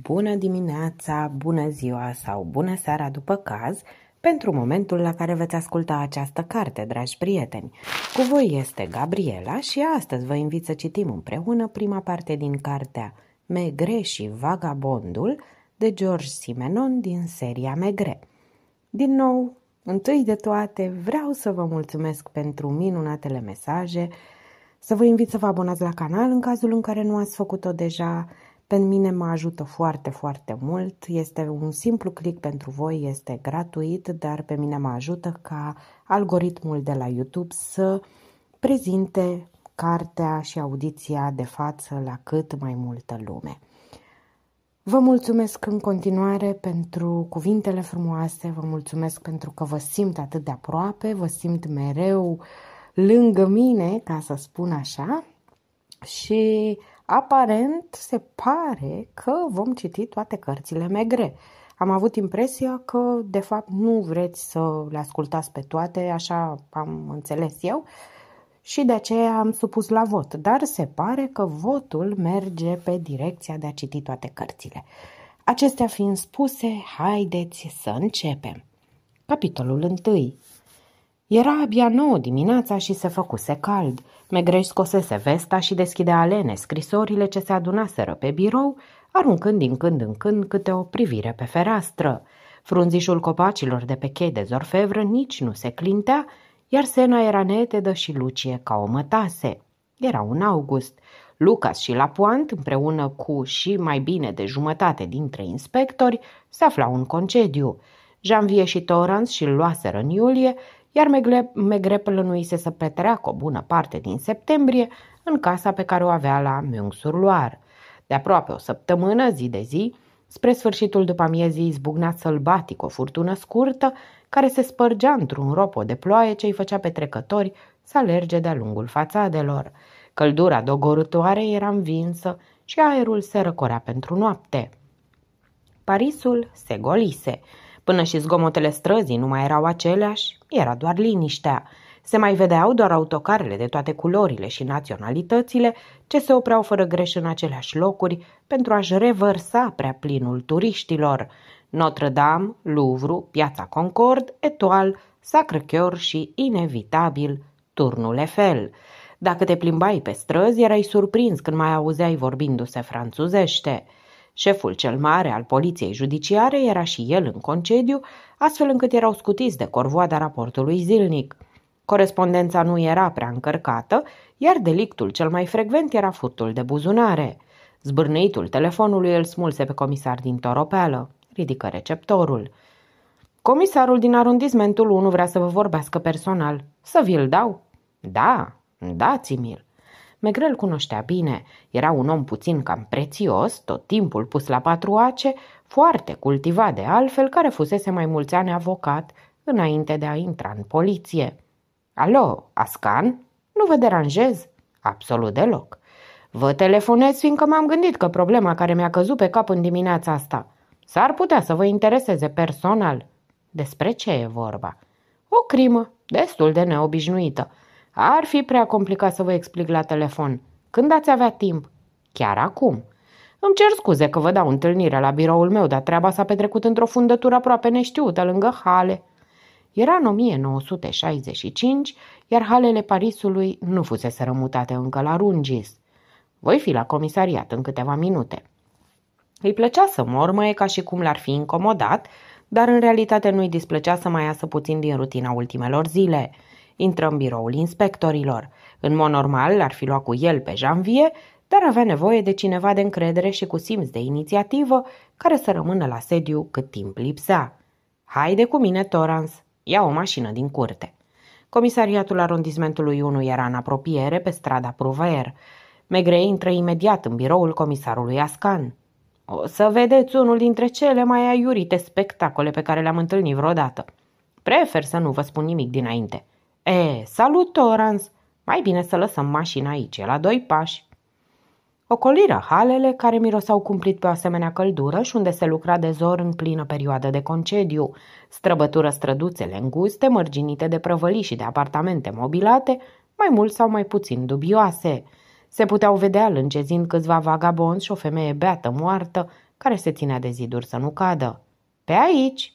bună dimineața, bună ziua sau bună seara după caz, pentru momentul la care veți asculta această carte, dragi prieteni. Cu voi este Gabriela și astăzi vă invit să citim împreună prima parte din cartea Megre și Vagabondul de George Simenon din seria Megre. Din nou, întâi de toate, vreau să vă mulțumesc pentru minunatele mesaje, să vă invit să vă abonați la canal în cazul în care nu ați făcut-o deja, pe mine mă ajută foarte, foarte mult. Este un simplu click pentru voi, este gratuit, dar pe mine mă ajută ca algoritmul de la YouTube să prezinte cartea și audiția de față la cât mai multă lume. Vă mulțumesc în continuare pentru cuvintele frumoase, vă mulțumesc pentru că vă simt atât de aproape, vă simt mereu lângă mine, ca să spun așa, și Aparent, se pare că vom citi toate cărțile megre. Am avut impresia că, de fapt, nu vreți să le ascultați pe toate, așa am înțeles eu, și de aceea am supus la vot, dar se pare că votul merge pe direcția de a citi toate cărțile. Acestea fiind spuse, haideți să începem. Capitolul 1. Era abia nouă dimineața și se făcuse cald. Megreș scosese vesta și deschide alene scrisorile ce se adunaseră pe birou, aruncând din când în când câte o privire pe fereastră. Frunzișul copacilor de pe chei de zorfevră nici nu se clintea, iar sena era netedă și lucie ca o mătase. Era un august. Lucas și Lapuant, împreună cu și mai bine de jumătate dintre inspectori, se aflau în concediu. Janvie și Torrance și-l luaseră în iulie, iar megrepelul nu i se să petreacă o bună parte din septembrie în casa pe care o avea la meung sur De aproape o săptămână, zi de zi, spre sfârșitul după amiezii izbucnea sălbatic o furtună scurtă care se spărgea într-un ropo de ploaie ce îi făcea pe trecători să alerge de-a lungul fațadelor. Căldura dogorătoare era învinsă și aerul se răcorea pentru noapte. Parisul se golise. Până și zgomotele străzii nu mai erau aceleași, era doar liniștea. Se mai vedeau doar autocarele de toate culorile și naționalitățile ce se opreau fără greș în aceleași locuri pentru a-și revărsa prea plinul turiștilor. Notre-Dame, Louvre, Piața Concord, Etoile, Sacré-Cœur și, inevitabil, Turnul Eiffel. Dacă te plimbai pe străzi, erai surprins când mai auzeai vorbindu-se franțuzește. Șeful cel mare al poliției judiciare era și el în concediu, astfel încât erau scutiți de corvoada raportului zilnic. Corespondența nu era prea încărcată, iar delictul cel mai frecvent era furtul de buzunare. Zbârnăitul telefonului îl smulse pe comisar din toropeală. Ridică receptorul. Comisarul din arondismentul 1 vrea să vă vorbească personal. Să vi-l dau? Da, dați-mi-l. Megrel îl cunoștea bine, era un om puțin cam prețios, tot timpul pus la patruace, foarte cultivat de altfel, care fusese mai mulți ani avocat înainte de a intra în poliție. Alo, Ascan? Nu vă deranjez? Absolut deloc. Vă telefonez fiindcă m-am gândit că problema care mi-a căzut pe cap în dimineața asta s-ar putea să vă intereseze personal. Despre ce e vorba? O crimă, destul de neobișnuită, ar fi prea complicat să vă explic la telefon. Când ați avea timp? Chiar acum. Îmi cer scuze că vă dau întâlnire la biroul meu, dar treaba s-a petrecut într-o fundătură aproape neștiută, lângă Hale. Era în 1965, iar halele Parisului nu fusese rămutate încă la Rungis. Voi fi la comisariat în câteva minute. Îi plăcea să mormăie ca și cum l-ar fi incomodat, dar în realitate nu-i displăcea să mai iasă puțin din rutina ultimelor zile – intră în biroul inspectorilor. În mod normal l-ar fi luat cu el pe Janvie, dar avea nevoie de cineva de încredere și cu simț de inițiativă care să rămână la sediu cât timp lipsea. Haide cu mine, Torans, ia o mașină din curte. Comisariatul arondismentului 1 era în apropiere pe strada Pruvaer. Megre intră imediat în biroul comisarului Ascan. O să vedeți unul dintre cele mai aiurite spectacole pe care le-am întâlnit vreodată. Prefer să nu vă spun nimic dinainte. E, salut, Torans! Mai bine să lăsăm mașina aici, la doi pași. Ocoliră halele care mirosau cumplit pe o asemenea căldură și unde se lucra de zor în plină perioadă de concediu, străbătură străduțele înguste, mărginite de prăvăli și de apartamente mobilate, mai mult sau mai puțin dubioase. Se puteau vedea lângezind câțiva vagabonzi și o femeie beată moartă care se ținea de ziduri să nu cadă. Pe aici!"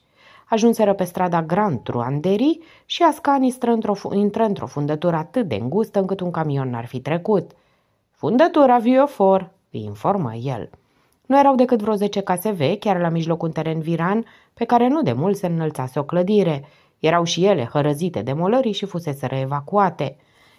Ajunseră pe strada Grand Truanderi și Ascani într-o, intră într-o fundătură atât de îngustă încât un camion n-ar fi trecut. Fundătura Viofor, îi informă el. Nu erau decât vreo zece case vechi, chiar la mijloc un teren viran, pe care nu de mult se înălțase o clădire. Erau și ele hărăzite de molării și fuseseră evacuate.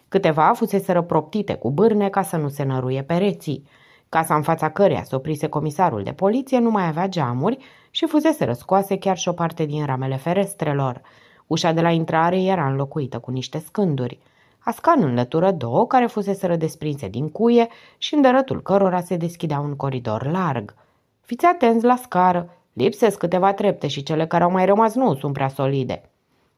Câteva fuseseră proptite cu bârne ca să nu se năruie pereții. Casa în fața căreia se oprise comisarul de poliție nu mai avea geamuri și fusese răscoase chiar și o parte din ramele ferestrelor. Ușa de la intrare era înlocuită cu niște scânduri. Ascan înlătură două care fuseseră desprinse din cuie și în dărătul cărora se deschidea un coridor larg. Fiți atenți la scară, lipsesc câteva trepte și cele care au mai rămas nu sunt prea solide.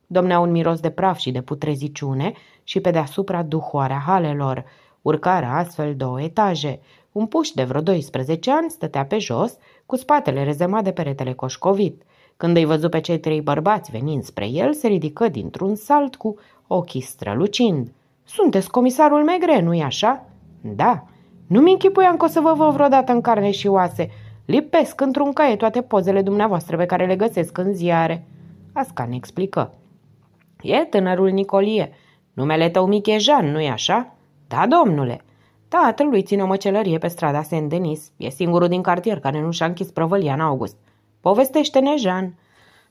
Domnea un miros de praf și de putreziciune și pe deasupra duhoarea halelor. Urcarea astfel două etaje. Un puș de vreo 12 ani stătea pe jos, cu spatele rezemat de peretele coșcovit. Când îi văzu pe cei trei bărbați venind spre el, se ridică dintr-un salt cu ochii strălucind. Sunteți comisarul Megre, nu-i așa?" Da." Nu-mi închipuiam că o să vă văd vreodată în carne și oase. Lipesc într-un caie toate pozele dumneavoastră pe care le găsesc în ziare." ne explică. E tânărul Nicolie. Numele tău mic e Jean, nu-i așa?" Da, domnule lui ține o măcelărie pe strada Saint-Denis. E singurul din cartier care nu și-a închis prăvălia în august. Povestește-ne, Jean.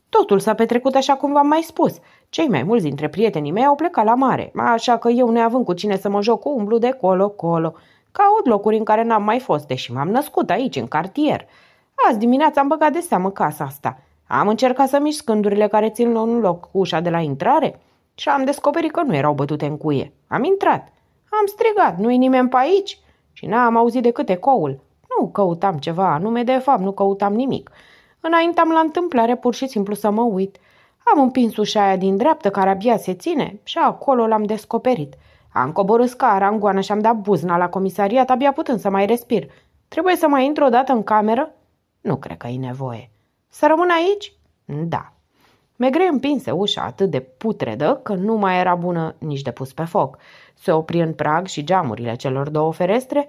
Totul s-a petrecut așa cum v-am mai spus. Cei mai mulți dintre prietenii mei au plecat la mare, așa că eu, neavând cu cine să mă joc, umblu de colo-colo. Caut locuri în care n-am mai fost, deși m-am născut aici, în cartier. Azi dimineața am băgat de seamă casa asta. Am încercat să mișc scândurile care țin în loc cu ușa de la intrare și am descoperit că nu erau bătute în cuie. Am intrat. Am strigat, nu-i nimeni pe aici? Și n-am auzit decât ecoul. Nu căutam ceva anume, de fapt nu căutam nimic. Înaintam la întâmplare pur și simplu să mă uit. Am împins ușa aia din dreaptă care abia se ține și acolo l-am descoperit. Am coborât scara în goană și am dat buzna la comisariat, abia putând să mai respir. Trebuie să mai intru o dată în cameră? Nu cred că e nevoie. Să rămân aici? Da. Megre împinse ușa atât de putredă că nu mai era bună nici de pus pe foc se opri în prag și geamurile celor două ferestre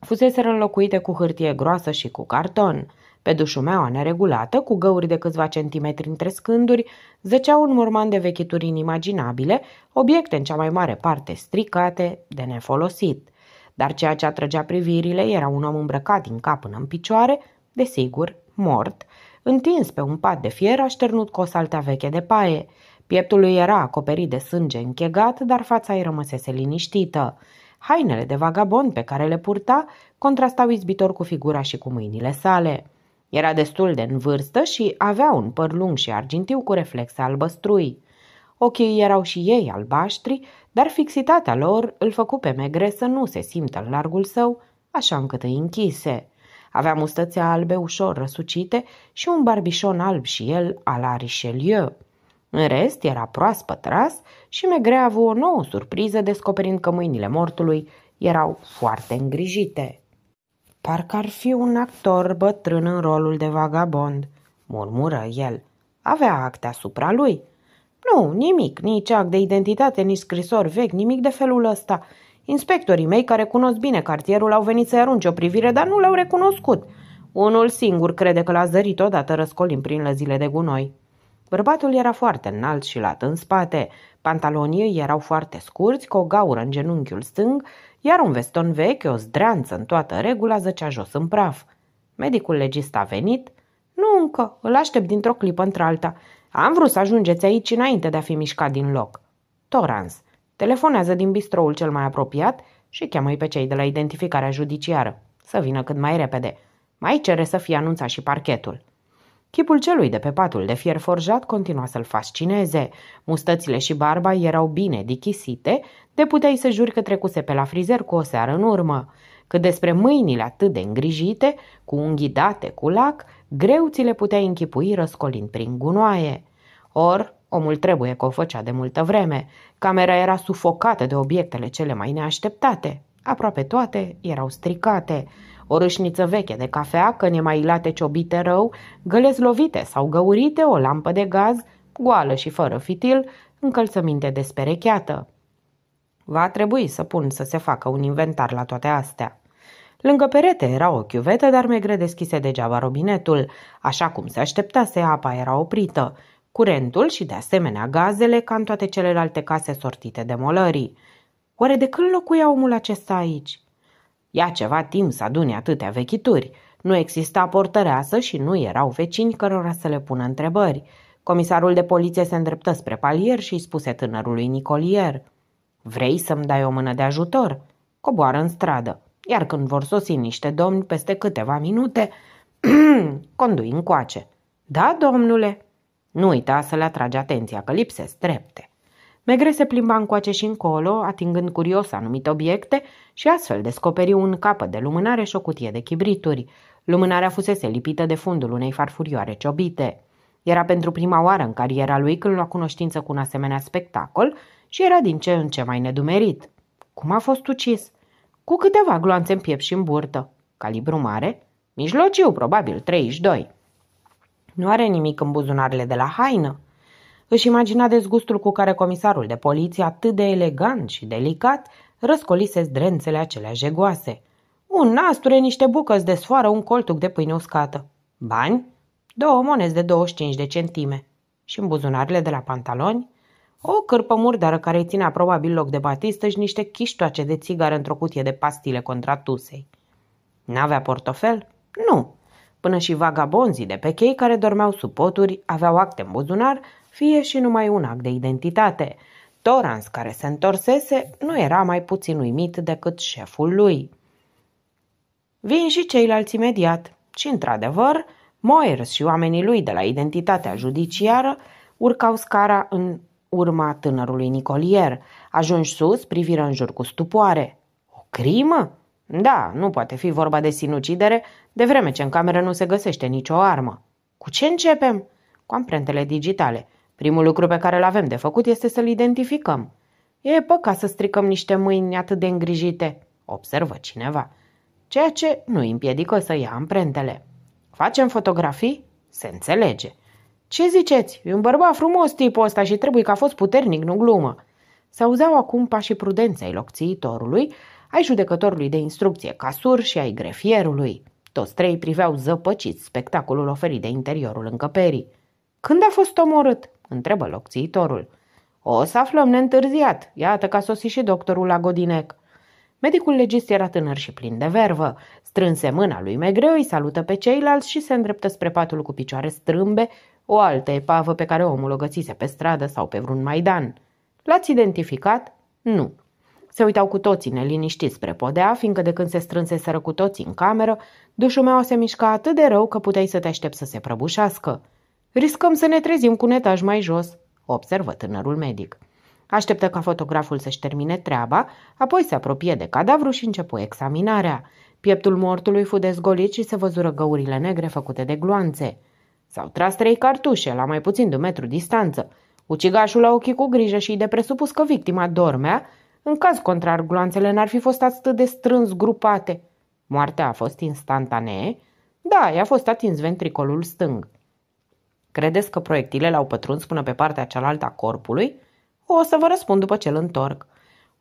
fuseseră înlocuite cu hârtie groasă și cu carton. Pe dușumeaua neregulată, cu găuri de câțiva centimetri între scânduri, zăceau un morman de vechituri inimaginabile, obiecte în cea mai mare parte stricate, de nefolosit. Dar ceea ce atrăgea privirile era un om îmbrăcat din cap până în picioare, desigur, mort, întins pe un pat de fier așternut cu o saltea veche de paie – Pieptul lui era acoperit de sânge închegat, dar fața îi rămăsese liniștită. Hainele de vagabond pe care le purta contrastau izbitor cu figura și cu mâinile sale. Era destul de în vârstă și avea un păr lung și argintiu cu reflexe albăstrui. Ochii erau și ei albaștri, dar fixitatea lor îl făcu pe Megre să nu se simtă în largul său, așa încât îi închise. Avea mustățe albe ușor răsucite și un barbișon alb și el a Richelieu. În rest, era proaspăt ras și Megre a avut o nouă surpriză descoperind că mâinile mortului erau foarte îngrijite. Parcă ar fi un actor bătrân în rolul de vagabond, murmură el. Avea acte asupra lui. Nu, nimic, nici act de identitate, nici scrisori vechi, nimic de felul ăsta. Inspectorii mei care cunosc bine cartierul au venit să-i arunce o privire, dar nu l-au recunoscut. Unul singur crede că l-a zărit odată răscolind prin lăzile de gunoi. Bărbatul era foarte înalt și lat în spate, pantalonii erau foarte scurți, cu o gaură în genunchiul stâng, iar un veston vechi, o zdreanță în toată regula, zăcea jos în praf. Medicul legist a venit. Nu încă, îl aștept dintr-o clipă într-alta. Am vrut să ajungeți aici înainte de a fi mișcat din loc. Torans. Telefonează din bistroul cel mai apropiat și cheamă-i pe cei de la identificarea judiciară. Să vină cât mai repede. Mai cere să fie anunțat și parchetul. Chipul celui de pe patul de fier forjat continua să-l fascineze. Mustățile și barba erau bine dichisite, de puteai să juri că trecuse pe la frizer cu o seară în urmă. Că despre mâinile atât de îngrijite, cu unghii date cu lac, greu ți le puteai închipui răscolind prin gunoaie. Or, omul trebuie că o făcea de multă vreme. Camera era sufocată de obiectele cele mai neașteptate. Aproape toate erau stricate o râșniță veche de cafea, căne mai late ciobite rău, gălezi lovite sau găurite, o lampă de gaz, goală și fără fitil, încălțăminte desperecheată. Va trebui să pun să se facă un inventar la toate astea. Lângă perete era o chiuvetă, dar megre deschise degeaba robinetul. Așa cum se așteptase, apa era oprită. Curentul și, de asemenea, gazele, ca în toate celelalte case sortite de molării. Oare de când locuia omul acesta aici? Ia ceva timp să adune atâtea vechituri. Nu exista portăreasă și nu erau vecini cărora să le pună întrebări. Comisarul de poliție se îndreptă spre palier și îi spuse tânărului Nicolier. Vrei să-mi dai o mână de ajutor? Coboară în stradă, iar când vor sosi niște domni peste câteva minute, condui încoace. Da, domnule? Nu uita să le atragi atenția că lipsesc trepte. Megre se plimba încoace și încolo, atingând curios anumite obiecte și astfel descoperi un capăt de lumânare și o cutie de chibrituri. Lumânarea fusese lipită de fundul unei farfurioare ciobite. Era pentru prima oară în cariera lui când lua cunoștință cu un asemenea spectacol și era din ce în ce mai nedumerit. Cum a fost ucis? Cu câteva gloanțe în piept și în burtă. Calibru mare? Mijlociu, probabil 32. Nu are nimic în buzunarele de la haină? Își imagina dezgustul cu care comisarul de poliție, atât de elegant și delicat, răscolise zdrențele acelea jegoase. Un nasture, niște bucăți de sfoară, un coltuc de pâine uscată. Bani? Două monezi de 25 de centime. Și în buzunarele de la pantaloni? O cârpă murdară care îi ținea probabil loc de batistă și niște chiștoace de țigară într-o cutie de pastile contra tusei. N-avea portofel? Nu. Până și vagabonzii de pe chei care dormeau sub poturi aveau acte în buzunar fie și numai un act de identitate. Torans, care se întorsese, nu era mai puțin uimit decât șeful lui. Vin și ceilalți imediat și, într-adevăr, Moers și oamenii lui de la identitatea judiciară urcau scara în urma tânărului Nicolier. Ajungi sus, priviră în jur cu stupoare. O crimă? Da, nu poate fi vorba de sinucidere, de vreme ce în cameră nu se găsește nicio armă. Cu ce începem? Cu amprentele digitale. Primul lucru pe care îl avem de făcut este să-l identificăm. E păcat să stricăm niște mâini atât de îngrijite, observă cineva, ceea ce nu îi împiedică să ia amprentele. Facem fotografii? Se înțelege. Ce ziceți? E un bărbat frumos tipul ăsta și trebuie că a fost puternic, nu glumă. Se auzeau acum pașii prudenței locțiitorului, ai judecătorului de instrucție Casur și ai grefierului. Toți trei priveau zăpăciți spectacolul oferit de interiorul încăperii. Când a fost omorât? întrebă locțiitorul. O să aflăm neîntârziat. Iată că a sosit și doctorul la Godinec. Medicul legist era tânăr și plin de vervă. Strânse mâna lui Megreu, îi salută pe ceilalți și se îndreptă spre patul cu picioare strâmbe, o altă epavă pe care omul o găsise pe stradă sau pe vreun maidan. L-ați identificat? Nu. Se uitau cu toții neliniștiți spre podea, fiindcă de când se strânseseră cu toții în cameră, meu se mișca atât de rău că puteai să te aștepți să se prăbușească. Riscăm să ne trezim cu un etaj mai jos, observă tânărul medic. Așteptă ca fotograful să-și termine treaba, apoi se apropie de cadavru și începu examinarea. Pieptul mortului fu dezgolit și se văzură găurile negre făcute de gloanțe. S-au tras trei cartușe, la mai puțin de un metru distanță. Ucigașul la ochii cu grijă și de presupus că victima dormea, în caz contrar, gloanțele n-ar fi fost atât de strâns grupate. Moartea a fost instantanee? Da, i-a fost atins ventricolul stâng. Credeți că proiectilele au pătruns până pe partea cealaltă a corpului? O să vă răspund după ce îl întorc.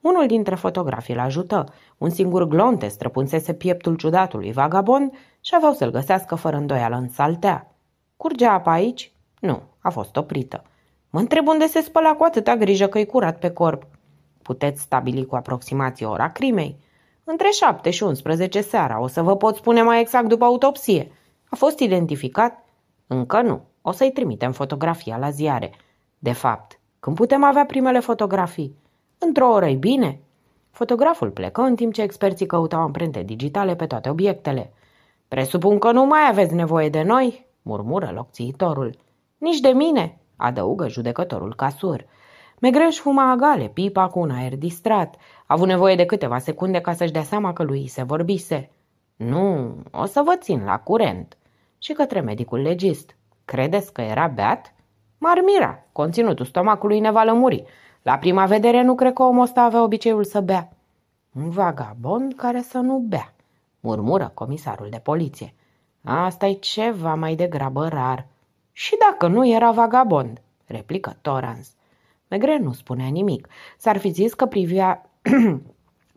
Unul dintre fotografii îl ajută. Un singur glonte străpunsese pieptul ciudatului vagabond și aveau să-l găsească fără îndoială în saltea. Curgea apa aici? Nu, a fost oprită. Mă întreb unde se spăla cu atâta grijă că-i curat pe corp. Puteți stabili cu aproximație ora crimei. Între 7 și 11 seara, o să vă pot spune mai exact după autopsie. A fost identificat? Încă nu. O să-i trimitem fotografia la ziare. De fapt, când putem avea primele fotografii? Într-o oră e bine? Fotograful plecă în timp ce experții căutau amprente digitale pe toate obiectele. Presupun că nu mai aveți nevoie de noi, murmură locțiitorul. Nici de mine, adăugă judecătorul Casur. Megreș fuma agale pipa cu un aer distrat. A avut nevoie de câteva secunde ca să-și dea seama că lui se vorbise. Nu, o să vă țin la curent. Și către medicul legist. Credeți că era beat? M-ar mira. Conținutul stomacului ne va lămuri. La prima vedere nu cred că omul ăsta avea obiceiul să bea. Un vagabond care să nu bea, murmură comisarul de poliție. asta e ceva mai degrabă rar. Și dacă nu era vagabond, replică Torans. Megre nu spunea nimic. S-ar fi zis că privia...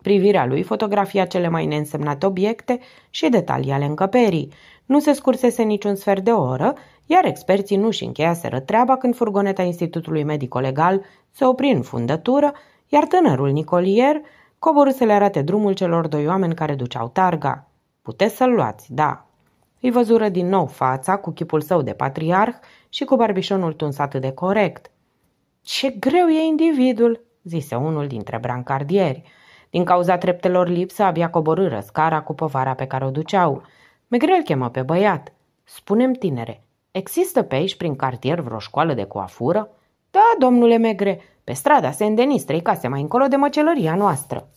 privirea lui fotografia cele mai neînsemnate obiecte și detalii ale încăperii. Nu se scursese niciun sfert de oră iar experții nu și încheiaseră treaba când furgoneta Institutului Medico-Legal se opri în fundătură, iar tânărul Nicolier coborâ să le arate drumul celor doi oameni care duceau targa. Puteți să-l luați, da. Îi văzură din nou fața cu chipul său de patriarh și cu barbișonul tuns atât de corect. Ce greu e individul, zise unul dintre brancardieri. Din cauza treptelor lipsă, abia coborâră scara cu povara pe care o duceau. Megrel chemă pe băiat. Spunem tinere, Există pe aici, prin cartier, vreo școală de coafură? Da, domnule Megre, pe strada Sendenis, trei case mai încolo de măcelăria noastră.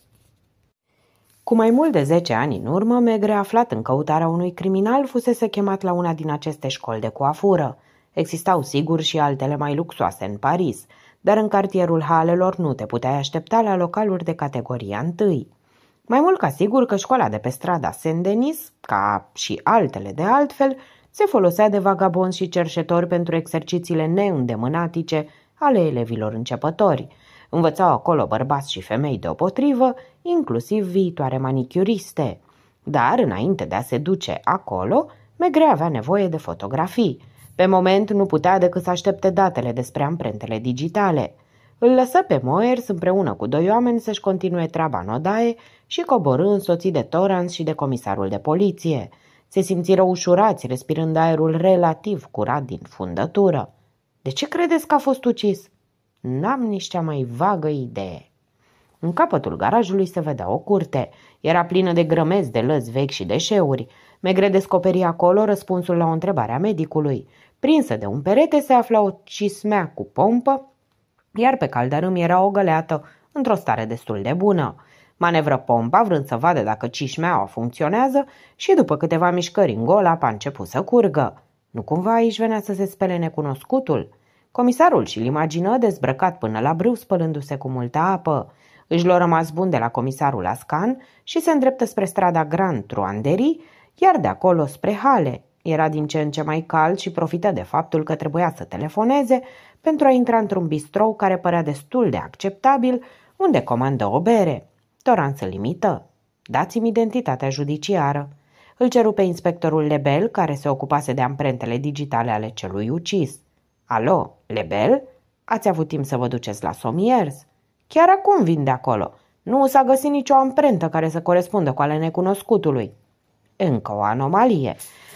Cu mai mult de 10 ani în urmă, Megre, aflat în căutarea unui criminal, fusese chemat la una din aceste școli de coafură. Existau sigur și altele mai luxoase în Paris, dar în cartierul halelor nu te puteai aștepta la localuri de categoria întâi. Mai mult ca sigur că școala de pe strada Saint-Denis, ca și altele de altfel, se folosea de vagabonzi și cerșetori pentru exercițiile neîndemânatice ale elevilor începători. Învățau acolo bărbați și femei deopotrivă, inclusiv viitoare manicuriste. Dar, înainte de a se duce acolo, Megre avea nevoie de fotografii. Pe moment nu putea decât să aștepte datele despre amprentele digitale. Îl lăsă pe Moers împreună cu doi oameni să-și continue treaba în odaie și coborâ însoțit de Torans și de comisarul de poliție – se simțiră ușurați, respirând aerul relativ curat din fundătură. De ce credeți că a fost ucis? N-am nici cea mai vagă idee. În capătul garajului se vedea o curte. Era plină de grămezi, de lăzi vechi și deșeuri. Megre descoperi acolo răspunsul la o întrebare a medicului. Prinsă de un perete se afla o cismea cu pompă, iar pe caldărâm era o găleată, într-o stare destul de bună. Manevră pompa vrând să vadă dacă cișmeaua funcționează și după câteva mișcări în gol apa a început să curgă. Nu cumva aici venea să se spele necunoscutul? Comisarul și-l imagină dezbrăcat până la brâu spălându-se cu multă apă. Își l-a rămas bun de la comisarul Ascan și se îndreptă spre strada Grand Truanderi, iar de acolo spre Hale. Era din ce în ce mai cald și profită de faptul că trebuia să telefoneze pentru a intra într-un bistrou care părea destul de acceptabil, unde comandă o bere. Toranță se limită. Dați-mi identitatea judiciară. Îl ceru pe inspectorul Lebel, care se ocupase de amprentele digitale ale celui ucis. Alo, Lebel? Ați avut timp să vă duceți la Somiers? Chiar acum vin de acolo. Nu s-a găsit nicio amprentă care să corespundă cu ale necunoscutului. Încă o anomalie.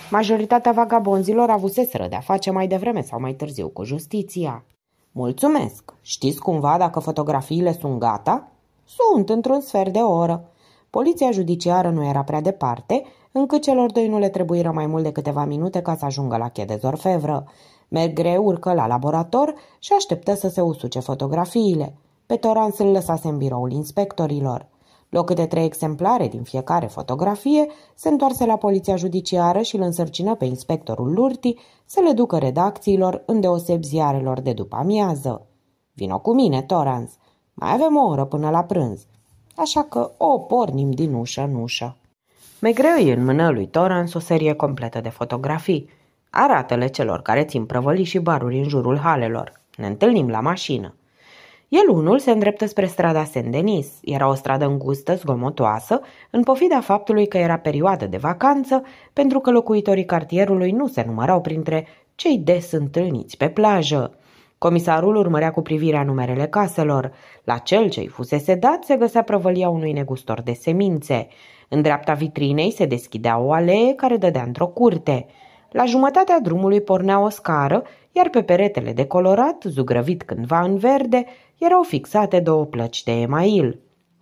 Majoritatea vagabonzilor avuseseră de a face mai devreme sau mai târziu cu justiția. Mulțumesc! Știți cumva dacă fotografiile sunt gata? Sunt, într-un sfert de oră. Poliția judiciară nu era prea departe, încât celor doi nu le trebuiră mai mult de câteva minute ca să ajungă la cheie de zorfevră. Mergre urcă la laborator și așteptă să se usuce fotografiile. Pe Torans îl lăsase în biroul inspectorilor. Loc de trei exemplare din fiecare fotografie, se întoarse la poliția judiciară și îl însărcină pe inspectorul Lurti să le ducă redacțiilor, îndeoseb ziarelor de după amiază. Vino cu mine, Torans, mai avem o oră până la prânz, așa că o pornim din ușă în ușă. Megreu în mână lui Torrens o serie completă de fotografii. Arată-le celor care țin prăvălii și baruri în jurul halelor. Ne întâlnim la mașină. El unul se îndreptă spre strada Saint-Denis. Era o stradă îngustă, zgomotoasă, în pofida faptului că era perioadă de vacanță, pentru că locuitorii cartierului nu se numărau printre cei des întâlniți pe plajă. Comisarul urmărea cu privirea numerele caselor. La cel ce-i fusese dat se găsea prăvălia unui negustor de semințe. În dreapta vitrinei se deschidea o alee care dădea într-o curte. La jumătatea drumului pornea o scară, iar pe peretele decolorat, zugrăvit cândva în verde, erau fixate două plăci de email.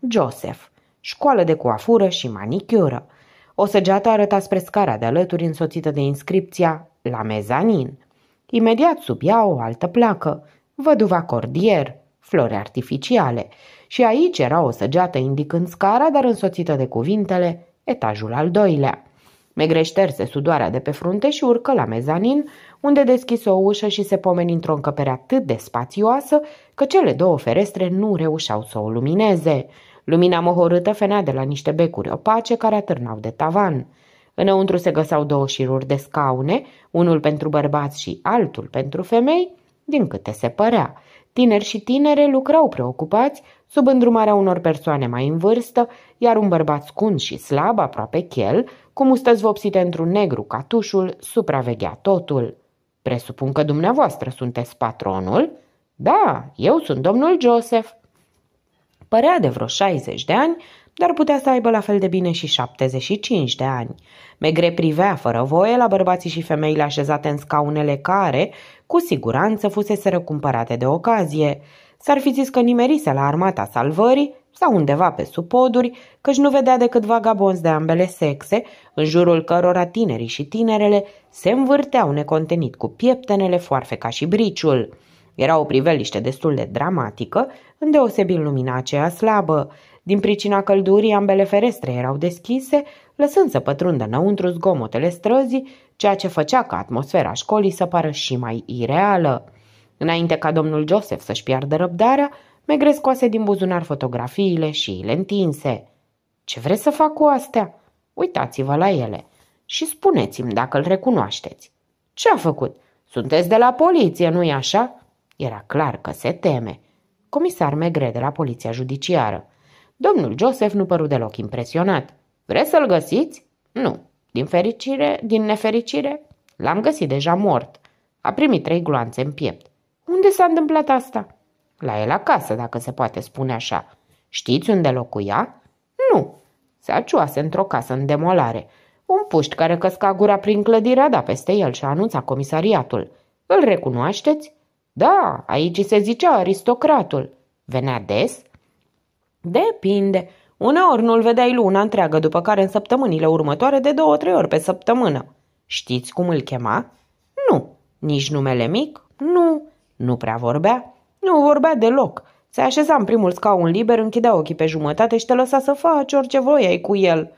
Joseph, școală de coafură și manicură. O săgeată arăta spre scara de alături însoțită de inscripția la mezanin. Imediat sub ea o altă placă, văduva cordier, flori artificiale, și aici era o săgeată indicând scara, dar însoțită de cuvintele etajul al doilea. Megre șterse sudoarea de pe frunte și urcă la mezanin, unde deschise o ușă și se pomeni într-o încăpere atât de spațioasă că cele două ferestre nu reușeau să o lumineze. Lumina mohorâtă fenea de la niște becuri opace care atârnau de tavan. Înăuntru se găsau două șiruri de scaune, unul pentru bărbați și altul pentru femei, din câte se părea. Tineri și tinere lucrau preocupați sub îndrumarea unor persoane mai în vârstă, iar un bărbat scund și slab, aproape chel, cu mustăți vopsite într-un negru catușul, supraveghea totul. Presupun că dumneavoastră sunteți patronul?" Da, eu sunt domnul Joseph." Părea de vreo 60 de ani, dar putea să aibă la fel de bine și 75 de ani. Megre privea fără voie la bărbații și femeile așezate în scaunele care, cu siguranță, fuseseră cumpărate de ocazie. S-ar fi zis că nimerise la armata salvării sau undeva pe supoduri, căci nu vedea decât vagabonzi de ambele sexe, în jurul cărora tinerii și tinerele se învârteau necontenit cu pieptenele, ca și briciul. Era o priveliște destul de dramatică, îndeosebind lumina aceea slabă. Din pricina căldurii, ambele ferestre erau deschise, lăsând să pătrundă înăuntru zgomotele străzii, ceea ce făcea ca atmosfera școlii să pară și mai ireală. Înainte ca domnul Joseph să-și piardă răbdarea, Megre scoase din buzunar fotografiile și le întinse. Ce vreți să fac cu astea? Uitați-vă la ele și spuneți-mi dacă îl recunoașteți. Ce a făcut? Sunteți de la poliție, nu-i așa? Era clar că se teme. Comisar Megre de la poliția judiciară. Domnul Joseph nu păru deloc impresionat. Vreți să-l găsiți? Nu. Din fericire, din nefericire, l-am găsit deja mort. A primit trei gloanțe în piept. Unde s-a întâmplat asta? La el acasă, dacă se poate spune așa. Știți unde locuia? Nu. Se acioase într-o casă în demolare. Un puști care căsca gura prin clădirea da peste el și a comisariatul. Îl recunoașteți? Da, aici se zicea aristocratul. Venea des? Depinde. Uneori nu-l vedeai luna întreagă, după care în săptămânile următoare de două-trei ori pe săptămână. Știți cum îl chema? Nu. Nici numele mic? Nu. Nu prea vorbea? Nu vorbea deloc. Se așeza în primul scaun liber, închidea ochii pe jumătate și te lăsa să faci orice voiai cu el.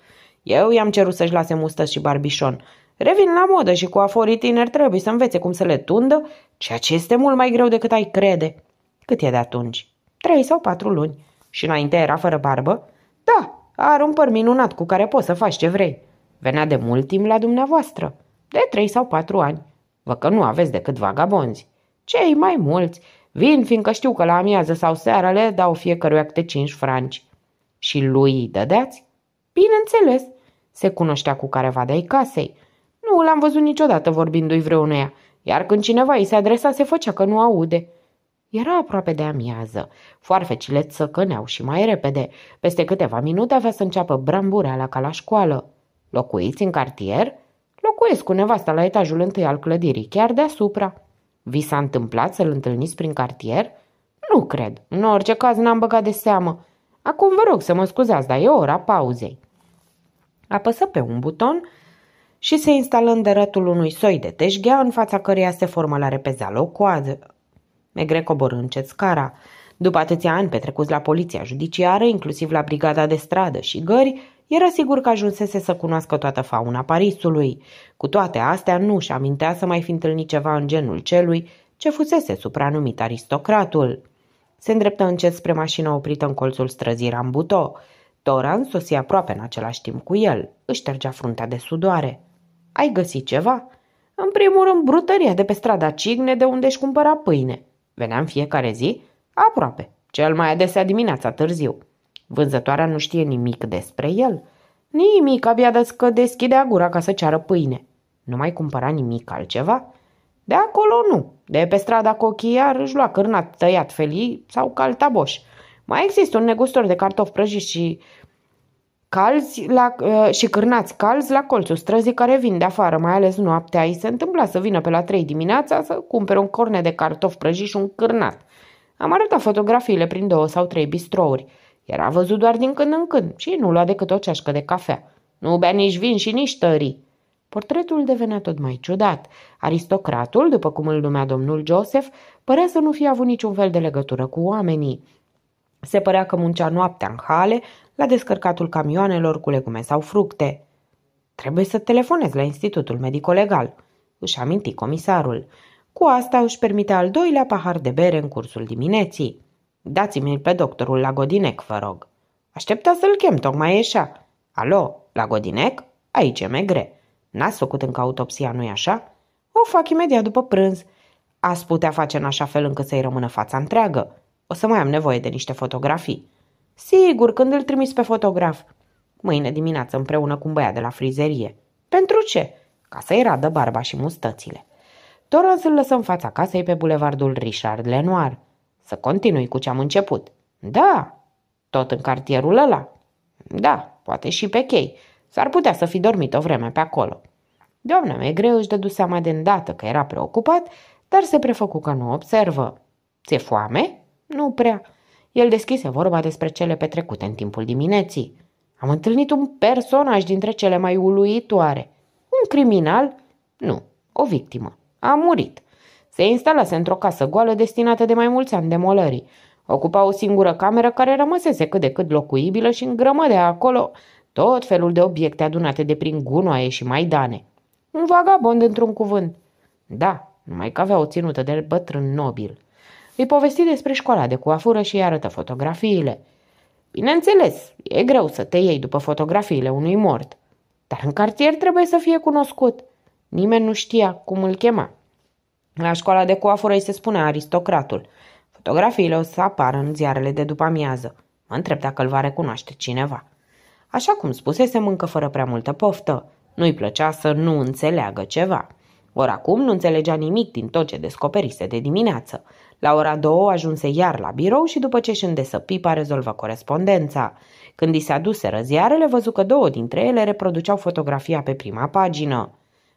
Eu i-am cerut să-și lase mustă și barbișon. Revin la modă și cu aforii tineri trebuie să învețe cum să le tundă, ceea ce este mult mai greu decât ai crede. Cât e de atunci? Trei sau patru luni și înainte era fără barbă? Da, are un păr minunat cu care poți să faci ce vrei. Venea de mult timp la dumneavoastră, de trei sau patru ani. Vă că nu aveți decât vagabonzi. Cei mai mulți vin fiindcă știu că la amiază sau seara le dau fiecăruia câte cinci franci. Și lui îi dădeați? Bineînțeles, se cunoștea cu careva de-ai casei. Nu l-am văzut niciodată vorbindu-i vreunea, iar când cineva îi se adresa se făcea că nu aude. Era aproape de amiază. Foarfecile țăcăneau și mai repede. Peste câteva minute avea să înceapă brambureala ca la școală. Locuiți în cartier? Locuiesc cu nevasta la etajul întâi al clădirii, chiar deasupra. Vi s-a întâmplat să-l întâlniți prin cartier? Nu cred. În orice caz n-am băgat de seamă. Acum vă rog să mă scuzați, dar e ora pauzei. Apăsă pe un buton și se instală în derătul unui soi de teșghea în fața căreia se formă la repezeală o coadă, Megre coborând încet scara. După atâția ani petrecuți la poliția judiciară, inclusiv la brigada de stradă și gări, era sigur că ajunsese să cunoască toată fauna Parisului. Cu toate astea, nu și amintea să mai fi întâlnit ceva în genul celui ce fusese supranumit aristocratul. Se îndreptă încet spre mașina oprită în colțul străzii Rambuto. Toran sosi aproape în același timp cu el. Își ștergea fruntea de sudoare. Ai găsit ceva?" În primul rând, brutăria de pe strada Cigne, de unde își cumpăra pâine. Venea fiecare zi? Aproape, cel mai adesea dimineața târziu. Vânzătoarea nu știe nimic despre el. Nimic, abia că deschidea gura ca să ceară pâine. Nu mai cumpăra nimic altceva? De acolo nu. De pe strada Cochiar își lua cârna tăiat felii sau caltaboș. Mai există un negustor de cartofi prăjiți și calzi la, uh, și cârnați calzi la colțul străzii care vin de afară, mai ales noaptea. Îi se întâmpla să vină pe la 3 dimineața să cumpere un corne de cartof prăjit și un cârnat. Am arătat fotografiile prin două sau trei bistrouri. Era văzut doar din când în când și nu lua decât o ceașcă de cafea. Nu bea nici vin și nici tării. Portretul devenea tot mai ciudat. Aristocratul, după cum îl numea domnul Joseph, părea să nu fie avut niciun fel de legătură cu oamenii. Se părea că muncea noaptea în hale, la descărcatul camioanelor cu legume sau fructe. Trebuie să telefonez la Institutul Medico-Legal, își aminti comisarul. Cu asta își permite al doilea pahar de bere în cursul dimineții. Dați-mi pe doctorul Lagodinec, vă rog. Aștepta să-l chem, tocmai ieșea. Alo, Lagodinec? Aici e megre. N-ați făcut încă autopsia, nu-i așa? O fac imediat după prânz. Ați putea face în așa fel încât să-i rămână fața întreagă. O să mai am nevoie de niște fotografii. Sigur, când îl trimis pe fotograf. Mâine dimineață împreună cu un băiat de la frizerie. Pentru ce? Ca să-i radă barba și mustățile. Toran îl lăsă în fața casei pe bulevardul Richard Lenoir. Să continui cu ce am început. Da, tot în cartierul ăla. Da, poate și pe chei. S-ar putea să fi dormit o vreme pe acolo. Doamna greu, își dădu seama de îndată că era preocupat, dar se prefăcu că nu observă. Ți-e foame? Nu prea. El deschise vorba despre cele petrecute în timpul dimineții. Am întâlnit un personaj dintre cele mai uluitoare. Un criminal? Nu, o victimă. A murit. Se instalase într-o casă goală destinată de mai mulți ani demolării. Ocupa o singură cameră care rămăsese cât de cât locuibilă și îngrămădea acolo tot felul de obiecte adunate de prin gunoaie și maidane. Un vagabond într-un cuvânt. Da, numai că avea o ținută de bătrân nobil. Îi povesti despre școala de coafură și îi arătă fotografiile. Bineînțeles, e greu să te iei după fotografiile unui mort, dar în cartier trebuie să fie cunoscut. Nimeni nu știa cum îl chema. La școala de coafură îi se spune aristocratul. Fotografiile o să apară în ziarele de după amiază. Mă întreb dacă îl va recunoaște cineva. Așa cum spusese, mâncă fără prea multă poftă. Nu-i plăcea să nu înțeleagă ceva. Ori acum nu înțelegea nimic din tot ce descoperise de dimineață. La ora două ajunse iar la birou și după ce își îndesă pipa rezolvă corespondența. Când i se aduseră ziarele, văzu că două dintre ele reproduceau fotografia pe prima pagină.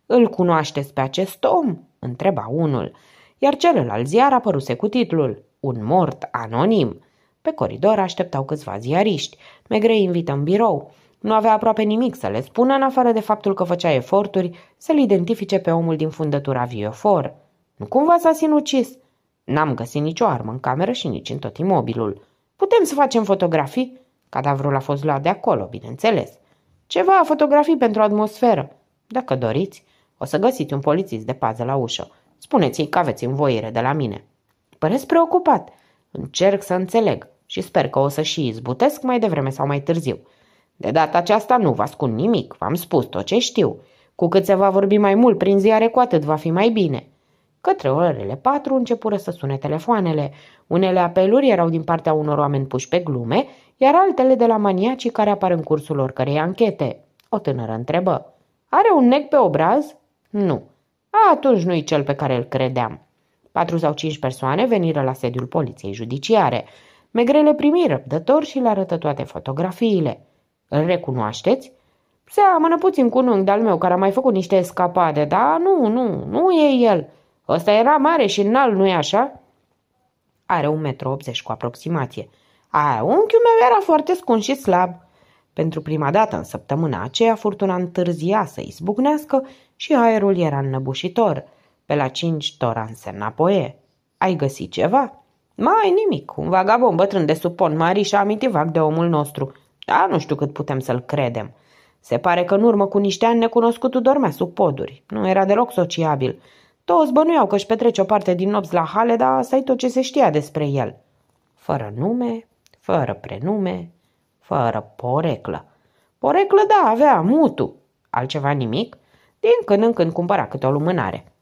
Îl cunoașteți pe acest om?" întreba unul, iar celălalt ziar apăruse cu titlul Un mort anonim. Pe coridor așteptau câțiva ziariști. Megre invită în birou. Nu avea aproape nimic să le spună, în afară de faptul că făcea eforturi să-l identifice pe omul din fundătura Viofor. Nu cumva s-a sinucis?" N-am găsit nicio armă în cameră și nici în tot imobilul. Putem să facem fotografii? Cadavrul a fost luat de acolo, bineînțeles. Ceva fotografii pentru atmosferă. Dacă doriți, o să găsiți un polițist de pază la ușă. Spuneți-i că aveți învoire de la mine. Păreți preocupat. Încerc să înțeleg și sper că o să și izbutesc mai devreme sau mai târziu. De data aceasta nu vă ascund nimic, v-am spus tot ce știu. Cu cât se va vorbi mai mult prin ziare, cu atât va fi mai bine. Către orele patru începură să sune telefoanele. Unele apeluri erau din partea unor oameni puși pe glume, iar altele de la maniacii care apar în cursul oricărei anchete. O tânără întrebă. Are un nec pe obraz? Nu. A, atunci nu-i cel pe care îl credeam. Patru sau cinci persoane veniră la sediul poliției judiciare. Megrele primi răbdător și le arătă toate fotografiile. Îl recunoașteți? Seamănă puțin cu un unchi de-al meu care a mai făcut niște escapade, dar nu, nu, nu e el. Ăsta era mare și înalt, nu-i așa? Are un metru optzeci, cu aproximație. A unchiul meu era foarte scun și slab. Pentru prima dată în săptămâna aceea, furtuna întârzia să izbucnească și aerul era înnăbușitor. Pe la cinci tora se poie. Ai găsit ceva? Mai nimic, un vagabond bătrân de sub pont mari și-a amintit vag de omul nostru. Da, nu știu cât putem să-l credem. Se pare că în urmă cu niște ani necunoscutul dormea sub poduri. Nu era deloc sociabil. Toți bănuiau că își petrece o parte din nopți la hale, dar asta e tot ce se știa despre el. Fără nume, fără prenume, fără poreclă. Poreclă, da, avea, mutu. Altceva nimic? Din când în când cumpăra câte o lumânare.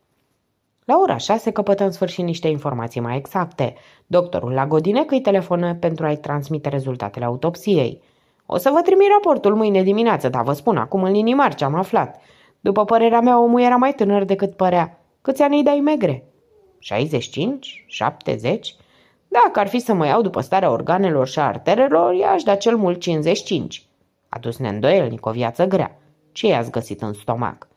La ora șase căpătă în sfârșit niște informații mai exacte. Doctorul la că-i telefonă pentru a-i transmite rezultatele autopsiei. O să vă trimit raportul mâine dimineață, dar vă spun acum în linii mari ce am aflat. După părerea mea, omul era mai tânăr decât părea. Câți ani îi dai megre? 65? 70? Dacă ar fi să mă iau după starea organelor și a arterelor, i-aș da cel mult 55. A dus neîndoielnic o viață grea. Ce i-ați găsit în stomac?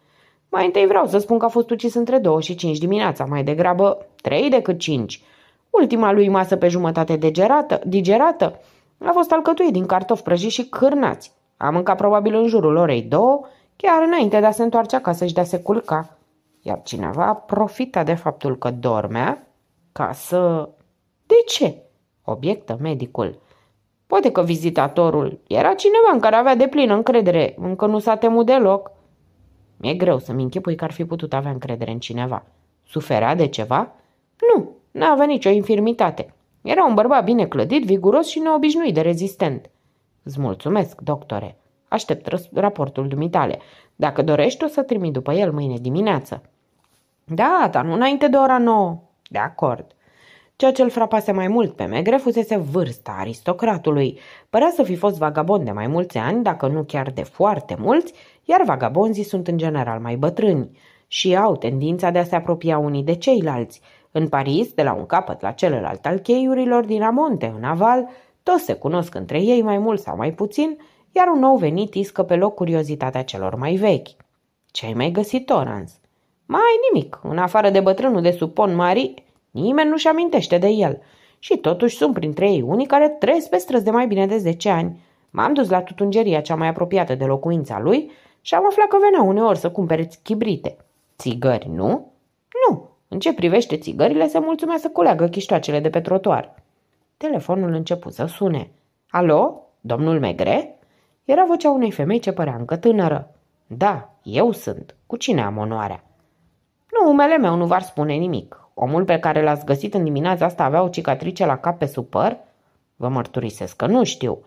Mai întâi vreau să spun că a fost ucis între 2 și 5 dimineața, mai degrabă 3 decât 5. Ultima lui masă pe jumătate degerată, digerată a fost alcătuit din cartofi prăjiți și cârnați. A mâncat probabil în jurul orei 2, chiar înainte de a se întoarce acasă și de a se culca. Iar cineva profita de faptul că dormea ca să... De ce? Obiectă medicul. Poate că vizitatorul era cineva în care avea de plină încredere, încă nu s-a temut deloc. Mi-e greu să-mi închipui că ar fi putut avea încredere în cineva. Suferea de ceva? Nu, nu avea nicio infirmitate. Era un bărbat bine clădit, viguros și neobișnuit de rezistent. Îți mulțumesc, doctore. Aștept raportul dumitale. Dacă dorești, o să trimit după el mâine dimineață. Da, dar nu înainte de ora nouă. De acord. Ceea ce îl frapase mai mult pe Megre fusese vârsta aristocratului. Părea să fi fost vagabond de mai mulți ani, dacă nu chiar de foarte mulți, iar vagabonzii sunt în general mai bătrâni și au tendința de a se apropia unii de ceilalți. În Paris, de la un capăt la celălalt al cheiurilor din Amonte, în aval, toți se cunosc între ei mai mult sau mai puțin iar un nou venit iscă pe loc curiozitatea celor mai vechi. Ce ai mai găsit, Torans? Mai nimic, în afară de bătrânul de supon mari, nimeni nu-și amintește de el. Și totuși sunt printre ei unii care trăiesc pe străzi de mai bine de 10 ani. M-am dus la tutungeria cea mai apropiată de locuința lui și am aflat că venea uneori să cumpere chibrite. Țigări, nu? Nu. În ce privește țigările, se mulțumea să culeagă chiștoacele de pe trotuar. Telefonul început să sune. Alo, domnul Megre? Era vocea unei femei ce părea încă tânără. Da, eu sunt. Cu cine am onoarea? Nu, umele meu nu v-ar spune nimic. Omul pe care l-ați găsit în dimineața asta avea o cicatrice la cap pe supăr? Vă mărturisesc că nu știu.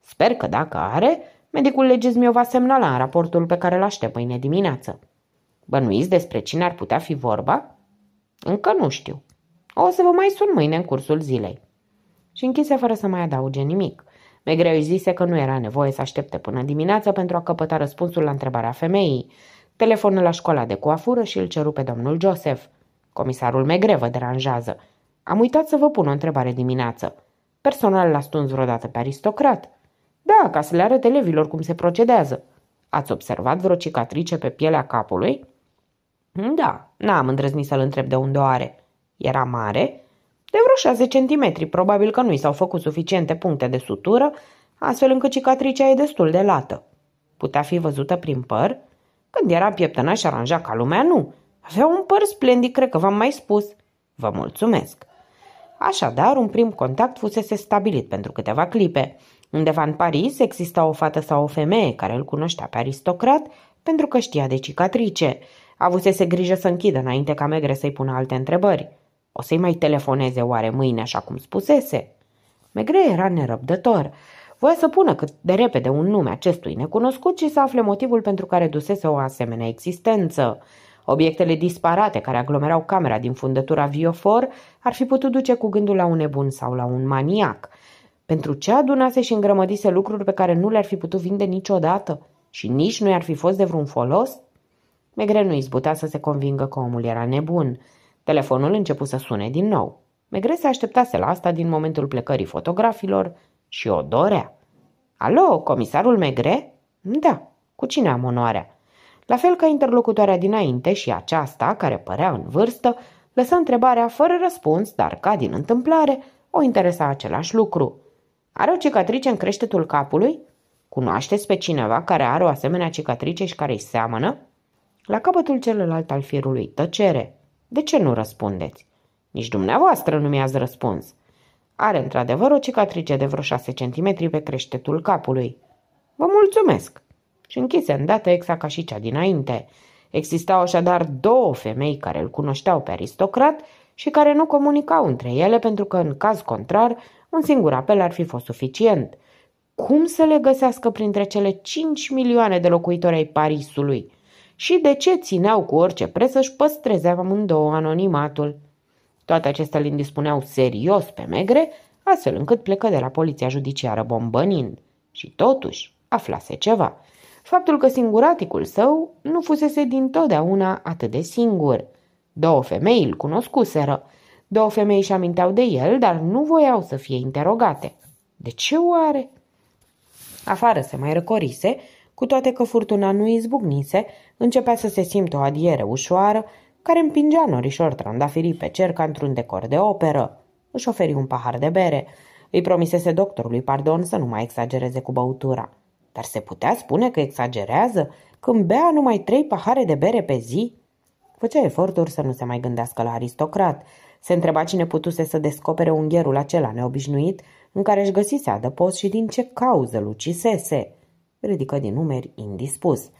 Sper că dacă are, medicul legis mi-o va semnala în raportul pe care l aștept mâine dimineață. Bănuiți despre cine ar putea fi vorba? Încă nu știu. O să vă mai sun mâine în cursul zilei. Și închise fără să mai adauge nimic. Megreu își zise că nu era nevoie să aștepte până dimineață pentru a căpăta răspunsul la întrebarea femeii. Telefonul la școala de coafură și îl ceru pe domnul Joseph. Comisarul Megre vă deranjează. Am uitat să vă pun o întrebare dimineață. Personal l-a stuns vreodată pe aristocrat? Da, ca să le arăt elevilor cum se procedează. Ați observat vreo cicatrice pe pielea capului? Da, n-am îndrăznit să-l întreb de unde o are. Era mare? de vreo 6 cm, probabil că nu i s-au făcut suficiente puncte de sutură, astfel încât cicatricea e destul de lată. Putea fi văzută prin păr? Când era pieptăna și aranja ca lumea, nu. Avea un păr splendid, cred că v-am mai spus. Vă mulțumesc. Așadar, un prim contact fusese stabilit pentru câteva clipe. Undeva în Paris exista o fată sau o femeie care îl cunoștea pe aristocrat pentru că știa de cicatrice. Avusese grijă să închidă înainte ca Megre să-i pună alte întrebări. O să-i mai telefoneze oare mâine așa cum spusese? Megre era nerăbdător. Voia să pună cât de repede un nume acestui necunoscut și să afle motivul pentru care dusese o asemenea existență. Obiectele disparate care aglomerau camera din fundătura Viofor ar fi putut duce cu gândul la un nebun sau la un maniac. Pentru ce adunase și îngrămădise lucruri pe care nu le-ar fi putut vinde niciodată și nici nu i-ar fi fost de vreun folos? Megre nu izbutea să se convingă că omul era nebun. Telefonul începu să sune din nou. Megre se așteptase la asta din momentul plecării fotografilor și o dorea. Alo, comisarul Megre? Da, cu cine am onoarea? La fel ca interlocutoarea dinainte și aceasta, care părea în vârstă, lăsă întrebarea fără răspuns, dar ca din întâmplare, o interesa același lucru. Are o cicatrice în creștetul capului? Cunoașteți pe cineva care are o asemenea cicatrice și care îi seamănă? La capătul celălalt al firului tăcere. De ce nu răspundeți? Nici dumneavoastră nu mi-ați răspuns. Are într-adevăr o cicatrice de vreo 6 centimetri pe creștetul capului. Vă mulțumesc! Și închise îndată exact ca și cea dinainte. Existau așadar două femei care îl cunoșteau pe aristocrat și care nu comunicau între ele pentru că, în caz contrar, un singur apel ar fi fost suficient. Cum să le găsească printre cele 5 milioane de locuitori ai Parisului? și de ce țineau cu orice preț să-și păstreze amândouă anonimatul. Toate acestea îl indispuneau serios pe Megre, astfel încât plecă de la poliția judiciară bombănind. Și totuși aflase ceva. Faptul că singuraticul său nu fusese totdeauna atât de singur. Două femei îl cunoscuseră. Două femei își aminteau de el, dar nu voiau să fie interogate. De ce oare? Afară se mai răcorise, cu toate că furtuna nu izbucnise, începea să se simtă o adiere ușoară, care împingea norișor trandafirii pe cer ca într-un decor de operă. Își oferi un pahar de bere. Îi promisese doctorului pardon să nu mai exagereze cu băutura. Dar se putea spune că exagerează când bea numai trei pahare de bere pe zi? Făcea eforturi să nu se mai gândească la aristocrat. Se întreba cine putuse să descopere ungherul acela neobișnuit în care își găsise adăpost și din ce cauză lucisese. Ridică din numeri indispus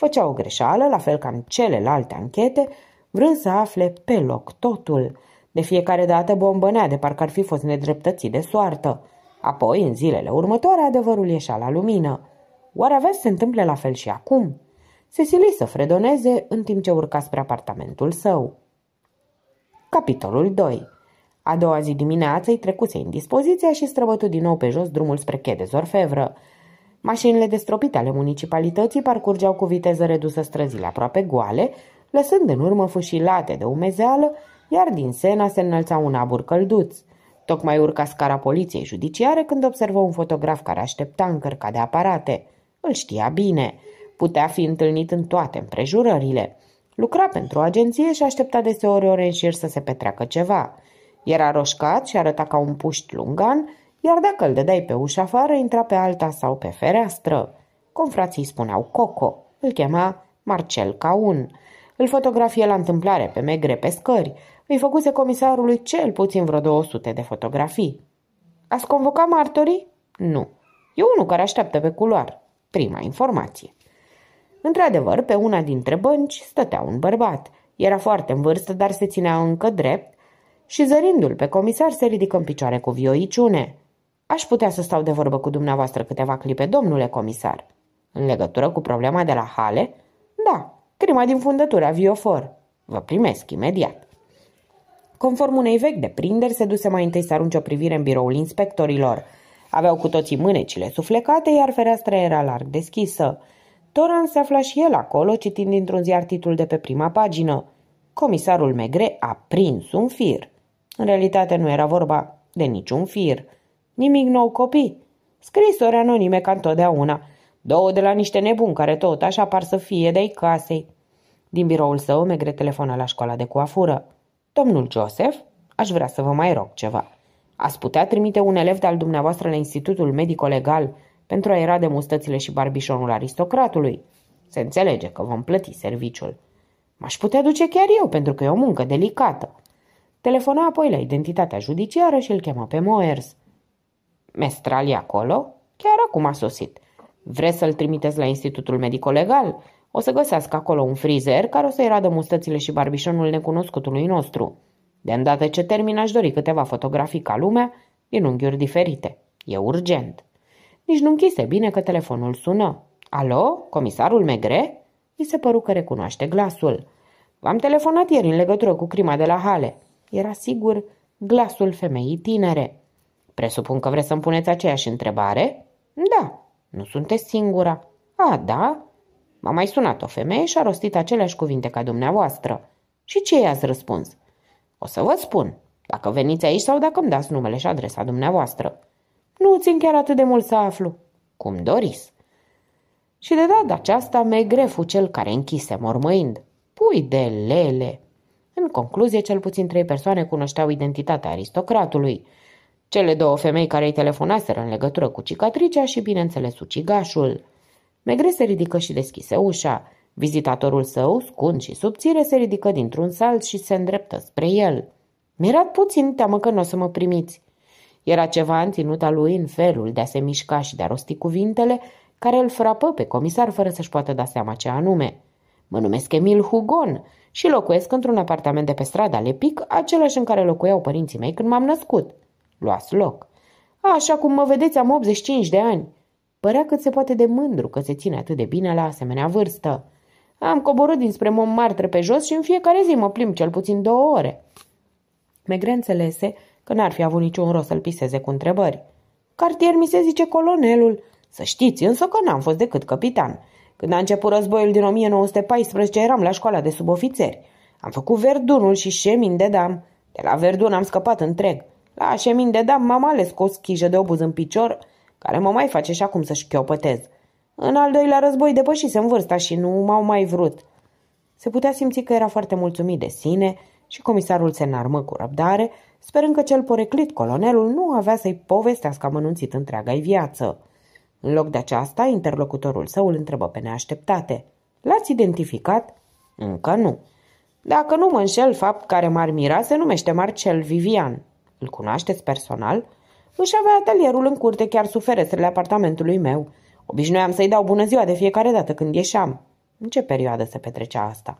făcea o greșeală, la fel ca în celelalte anchete, vrând să afle pe loc totul. De fiecare dată bombănea de parcă ar fi fost nedreptățit de soartă. Apoi, în zilele următoare, adevărul ieșea la lumină. Oare avea să se întâmple la fel și acum? Se sili să fredoneze în timp ce urca spre apartamentul său. Capitolul 2 A doua zi dimineață îi trecuse indispoziția și străbătu din nou pe jos drumul spre Chedezor Fevră. Mașinile destropite ale municipalității parcurgeau cu viteză redusă străzile aproape goale, lăsând în urmă fâșilate de umezeală, iar din Sena se înălța un abur călduț. Tocmai urca scara poliției judiciare când observă un fotograf care aștepta încărca de aparate. Îl știa bine. Putea fi întâlnit în toate împrejurările. Lucra pentru o agenție și aștepta deseori o reînșir să se petreacă ceva. Era roșcat și arăta ca un puști lungan, iar dacă îl dădeai pe ușa afară, intra pe alta sau pe fereastră. Confrații spuneau Coco, îl chema Marcel Caun. Îl fotografie la întâmplare pe megre pe scări. Îi făcuse comisarului cel puțin vreo 200 de fotografii. Ați convocat martorii? Nu. E unul care așteaptă pe culoar. Prima informație. Într-adevăr, pe una dintre bănci stătea un bărbat. Era foarte în vârstă, dar se ținea încă drept și zărindu-l pe comisar se ridică în picioare cu vioiciune. Aș putea să stau de vorbă cu dumneavoastră câteva clipe, domnule comisar. În legătură cu problema de la Hale? Da, crima din fundătura Viofor. Vă primesc imediat. Conform unei vechi deprinderi, se duse mai întâi să arunce o privire în biroul inspectorilor. Aveau cu toții mânecile suflecate, iar fereastra era larg deschisă. Toran se afla și el acolo, citind dintr-un ziar titlul de pe prima pagină. Comisarul Megre a prins un fir. În realitate nu era vorba de niciun fir. Nimic nou, copii. Scrisori anonime ca întotdeauna. Două de la niște nebuni care tot așa par să fie de-ai casei. Din biroul său, Megre telefonă la școala de coafură. Domnul Joseph, aș vrea să vă mai rog ceva. Ați putea trimite un elev de-al dumneavoastră la Institutul Medico-Legal pentru a era de mustățile și barbișonul aristocratului. Se înțelege că vom plăti serviciul. M-aș putea duce chiar eu, pentru că e o muncă delicată. Telefona apoi la identitatea judiciară și îl chemă pe Moers. Mestrali acolo? Chiar acum a sosit. Vreți să-l trimiteți la Institutul Medico-Legal? O să găsească acolo un frizer care o să-i radă mustățile și barbișonul necunoscutului nostru. De îndată ce termin, aș dori câteva fotografii ca lumea, din unghiuri diferite. E urgent. Nici nu închise bine că telefonul sună. Alo, comisarul Megre? I se păru că recunoaște glasul. V-am telefonat ieri în legătură cu crima de la Hale. Era sigur glasul femeii tinere. Presupun că vreți să-mi puneți aceeași întrebare? Da, nu sunteți singura. A, da? M-a mai sunat o femeie și a rostit aceleași cuvinte ca dumneavoastră. Și ce i-ați răspuns? O să vă spun, dacă veniți aici sau dacă îmi dați numele și adresa dumneavoastră. Nu țin chiar atât de mult să aflu. Cum doriți. Și de data aceasta megrefu cel care închise mormăind. Pui de lele! În concluzie, cel puțin trei persoane cunoșteau identitatea aristocratului – cele două femei care îi telefonaseră în legătură cu cicatricea și, bineînțeles, ucigașul. Megre se ridică și deschise ușa. Vizitatorul său, scund și subțire, se ridică dintr-un salt și se îndreptă spre el. Mi-era puțin teamă că nu o să mă primiți. Era ceva în ținuta lui în felul de a se mișca și de a rosti cuvintele care îl frapă pe comisar fără să-și poată da seama ce anume. Mă numesc Emil Hugon și locuiesc într-un apartament de pe strada Lepic, același în care locuiau părinții mei când m-am născut. Luați loc. Așa cum mă vedeți, am 85 de ani. Părea cât se poate de mândru că se ține atât de bine la asemenea vârstă. Am coborât dinspre Montmartre pe jos și în fiecare zi mă plimb cel puțin două ore. Megre înțelese că n-ar fi avut niciun rost să-l piseze cu întrebări. Cartier mi se zice colonelul. Să știți însă că n-am fost decât capitan. Când a început războiul din 1914, eram la școala de subofițeri. Am făcut verdunul și șemin de dam. De la verdun am scăpat întreg. La șemin de dam m-am ales cu o schijă de obuz în picior, care mă mai face și acum să chiopătez. În al doilea război depășisem vârsta și nu m-au mai vrut. Se putea simți că era foarte mulțumit de sine și comisarul se înarmă cu răbdare, sperând că cel poreclit colonelul nu avea să-i povestească amănunțit întreaga-i viață. În loc de aceasta, interlocutorul său îl întrebă pe neașteptate. L-ați identificat? Încă nu. Dacă nu mă înșel, fapt care m-ar mira se numește Marcel Vivian. Îl cunoașteți personal? Își avea atelierul în curte chiar sub ferestrele apartamentului meu. Obișnuiam să-i dau bună ziua de fiecare dată când ieșeam. În ce perioadă se petrecea asta?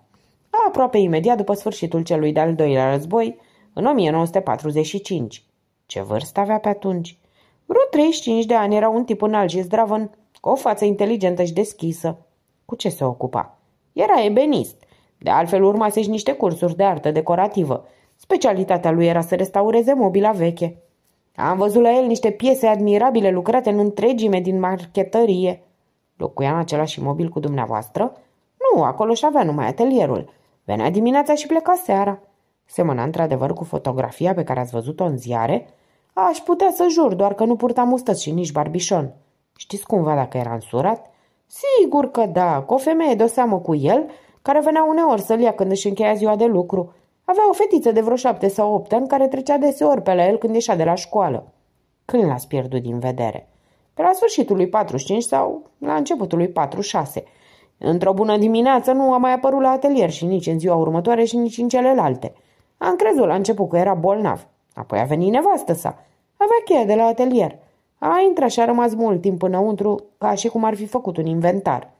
Aproape imediat după sfârșitul celui de-al doilea război, în 1945. Ce vârstă avea pe atunci? Vreo 35 de ani era un tip înalt și zdravân, cu o față inteligentă și deschisă. Cu ce se ocupa? Era ebenist. De altfel urmase și niște cursuri de artă decorativă – Specialitatea lui era să restaureze mobila veche. Am văzut la el niște piese admirabile lucrate în întregime din marchetărie. Locuia în același imobil cu dumneavoastră? Nu, acolo și avea numai atelierul. Venea dimineața și pleca seara. Semăna într-adevăr cu fotografia pe care ați văzut-o în ziare? Aș putea să jur, doar că nu purta mustăți și nici barbișon. Știți cumva dacă era însurat? Sigur că da, cu o femeie de o seamă cu el, care venea uneori să-l ia când își încheia ziua de lucru. Avea o fetiță de vreo șapte sau opt ani care trecea deseori pe la el când ieșea de la școală. Când l-ați pierdut din vedere? Pe la sfârșitul lui 45 sau la începutul lui 46. Într-o bună dimineață nu a mai apărut la atelier și nici în ziua următoare și nici în celelalte. Am crezut la început că era bolnav. Apoi a venit nevastă sa. Avea cheia de la atelier. A intrat și a rămas mult timp înăuntru, ca și cum ar fi făcut un inventar.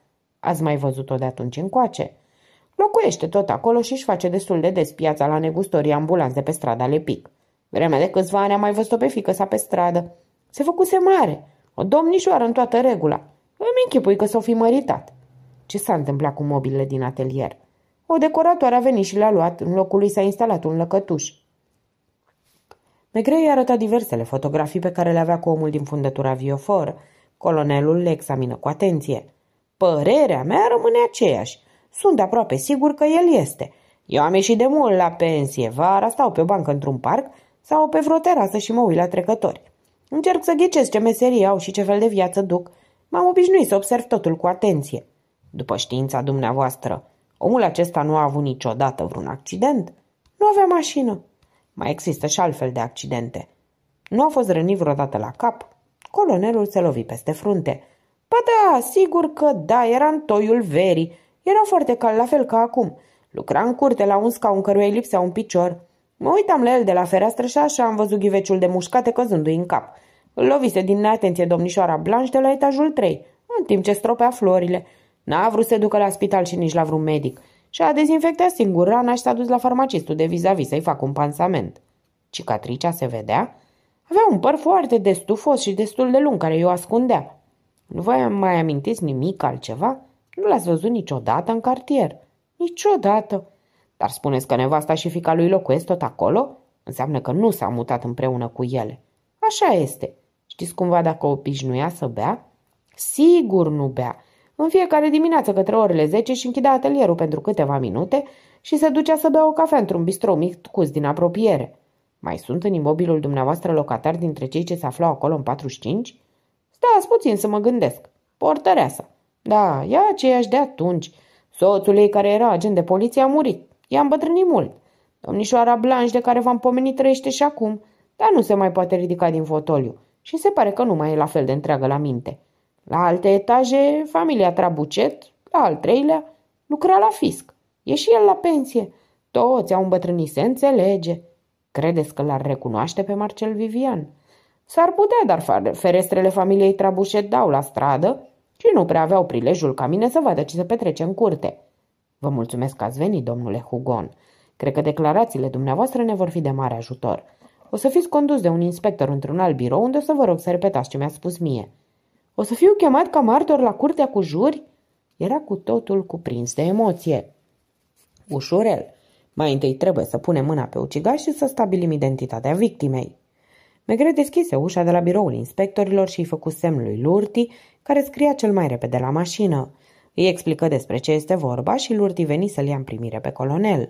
Ați mai văzut-o de atunci încoace?" Locuiește tot acolo și își face destul de des piața la negustorii ambulanți de pe strada Lepic. Vremea de câțiva ani am mai văzut-o pe fică sa pe stradă. Se făcuse mare, o domnișoară în toată regula. Îmi închipui că s-o fi măritat. Ce s-a întâmplat cu mobilele din atelier? O decoratoare a venit și l-a luat, în locul lui s-a instalat un lăcătuș. Megrei arăta diversele fotografii pe care le avea cu omul din fundătura Vioforă. Colonelul le examină cu atenție. Părerea mea rămâne aceeași. Sunt aproape sigur că el este. Eu am ieșit de mult la pensie. Vara stau pe bancă într-un parc sau pe vreo terasă și mă uit la trecători. Încerc să ghicesc ce meserie au și ce fel de viață duc. M-am obișnuit să observ totul cu atenție. După știința dumneavoastră, omul acesta nu a avut niciodată vreun accident? Nu avea mașină. Mai există și altfel de accidente. Nu a fost rănit vreodată la cap? Colonelul se lovi peste frunte. Pă da, sigur că da, era în toiul verii. Era foarte cal, la fel ca acum. Lucra în curte la un scaun căruia îi lipsea un picior. Mă uitam la el de la fereastră și așa am văzut ghiveciul de mușcate căzându-i în cap. Îl lovise din neatenție domnișoara Blanche de la etajul 3, în timp ce stropea florile. N-a vrut să ducă la spital și nici la vreun medic. Și a dezinfectat singur rana și s-a dus la farmacistul de vis-a-vis să-i facă un pansament. Cicatricea se vedea? Avea un păr foarte destufos și destul de lung care i-o ascundea. Nu vă mai amintiți nimic altceva? Nu l-ați văzut niciodată în cartier. Niciodată. Dar spuneți că nevasta și fica lui locuiesc tot acolo? Înseamnă că nu s-a mutat împreună cu ele. Așa este. Știți cumva dacă o obișnuia să bea? Sigur nu bea. În fiecare dimineață către orele 10 și închidea atelierul pentru câteva minute și se ducea să bea o cafea într-un bistrou cus din apropiere. Mai sunt în imobilul dumneavoastră locatari dintre cei ce se aflau acolo în 45? Stați puțin să mă gândesc. Portăreasa. Da, e aceeași de atunci. Soțul ei care era agent de poliție a murit. I-a îmbătrânit mult. Domnișoara Blanche de care v-am pomenit trăiește și acum, dar nu se mai poate ridica din fotoliu și se pare că nu mai e la fel de întreagă la minte. La alte etaje, familia Trabucet, la al treilea, lucra la fisc. E și el la pensie. Toți au îmbătrânit, se înțelege. Credeți că l-ar recunoaște pe Marcel Vivian? S-ar putea, dar ferestrele familiei Trabucet dau la stradă și nu prea aveau prilejul ca mine să vadă ce se petrece în curte. Vă mulțumesc că ați venit, domnule Hugon. Cred că declarațiile dumneavoastră ne vor fi de mare ajutor. O să fiți condus de un inspector într-un alt birou unde o să vă rog să repetați ce mi-a spus mie. O să fiu chemat ca martor la curtea cu juri? Era cu totul cuprins de emoție. Ușurel, mai întâi trebuie să punem mâna pe ucigaș și să stabilim identitatea victimei. Megre deschise ușa de la biroul inspectorilor și îi făcu semn lui Lurti care scria cel mai repede la mașină. Îi explică despre ce este vorba și Lurdi veni să-l ia în primire pe colonel.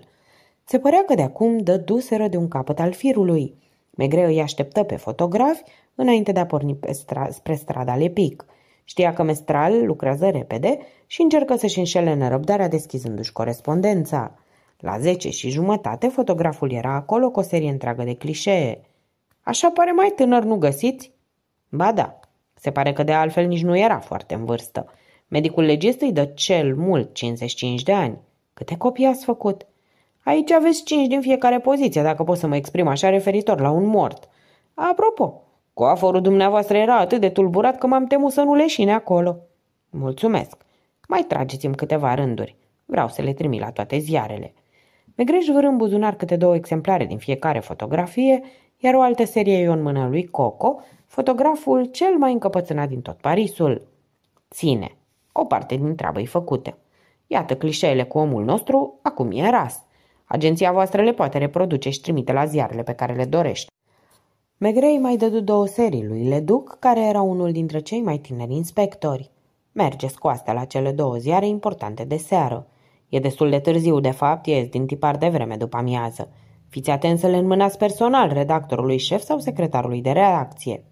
Se părea că de acum dă duseră de un capăt al firului. Megre îi așteptă pe fotografi înainte de a porni pe stra- spre strada Lepic. Știa că Mestral lucrează repede și încercă să-și înșele nerăbdarea deschizându-și corespondența. La zece și jumătate, fotograful era acolo cu o serie întreagă de clișee. Așa pare mai tânăr, nu găsiți? Ba da, se pare că de altfel nici nu era foarte în vârstă. Medicul legist îi dă cel mult 55 de ani. Câte copii ați făcut? Aici aveți 5 din fiecare poziție, dacă pot să mă exprim așa referitor la un mort. Apropo, coaforul dumneavoastră era atât de tulburat că m-am temut să nu leșine acolo. Mulțumesc. Mai trageți-mi câteva rânduri. Vreau să le trimit la toate ziarele. Megreș vâr în buzunar câte două exemplare din fiecare fotografie iar o altă serie e în mâna lui Coco, fotograful cel mai încăpățânat din tot Parisul. Ține, o parte din treabă e făcută. Iată clișeele cu omul nostru, acum e ras. Agenția voastră le poate reproduce și trimite la ziarele pe care le dorești. Megrei mai dădu două serii lui Leduc, care era unul dintre cei mai tineri inspectori. Merge cu la cele două ziare importante de seară. E destul de târziu, de fapt, ies din tipar de vreme după amiază. Fiți atent să le înmânați personal redactorului șef sau secretarului de redacție.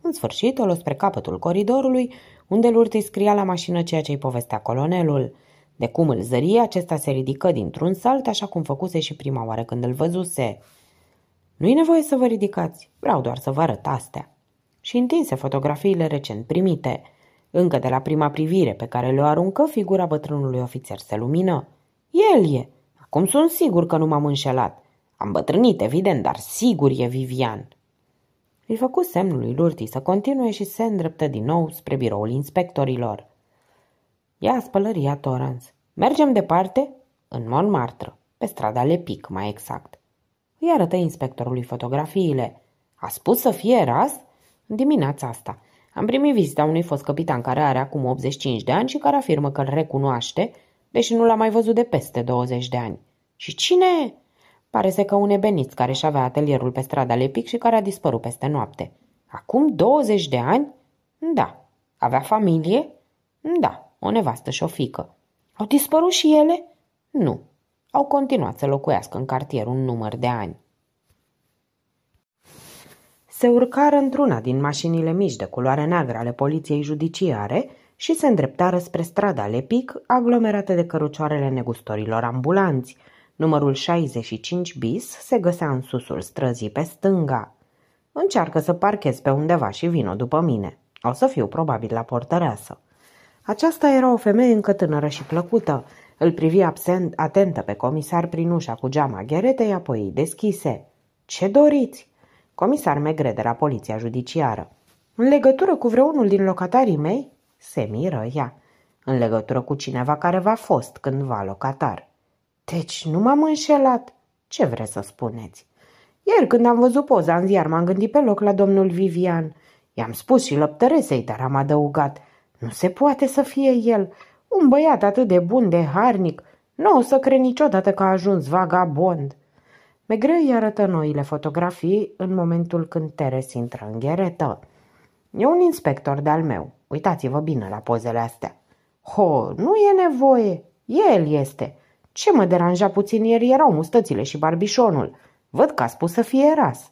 În sfârșit, o spre capătul coridorului, unde Lurt îi scria la mașină ceea ce i povestea colonelul. De cum îl zări, acesta se ridică dintr-un salt, așa cum făcuse și prima oară când îl văzuse. Nu-i nevoie să vă ridicați, vreau doar să vă arăt astea. Și întinse fotografiile recent primite. Încă de la prima privire pe care le-o aruncă, figura bătrânului ofițer se lumină. El e! Acum sunt sigur că nu m-am înșelat. Am bătrânit, evident, dar sigur e Vivian. Îi făcu semnul lui Lurti să continue și se îndreptă din nou spre biroul inspectorilor. Ia spălăria Torrance. Mergem departe? În Montmartre, pe strada Lepic, mai exact. Îi arătă inspectorului fotografiile. A spus să fie ras? Dimineața asta. Am primit vizita unui fost capitan care are acum 85 de ani și care afirmă că îl recunoaște, deși nu l-a mai văzut de peste 20 de ani. Și cine? Pare să că un ebeniț care și avea atelierul pe strada Lepic și care a dispărut peste noapte. Acum 20 de ani? Da. Avea familie? Da, o nevastă și o fică. Au dispărut și ele? Nu. Au continuat să locuiască în cartier un număr de ani. Se urcară într-una din mașinile mici de culoare neagră ale poliției judiciare și se îndreptară spre strada Lepic, aglomerată de cărucioarele negustorilor ambulanți – Numărul 65 bis se găsea în susul străzii pe stânga. Încearcă să parchez pe undeva și vină după mine. O să fiu probabil la portăreasă. Aceasta era o femeie încă tânără și plăcută. Îl privi absent, atentă pe comisar prin ușa cu geama gheretei, apoi îi deschise. Ce doriți? Comisar Megre de la poliția judiciară. În legătură cu vreunul din locatarii mei? Se miră ea. În legătură cu cineva care va fost cândva locatar. Deci nu m-am înșelat. Ce vreți să spuneți? Ieri când am văzut poza în ziar, m-am gândit pe loc la domnul Vivian. I-am spus și lăptăresei, dar am adăugat. Nu se poate să fie el. Un băiat atât de bun, de harnic. Nu o să cred niciodată că a ajuns vagabond. Megre îi arătă noile fotografii în momentul când Teres intră în gheretă. E un inspector de-al meu. Uitați-vă bine la pozele astea. Ho, nu e nevoie. El este. Ce mă deranja puțin ieri erau mustățile și barbișonul. Văd că a spus să fie ras.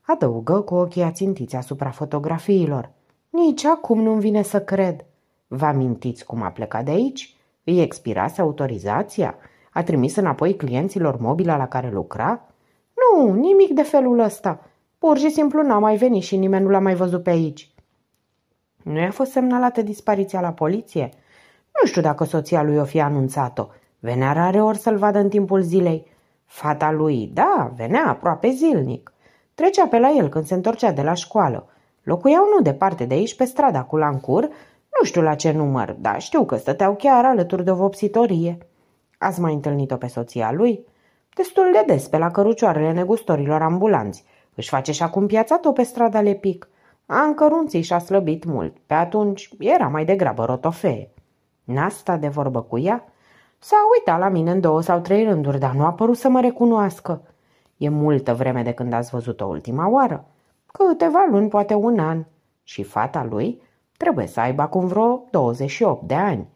Adăugă cu ochii ațintiți asupra fotografiilor. Nici acum nu-mi vine să cred. Vă amintiți cum a plecat de aici? Îi expirase autorizația? A trimis înapoi clienților mobila la care lucra? Nu, nimic de felul ăsta. Pur și simplu n-a mai venit și nimeni nu l-a mai văzut pe aici. Nu i-a fost semnalată dispariția la poliție? Nu știu dacă soția lui o fi anunțat-o, Venea rare ori să-l vadă în timpul zilei. Fata lui, da, venea aproape zilnic. Trecea pe la el când se întorcea de la școală. Locuiau nu departe de aici, pe strada cu lancur, nu știu la ce număr, dar știu că stăteau chiar alături de o vopsitorie. Ați mai întâlnit-o pe soția lui? Destul de des pe la cărucioarele negustorilor ambulanți. Își face și acum piața tot pe strada Lepic. A încărunții și-a slăbit mult. Pe atunci era mai degrabă rotofeie. N-a stat de vorbă cu ea? S-a uitat la mine în două sau trei rânduri, dar nu a părut să mă recunoască. E multă vreme de când ați văzut-o ultima oară. Câteva luni, poate un an. Și fata lui trebuie să aibă acum vreo 28 de ani.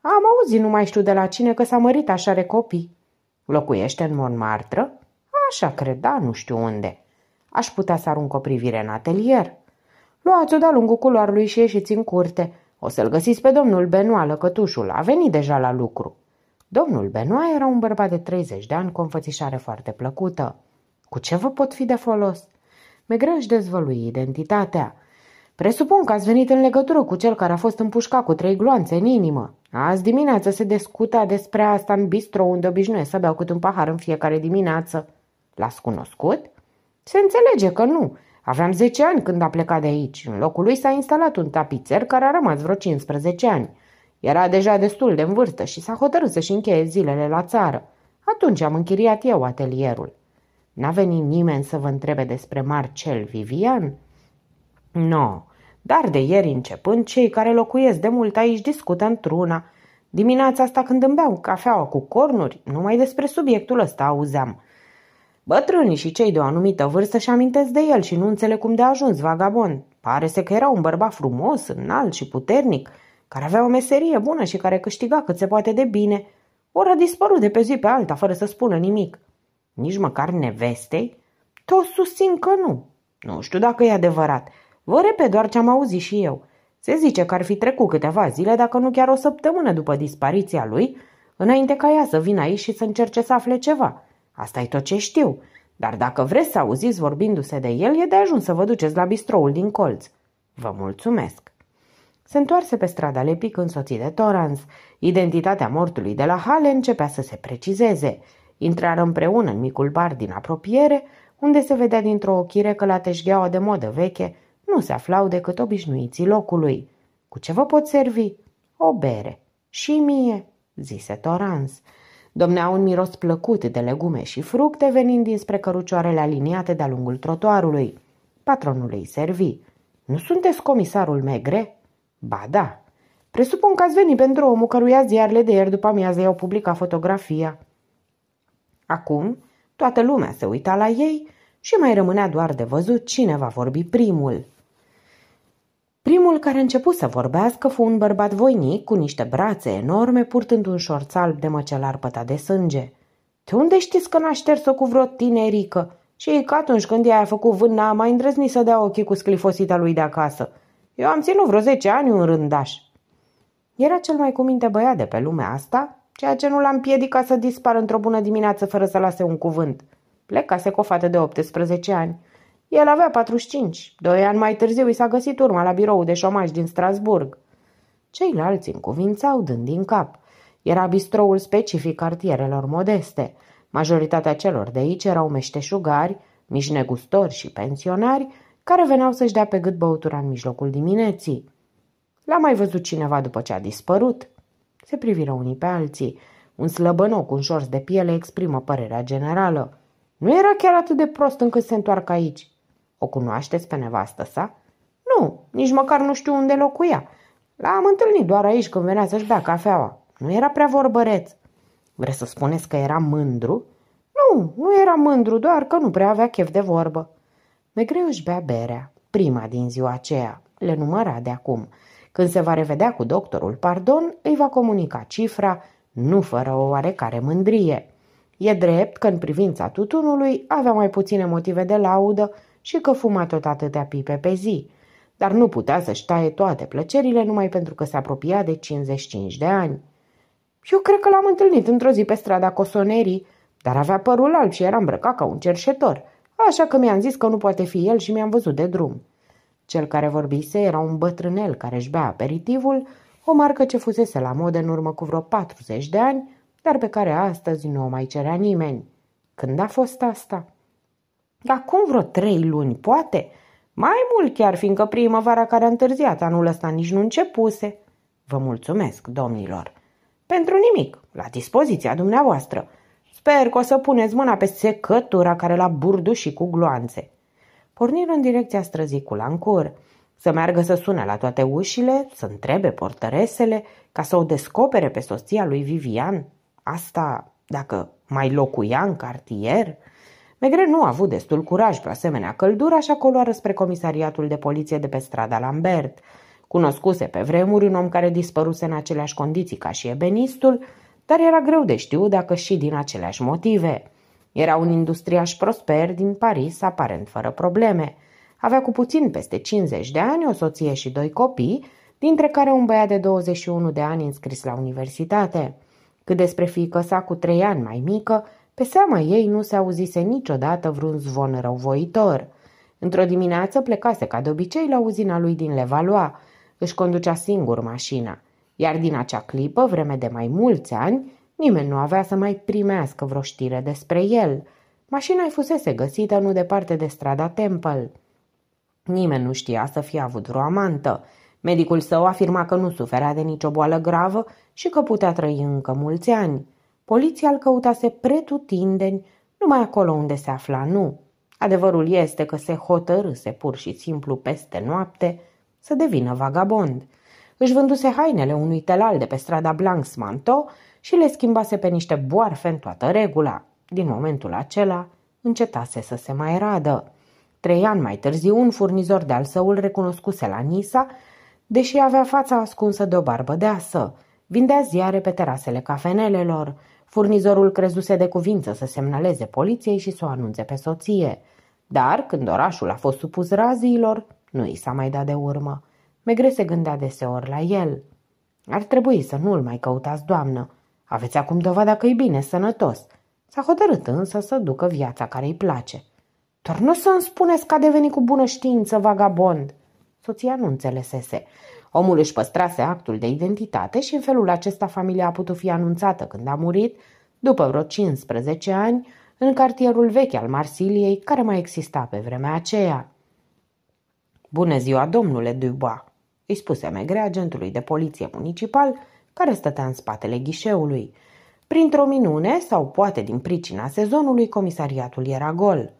Am auzit, nu mai știu de la cine, că s-a mărit așa de copii. Locuiește în Montmartre? Așa da, nu știu unde. Aș putea să arunc o privire în atelier. Luați-o de-a lungul culoarului și ieșiți în curte. O să-l găsiți pe domnul Benoa, lăcătușul. A venit deja la lucru. Domnul Benoit era un bărbat de 30 de ani cu o înfățișare foarte plăcută. Cu ce vă pot fi de folos? Megre își dezvălui identitatea. Presupun că ați venit în legătură cu cel care a fost împușcat cu trei gloanțe în inimă. Azi dimineață se discuta despre asta în bistro unde obișnuiesc să beau cât un pahar în fiecare dimineață. L-ați cunoscut? Se înțelege că nu. Aveam 10 ani când a plecat de aici. În locul lui s-a instalat un tapițer care a rămas vreo 15 ani. Era deja destul de în vârstă și s-a hotărât să-și încheie zilele la țară. Atunci am închiriat eu atelierul. N-a venit nimeni să vă întrebe despre Marcel Vivian? Nu, no. dar de ieri începând, cei care locuiesc de mult aici discută într-una. Dimineața asta când îmi beau cafeaua cu cornuri, numai despre subiectul ăsta auzeam. Bătrânii și cei de o anumită vârstă și amintesc de el și nu înțeleg cum de a ajuns vagabond. Pare să că era un bărbat frumos, înalt și puternic – care avea o meserie bună și care câștiga cât se poate de bine, ori a dispărut de pe zi pe alta fără să spună nimic. Nici măcar nevestei? Toți susțin că nu. Nu știu dacă e adevărat. Vă repet doar ce am auzit și eu. Se zice că ar fi trecut câteva zile, dacă nu chiar o săptămână după dispariția lui, înainte ca ea să vină aici și să încerce să afle ceva. Asta e tot ce știu. Dar dacă vreți să auziți vorbindu-se de el, e de ajuns să vă duceți la bistroul din colț. Vă mulțumesc! Se întoarse pe strada Lepic însoțit de Torans. Identitatea mortului de la Hale începea să se precizeze. Intrară împreună în micul bar din apropiere, unde se vedea dintr-o ochire că la teșgheaua de modă veche nu se aflau decât obișnuiții locului. Cu ce vă pot servi? O bere. Și mie, zise Torans. Domnea un miros plăcut de legume și fructe venind dinspre cărucioarele aliniate de-a lungul trotuarului. Patronul îi servi. Nu sunteți comisarul Megre?" Ba da. Presupun că ați venit pentru omul căruia ziarele de ieri după amiază i-au publicat fotografia. Acum, toată lumea se uita la ei și mai rămânea doar de văzut cine va vorbi primul. Primul care început să vorbească fu un bărbat voinic cu niște brațe enorme purtând un șorț alb de măcelar pătat de sânge. De unde știți că n-a șters-o cu vreo tinerică? Și că atunci când ea a făcut vânt n-a mai îndrăznit să dea ochii cu sclifosita lui de acasă – eu am ținut vreo 10 ani un rândaș. Era cel mai cuminte băiat de pe lumea asta, ceea ce nu l-am piedicat să dispară într-o bună dimineață fără să lase un cuvânt. Plecase cu o fată de 18 ani. El avea 45. Doi ani mai târziu i s-a găsit urma la biroul de șomaj din Strasburg. Ceilalți încuvințau dând din cap. Era bistroul specific cartierelor modeste. Majoritatea celor de aici erau meșteșugari, mici negustori și pensionari, care veneau să-și dea pe gât băutura în mijlocul dimineții. L-a mai văzut cineva după ce a dispărut? Se priviră unii pe alții. Un slăbănoc cu un șors de piele exprimă părerea generală. Nu era chiar atât de prost încât se întoarcă aici. O cunoașteți pe nevastă sa? Nu, nici măcar nu știu unde locuia. L-am întâlnit doar aici când venea să-și bea cafeaua. Nu era prea vorbăreț. Vreți să spuneți că era mândru? Nu, nu era mândru, doar că nu prea avea chef de vorbă. Megreu își bea berea, prima din ziua aceea, le număra de acum. Când se va revedea cu doctorul Pardon, îi va comunica cifra, nu fără o oarecare mândrie. E drept că în privința tutunului avea mai puține motive de laudă și că fuma tot atâtea pipe pe zi, dar nu putea să-și taie toate plăcerile numai pentru că se apropia de 55 de ani. Eu cred că l-am întâlnit într-o zi pe strada Cosonerii, dar avea părul alb și era îmbrăcat ca un cerșetor – Așa că mi-am zis că nu poate fi el și mi-am văzut de drum. Cel care vorbise era un bătrânel care își bea aperitivul, o marcă ce fusese la modă în urmă cu vreo 40 de ani, dar pe care astăzi nu o mai cerea nimeni. Când a fost asta? Acum vreo trei luni, poate. Mai mult chiar, fiindcă primăvara care a întârziat anul ăsta nici nu începuse. Vă mulțumesc, domnilor. Pentru nimic, la dispoziția dumneavoastră. Sper că o să puneți mâna pe secătura care l-a burdușit cu gloanțe. Pornir în direcția străzii cu lancur. Să meargă să sune la toate ușile, să întrebe portăresele, ca să o descopere pe soția lui Vivian. Asta dacă mai locuia în cartier? Megre nu a avut destul curaj pe asemenea căldură, așa că o luară spre comisariatul de poliție de pe strada Lambert. Cunoscuse pe vremuri un om care dispăruse în aceleași condiții ca și ebenistul, dar era greu de știut dacă și din aceleași motive. Era un industriaș prosper din Paris, aparent fără probleme. Avea cu puțin peste 50 de ani o soție și doi copii, dintre care un băiat de 21 de ani înscris la universitate. Cât despre fiică sa cu trei ani mai mică, pe seama ei nu se auzise niciodată vreun zvon răuvoitor. Într-o dimineață plecase ca de obicei la uzina lui din Levallois. Își conducea singur mașina iar din acea clipă, vreme de mai mulți ani, nimeni nu avea să mai primească vreo știre despre el. Mașina i fusese găsită nu departe de strada Temple. Nimeni nu știa să fie avut vreo amantă. Medicul său afirma că nu suferea de nicio boală gravă și că putea trăi încă mulți ani. Poliția îl căutase pretutindeni, numai acolo unde se afla nu. Adevărul este că se hotărâse pur și simplu peste noapte să devină vagabond – își vânduse hainele unui telal de pe strada Blanksmanto și le schimbase pe niște boarfe în toată regula. Din momentul acela, încetase să se mai radă. Trei ani mai târziu, un furnizor de al său îl recunoscuse la Nisa, deși avea fața ascunsă de o barbă deasă. Vindea ziare pe terasele cafenelelor. Furnizorul crezuse de cuvință să semnaleze poliției și să o anunțe pe soție. Dar, când orașul a fost supus raziilor, nu i s-a mai dat de urmă. Megre se gândea deseori la el. Ar trebui să nu-l mai căutați, doamnă. Aveți acum dovada că e bine, sănătos. S-a hotărât însă să ducă viața care îi place. Doar nu să-mi spuneți că a devenit cu bună știință vagabond. Soția nu înțelesese. Omul își păstrase actul de identitate și în felul acesta familia a putut fi anunțată când a murit, după vreo 15 ani, în cartierul vechi al Marsiliei, care mai exista pe vremea aceea. Bună ziua, domnule Dubois! Îi spuse Megre agentului de poliție municipal care stătea în spatele ghișeului. Printr-o minune sau poate din pricina sezonului, comisariatul era gol.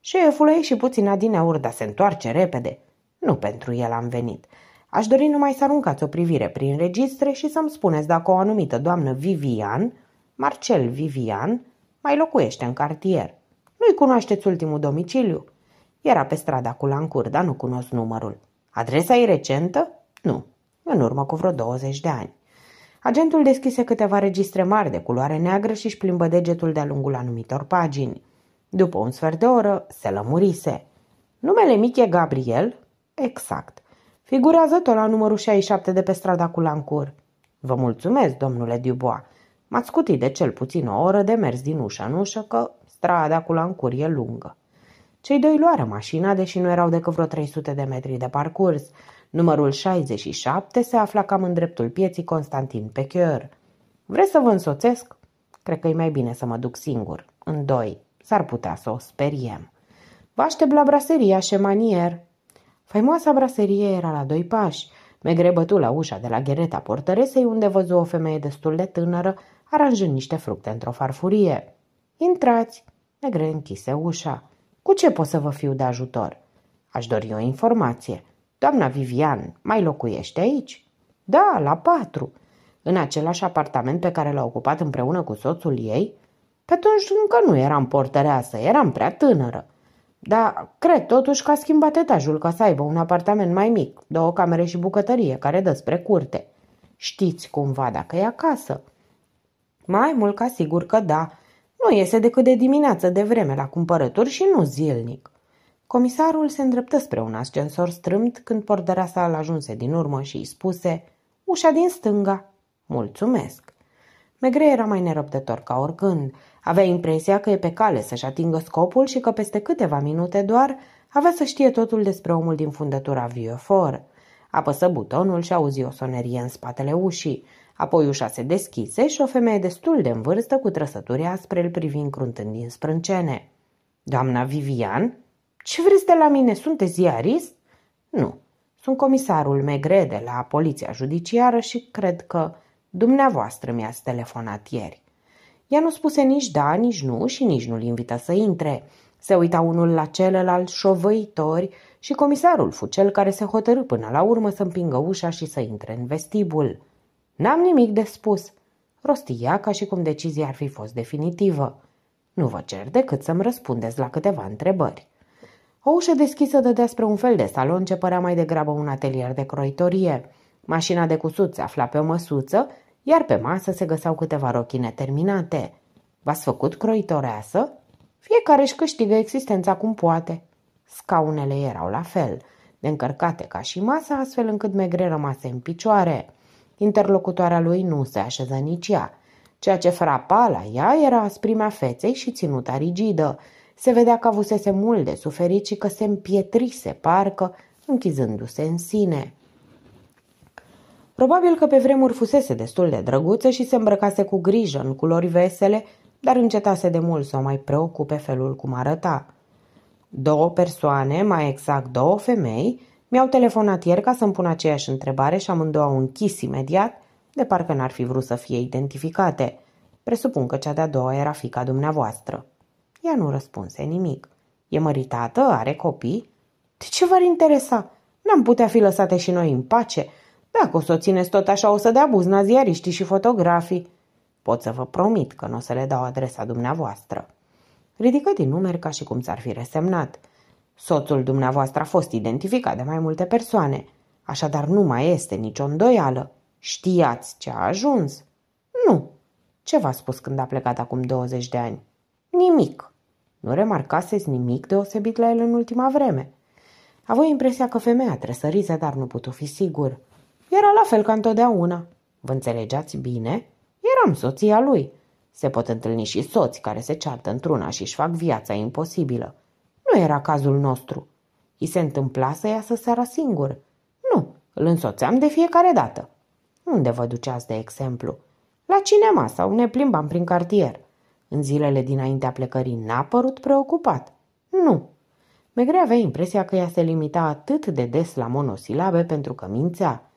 Șeful ei și puțin adineaur, dar se întoarce repede. Nu pentru el am venit. Aș dori numai să aruncați o privire prin registre și să-mi spuneți dacă o anumită doamnă Vivian, Marcel Vivian, mai locuiește în cartier. Nu-i cunoașteți ultimul domiciliu? Era pe strada cu Lancur, dar nu cunosc numărul. Adresa e recentă? Nu, în urmă cu vreo 20 de ani. Agentul deschise câteva registre mari de culoare neagră și își plimbă degetul de-a lungul anumitor pagini. După un sfert de oră, se lămurise. Numele mic e Gabriel? Exact. Figurează tot la numărul 67 de pe strada Culancur. Vă mulțumesc, domnule Dubois. M-ați scutit de cel puțin o oră de mers din ușă în ușă, că strada Culancur e lungă. Cei doi luară mașina, deși nu erau decât vreo 300 de metri de parcurs. Numărul 67 se afla cam în dreptul pieții Constantin Pechior. Vreți să vă însoțesc? Cred că e mai bine să mă duc singur. În doi. S-ar putea să o speriem. Vă aștept la braseria Șemanier. Faimoasa braserie era la doi pași. Megre bătu la ușa de la ghereta portăresei unde văzu o femeie destul de tânără aranjând niște fructe într-o farfurie. Intrați! Megre închise ușa. Cu ce pot să vă fiu de ajutor? Aș dori o informație. Doamna Vivian, mai locuiește aici? Da, la patru. În același apartament pe care l-a ocupat împreună cu soțul ei? Pe atunci încă nu eram portăreasă, eram prea tânără. Dar cred totuși că a schimbat etajul ca să aibă un apartament mai mic, două camere și bucătărie care dă spre curte. Știți cumva dacă e acasă? Mai mult ca sigur că da, nu iese decât de dimineață de vreme la cumpărături și nu zilnic. Comisarul se îndreptă spre un ascensor strâmt când portărea sa l ajunse din urmă și îi spuse Ușa din stânga. Mulțumesc. Megre era mai nerăbdător ca oricând. Avea impresia că e pe cale să-și atingă scopul și că peste câteva minute doar avea să știe totul despre omul din fundătura Vieufor. Apăsă butonul și auzi o sonerie în spatele ușii. Apoi ușa se deschise și o femeie destul de în vârstă cu trăsături aspre îl privind cruntând din sprâncene. Doamna Vivian? Ce vreți de la mine? Sunteți ziarist? Nu. Sunt comisarul Megre de la poliția judiciară și cred că dumneavoastră mi-ați telefonat ieri. Ea nu spuse nici da, nici nu și nici nu-l invită să intre. Se uita unul la celălalt șovăitori și comisarul fu cel care se hotărâ până la urmă să împingă ușa și să intre în vestibul. N-am nimic de spus. Rostia ca și cum decizia ar fi fost definitivă. Nu vă cer decât să-mi răspundeți la câteva întrebări. O ușă deschisă dădea spre un fel de salon ce părea mai degrabă un atelier de croitorie. Mașina de cusut se afla pe o măsuță, iar pe masă se găseau câteva rochi neterminate. V-ați făcut croitoreasă? Fiecare își câștigă existența cum poate. Scaunele erau la fel, de încărcate ca și masa, astfel încât megre rămase în picioare. Interlocutoarea lui nu se așeză nici ea. Ceea ce frapa la ea era asprimea feței și ținuta rigidă. Se vedea că avusese mult de suferit și că se împietrise, parcă, închizându-se în sine. Probabil că pe vremuri fusese destul de drăguță și se îmbrăcase cu grijă în culori vesele, dar încetase de mult să o mai preocupe felul cum arăta. Două persoane, mai exact două femei, mi-au telefonat ieri ca să-mi pun aceeași întrebare și amândouă au închis imediat, de parcă n-ar fi vrut să fie identificate. Presupun că cea de-a doua era fica dumneavoastră. Ea nu răspunse nimic. E măritată? Are copii? De ce v-ar interesa? N-am putea fi lăsate și noi în pace? Dacă o să o țineți tot așa, o să dea buzna ziariștii și fotografii. Pot să vă promit că nu o să le dau adresa dumneavoastră. Ridică din numeri ca și cum s-ar fi resemnat – Soțul dumneavoastră a fost identificat de mai multe persoane, așadar nu mai este nicio îndoială. Știați ce a ajuns? Nu. Ce v-a spus când a plecat acum 20 de ani? Nimic. Nu remarcaseți nimic deosebit la el în ultima vreme. Avea impresia că femeia tresărise, dar nu putu fi sigur. Era la fel ca întotdeauna. Vă înțelegeați bine? Eram soția lui. Se pot întâlni și soți care se ceartă într-una și își fac viața imposibilă. Nu era cazul nostru. I se întâmpla să iasă seara singur. Nu, îl însoțeam de fiecare dată. Unde vă duceați, de exemplu? La cinema sau ne plimbam prin cartier. În zilele dinaintea plecării n-a părut preocupat. Nu. Megre avea impresia că ea se limita atât de des la monosilabe pentru că mințea.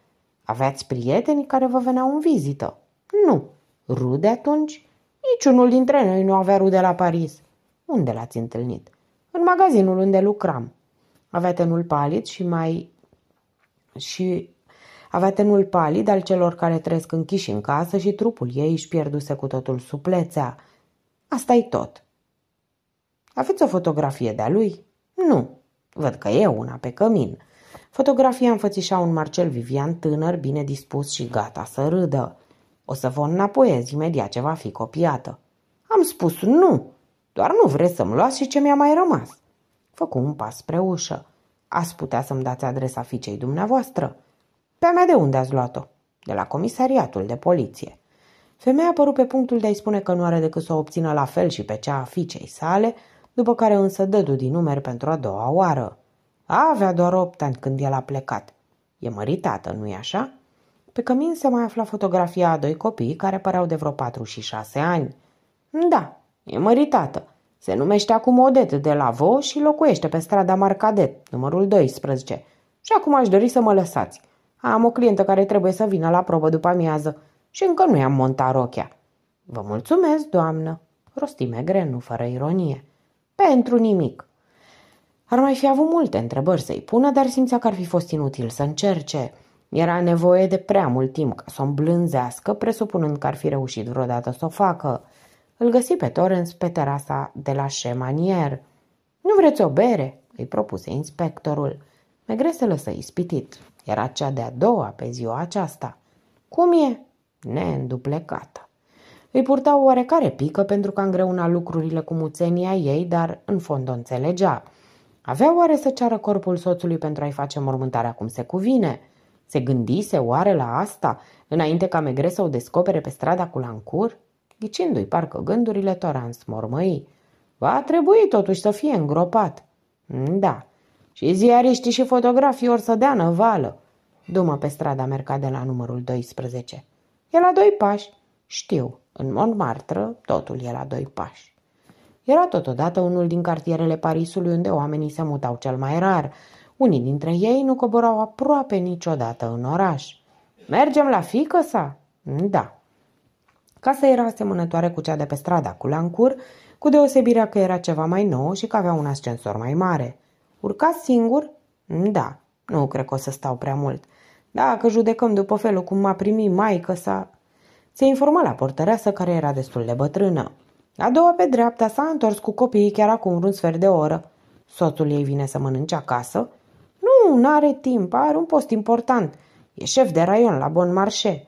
Aveați prieteni care vă veneau în vizită? Nu. Rude atunci? Niciunul dintre noi nu avea rude la Paris. Unde l-ați întâlnit? magazinul unde lucram. Avea tenul palid și mai... și avea tenul palid al celor care trăiesc închiși în casă și trupul ei își pierduse cu totul suplețea. asta e tot. Aveți o fotografie de-a lui? Nu. Văd că e una pe cămin. Fotografia înfățișa un Marcel Vivian tânăr, bine dispus și gata să râdă. O să vă înapoiez imediat ce va fi copiată. Am spus nu, doar nu vreți să-mi luați și ce mi-a mai rămas. Făcu un pas spre ușă. Ați putea să-mi dați adresa fiicei dumneavoastră? Pe mea de unde ați luat-o? De la comisariatul de poliție. Femeia părut pe punctul de a-i spune că nu are decât să o obțină la fel și pe cea a fiicei sale, după care însă dădu din numeri pentru a doua oară. A avea doar opt ani când el a plecat. E măritată, nu-i așa? Pe cămin se mai afla fotografia a doi copii care păreau de vreo patru și șase ani. Da, E măritată. Se numește acum Odet de la Vo și locuiește pe strada Marcadet, numărul 12. Și acum aș dori să mă lăsați. Am o clientă care trebuie să vină la probă după amiază și încă nu i-am montat rochea. Vă mulțumesc, doamnă. Rostime grenu, fără ironie. Pentru nimic. Ar mai fi avut multe întrebări să-i pună, dar simțea că ar fi fost inutil să încerce. Era nevoie de prea mult timp ca să o îmblânzească, presupunând că ar fi reușit vreodată să o facă. Îl găsi pe Torrens pe terasa de la Șemanier. Nu vreți o bere?" îi propuse inspectorul. Megre se lăsă ispitit. Era cea de-a doua pe ziua aceasta. Cum e?" Neînduplecată. Îi purta o oarecare pică pentru că îngreuna lucrurile cu muțenia ei, dar în fond o înțelegea. Avea oare să ceară corpul soțului pentru a-i face mormântarea cum se cuvine? Se gândise oare la asta, înainte ca Megre să o descopere pe strada cu Lancur? ghicindu-i parcă gândurile, Toran mormăi. Va trebui totuși să fie îngropat. Da, și ziariștii și fotografii or să dea năvală. Dumă pe strada de la numărul 12. E la doi pași. Știu, în Montmartre totul e la doi pași. Era totodată unul din cartierele Parisului unde oamenii se mutau cel mai rar. Unii dintre ei nu coborau aproape niciodată în oraș. Mergem la fică sa? Da, Casa era asemănătoare cu cea de pe strada cu Lancur, cu deosebirea că era ceva mai nou și că avea un ascensor mai mare. Urca singur? Da, nu cred că o să stau prea mult. Dacă judecăm după felul cum m-a primit maică sa... Se informa la portăreasă care era destul de bătrână. A doua pe dreapta s-a întors cu copiii chiar acum un sfert de oră. Soțul ei vine să mănânce acasă? Nu, n-are timp, are un post important. E șef de raion la Bon Marché.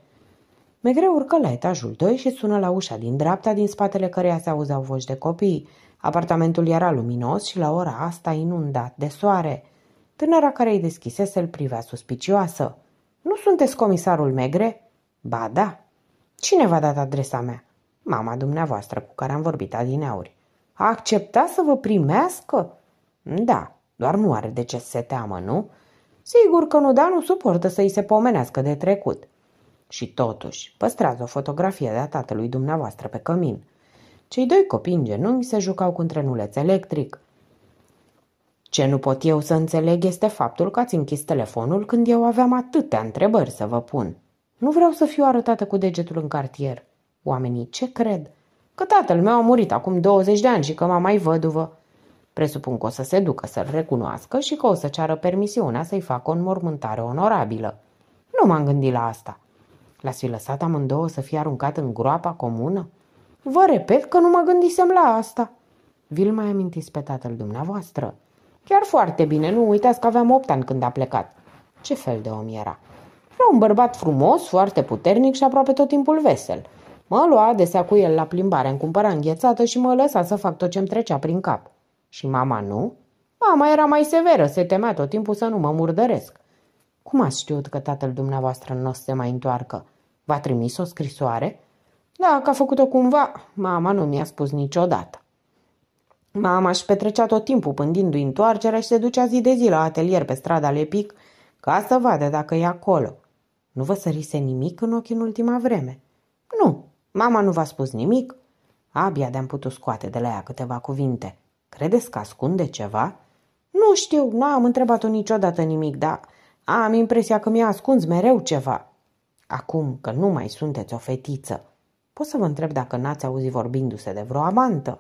Megre urcă la etajul 2 și sună la ușa din dreapta, din spatele căreia se auzeau voci de copii. Apartamentul era luminos și la ora asta inundat de soare. Tânăra care îi deschisese îl privea suspicioasă. Nu sunteți comisarul Megre?" Ba da." Cine v-a dat adresa mea?" Mama dumneavoastră cu care am vorbit adineauri. A acceptat să vă primească?" Da, doar nu are de ce să se teamă, nu?" Sigur că nu, dar nu suportă să-i se pomenească de trecut." Și totuși, păstrați o fotografie de a tatălui dumneavoastră pe cămin. Cei doi copii în genunchi se jucau cu un trenuleț electric. Ce nu pot eu să înțeleg este faptul că ați închis telefonul când eu aveam atâtea întrebări să vă pun. Nu vreau să fiu arătată cu degetul în cartier. Oamenii ce cred? Că tatăl meu a murit acum 20 de ani și că m-a mai văduvă. Presupun că o să se ducă să-l recunoască și că o să ceară permisiunea să-i facă o înmormântare onorabilă. Nu m-am gândit la asta. L-ați fi lăsat amândouă să fie aruncat în groapa comună? Vă repet că nu mă gândisem la asta. Vi-l mai amintiți pe tatăl dumneavoastră? Chiar foarte bine, nu uitați că aveam opt ani când a plecat. Ce fel de om era? Era un bărbat frumos, foarte puternic și aproape tot timpul vesel. Mă lua adesea cu el la plimbare, îmi cumpăra înghețată și mă lăsa să fac tot ce-mi trecea prin cap. Și mama nu? Mama era mai severă, se temea tot timpul să nu mă murdăresc. Cum ați știut că tatăl dumneavoastră nu o se mai întoarcă? V-a trimis o scrisoare? Da, că a făcut-o cumva. Mama nu mi-a spus niciodată. Mama își petrecea tot timpul pândindu-i întoarcerea și se ducea zi de zi la atelier pe strada Lepic ca să vadă dacă e acolo. Nu vă sărise nimic în ochi în ultima vreme? Nu, mama nu v-a spus nimic. Abia de-am putut scoate de la ea câteva cuvinte. Credeți că ascunde ceva? Nu știu, n-am întrebat-o niciodată nimic, dar am impresia că mi-a ascuns mereu ceva. Acum că nu mai sunteți o fetiță, pot să vă întreb dacă n-ați auzit vorbindu-se de vreo amantă?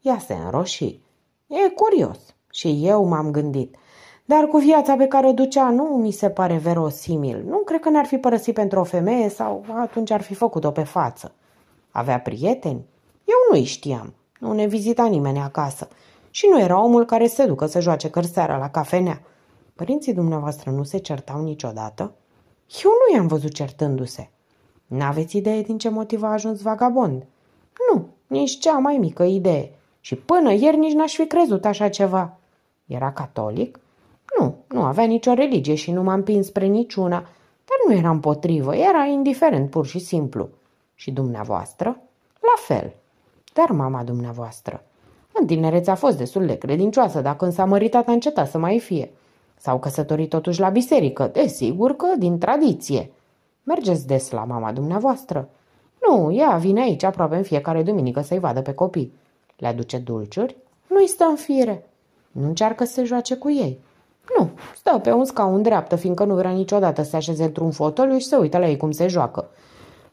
Ea se înroși. E curios. Și eu m-am gândit. Dar cu viața pe care o ducea nu mi se pare verosimil. Nu cred că ne-ar fi părăsit pentru o femeie sau atunci ar fi făcut-o pe față. Avea prieteni? Eu nu-i știam. Nu ne vizita nimeni acasă. Și nu era omul care se ducă să joace cărseara la cafenea. Părinții dumneavoastră nu se certau niciodată? Eu nu i-am văzut certându-se. N-aveți idee din ce motiv a ajuns vagabond? Nu, nici cea mai mică idee. Și până ieri nici n-aș fi crezut așa ceva. Era catolic? Nu, nu avea nicio religie și nu m-am împins spre niciuna, dar nu era împotrivă, era indiferent pur și simplu. Și dumneavoastră? La fel. Dar mama dumneavoastră? În tinerețe a fost destul de credincioasă, dacă însă a măritat a încetat să mai fie. S-au căsătorit totuși la biserică, desigur că din tradiție. Mergeți des la mama dumneavoastră. Nu, ea vine aici aproape în fiecare duminică să-i vadă pe copii. Le aduce dulciuri? Nu-i stă în fire. Nu încearcă să se joace cu ei. Nu, stă pe un scaun dreaptă, fiindcă nu vrea niciodată să se așeze într-un fotoliu și să uită la ei cum se joacă.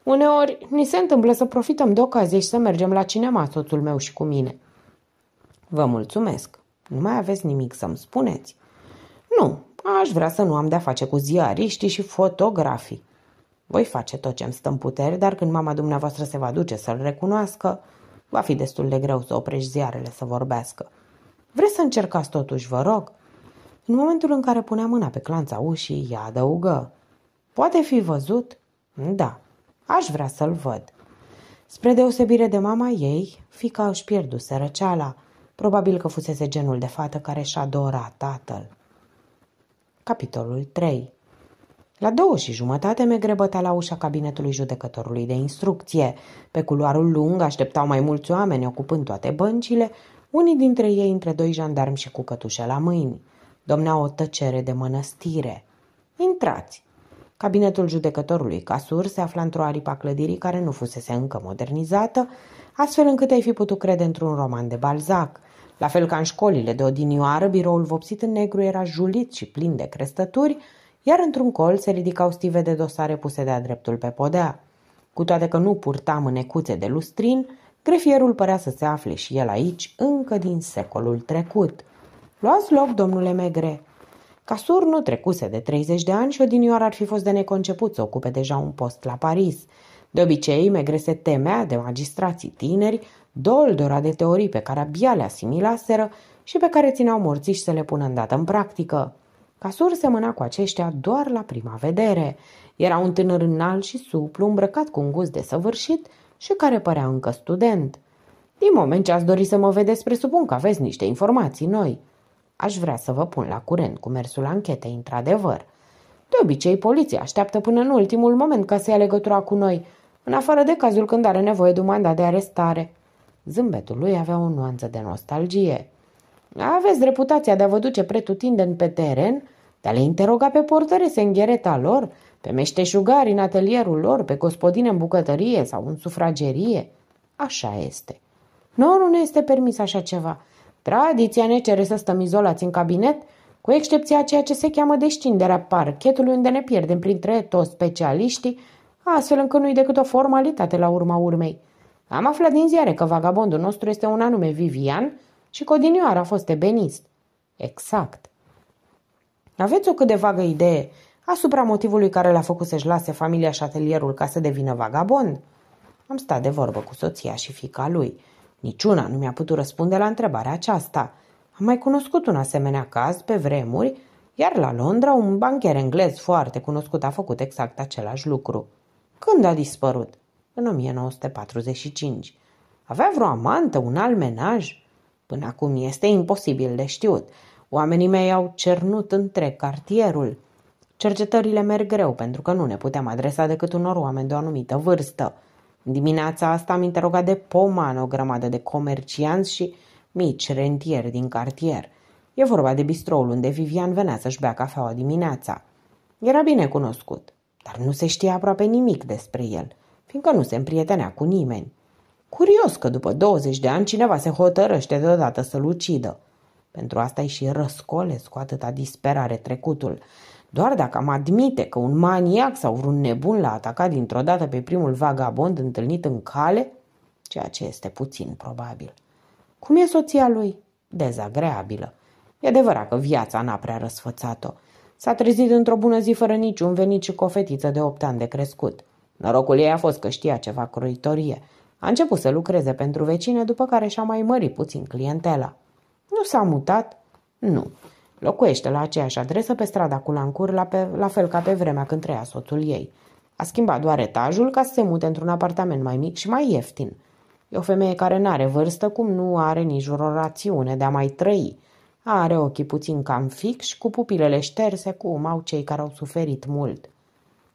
Uneori ni se întâmplă să profităm de ocazie și să mergem la cinema, soțul meu și cu mine. Vă mulțumesc. Nu mai aveți nimic să-mi spuneți. Nu, aș vrea să nu am de-a face cu ziariștii și fotografii. Voi face tot ce-mi stă în putere, dar când mama dumneavoastră se va duce să-l recunoască, va fi destul de greu să oprești ziarele să vorbească. Vreți să încercați totuși, vă rog? În momentul în care punea mâna pe clanța ușii, ea adăugă. Poate fi văzut? Da, aș vrea să-l văd. Spre deosebire de mama ei, fica își pierduse răceala. Probabil că fusese genul de fată care și adora tatăl. Capitolul 3 La două și jumătate me grebătea la ușa cabinetului judecătorului de instrucție. Pe culoarul lung așteptau mai mulți oameni ocupând toate băncile, unii dintre ei între doi jandarmi și cu cătușe la mâini. Domnea o tăcere de mănăstire. Intrați! Cabinetul judecătorului Casur se afla într-o aripa clădirii care nu fusese încă modernizată, astfel încât ai fi putut crede într-un roman de Balzac – la fel ca în școlile de odinioară, biroul vopsit în negru era julit și plin de crestături, iar într-un col se ridicau stive de dosare puse de-a dreptul pe podea. Cu toate că nu purta mânecuțe de lustrin, grefierul părea să se afle și el aici încă din secolul trecut. Luați loc, domnule Megre! Casur nu trecuse de 30 de ani și odinioară ar fi fost de neconceput să ocupe deja un post la Paris. De obicei, Megre se temea de magistrații tineri doldora de teorii pe care abia le asimilaseră și pe care țineau morțiși să le pună îndată în practică. Casur semăna cu aceștia doar la prima vedere. Era un tânăr înalt și suplu, îmbrăcat cu un gust de săvârșit și care părea încă student. Din moment ce ați dori să mă vedeți, presupun că aveți niște informații noi. Aș vrea să vă pun la curent cu mersul anchetei, într-adevăr. De obicei, poliția așteaptă până în ultimul moment ca să ia legătura cu noi, în afară de cazul când are nevoie de un mandat de arestare. Zâmbetul lui avea o nuanță de nostalgie. Aveți reputația de a vă duce pretutindeni pe teren, de a le interoga pe portărese în ghereta lor, pe meșteșugari în atelierul lor, pe gospodine în bucătărie sau în sufragerie. Așa este. Nu, nu ne este permis așa ceva. Tradiția ne cere să stăm izolați în cabinet, cu excepția a ceea ce se cheamă descinderea parchetului unde ne pierdem printre toți specialiștii, astfel încât nu-i decât o formalitate la urma urmei. Am aflat din ziare că vagabondul nostru este un anume Vivian și că odinioară a fost ebenist. Exact. Aveți o cât de vagă idee asupra motivului care l-a făcut să-și lase familia și atelierul ca să devină vagabond? Am stat de vorbă cu soția și fica lui. Niciuna nu mi-a putut răspunde la întrebarea aceasta. Am mai cunoscut un asemenea caz pe vremuri, iar la Londra un bancher englez foarte cunoscut a făcut exact același lucru. Când a dispărut? în 1945. Avea vreo amantă, un alt menaj? Până acum este imposibil de știut. Oamenii mei au cernut întreg cartierul. Cercetările merg greu pentru că nu ne puteam adresa decât unor oameni de o anumită vârstă. Dimineața asta am interogat de poman o grămadă de comercianți și mici rentieri din cartier. E vorba de bistroul unde Vivian venea să-și bea cafeaua dimineața. Era bine cunoscut, dar nu se știa aproape nimic despre el fiindcă nu se împrietenea cu nimeni. Curios că după 20 de ani cineva se hotărăște deodată să-l ucidă. Pentru asta-i și răscolesc cu atâta disperare trecutul. Doar dacă am admite că un maniac sau vreun nebun l-a atacat dintr-o dată pe primul vagabond întâlnit în cale, ceea ce este puțin probabil. Cum e soția lui? Dezagreabilă. E adevărat că viața n-a prea răsfățat-o. S-a trezit într-o bună zi fără niciun venit și cu o fetiță de opt ani de crescut. Norocul ei a fost că știa ceva croitorie. A început să lucreze pentru vecine, după care și-a mai mărit puțin clientela. Nu s-a mutat? Nu. Locuiește la aceeași adresă pe strada Culancur, la, pe, la fel ca pe vremea când trăia soțul ei. A schimbat doar etajul ca să se mute într-un apartament mai mic și mai ieftin. E o femeie care n-are vârstă, cum nu are nici o rațiune de a mai trăi. Are ochii puțin cam fix și cu pupilele șterse, cum au cei care au suferit mult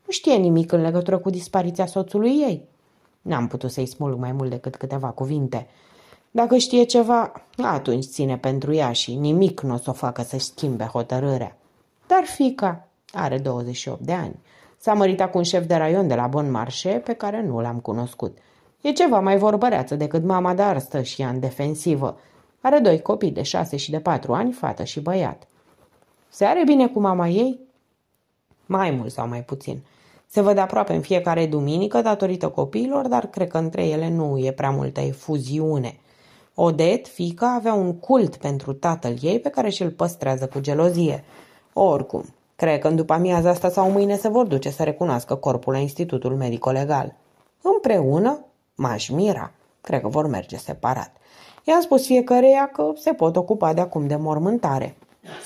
nu știe nimic în legătură cu dispariția soțului ei. N-am putut să-i smulg mai mult decât câteva cuvinte. Dacă știe ceva, atunci ține pentru ea și nimic nu o să o facă să-și schimbe hotărârea. Dar fica are 28 de ani. S-a măritat cu un șef de raion de la Bon Marche pe care nu l-am cunoscut. E ceva mai vorbăreață decât mama, dar stă și ea în defensivă. Are doi copii de șase și de patru ani, fată și băiat. Se are bine cu mama ei? Mai mult sau mai puțin. Se văd aproape în fiecare duminică datorită copiilor, dar cred că între ele nu e prea multă efuziune. Odet, fica, avea un cult pentru tatăl ei pe care și-l păstrează cu gelozie. Oricum, cred că în după amiaza asta sau mâine se vor duce să recunoască corpul la Institutul Medico-Legal. Împreună, m-aș mira. Cred că vor merge separat. I-am spus fiecăreia că se pot ocupa de acum de mormântare.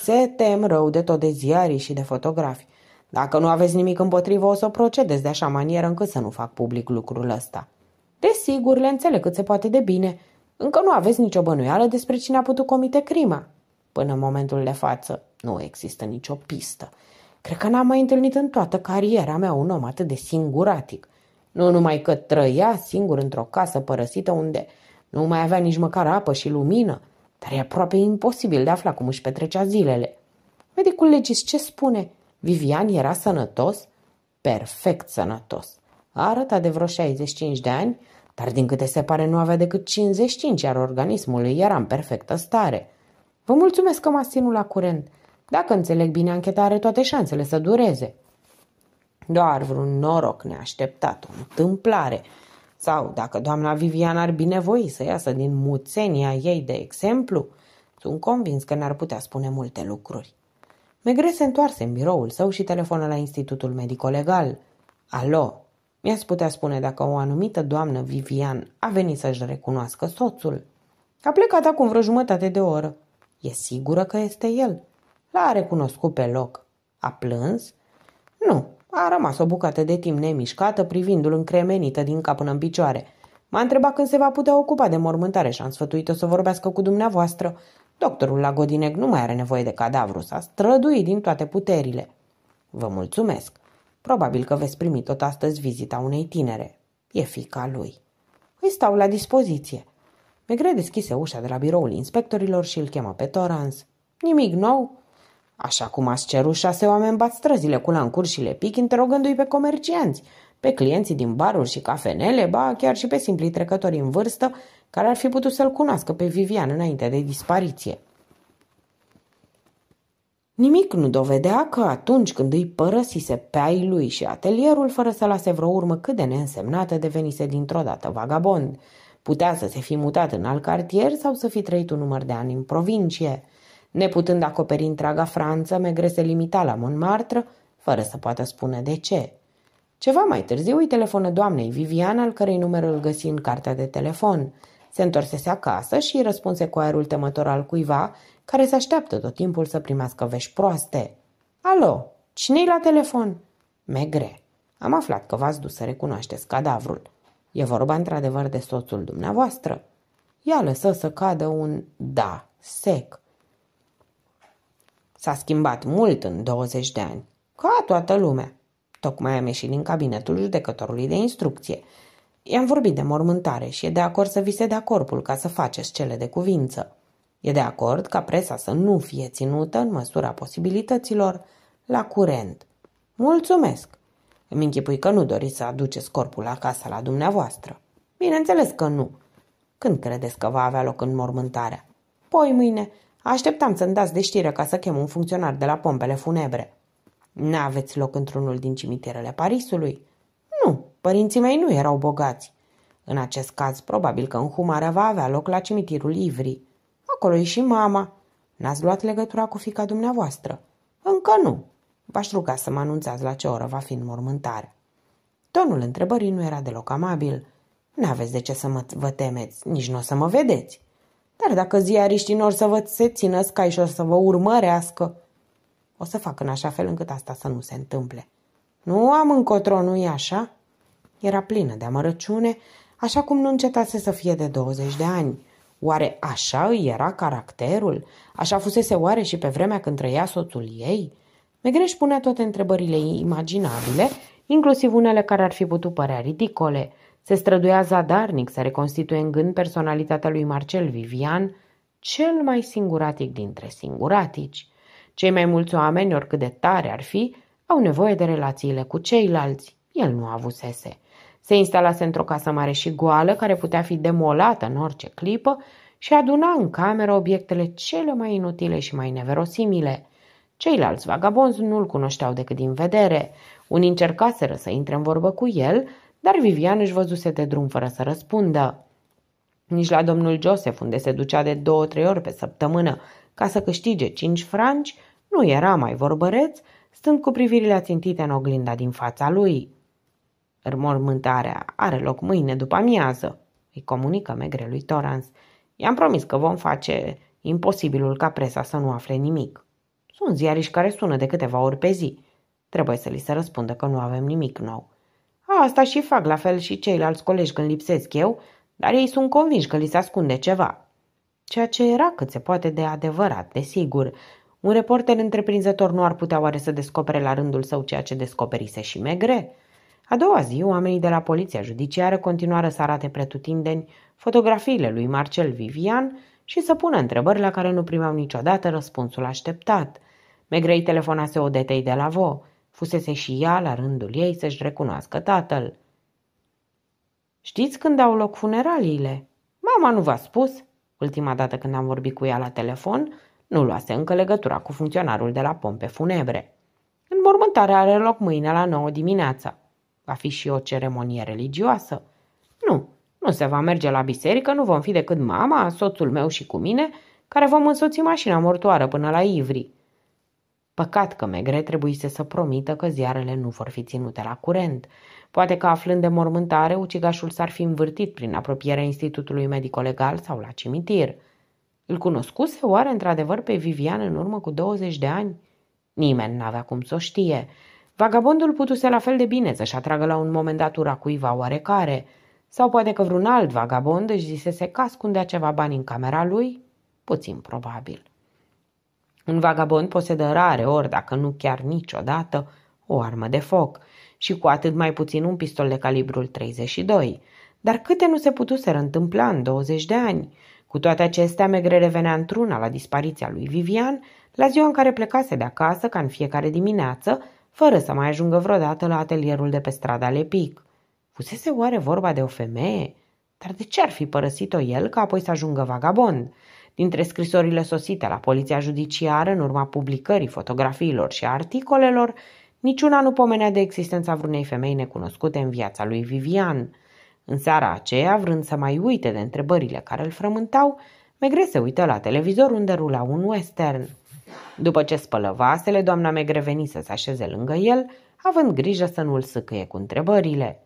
Se tem rău de tot de ziarii și de fotografii. Dacă nu aveți nimic împotrivă, o să o procedeți de așa manieră încât să nu fac public lucrul ăsta. Desigur, le înțeleg cât se poate de bine. Încă nu aveți nicio bănuială despre cine a putut comite crima. Până în momentul de față nu există nicio pistă. Cred că n-am mai întâlnit în toată cariera mea un om atât de singuratic. Nu numai că trăia singur într-o casă părăsită unde nu mai avea nici măcar apă și lumină, dar e aproape imposibil de afla cum își petrecea zilele. Medicul legis ce spune? Vivian era sănătos, perfect sănătos. Arăta de vreo 65 de ani, dar din câte se pare nu avea decât 55, iar organismul îi era în perfectă stare. Vă mulțumesc că m-ați ținut la curent. Dacă înțeleg bine, ancheta are toate șansele să dureze. Doar vreun noroc neașteptat, o întâmplare. Sau dacă doamna Vivian ar binevoi să iasă din muțenia ei, de exemplu, sunt convins că ne-ar putea spune multe lucruri. Megre se întoarse în biroul său și telefonă la Institutul Medico-Legal. Alo, mi-ați putea spune dacă o anumită doamnă Vivian a venit să-și recunoască soțul. A plecat acum vreo jumătate de oră. E sigură că este el. L-a recunoscut pe loc. A plâns? Nu, a rămas o bucată de timp nemișcată, privindu-l încremenită din cap până în picioare. M-a întrebat când se va putea ocupa de mormântare și am sfătuit-o să vorbească cu dumneavoastră. Doctorul Lagodinec nu mai are nevoie de cadavru, s-a străduit din toate puterile. Vă mulțumesc. Probabil că veți primi tot astăzi vizita unei tinere. E fica lui. Îi stau la dispoziție. Megre deschise ușa de la biroul inspectorilor și îl chemă pe Torans. Nimic nou? Așa cum ați cerut șase oameni bat străzile cu lancuri și le pic, interogându-i pe comercianți, pe clienții din baruri și cafenele, ba chiar și pe simpli trecători în vârstă, care ar fi putut să-l cunoască pe Vivian înainte de dispariție. Nimic nu dovedea că atunci când îi părăsise pe ai lui și atelierul, fără să lase vreo urmă cât de neînsemnată, devenise dintr-o dată vagabond. Putea să se fi mutat în alt cartier sau să fi trăit un număr de ani în provincie. Neputând acoperi întreaga Franță, Megre se limita la Montmartre, fără să poată spune de ce. Ceva mai târziu îi telefonă doamnei Vivian, al cărei număr îl găsi în cartea de telefon. Se întorsese acasă și îi răspunse cu aerul temător al cuiva care se așteaptă tot timpul să primească vești proaste. Alo, cine-i la telefon? Megre. Am aflat că v-ați dus să recunoașteți cadavrul. E vorba într-adevăr de soțul dumneavoastră. Ea lăsă să cadă un da sec. S-a schimbat mult în 20 de ani, ca toată lumea. Tocmai am ieșit din cabinetul judecătorului de instrucție – I-am vorbit de mormântare și e de acord să vi se dea corpul ca să faceți cele de cuvință. E de acord ca presa să nu fie ținută, în măsura posibilităților, la curent. Mulțumesc! Îmi închipui că nu doriți să aduceți corpul acasă la dumneavoastră. Bineînțeles că nu. Când credeți că va avea loc în mormântarea? Poi mâine. Așteptam să-mi dați de știre ca să chem un funcționar de la pompele funebre. N-aveți loc într-unul din cimitirele Parisului? Părinții mei nu erau bogați. În acest caz, probabil că înhumarea va avea loc la cimitirul Ivri. Acolo e și mama. N-ați luat legătura cu fica dumneavoastră? Încă nu. V-aș ruga să mă anunțați la ce oră va fi înmormântarea. Tonul întrebării nu era deloc amabil. N-aveți de ce să mă, vă temeți, nici nu o să mă vedeți. Dar dacă ziariștii nu or să vă se țină scai și o să vă urmărească, o să fac în așa fel încât asta să nu se întâmple. Nu am încotro, nu-i așa?" Era plină de amărăciune, așa cum nu încetase să fie de 20 de ani. Oare așa îi era caracterul? Așa fusese oare și pe vremea când trăia soțul ei? Megreș punea toate întrebările imaginabile, inclusiv unele care ar fi putut părea ridicole. Se străduia zadarnic să reconstituie în gând personalitatea lui Marcel Vivian, cel mai singuratic dintre singuratici. Cei mai mulți oameni, oricât de tare ar fi, au nevoie de relațiile cu ceilalți. El nu avusese. Se instalase într-o casă mare și goală, care putea fi demolată în orice clipă, și aduna în cameră obiectele cele mai inutile și mai neverosimile. Ceilalți vagabonzi nu-l cunoșteau decât din vedere. Unii încercaseră să intre în vorbă cu el, dar Vivian își văzuse de drum fără să răspundă. Nici la domnul Joseph, unde se ducea de două-trei ori pe săptămână ca să câștige cinci franci, nu era mai vorbăreț, stând cu privirile ațintite în oglinda din fața lui. Înmormântarea are loc mâine după amiază, îi comunică megre lui Torans. I-am promis că vom face imposibilul ca presa să nu afle nimic. Sunt ziariși care sună de câteva ori pe zi. Trebuie să li se răspundă că nu avem nimic nou. Asta și fac la fel și ceilalți colegi când lipsesc eu, dar ei sunt convinși că li se ascunde ceva. Ceea ce era cât se poate de adevărat, desigur. Un reporter întreprinzător nu ar putea oare să descopere la rândul său ceea ce descoperise și Megre? A doua zi, oamenii de la poliția judiciară continuară să arate pretutindeni fotografiile lui Marcel Vivian și să pună întrebări la care nu primeau niciodată răspunsul așteptat. Megrei telefonase Odetei de la Vo. Fusese și ea, la rândul ei, să-și recunoască tatăl. Știți când au loc funeraliile? Mama nu v-a spus? Ultima dată când am vorbit cu ea la telefon, nu luase încă legătura cu funcționarul de la pompe funebre. Înmormântarea are loc mâine la 9 dimineața. Va fi și o ceremonie religioasă? Nu, nu se va merge la biserică, nu vom fi decât mama, soțul meu și cu mine, care vom însoți mașina mortoară până la Ivri. Păcat că Megre trebuise să promită că ziarele nu vor fi ținute la curent. Poate că aflând de mormântare, ucigașul s-ar fi învârtit prin apropierea Institutului Medico-Legal sau la cimitir. Îl cunoscuse oare într-adevăr pe Vivian în urmă cu 20 de ani? Nimeni n-avea cum să o știe. Vagabondul putuse la fel de bine să-și atragă la un moment dat ura cuiva oarecare, sau poate că vreun alt vagabond își zisese că ascundea ceva bani în camera lui, puțin probabil. Un vagabond posedă rare ori, dacă nu chiar niciodată, o armă de foc și cu atât mai puțin un pistol de calibrul 32, dar câte nu se putuseră întâmpla în 20 de ani. Cu toate acestea, Megre revenea într-una la dispariția lui Vivian, la ziua în care plecase de acasă, ca în fiecare dimineață, fără să mai ajungă vreodată la atelierul de pe strada Lepic. Fusese oare vorba de o femeie? Dar de ce ar fi părăsit-o el ca apoi să ajungă vagabond? Dintre scrisorile sosite la poliția judiciară în urma publicării fotografiilor și articolelor, niciuna nu pomenea de existența vreunei femei necunoscute în viața lui Vivian. În seara aceea, vrând să mai uite de întrebările care îl frământau, Megre se uită la televizor unde rula un western. După ce spălă vasele, doamna Megre veni să se așeze lângă el, având grijă să nu-l sâcăie cu întrebările.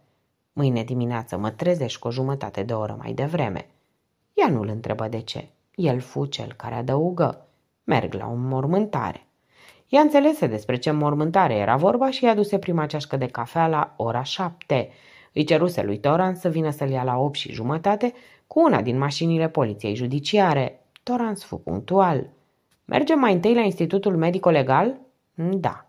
Mâine dimineață mă trezești cu o jumătate de oră mai devreme. Ea nu-l întrebă de ce. El fu cel care adăugă. Merg la o mormântare. Ea înțelese despre ce mormântare era vorba și i-a duse prima ceașcă de cafea la ora șapte. Îi ceruse lui Toran să vină să-l ia la opt și jumătate cu una din mașinile poliției judiciare. Toran fu punctual. Mergem mai întâi la Institutul Medico-Legal? Mm, da.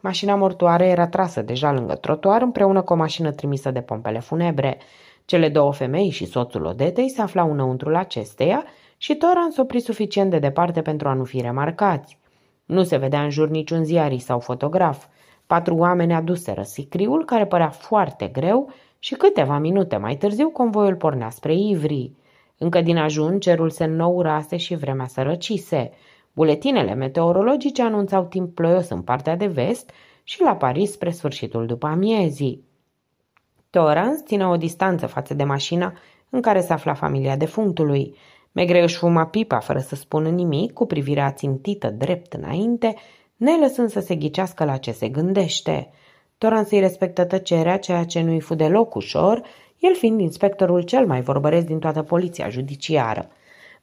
Mașina mortoare era trasă deja lângă trotuar împreună cu o mașină trimisă de pompele funebre. Cele două femei și soțul Odetei se aflau la acesteia și Toran s-a oprit suficient de departe pentru a nu fi remarcați. Nu se vedea în jur niciun ziarist sau fotograf. Patru oameni aduseră sicriul, care părea foarte greu, și câteva minute mai târziu convoiul pornea spre Ivri. Încă din ajun cerul se înnourase și vremea sărăcise. Buletinele meteorologice anunțau timp ploios în partea de vest și la Paris spre sfârșitul după amiezii. Torrance ține o distanță față de mașina în care se afla familia defunctului. Megre își fuma pipa fără să spună nimic, cu privirea țintită drept înainte, ne lăsând să se ghicească la ce se gândește. Torrance îi respectă tăcerea, ceea ce nu-i fu deloc ușor, el fiind inspectorul cel mai vorbăresc din toată poliția judiciară.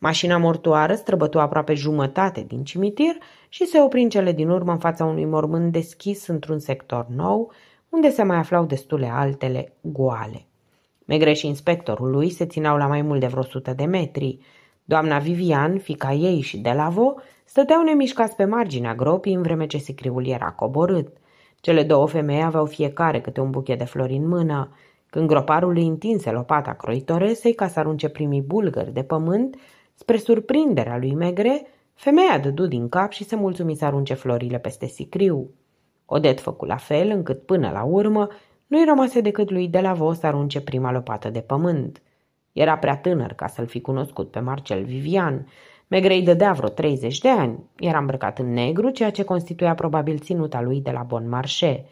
Mașina mortoară străbătu aproape jumătate din cimitir și se opri în cele din urmă în fața unui mormânt deschis într-un sector nou, unde se mai aflau destule altele goale. Megre și inspectorul lui se ținau la mai mult de vreo sută de metri. Doamna Vivian, fica ei și vo, stăteau nemișcați pe marginea gropii în vreme ce sicriul era coborât. Cele două femei aveau fiecare câte un buchet de flori în mână. Când groparul îi întinse lopata croitoresei ca să arunce primii bulgări de pământ, Spre surprinderea lui Megre, femeia dădu din cap și se mulțumi să arunce florile peste sicriu. Odet făcu la fel, încât până la urmă nu-i rămase decât lui de la Vos să arunce prima lopată de pământ. Era prea tânăr ca să-l fi cunoscut pe Marcel Vivian. Megrei dădea vreo 30 de ani. Era îmbrăcat în negru, ceea ce constituia probabil ținuta lui de la Bon Marché.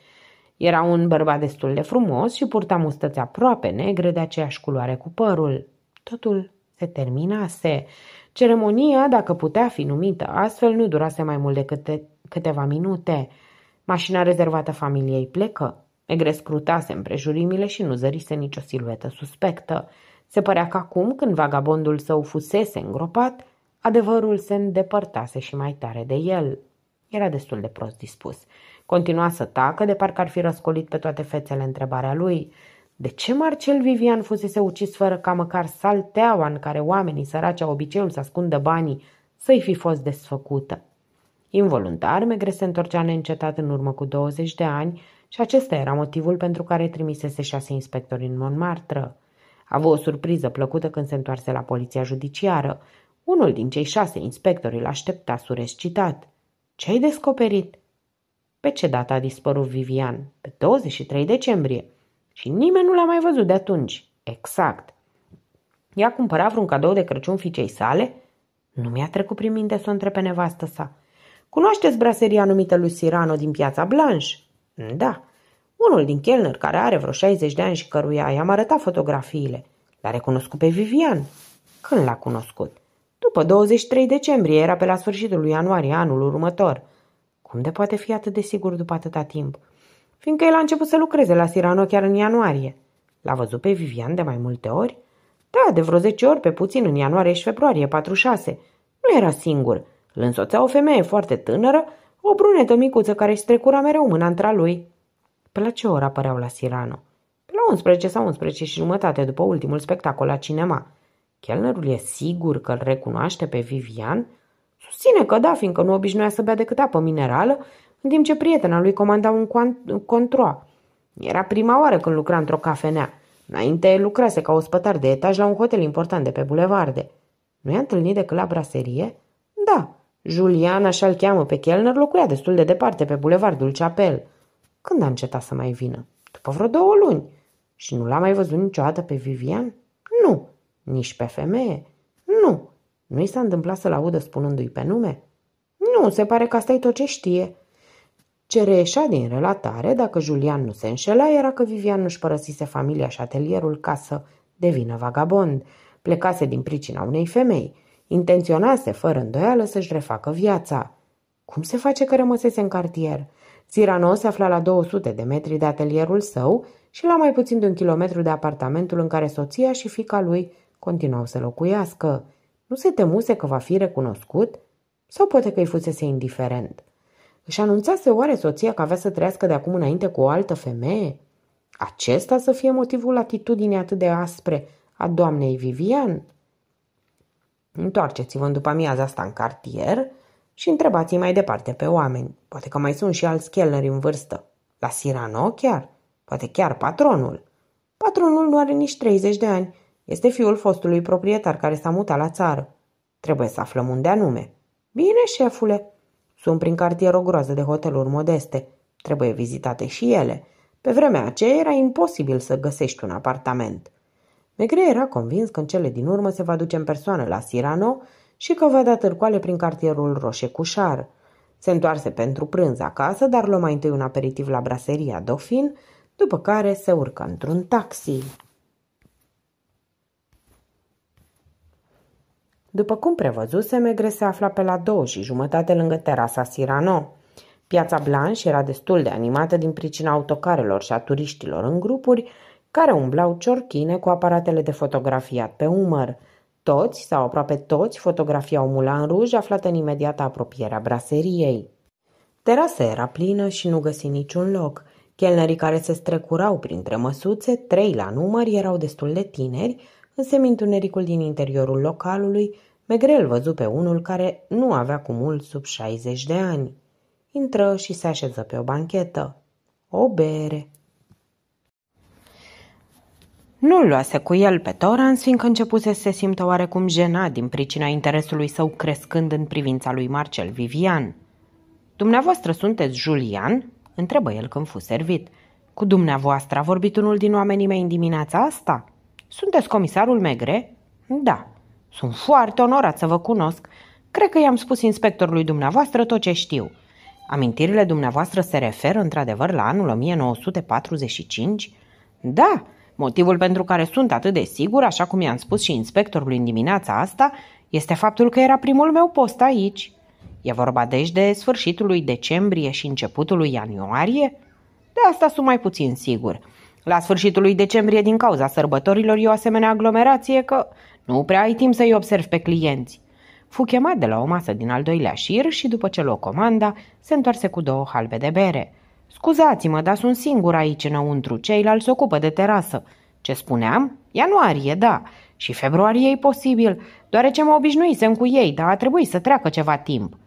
Era un bărbat destul de frumos și purta mustăți aproape negre de aceeași culoare cu părul. Totul se terminase. Ceremonia, dacă putea fi numită astfel, nu durase mai mult de câteva minute. Mașina rezervată familiei plecă. Egres scrutase împrejurimile și nu zărise nicio siluetă suspectă. Se părea că acum, când vagabondul său fusese îngropat, adevărul se îndepărtase și mai tare de el. Era destul de prost dispus. Continua să tacă, de parcă ar fi răscolit pe toate fețele întrebarea lui – de ce Marcel Vivian fusese ucis fără ca măcar salteaua în care oamenii săraci au obiceiul să ascundă banii să-i fi fost desfăcută? Involuntar, Megre se întorcea neîncetat în urmă cu 20 de ani și acesta era motivul pentru care trimisese șase inspectori în Montmartre. A avut o surpriză plăcută când se întoarse la poliția judiciară. Unul din cei șase inspectori îl aștepta surescitat. Ce ai descoperit? Pe ce data a dispărut Vivian? Pe 23 decembrie. Și nimeni nu l-a mai văzut de atunci. Exact. Ea cumpăra vreun cadou de Crăciun fiicei sale? Nu mi-a trecut prin minte să o întreb pe nevastă sa. Cunoașteți braseria numită lui Sirano din piața Blanche? Da. Unul din Kellner care are vreo 60 de ani și căruia i-am arătat fotografiile. L-a recunoscut pe Vivian. Când l-a cunoscut? După 23 decembrie, era pe la sfârșitul lui ianuarie anul următor. Cum de poate fi atât de sigur după atâta timp? fiindcă el a început să lucreze la Sirano chiar în ianuarie. L-a văzut pe Vivian de mai multe ori? Da, de vreo 10 ori pe puțin în ianuarie și februarie 46. Nu era singur. Îl însoțea o femeie foarte tânără, o brunetă micuță care își strecura mereu mâna între lui. Pe la ce oră apăreau la Sirano? Pe la 11 sau 11 și jumătate după ultimul spectacol la cinema. Chelnerul e sigur că îl recunoaște pe Vivian? Susține că da, fiindcă nu obișnuia să bea decât apă minerală, în timp ce prietena lui comanda un controa. Era prima oară când lucra într-o cafenea. Înainte lucrase ca ospătar de etaj la un hotel important de pe bulevarde. Nu i-a întâlnit decât la braserie? Da, Julian, așa îl cheamă pe Kellner, locuia destul de departe pe bulevardul Chapel. Când a încetat să mai vină? După vreo două luni. Și nu l-a mai văzut niciodată pe Vivian? Nu. Nici pe femeie? Nu. Nu i s-a întâmplat să-l audă spunându-i pe nume? Nu, se pare că asta e tot ce știe. Ce reieșea din relatare, dacă Julian nu se înșela, era că Vivian nu-și părăsise familia și atelierul ca să devină vagabond. Plecase din pricina unei femei. Intenționase, fără îndoială, să-și refacă viața. Cum se face că rămăsese în cartier? Țirano se afla la 200 de metri de atelierul său și la mai puțin de un kilometru de apartamentul în care soția și fica lui continuau să locuiască. Nu se temuse că va fi recunoscut? Sau poate că îi fusese indiferent? Își anunțase oare soția că avea să trăiască de acum înainte cu o altă femeie? Acesta să fie motivul atitudinii atât de aspre a doamnei Vivian? Întoarceți-vă în după amiaza asta în cartier și întrebați-i mai departe pe oameni. Poate că mai sunt și alți chelneri în vârstă. La Sirano chiar. Poate chiar patronul. Patronul nu are nici 30 de ani. Este fiul fostului proprietar care s-a mutat la țară. Trebuie să aflăm unde anume. Bine, șefule, sunt prin cartier o groază de hoteluri modeste. Trebuie vizitate și ele. Pe vremea aceea era imposibil să găsești un apartament. Megre era convins că în cele din urmă se va duce în persoană la Sirano și că va da târcoale prin cartierul Roșecușar. Se întoarse pentru prânz acasă, dar luă mai întâi un aperitiv la braseria Dofin, după care se urcă într-un taxi. După cum prevăzuse, Megre se afla pe la două și jumătate lângă terasa Sirano. Piața Blanche era destul de animată din pricina autocarelor și a turiștilor în grupuri, care umblau ciorchine cu aparatele de fotografiat pe umăr. Toți, sau aproape toți, fotografiau Mulan Ruj aflat în imediată apropierea braseriei. Terasa era plină și nu găsi niciun loc. Chelnerii care se strecurau printre măsuțe, trei la număr, erau destul de tineri, în semintunericul din interiorul localului, Megrel văzu pe unul care nu avea cu mult sub 60 de ani. Intră și se așeză pe o banchetă. O bere. Nu-l luase cu el pe Torans, fiindcă începuse să se simtă oarecum jenat din pricina interesului său crescând în privința lui Marcel Vivian. Dumneavoastră sunteți Julian?" întrebă el când fu servit. Cu dumneavoastră a vorbit unul din oamenii mei în dimineața asta?" Sunteți comisarul Megre? Da. Sunt foarte onorat să vă cunosc. Cred că i-am spus inspectorului dumneavoastră tot ce știu. Amintirile dumneavoastră se referă într-adevăr la anul 1945? Da, motivul pentru care sunt atât de sigur, așa cum i-am spus și inspectorului în dimineața asta, este faptul că era primul meu post aici. E vorba deci de sfârșitul lui decembrie și începutul lui ianuarie? De asta sunt mai puțin sigur. La sfârșitul lui decembrie, din cauza sărbătorilor, e o asemenea aglomerație că nu prea ai timp să-i observi pe clienți. Fu chemat de la o masă din al doilea șir și, după ce luă comanda, se întoarse cu două halbe de bere. Scuzați-mă, dar sunt singur aici înăuntru, ceilalți se ocupă de terasă. Ce spuneam? Ianuarie, da. Și februarie e posibil, deoarece mă obișnuisem cu ei, dar a trebuit să treacă ceva timp.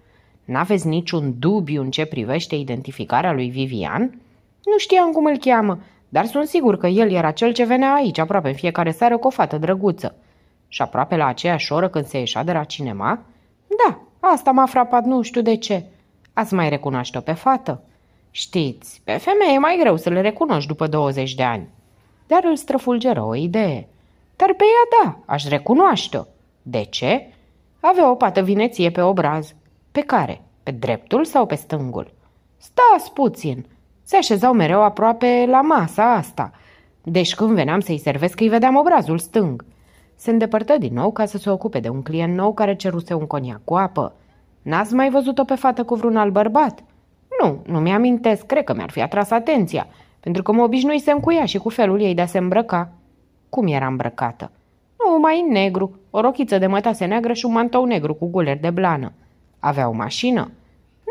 N-aveți niciun dubiu în ce privește identificarea lui Vivian? Nu știam cum îl cheamă, dar sunt sigur că el era cel ce venea aici aproape în fiecare seară cu o fată drăguță. Și aproape la aceeași oră când se ieșea de la cinema? Da, asta m-a frapat nu știu de ce. Ați mai recunoaște-o pe fată? Știți, pe femeie e mai greu să le recunoști după 20 de ani. Dar îl străfulgeră o idee. Dar pe ea da, aș recunoaște-o. De ce? Avea o pată vineție pe obraz. Pe care? Pe dreptul sau pe stângul? Stați puțin, se așezau mereu aproape la masa asta. Deci când veneam să-i servesc, îi vedeam obrazul stâng. Se îndepărtă din nou ca să se ocupe de un client nou care ceruse un coniac cu apă. N-ați mai văzut-o pe fată cu vreun alt bărbat?" Nu, nu mi-amintesc, cred că mi-ar fi atras atenția, pentru că mă obișnuisem cu ea și cu felul ei de a se îmbrăca. Cum era îmbrăcată? Nu, mai în negru, o rochiță de mătase neagră și un mantou negru cu guler de blană. Avea o mașină?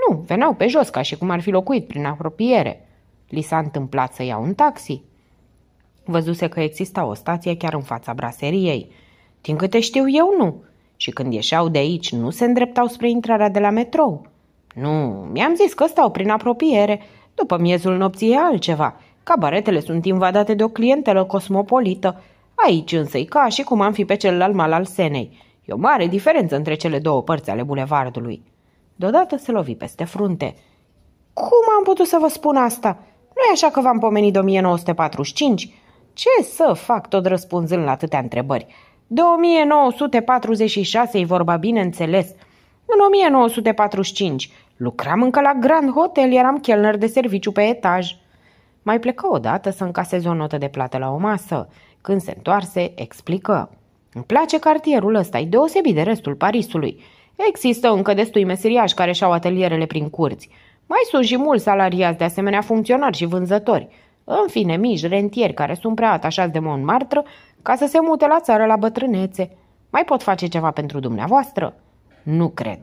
Nu, veneau pe jos ca și cum ar fi locuit prin apropiere. Li s-a întâmplat să iau un taxi. Văzuse că exista o stație chiar în fața braseriei. Din câte știu eu, nu. Și când ieșeau de aici, nu se îndreptau spre intrarea de la metrou. Nu, mi-am zis că stau prin apropiere. După miezul nopții e altceva. Cabaretele sunt invadate de o clientelă cosmopolită. Aici însă e ca și cum am fi pe celălalt mal al Senei. E o mare diferență între cele două părți ale bulevardului. Deodată se lovi peste frunte. Cum am putut să vă spun asta? nu e așa că v-am pomenit de 1945? Ce să fac tot răspunzând la atâtea întrebări? De 1946 e vorba, bineînțeles. În 1945 lucram încă la Grand Hotel, eram chelner de serviciu pe etaj. Mai plecă odată să încaseze o notă de plată la o masă. Când se întoarse, explică. Îmi place cartierul ăsta, e deosebit de restul Parisului. Există încă destui meseriași care și-au atelierele prin curți. Mai sunt și mulți salariați, de asemenea funcționari și vânzători. În fine, mici, rentieri care sunt prea atașați de Montmartre ca să se mute la țară la bătrânețe. Mai pot face ceva pentru dumneavoastră? Nu cred.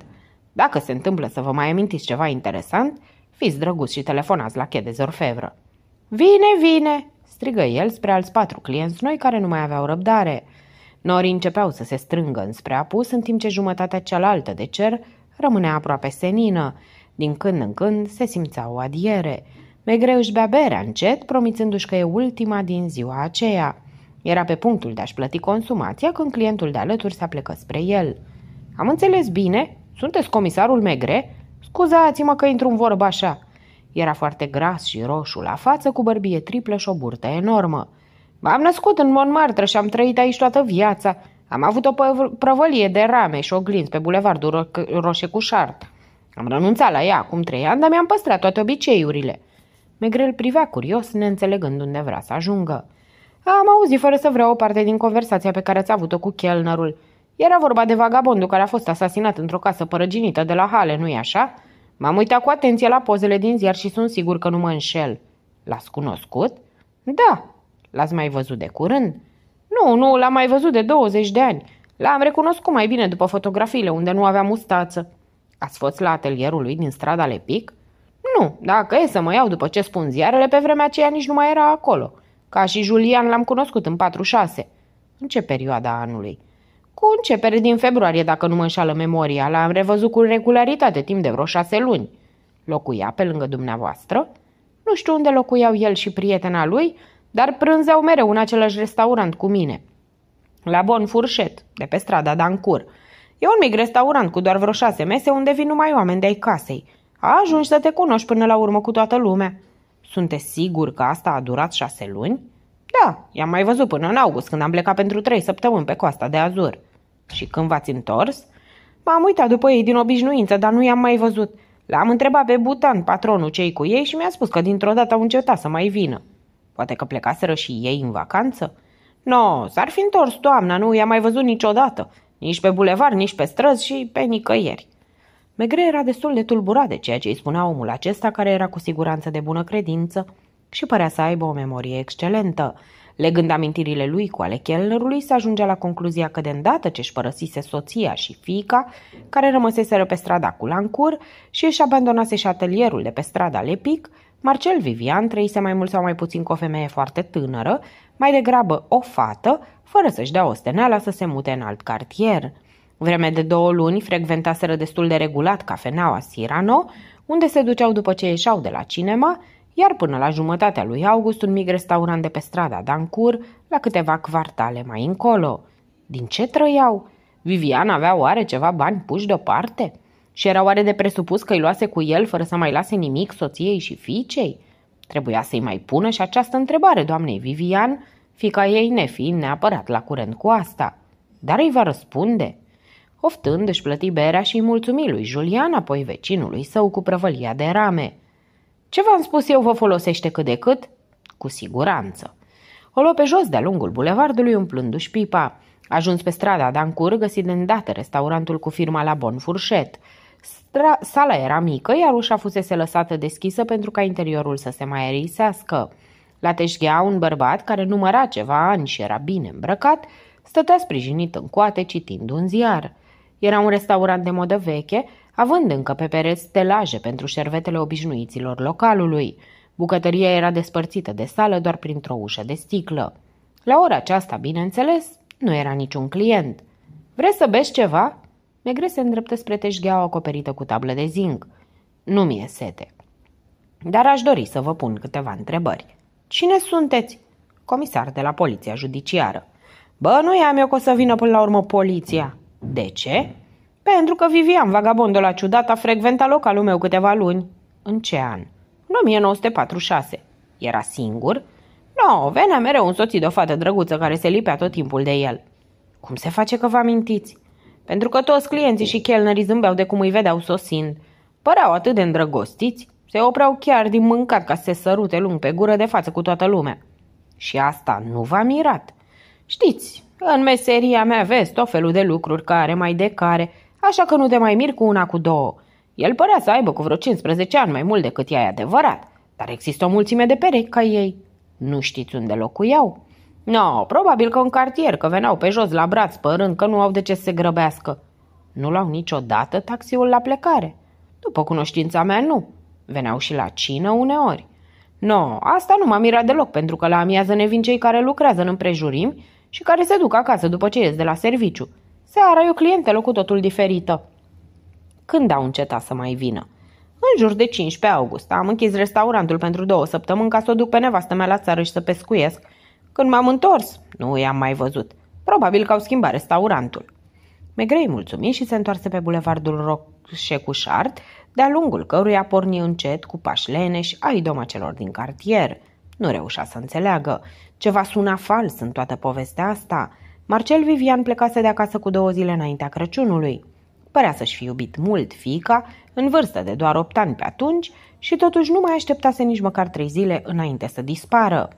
Dacă se întâmplă să vă mai amintiți ceva interesant, fiți drăguți și telefonați la chede zorfevră. Vine, vine!" strigă el spre alți patru clienți noi care nu mai aveau răbdare – Norii începeau să se strângă înspre apus, în timp ce jumătatea cealaltă de cer rămânea aproape senină. Din când în când se simțea o adiere. Megreu își bea berea încet, promițându-și că e ultima din ziua aceea. Era pe punctul de a-și plăti consumația când clientul de alături se plecat spre el. Am înțeles bine? Sunteți comisarul Megre? Scuzați-mă că intru în vorbă așa." Era foarte gras și roșu la față, cu bărbie triplă și o burtă enormă. M-am născut în Montmartre și am trăit aici toată viața. Am avut o prăvălie de rame și oglinzi pe bulevardul Ro- șart. Am renunțat la ea acum trei ani, dar mi-am păstrat toate obiceiurile. Megrel privea curios, neînțelegând unde vrea să ajungă. Am auzit fără să vreau o parte din conversația pe care ați avut-o cu chelnerul. Era vorba de vagabondul care a fost asasinat într-o casă părăginită de la Hale, nu-i așa? M-am uitat cu atenție la pozele din ziar și sunt sigur că nu mă înșel. L-ați cunoscut? Da, L-ați mai văzut de curând? Nu, nu, l-am mai văzut de 20 de ani. L-am recunoscut mai bine după fotografiile unde nu avea mustață. Ați fost la atelierul lui din strada Lepic? Nu, dacă e să mă iau după ce spun ziarele, pe vremea aceea nici nu mai era acolo. Ca și Julian l-am cunoscut în 46. În ce perioada anului? Cu începere din februarie, dacă nu mă înșală memoria, l-am revăzut cu regularitate timp de vreo șase luni. Locuia pe lângă dumneavoastră? Nu știu unde locuiau el și prietena lui, dar prânzeau mereu în același restaurant cu mine. La Bon Furșet, de pe strada Dancur. E un mic restaurant cu doar vreo șase mese unde vin numai oameni de-ai casei. A ajuns să te cunoști până la urmă cu toată lumea. Sunteți sigur că asta a durat șase luni? Da, i-am mai văzut până în august, când am plecat pentru trei săptămâni pe coasta de Azur. Și când v-ați întors? M-am uitat după ei din obișnuință, dar nu i-am mai văzut. L-am întrebat pe Butan, patronul cei cu ei, și mi-a spus că dintr-o dată au încetat să mai vină. Poate că plecaseră și ei în vacanță? No, s-ar fi întors toamna, nu i-a mai văzut niciodată. Nici pe bulevard, nici pe străzi și pe nicăieri. Megre era destul de tulburat de ceea ce îi spunea omul acesta, care era cu siguranță de bună credință și părea să aibă o memorie excelentă. Legând amintirile lui cu ale chelnerului, se ajungea la concluzia că de îndată ce își părăsise soția și fiica, care rămăseseră pe strada Culancur și își abandonase și atelierul de pe strada Lepic, Marcel Vivian trăise mai mult sau mai puțin cu o femeie foarte tânără, mai degrabă o fată, fără să-și dea o steneală să se mute în alt cartier. Vreme de două luni frecventaseră destul de regulat cafeneaua Sirano, unde se duceau după ce ieșeau de la cinema, iar până la jumătatea lui august un mic restaurant de pe strada Dancur, la câteva quartale mai încolo. Din ce trăiau? Vivian avea oare ceva bani puși deoparte? Și era oare de presupus că îi luase cu el fără să mai lase nimic soției și fiicei? Trebuia să-i mai pună și această întrebare doamnei Vivian, fica ei nefiind neapărat la curent cu asta. Dar îi va răspunde. Oftând își plăti berea și îi mulțumi lui Julian, apoi vecinului său cu prăvălia de rame. Ce v-am spus eu vă folosește cât de cât? Cu siguranță. O luă pe jos de-a lungul bulevardului umplându-și pipa. Ajuns pe strada Dancur, găsi de îndată restaurantul cu firma la Bon Furșet – Sala era mică, iar ușa fusese lăsată deschisă pentru ca interiorul să se mai erisească. La teșghea, un bărbat care număra ceva ani și era bine îmbrăcat, stătea sprijinit în coate citind un ziar. Era un restaurant de modă veche, având încă pe pereți stelaje pentru șervetele obișnuiților localului. Bucătăria era despărțită de sală doar printr-o ușă de sticlă. La ora aceasta, bineînțeles, nu era niciun client. Vreți să beți ceva?" Megre se îndreptă spre teșgheaua acoperită cu tablă de zinc. Nu mi-e sete. Dar aș dori să vă pun câteva întrebări. Cine sunteți? Comisar de la poliția judiciară. Bă, nu i-am eu că o să vină până la urmă poliția. De ce? Pentru că Vivian, vagabondul la ciudat, a frecventat localul meu câteva luni. În ce an? În 1946. Era singur? Nu, no, venea mereu un însoțit de o fată drăguță care se lipea tot timpul de el. Cum se face că vă amintiți? pentru că toți clienții și chelnerii zâmbeau de cum îi vedeau sosind. Păreau atât de îndrăgostiți, se opreau chiar din mâncat ca să se sărute lung pe gură de față cu toată lumea. Și asta nu v-a mirat. Știți, în meseria mea vezi tot felul de lucruri care mai de care, așa că nu te mai mir cu una cu două. El părea să aibă cu vreo 15 ani mai mult decât ea e adevărat, dar există o mulțime de perechi ca ei. Nu știți unde locuiau. No, probabil că în cartier, că veneau pe jos la braț, părând că nu au de ce să se grăbească. Nu luau niciodată taxiul la plecare. După cunoștința mea, nu. Veneau și la cină uneori. No, asta nu m-a mirat deloc, pentru că la amiază ne vin cei care lucrează în împrejurimi și care se duc acasă după ce ies de la serviciu. Seara e o clientelă cu totul diferită. Când au încetat să mai vină? În jur de 15 august am închis restaurantul pentru două săptămâni ca să o duc pe nevastă mea la țară și să pescuiesc – când m-am întors, nu i-am mai văzut. Probabil că au schimbat restaurantul. Megrei mulțumi și se întoarse pe bulevardul Roșecușart, de-a lungul căruia porni încet, cu pași și ai doma celor din cartier. Nu reușea să înțeleagă. Ceva suna fals în toată povestea asta. Marcel Vivian plecase de acasă cu două zile înaintea Crăciunului. Părea să-și fi iubit mult fiica, în vârstă de doar opt ani pe atunci, și totuși nu mai așteptase nici măcar trei zile înainte să dispară.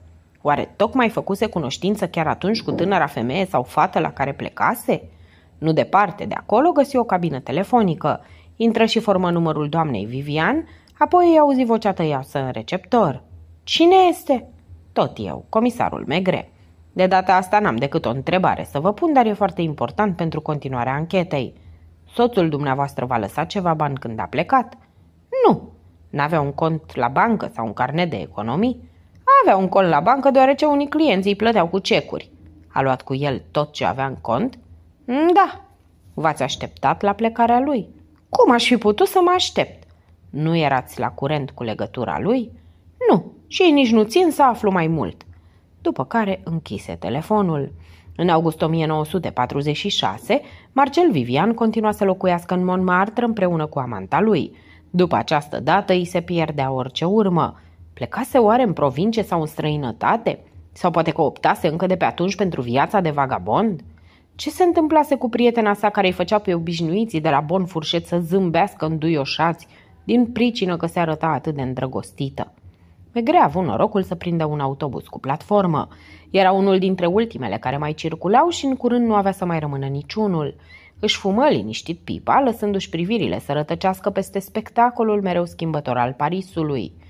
Oare tocmai făcuse cunoștință chiar atunci cu tânăra femeie sau fată la care plecase? Nu departe de acolo găsi o cabină telefonică. Intră și formă numărul doamnei Vivian, apoi îi auzi vocea tăiasă în receptor. Cine este? Tot eu, comisarul Megre. De data asta n-am decât o întrebare să vă pun, dar e foarte important pentru continuarea anchetei. Soțul dumneavoastră va a lăsat ceva bani când a plecat? Nu. N-avea un cont la bancă sau un carnet de economii? Avea un cont la bancă deoarece unii clienți îi plăteau cu cecuri. A luat cu el tot ce avea în cont? Mm, da. V-ați așteptat la plecarea lui? Cum aș fi putut să mă aștept? Nu erați la curent cu legătura lui? Nu, și nici nu țin să aflu mai mult. După care închise telefonul. În august 1946, Marcel Vivian continua să locuiască în Montmartre împreună cu amanta lui. După această dată îi se pierdea orice urmă. Plecase oare în provincie sau în străinătate? Sau poate că optase încă de pe atunci pentru viața de vagabond? Ce se întâmplase cu prietena sa care îi făcea pe obișnuiții de la Bon Furșet să zâmbească în duioșați din pricină că se arăta atât de îndrăgostită? Megre a avut norocul să prindă un autobuz cu platformă. Era unul dintre ultimele care mai circulau și în curând nu avea să mai rămână niciunul. Își fumă liniștit pipa, lăsându-și privirile să rătăcească peste spectacolul mereu schimbător al Parisului –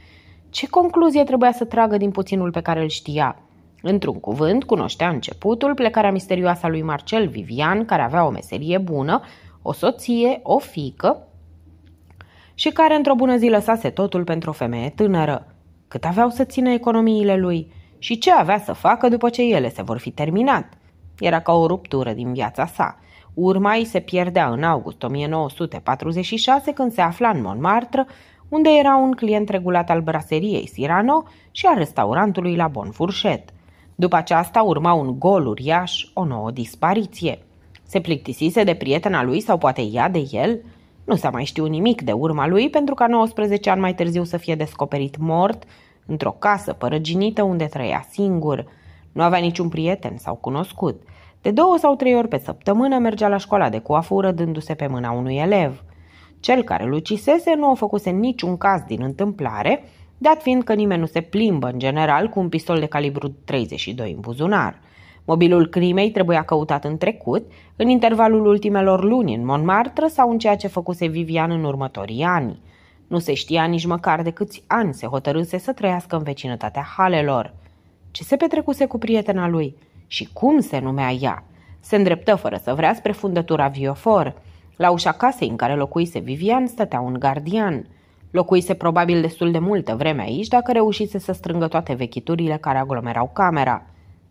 ce concluzie trebuia să tragă din puținul pe care îl știa? Într-un cuvânt, cunoștea începutul, plecarea misterioasă a lui Marcel Vivian, care avea o meserie bună, o soție, o fică și care într-o bună zi lăsase totul pentru o femeie tânără. Cât aveau să țină economiile lui și ce avea să facă după ce ele se vor fi terminat. Era ca o ruptură din viața sa. Urma îi se pierdea în august 1946 când se afla în Montmartre unde era un client regulat al braseriei Sirano și a restaurantului la Bonfurchet. După aceasta urma un gol uriaș, o nouă dispariție. Se plictisise de prietena lui sau poate ea de el? Nu s-a mai știut nimic de urma lui pentru ca 19 ani mai târziu să fie descoperit mort într-o casă părăginită unde trăia singur. Nu avea niciun prieten sau cunoscut. De două sau trei ori pe săptămână mergea la școala de coafură dându-se pe mâna unui elev. Cel care lucisese nu o făcuse niciun caz din întâmplare, dat fiind că nimeni nu se plimbă în general cu un pistol de calibru 32 în buzunar. Mobilul crimei trebuia căutat în trecut, în intervalul ultimelor luni în Montmartre sau în ceea ce făcuse Vivian în următorii ani. Nu se știa nici măcar de câți ani se hotărâse să trăiască în vecinătatea halelor. Ce se petrecuse cu prietena lui? Și cum se numea ea? Se îndreptă fără să vrea spre fundătura Viofor – la ușa casei în care locuise Vivian stătea un gardian. Locuise probabil destul de multă vreme aici dacă reușise să strângă toate vechiturile care aglomerau camera.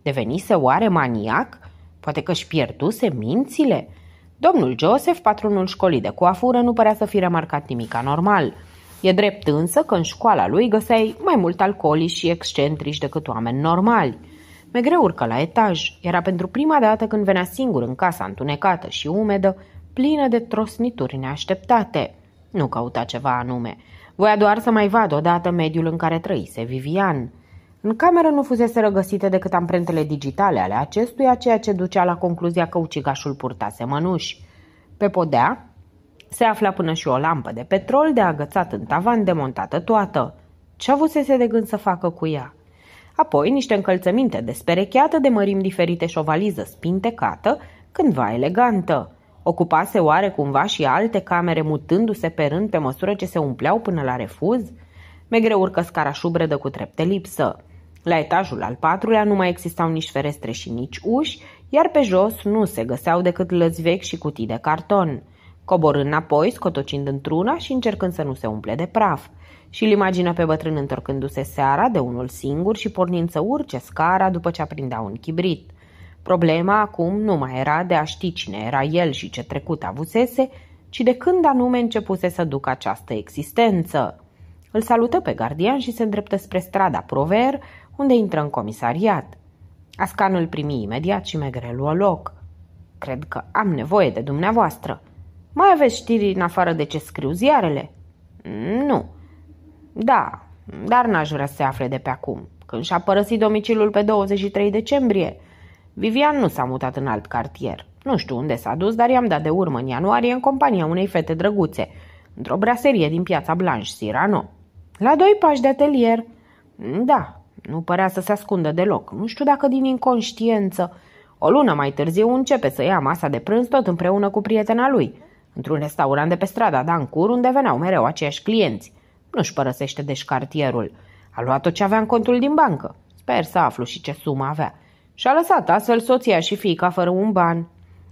Devenise oare maniac? Poate că își pierduse mințile? Domnul Joseph, patronul școlii de coafură, nu părea să fi remarcat nimic anormal. E drept însă că în școala lui găseai mai mult alcoolici și excentrici decât oameni normali. Megre urcă la etaj. Era pentru prima dată când venea singur în casa întunecată și umedă plină de trosnituri neașteptate. Nu căuta ceva anume. Voia doar să mai vadă odată mediul în care trăise Vivian. În cameră nu fusese răgăsite decât amprentele digitale ale acestuia, ceea ce ducea la concluzia că ucigașul purtase mănuși. Pe podea se afla până și o lampă de petrol de agățat în tavan demontată toată. Ce avusese de gând să facă cu ea? Apoi niște încălțăminte desperecheată de mărimi diferite și o valiză spintecată, cândva elegantă. Ocupase oare cumva și alte camere mutându-se pe rând pe măsură ce se umpleau până la refuz? Megre urcă scara șubredă cu trepte lipsă. La etajul al patrulea nu mai existau nici ferestre și nici uși, iar pe jos nu se găseau decât lăzi vechi și cutii de carton. Coborând înapoi, scotocind într-una și încercând să nu se umple de praf. Și-l imagină pe bătrân întorcându-se seara de unul singur și pornind să urce scara după ce aprindea un chibrit. Problema acum nu mai era de a ști cine era el și ce trecut avusese, ci de când anume începuse să ducă această existență. Îl salută pe gardian și se îndreptă spre strada Prover, unde intră în comisariat. Ascan îl primi imediat și Megre luă loc. Cred că am nevoie de dumneavoastră. Mai aveți știri în afară de ce scriu ziarele? Mm, nu. Da, dar n-aș vrea să se afle de pe acum. Când și-a părăsit domiciliul pe 23 decembrie – Vivian nu s-a mutat în alt cartier. Nu știu unde s-a dus, dar i-am dat de urmă în ianuarie în compania unei fete drăguțe, într-o braserie din piața Blanche Sirano. La doi pași de atelier. Da, nu părea să se ascundă deloc. Nu știu dacă din inconștiență. O lună mai târziu începe să ia masa de prânz tot împreună cu prietena lui, într-un restaurant de pe strada Dancur, unde veneau mereu aceiași clienți. Nu-și părăsește deci cartierul. A luat tot ce avea în contul din bancă. Sper să aflu și ce sumă avea. Și-a lăsat astfel soția și fiica fără un ban.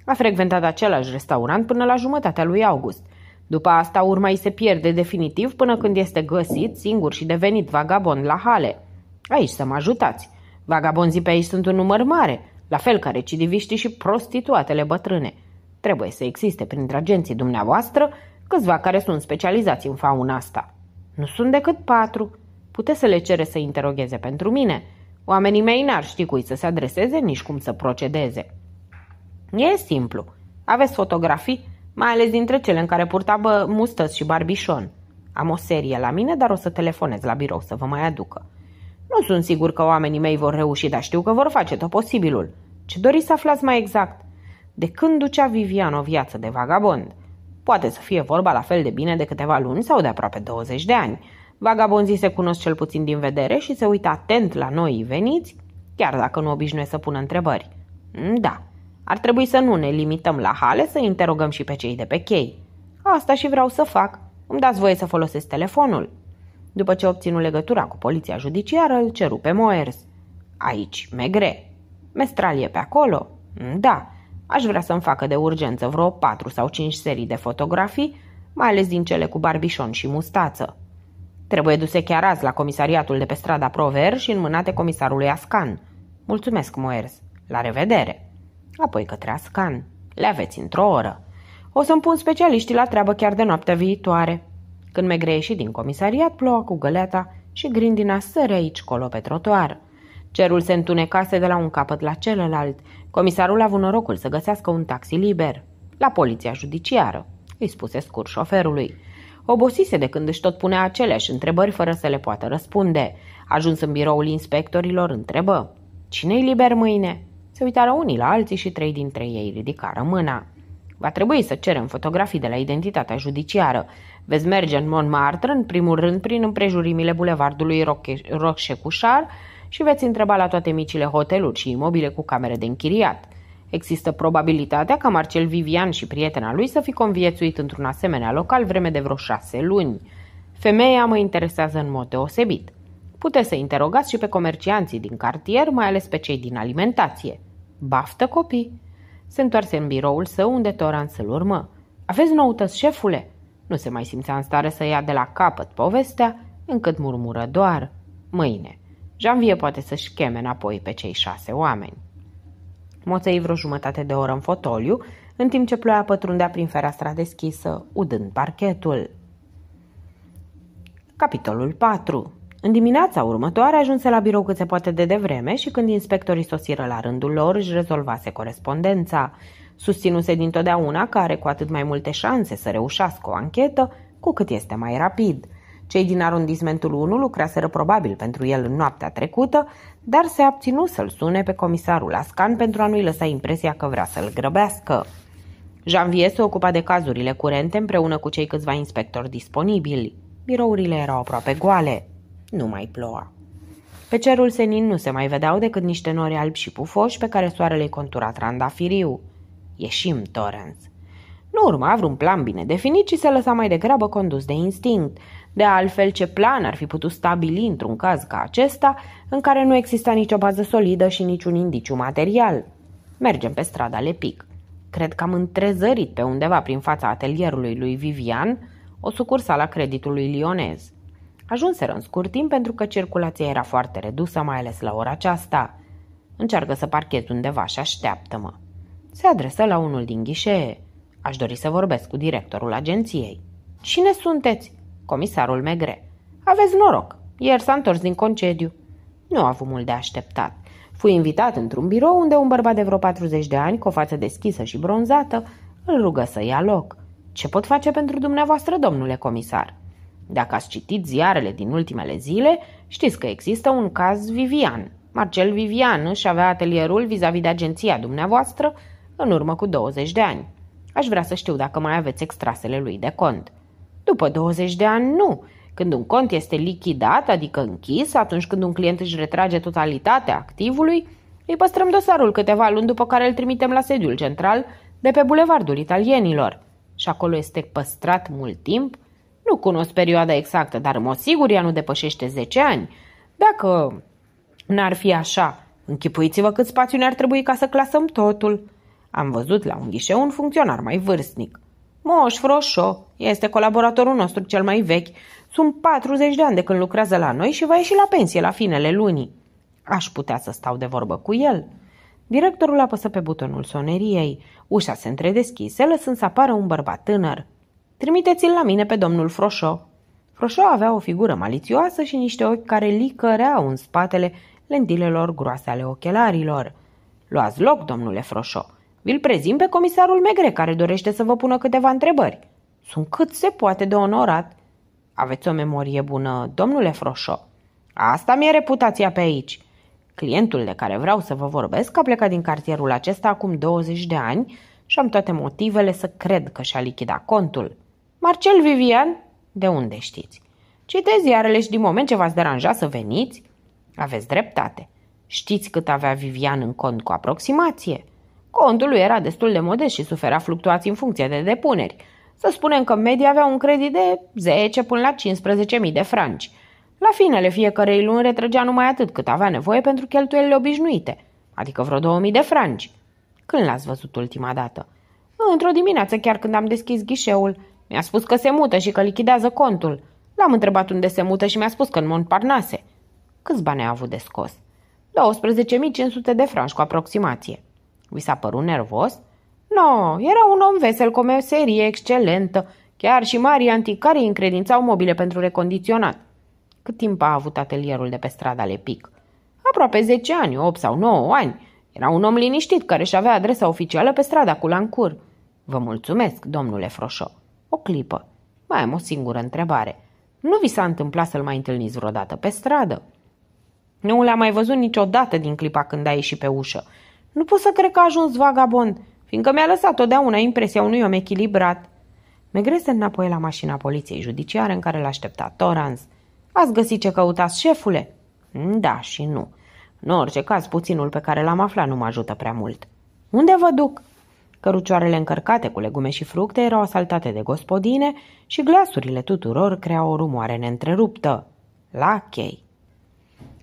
A frecventat același restaurant până la jumătatea lui August. După asta, urma îi se pierde definitiv până când este găsit, singur și devenit vagabond la hale. Aici să mă ajutați. Vagabonzii pe aici sunt un număr mare, la fel ca recidiviștii și prostituatele bătrâne. Trebuie să existe printre agenții dumneavoastră câțiva care sunt specializați în fauna asta. Nu sunt decât patru. Puteți să le cere să interogheze pentru mine. Oamenii mei n-ar ști cui să se adreseze, nici cum să procedeze. E simplu. Aveți fotografii, mai ales dintre cele în care purta bă, mustăți și barbișon. Am o serie la mine, dar o să telefonez la birou să vă mai aducă. Nu sunt sigur că oamenii mei vor reuși, dar știu că vor face tot posibilul. Ce doriți să aflați mai exact? De când ducea Vivian o viață de vagabond? Poate să fie vorba la fel de bine de câteva luni sau de aproape 20 de ani – Vagabonzii se cunosc cel puțin din vedere și se uită atent la noi veniți, chiar dacă nu obișnuiesc să pună întrebări. Mm, da, ar trebui să nu ne limităm la hale, să interogăm și pe cei de pe chei. Asta și vreau să fac. Îmi dați voie să folosesc telefonul. După ce obținu legătura cu poliția judiciară, îl ceru pe Moers. Aici, megre. Mestralie pe acolo? Mm, da, aș vrea să-mi facă de urgență vreo patru sau cinci serii de fotografii, mai ales din cele cu barbișon și mustață. Trebuie duse chiar azi la comisariatul de pe strada Prover și înmânate comisarului Ascan. Mulțumesc, Moers. La revedere. Apoi către Ascan. Le aveți într-o oră. O să-mi pun specialiștii la treabă chiar de noaptea viitoare. Când me ieși din comisariat, ploua cu găleata și grindina sări aici colo pe trotuar. Cerul se întunecase de la un capăt la celălalt. Comisarul a avut norocul să găsească un taxi liber. La poliția judiciară, îi spuse scurt șoferului. Obosise de când își tot punea aceleași întrebări fără să le poată răspunde. Ajuns în biroul inspectorilor, întrebă. Cine-i liber mâine? Se uitară unii la alții și trei dintre ei ridicară mâna. Va trebui să cerem fotografii de la identitatea judiciară. Veți merge în Montmartre, în primul rând, prin împrejurimile bulevardului Roche-Cușar și veți întreba la toate micile hoteluri și imobile cu camere de închiriat – Există probabilitatea ca Marcel Vivian și prietena lui să fi conviețuit într-un asemenea local vreme de vreo șase luni. Femeia mă interesează în mod deosebit. Puteți să interogați și pe comercianții din cartier, mai ales pe cei din alimentație. Baftă copii! Se întoarse în biroul său unde Toran să-l urmă. Aveți noutăți, șefule? Nu se mai simțea în stare să ia de la capăt povestea, încât murmură doar. Mâine. Janvie poate să-și cheme înapoi pe cei șase oameni moței vreo jumătate de oră în fotoliu, în timp ce ploaia pătrundea prin fereastra deschisă, udând parchetul. Capitolul 4 în dimineața următoare ajunse la birou cât se poate de devreme și când inspectorii sosiră la rândul lor își rezolvase corespondența. Susținuse dintotdeauna că are cu atât mai multe șanse să reușească o anchetă, cu cât este mai rapid – cei din arondismentul 1 lucraseră probabil pentru el în noaptea trecută, dar se abținu să-l sune pe comisarul Ascan pentru a nu-i lăsa impresia că vrea să-l grăbească. Janvier se ocupa de cazurile curente împreună cu cei câțiva inspectori disponibili. Birourile erau aproape goale. Nu mai ploua. Pe cerul senin nu se mai vedeau decât niște nori albi și pufoși pe care soarele îi contura trandafiriu. Ieșim, Torrens. Nu urma vreun plan bine definit, ci se lăsa mai degrabă condus de instinct – de altfel, ce plan ar fi putut stabili într-un caz ca acesta, în care nu exista nicio bază solidă și niciun indiciu material? Mergem pe strada Lepic. Cred că am întrezărit pe undeva prin fața atelierului lui Vivian o sucursală a creditului lionez. Ajunseră în scurt timp pentru că circulația era foarte redusă, mai ales la ora aceasta. Încearcă să parchez undeva și așteaptă-mă. Se adresă la unul din ghișee. Aș dori să vorbesc cu directorul agenției. Cine sunteți? comisarul Megre. Aveți noroc, ieri s-a întors din concediu. Nu a avut mult de așteptat. Fui invitat într-un birou unde un bărbat de vreo 40 de ani, cu o față deschisă și bronzată, îl rugă să ia loc. Ce pot face pentru dumneavoastră, domnule comisar? Dacă ați citit ziarele din ultimele zile, știți că există un caz Vivian. Marcel Vivian își avea atelierul vis-a-vis de agenția dumneavoastră în urmă cu 20 de ani. Aș vrea să știu dacă mai aveți extrasele lui de cont. După 20 de ani, nu. Când un cont este lichidat, adică închis, atunci când un client își retrage totalitatea activului, îi păstrăm dosarul câteva luni după care îl trimitem la sediul central de pe Bulevardul Italienilor. Și acolo este păstrat mult timp. Nu cunosc perioada exactă, dar mă sigur ea nu depășește 10 ani. Dacă n-ar fi așa, închipuiți-vă cât spațiu ne-ar trebui ca să clasăm totul. Am văzut la un ghișeu un funcționar mai vârstnic. Moș Froșo este colaboratorul nostru cel mai vechi. Sunt 40 de ani de când lucrează la noi și va ieși la pensie la finele lunii. Aș putea să stau de vorbă cu el. Directorul apăsă pe butonul soneriei. Ușa se întredeschise, lăsând să apară un bărbat tânăr. Trimiteți-l la mine pe domnul Froșo. Froșo avea o figură malițioasă și niște ochi care licăreau în spatele lentilelor groase ale ochelarilor. Luați loc, domnule Froșo, vi-l prezint pe comisarul Megre, care dorește să vă pună câteva întrebări. Sunt cât se poate de onorat. Aveți o memorie bună, domnule Froșo. Asta mi-e reputația pe aici. Clientul de care vreau să vă vorbesc a plecat din cartierul acesta acum 20 de ani și am toate motivele să cred că și-a lichidat contul. Marcel Vivian? De unde știți? Citez ziarele și din moment ce v-ați deranja să veniți, aveți dreptate. Știți cât avea Vivian în cont cu aproximație? Contul lui era destul de modest și sufera fluctuații în funcție de depuneri. Să spunem că în medie avea un credit de 10 până la 15.000 de franci. La finele fiecarei luni retrăgea numai atât cât avea nevoie pentru cheltuielile obișnuite, adică vreo 2000 de franci. Când l-ați văzut ultima dată? Într-o dimineață, chiar când am deschis ghișeul, mi-a spus că se mută și că lichidează contul. L-am întrebat unde se mută și mi-a spus că în Montparnasse. Câți bani a avut de scos? 12.500 de franci cu aproximație. Vi s-a părut nervos? No, era un om vesel, cu o meserie excelentă. Chiar și mari anticarii încredințau mobile pentru recondiționat. Cât timp a avut atelierul de pe strada Lepic? Aproape 10 ani, 8 sau 9 ani. Era un om liniștit care își avea adresa oficială pe strada Culancur. Vă mulțumesc, domnule Froșo. O clipă. Mai am o singură întrebare. Nu vi s-a întâmplat să-l mai întâlniți vreodată pe stradă? Nu l-a mai văzut niciodată din clipa când a ieșit pe ușă. Nu pot să cred că a ajuns vagabond, fiindcă mi-a lăsat totdeauna impresia unui om echilibrat. Megre se înapoi la mașina poliției judiciare în care l-aștepta Torans. Ați găsit ce căutați, șefule? Da și nu. În orice caz, puținul pe care l-am aflat nu mă ajută prea mult. Unde vă duc? Cărucioarele încărcate cu legume și fructe erau asaltate de gospodine și glasurile tuturor creau o rumoare neîntreruptă. La chei.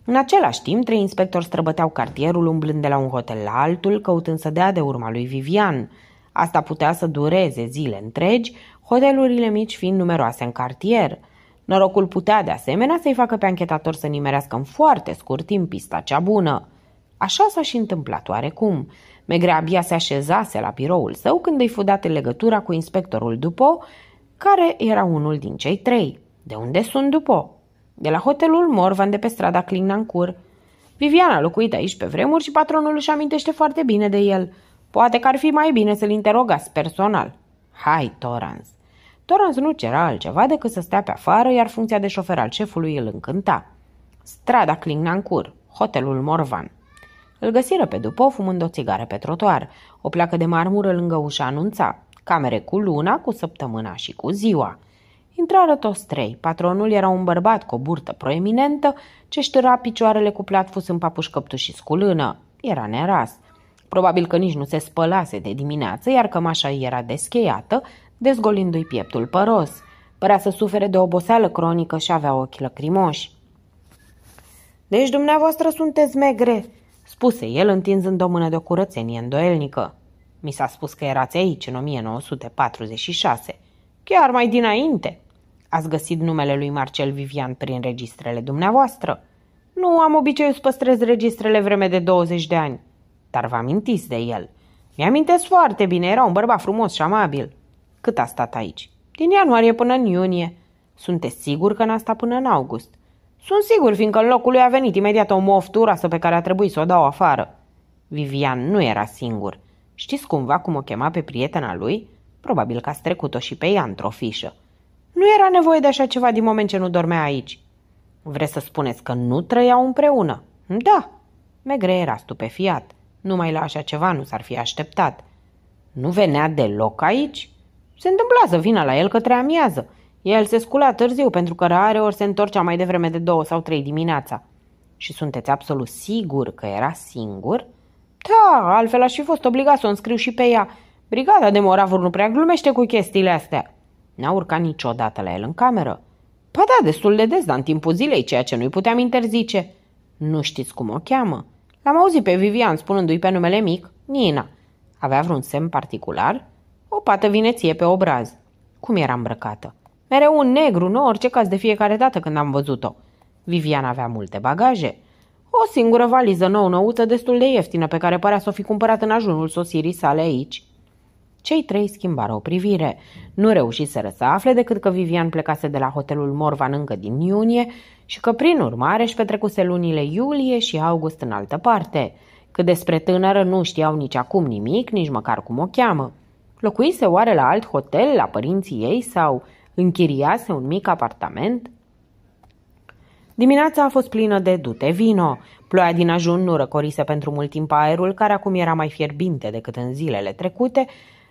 În același timp, trei inspectori străbăteau cartierul umblând de la un hotel la altul, căutând să dea de urma lui Vivian. Asta putea să dureze zile întregi, hotelurile mici fiind numeroase în cartier. Norocul putea de asemenea să-i facă pe anchetator să nimerească în foarte scurt timp pista cea bună. Așa s-a și întâmplat oarecum. Megre abia se așezase la biroul său când îi fu în legătura cu inspectorul Dupo, care era unul din cei trei. De unde sunt Dupo? De la hotelul Morvan de pe strada Clignancur. Vivian a locuit aici pe vremuri și patronul își amintește foarte bine de el. Poate că ar fi mai bine să-l interogați personal. Hai, Torans! Torans nu cera altceva decât să stea pe afară, iar funcția de șofer al șefului îl încânta. Strada Clignancur, hotelul Morvan. Îl găsiră pe după fumând o țigară pe trotuar. O placă de marmură lângă ușa anunța camere cu luna, cu săptămâna și cu ziua. Intrară toți trei. Patronul era un bărbat cu o burtă proeminentă ce ștura picioarele cu platfus în papuș căptuș și sculână. Era neras. Probabil că nici nu se spălase de dimineață, iar cămașa ei era descheiată, dezgolindu-i pieptul păros. Părea să sufere de oboseală cronică și avea ochi lăcrimoși. Deci dumneavoastră sunteți megre," spuse el, întinzând o mână de o curățenie îndoielnică. Mi s-a spus că erați aici în 1946, chiar mai dinainte." Ați găsit numele lui Marcel Vivian prin registrele dumneavoastră? Nu am obiceiul să păstrez registrele vreme de 20 de ani. Dar vă amintiți de el. Mi-amintesc foarte bine, era un bărbat frumos și amabil. Cât a stat aici? Din ianuarie până în iunie. Sunteți sigur că n-a stat până în august? Sunt sigur, fiindcă în locul lui a venit imediat o moftură asta pe care a trebuit să o dau afară. Vivian nu era singur. Știți cumva cum o chema pe prietena lui? Probabil că a trecut-o și pe ea într-o fișă. Nu era nevoie de așa ceva din moment ce nu dormea aici. Vreți să spuneți că nu trăiau împreună? Da. Megre era stupefiat. Numai la așa ceva nu s-ar fi așteptat. Nu venea deloc aici? Se întâmpla să vină la el către amiază. El se scula târziu pentru că rare ori se întorcea mai devreme de două sau trei dimineața. Și sunteți absolut sigur că era singur? Da, altfel aș fi fost obligat să o înscriu și pe ea. Brigada de moravuri nu prea glumește cu chestiile astea. N-a urcat niciodată la el în cameră. Pa da, destul de des, dar în timpul zilei, ceea ce nu-i puteam interzice. Nu știți cum o cheamă. L-am auzit pe Vivian spunându-i pe numele mic, Nina. Avea vreun semn particular? O pată vineție pe obraz. Cum era îmbrăcată? Mereu un negru, nu orice caz de fiecare dată când am văzut-o. Vivian avea multe bagaje. O singură valiză nouă, nouță destul de ieftină pe care părea să o fi cumpărat în ajunul sosirii sale aici. Cei trei schimbară o privire. Nu reușiseră să afle decât că Vivian plecase de la hotelul Morvan încă din iunie și că prin urmare își petrecuse lunile iulie și august în altă parte. Că despre tânără nu știau nici acum nimic, nici măcar cum o cheamă. Locuise oare la alt hotel, la părinții ei sau închiriase un mic apartament? Dimineața a fost plină de dute vino. Ploaia din ajun nu răcorise pentru mult timp aerul, care acum era mai fierbinte decât în zilele trecute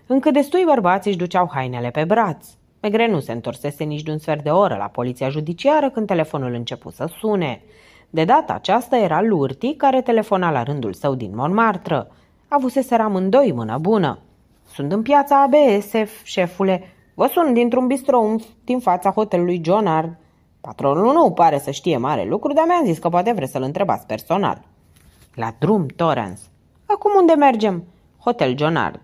încă destui bărbați își duceau hainele pe braț. Megre nu se întorsese nici de un sfert de oră la poliția judiciară când telefonul început să sune. De data aceasta era Lurti, care telefona la rândul său din Montmartre. Avuseseră amândoi mână bună. Sunt în piața ABSF, șefule. Vă sun dintr-un bistro din fața hotelului Jonard. Patronul nu pare să știe mare lucru, dar mi-a zis că poate vreți să-l întrebați personal. La drum, Torrens. Acum unde mergem? Hotel Jonard.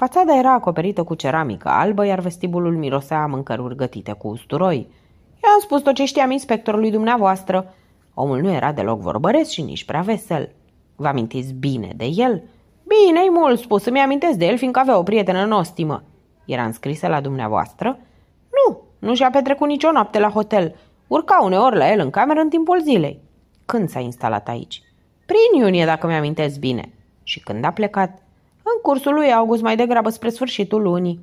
Fațada era acoperită cu ceramică albă, iar vestibulul mirosea mâncăruri gătite cu usturoi. I-am spus tot ce știam inspectorului dumneavoastră. Omul nu era deloc vorbăresc și nici prea vesel. Vă amintiți bine de el? Bine-i mult spus, îmi amintesc de el, fiindcă avea o prietenă nostimă. Era înscrisă la dumneavoastră? Nu, nu și-a petrecut nicio noapte la hotel. Urca uneori la el în cameră în timpul zilei. Când s-a instalat aici? Prin iunie, dacă mi-amintesc bine. Și când a plecat? în cursul lui august mai degrabă spre sfârșitul lunii.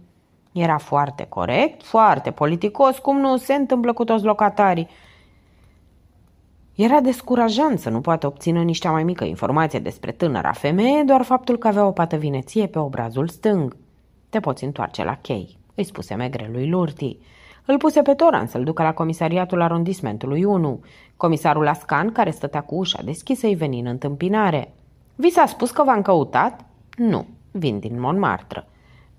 Era foarte corect, foarte politicos, cum nu se întâmplă cu toți locatarii. Era descurajant să nu poată obține nici mai mică informație despre tânăra femeie, doar faptul că avea o pată vineție pe obrazul stâng. Te poți întoarce la chei, îi spuse megre lui Lurti. Îl puse pe Toran să-l ducă la comisariatul arondismentului 1. Comisarul Ascan, care stătea cu ușa deschisă, îi veni în întâmpinare. Vi s-a spus că v-am căutat? Nu, Vin din Montmartre.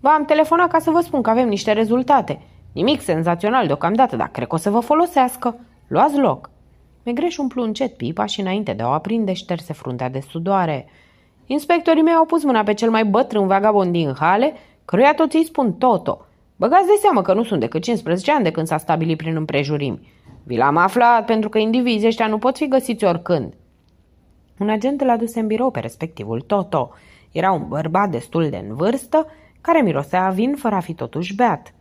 V-am telefonat ca să vă spun că avem niște rezultate. Nimic senzațional deocamdată, dar cred că o să vă folosească. Luați loc. Megreș umplu încet pipa și înainte de a o aprinde șterse fruntea de sudoare. Inspectorii mei au pus mâna pe cel mai bătrân vagabond din hale, căruia toți îi spun Toto. Băgați de seamă că nu sunt decât 15 ani de când s-a stabilit prin împrejurimi. Vi l-am aflat pentru că indivizii ăștia nu pot fi găsiți oricând. Un agent l-a dus în birou pe respectivul Toto. Era un bărbat destul de în vârstă, care mirosea vin fără a fi totuși beat.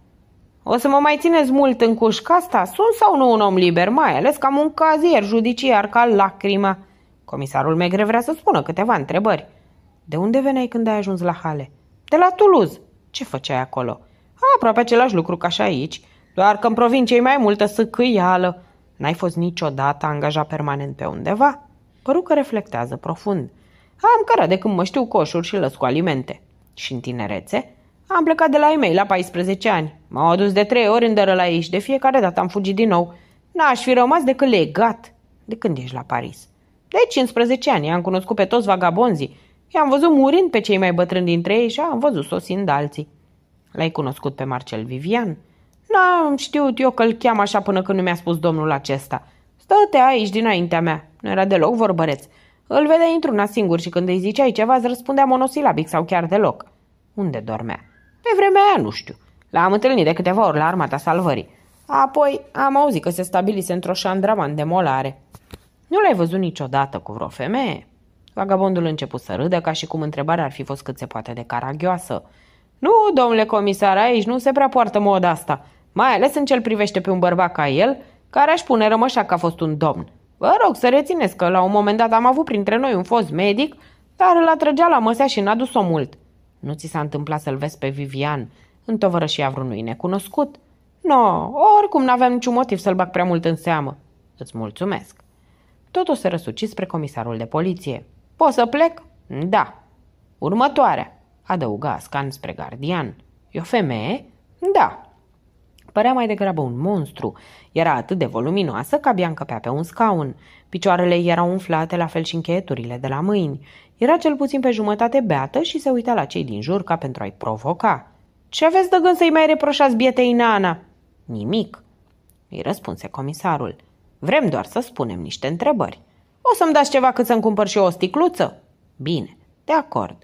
O să mă mai țineți mult în cușca asta? Sunt sau nu un om liber, mai ales că am un cazier judiciar ca lacrima? Comisarul Megre vrea să spună câteva întrebări. De unde veneai când ai ajuns la Hale? De la Toulouse. Ce făceai acolo? Aproape același lucru ca și aici, doar că în provincie e mai multă sâcâială. N-ai fost niciodată angajat permanent pe undeva? Păru că reflectează profund. Am cărat de când mă știu coșuri și lăs cu alimente. Și în tinerețe? Am plecat de la ei mei la 14 ani. M-au adus de trei ori în la ei și de fiecare dată am fugit din nou. N-aș fi rămas decât legat. De când ești la Paris? De 15 ani. I-am cunoscut pe toți vagabonzii. I-am văzut murind pe cei mai bătrâni dintre ei și am văzut sosind alții. L-ai cunoscut pe Marcel Vivian? N-am știut eu că-l cheam așa până când nu mi-a spus domnul acesta. Stă-te aici dinaintea mea. Nu era deloc vorbăreț. Îl vedea într-una singur și când îi ziceai ceva îți răspundea monosilabic sau chiar deloc. Unde dormea? Pe vremea aia nu știu. L-am întâlnit de câteva ori la armata salvării. Apoi am auzit că se stabilise într-o șandraman de molare. Nu l-ai văzut niciodată cu vreo femeie? Vagabondul început să râdă ca și cum întrebarea ar fi fost cât se poate de caragioasă. Nu, domnule comisar, aici nu se prea poartă moda asta, mai ales în cel privește pe un bărbat ca el, care aș pune rămășa că a fost un domn. Vă rog să rețineți că la un moment dat am avut printre noi un fost medic, dar îl atrăgea la măsea și n-a dus-o mult. Nu ți s-a întâmplat să-l vezi pe Vivian în tovărășia vreunui necunoscut? No, oricum n-aveam niciun motiv să-l bag prea mult în seamă. Îți mulțumesc. Totul se răsuci spre comisarul de poliție. Pot să plec? Da. Următoarea, adăuga Ascan spre gardian. E o femeie? Da părea mai degrabă un monstru. Era atât de voluminoasă că abia încăpea pe un scaun. Picioarele erau umflate, la fel și încheieturile de la mâini. Era cel puțin pe jumătate beată și se uita la cei din jur ca pentru a-i provoca. Ce aveți de gând să-i mai reproșați bietei Nana?" Nimic," îi răspunse comisarul. Vrem doar să spunem niște întrebări. O să-mi dați ceva cât să-mi cumpăr și eu o sticluță?" Bine, de acord."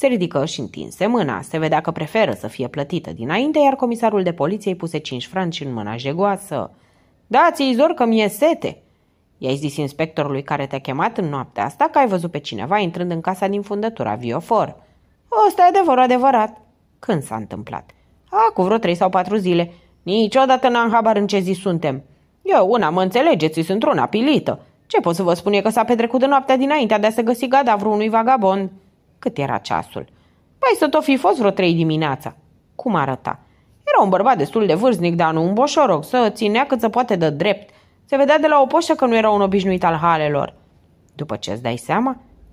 Se ridică și întinse mâna. Se vedea că preferă să fie plătită dinainte, iar comisarul de poliție puse cinci franci în mâna jegoasă. Dați-i zor că mi-e sete!" I-ai zis inspectorului care te-a chemat în noaptea asta că ai văzut pe cineva intrând în casa din fundătura Viofor. Ăsta e adevărul adevărat. Când s-a întâmplat? A, cu vreo trei sau patru zile. Niciodată n-am habar în ce zi suntem. Eu una, mă înțelegeți, sunt una pilită. Ce pot să vă spun e că s-a petrecut de noaptea dinaintea de a se găsi gada vreunui vagabond. Cât era ceasul? Păi să tot fi fost vreo trei dimineața. Cum arăta? Era un bărbat destul de vârznic, dar nu un boșoroc, să ținea cât se poate de drept. Se vedea de la o poșă că nu era un obișnuit al halelor. După ce îți dai seama?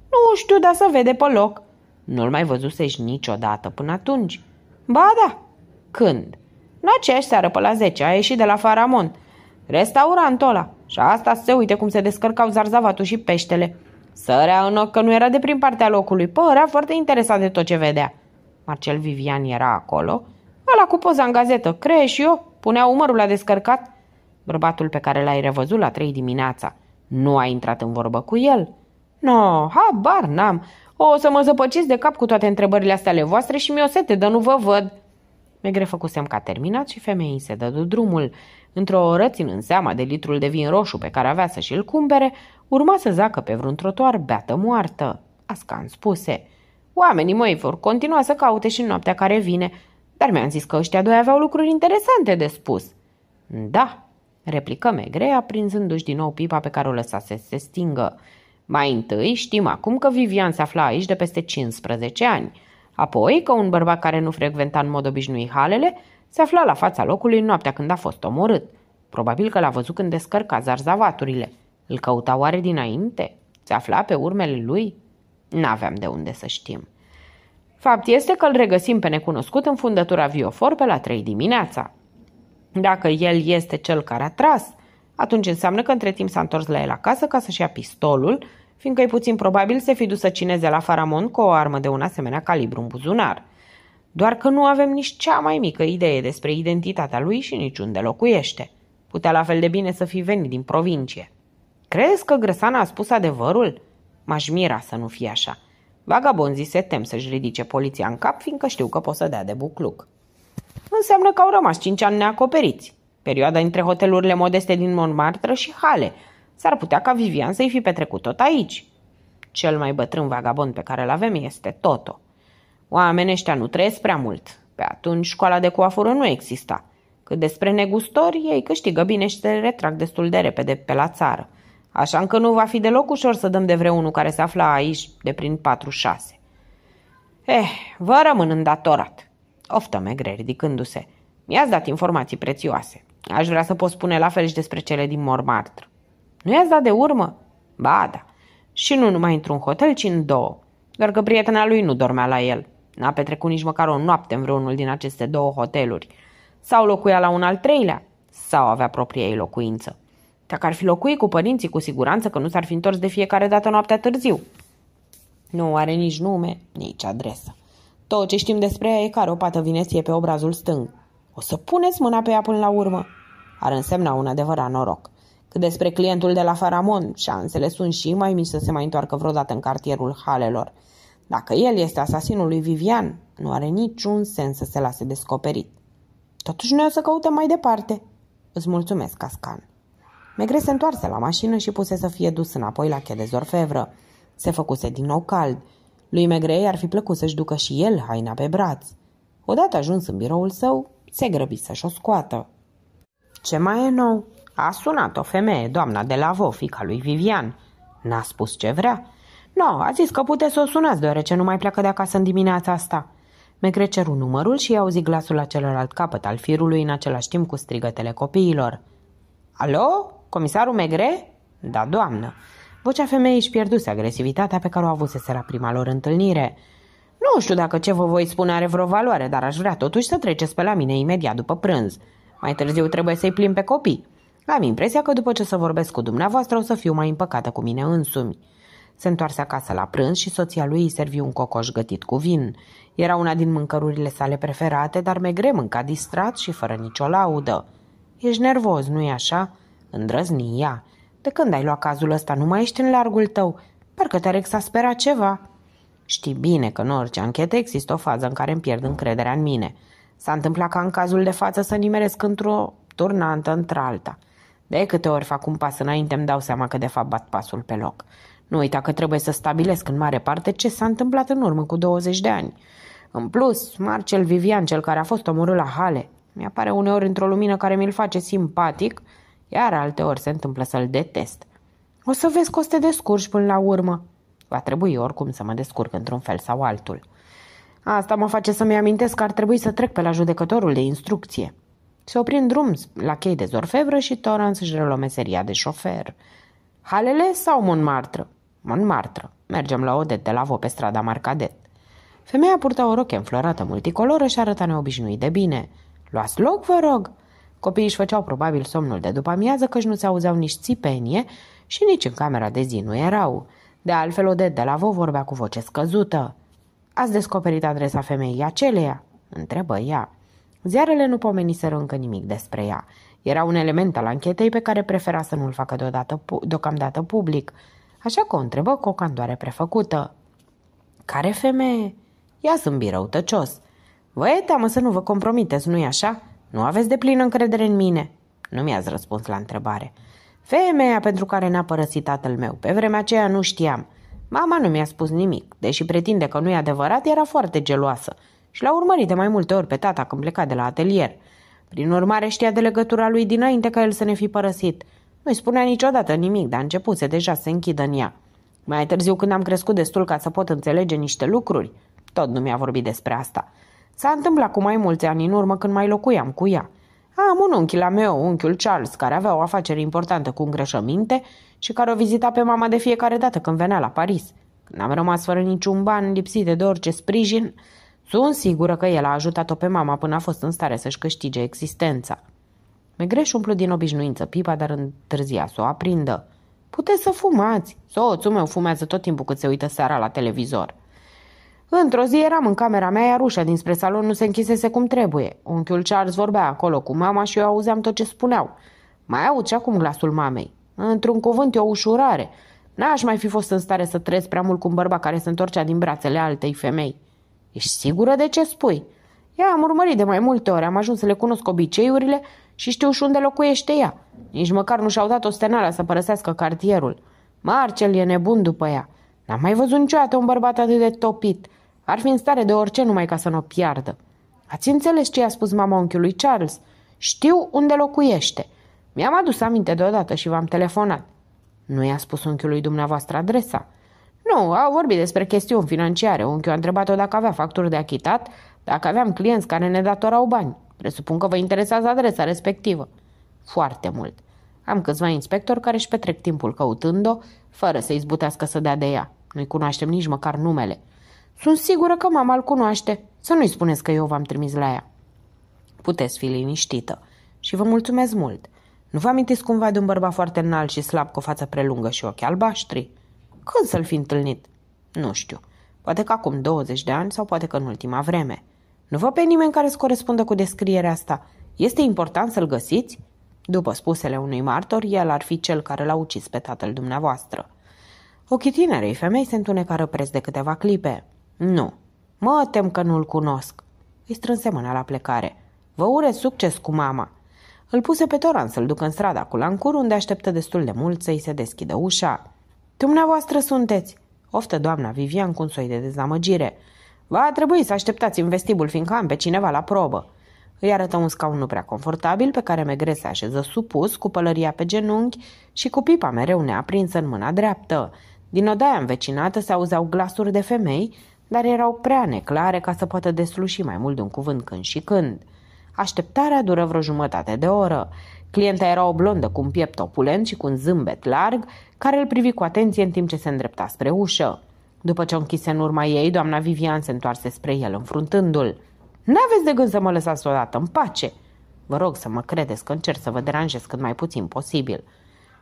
Nu știu, dar să vede pe loc. Nu-l mai văzusești niciodată până atunci. Ba da, când? În aceeași seară pe la 10 a ieșit de la Faramont. Restaurantul ăla. Și asta se uite cum se descărcau zarzavatul și peștele. Sărea în ochi că nu era de prin partea locului, părea foarte interesat de tot ce vedea. Marcel Vivian era acolo, ăla cu poza în gazetă, eu? punea umărul la descărcat. Bărbatul pe care l-ai revăzut la trei dimineața, nu a intrat în vorbă cu el? No, habar n-am, o să mă zăpăciți de cap cu toate întrebările astea ale voastre și mi-o sete, dar nu vă văd. Megre făcusem ca terminat și femeii se dădu drumul. Într-o oră, ținând seama de litrul de vin roșu pe care avea să și-l cumpere, Urma să zacă pe vreun trotuar beată moartă. Ascan spuse. Oamenii mei vor continua să caute și în noaptea care vine, dar mi-am zis că ăștia doi aveau lucruri interesante de spus. Da, replică Megrea, aprinzându și din nou pipa pe care o lăsase să se stingă. Mai întâi știm acum că Vivian se afla aici de peste 15 ani. Apoi că un bărbat care nu frecventa în mod obișnuit halele se afla la fața locului în noaptea când a fost omorât. Probabil că l-a văzut când descărca zarzavaturile. Îl căuta oare dinainte? Se afla pe urmele lui? N-aveam de unde să știm. Fapt este că îl regăsim pe necunoscut în fundătura Viofor pe la trei dimineața. Dacă el este cel care a tras, atunci înseamnă că între timp s-a întors la el acasă ca să-și ia pistolul, fiindcă e puțin probabil să fi dus să cineze la Faramon cu o armă de un asemenea calibru în buzunar. Doar că nu avem nici cea mai mică idee despre identitatea lui și nici unde locuiește. Putea la fel de bine să fi venit din provincie. Crezi că Grăsana a spus adevărul? M-aș mira să nu fie așa. Vagabonzii se tem să-și ridice poliția în cap, fiindcă știu că pot să dea de bucluc. Înseamnă că au rămas cinci ani neacoperiți. Perioada între hotelurile modeste din Montmartre și Hale. S-ar putea ca Vivian să-i fi petrecut tot aici. Cel mai bătrân vagabond pe care îl avem este Toto. Oamenii ăștia nu trăiesc prea mult. Pe atunci școala de coafură nu exista. Cât despre negustori, ei câștigă bine și se retrag destul de repede pe la țară. Așa încă nu va fi deloc ușor să dăm de vreunul care se afla aici de prin 46. Eh, vă rămân îndatorat. Oftă Megre ridicându-se. Mi-ați dat informații prețioase. Aș vrea să pot spune la fel și despre cele din Mormartr. Nu i-ați dat de urmă? Ba, da. Și nu numai într-un hotel, ci în două. Doar că prietena lui nu dormea la el. N-a petrecut nici măcar o noapte în vreunul din aceste două hoteluri. Sau locuia la un al treilea, sau avea propria ei locuință. Dacă ar fi locuit cu părinții, cu siguranță că nu s-ar fi întors de fiecare dată noaptea târziu. Nu are nici nume, nici adresă. Tot ce știm despre ea e care o pată vineție pe obrazul stâng. O să puneți mâna pe ea până la urmă. Ar însemna un adevărat noroc. Cât despre clientul de la Faramon, șansele sunt și mai mici să se mai întoarcă vreodată în cartierul halelor. Dacă el este asasinul lui Vivian, nu are niciun sens să se lase descoperit. Totuși noi o să căutăm mai departe. Îți mulțumesc, Cascan. Megre se întoarse la mașină și puse să fie dus înapoi la chedezor fevră. Se făcuse din nou cald. Lui Megre ar fi plăcut să-și ducă și el haina pe braț. Odată ajuns în biroul său, se grăbi să-și o scoată. Ce mai e nou? A sunat o femeie, doamna de la Vo, fica lui Vivian. N-a spus ce vrea. Nu, no, a zis că puteți să o sunați, deoarece nu mai pleacă de acasă în dimineața asta. Megre ceru numărul și auzi glasul la celălalt capăt al firului în același timp cu strigătele copiilor. Alo? Comisarul Megre? Da, doamnă. Vocea femeii își pierduse agresivitatea pe care o avusese la prima lor întâlnire. Nu știu dacă ce vă voi spune are vreo valoare, dar aș vrea totuși să treceți pe la mine imediat după prânz. Mai târziu trebuie să-i plim pe copii. Am impresia că după ce să vorbesc cu dumneavoastră o să fiu mai împăcată cu mine însumi. Se întoarse acasă la prânz și soția lui îi servi un cocoș gătit cu vin. Era una din mâncărurile sale preferate, dar megre mânca distrat și fără nicio laudă. Ești nervos, nu-i așa?" Îndrăzni ea. De când ai luat cazul ăsta, nu mai ești în largul tău. Parcă te-ar exaspera ceva. Știi bine că în orice anchetă există o fază în care îmi pierd încrederea în mine. S-a întâmplat ca în cazul de față să nimeresc într-o turnantă într-alta. De câte ori fac un pas înainte îmi dau seama că de fapt bat pasul pe loc. Nu uita că trebuie să stabilesc în mare parte ce s-a întâmplat în urmă cu 20 de ani. În plus, Marcel Vivian, cel care a fost omorât la Hale, mi apare uneori într-o lumină care mi-l face simpatic iar alte ori se întâmplă să-l detest. O să vezi că o să te descurci până la urmă. Va trebui oricum să mă descurc într-un fel sau altul. Asta mă face să-mi amintesc că ar trebui să trec pe la judecătorul de instrucție. Se oprim drum la chei de zorfevră și Torrance își reluă meseria de șofer. Halele sau Montmartre? Montmartre. Mergem la Odet de Vo pe strada Marcadet. Femeia purta o roche înflorată multicoloră și arăta neobișnuit de bine. Luați loc, vă rog!" Copiii își făceau probabil somnul de după amiază căci nu se auzeau nici țipenie și nici în camera de zi nu erau. De altfel, Odet de la Vo vorbea cu voce scăzută. Ați descoperit adresa femeii aceleia?" întrebă ea. Ziarele nu pomeniseră încă nimic despre ea. Era un element al anchetei pe care prefera să nu-l facă deodată, deocamdată public, așa că o întrebă cu o candoare prefăcută. Care femeie?" Ia zâmbi răutăcios. Vă e teamă să nu vă compromiteți, nu-i așa?" Nu aveți de plină încredere în mine?" Nu mi-ați răspuns la întrebare. Femeia pentru care n-a părăsit tatăl meu. Pe vremea aceea nu știam. Mama nu mi-a spus nimic, deși pretinde că nu e adevărat, era foarte geloasă și l-a urmărit de mai multe ori pe tata când pleca de la atelier. Prin urmare știa de legătura lui dinainte ca el să ne fi părăsit. Nu-i spunea niciodată nimic, dar a deja să se închidă în ea. Mai târziu, când am crescut destul ca să pot înțelege niște lucruri, tot nu mi-a vorbit despre asta. S-a întâmplat cu mai mulți ani în urmă când mai locuiam cu ea. Am un unchi la meu, unchiul Charles, care avea o afacere importantă cu îngrășăminte și care o vizita pe mama de fiecare dată când venea la Paris. Când am rămas fără niciun ban, lipsite de orice sprijin, sunt sigură că el a ajutat-o pe mama până a fost în stare să-și câștige existența. Megreș umplu din obișnuință pipa, dar întârzia să o aprindă. Puteți să fumați. Soțul meu fumează tot timpul cât se uită seara la televizor. Într-o zi eram în camera mea, iar ușa dinspre salon nu se închisese cum trebuie. Unchiul Charles vorbea acolo cu mama și eu auzeam tot ce spuneau. Mai aud și acum glasul mamei. Într-un cuvânt, e o ușurare. N-aș mai fi fost în stare să trăiesc prea mult cu un bărbat care se întorcea din brațele altei femei. Ești sigură de ce spui? Ea am urmărit de mai multe ori, am ajuns să le cunosc obiceiurile și știu și unde locuiește ea. Nici măcar nu și-au dat o stenală să părăsească cartierul. Marcel e nebun după ea. N-am mai văzut niciodată un bărbat atât de topit. Ar fi în stare de orice numai ca să nu o piardă. Ați înțeles ce i-a spus mama unchiului Charles? Știu unde locuiește. Mi-am adus aminte deodată și v-am telefonat. Nu i-a spus unchiului dumneavoastră adresa. Nu, au vorbit despre chestiuni financiare. Unchiul a întrebat-o dacă avea facturi de achitat, dacă aveam clienți care ne datorau bani. Presupun că vă interesează adresa respectivă. Foarte mult. Am câțiva inspectori care își petrec timpul căutând-o, fără să izbutească să dea de ea. Nu-i cunoaștem nici măcar numele. Sunt sigură că mama îl cunoaște. Să nu-i spuneți că eu v-am trimis la ea. Puteți fi liniștită. Și vă mulțumesc mult. Nu vă amintiți cumva de un bărbat foarte înalt și slab cu o față prelungă și ochi albaștri? Când să-l fi întâlnit? Nu știu. Poate că acum 20 de ani sau poate că în ultima vreme. Nu vă pe nimeni care să corespundă cu descrierea asta. Este important să-l găsiți? După spusele unui martor, el ar fi cel care l-a ucis pe tatăl dumneavoastră. Ochii tinerei femei se întunecară preț de câteva clipe. Nu. Mă tem că nu-l cunosc. Îi strânse mâna la plecare. Vă urez succes cu mama. Îl puse pe Toran să-l ducă în strada cu Lancur, unde așteptă destul de mult să-i se deschidă ușa. Dumneavoastră sunteți!" oftă doamna Vivian cu un soi de dezamăgire. Va trebui să așteptați în vestibul, fiindcă am pe cineva la probă." Îi arătă un scaun nu prea confortabil, pe care Megre se așeză supus, cu pălăria pe genunchi și cu pipa mereu neaprinsă în mâna dreaptă. Din odaia învecinată se auzeau glasuri de femei, dar erau prea neclare ca să poată desluși mai mult de un cuvânt când și când. Așteptarea dură vreo jumătate de oră. Clienta era o blondă cu un piept opulent și cu un zâmbet larg, care îl privi cu atenție în timp ce se îndrepta spre ușă. După ce o închise în urma ei, doamna Vivian se întoarse spre el, înfruntându-l. N-aveți de gând să mă lăsați odată în pace!" Vă rog să mă credeți că încerc să vă deranjez cât mai puțin posibil.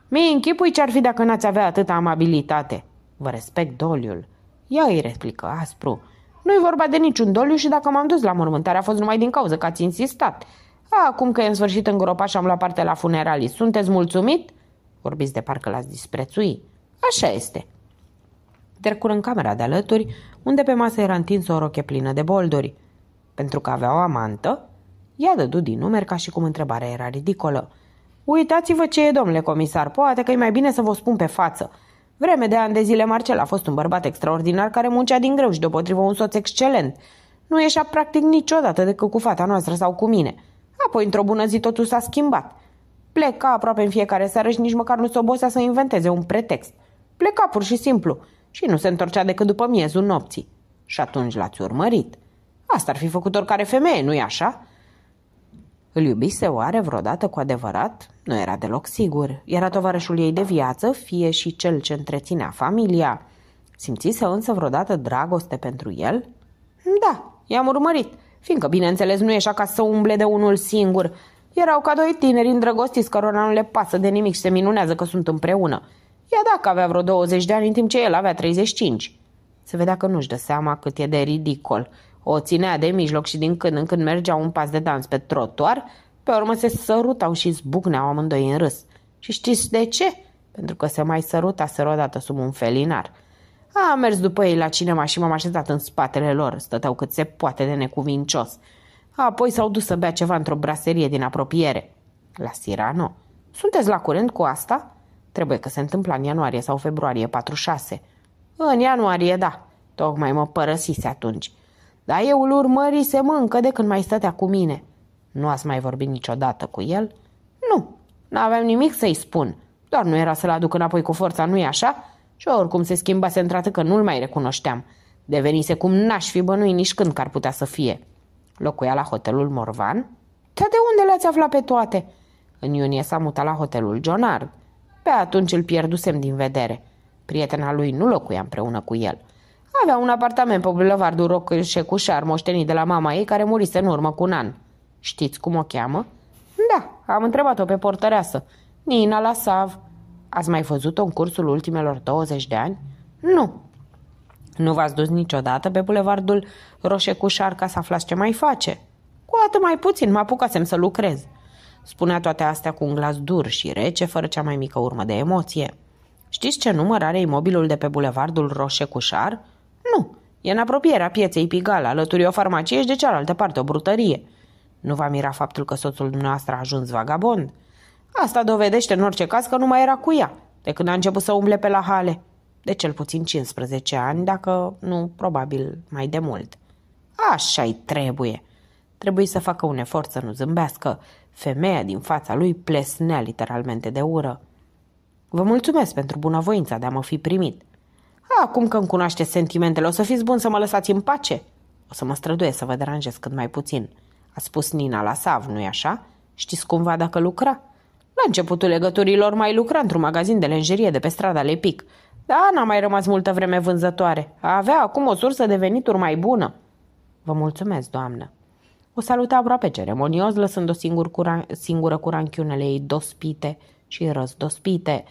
Mi închipui ce-ar fi dacă n-ați avea atâta amabilitate. Vă respect doliul. Ea îi replică aspru. Nu-i vorba de niciun doliu și dacă m-am dus la mormântare a fost numai din cauza că ați insistat. A, acum că e în sfârșit îngropat și am luat parte la funeralii, sunteți mulțumit? Vorbiți de parcă l-ați disprețui. Așa este. Trecur în camera de alături, unde pe masă era întins o roche plină de bolduri. Pentru că avea o amantă, ea dădu din numer ca și cum întrebarea era ridicolă. Uitați-vă ce e, domnule comisar, poate că e mai bine să vă spun pe față. Vreme de ani de zile, Marcel a fost un bărbat extraordinar care muncea din greu și deopotrivă un soț excelent. Nu ieșea practic niciodată decât cu fata noastră sau cu mine. Apoi, într-o bună zi, totul s-a schimbat. Pleca aproape în fiecare seară și nici măcar nu se obosea să inventeze un pretext. Pleca pur și simplu și nu se întorcea decât după miezul nopții. Și atunci l-ați urmărit. Asta ar fi făcut oricare femeie, nu-i așa? Îl iubise oare vreodată cu adevărat? Nu era deloc sigur. Era tovarășul ei de viață, fie și cel ce întreținea familia. Simțise însă vreodată dragoste pentru el? Da, i-am urmărit, fiindcă, bineînțeles, nu ieșea ca să umble de unul singur. Erau ca doi tineri îndrăgostiți cărora nu le pasă de nimic și se minunează că sunt împreună. Ea dacă avea vreo 20 de ani, în timp ce el avea 35. Se vedea că nu-și dă seama cât e de ridicol – o ținea de mijloc și din când în când mergea un pas de dans pe trotuar, pe urmă se sărutau și zbucneau amândoi în râs. Și știți de ce? Pentru că se mai sărutaseră odată sub un felinar. A mers după ei la cinema și m-am așezat în spatele lor. Stăteau cât se poate de necuvincios. Apoi s-au dus să bea ceva într-o braserie din apropiere. La Sirano. Sunteți la curent cu asta? Trebuie că se întâmplă în ianuarie sau februarie 46. În ianuarie, da. Tocmai mă părăsise atunci. Dar îl urmării se mâncă de când mai stătea cu mine. Nu ați mai vorbit niciodată cu el? Nu, n-aveam nimic să-i spun. Doar nu era să-l aduc înapoi cu forța, nu-i așa? Și oricum se schimbase într că nu-l mai recunoșteam. Devenise cum n-aș fi bănuit nici când că ar putea să fie. Locuia la hotelul Morvan? Dar de unde le-ați aflat pe toate? În iunie s-a mutat la hotelul Jonard. Pe atunci îl pierdusem din vedere. Prietena lui nu locuia împreună cu el. Avea un apartament pe Bulevardul șar moștenit de la mama ei, care murise în urmă cu un an. Știți cum o cheamă? Da, am întrebat-o pe portăreasă. Nina Lasav. Ați mai văzut-o în cursul ultimelor 20 de ani? Nu. Nu v-ați dus niciodată pe bulevardul Roșecușar ca să aflați ce mai face? Cu atât mai puțin, mă apucasem să lucrez. Spunea toate astea cu un glas dur și rece, fără cea mai mică urmă de emoție. Știți ce număr are imobilul de pe bulevardul Roșecușar? E în apropierea pieței Pigala, alături o farmacie și de cealaltă parte o brutărie. Nu va mira faptul că soțul dumneavoastră a ajuns vagabond. Asta dovedește în orice caz că nu mai era cu ea, de când a început să umble pe la hale. De cel puțin 15 ani, dacă nu, probabil mai de mult. Așa-i trebuie. Trebuie să facă un efort să nu zâmbească. Femeia din fața lui plesnea literalmente de ură. Vă mulțumesc pentru bunăvoința de a mă fi primit. Acum că îmi cunoaște sentimentele, o să fiți bun să mă lăsați în pace? O să mă străduiesc să vă deranjez cât mai puțin. A spus Nina la Sav, nu-i așa? Știți cumva dacă lucra? La începutul legăturilor mai lucra într-un magazin de lenjerie de pe strada Lepic. Da, n-a mai rămas multă vreme vânzătoare. Avea acum o sursă de venituri mai bună. Vă mulțumesc, doamnă. O saluta aproape ceremonios, lăsând o singur cura, singură cu ranchiunele ei dospite și răzdospite.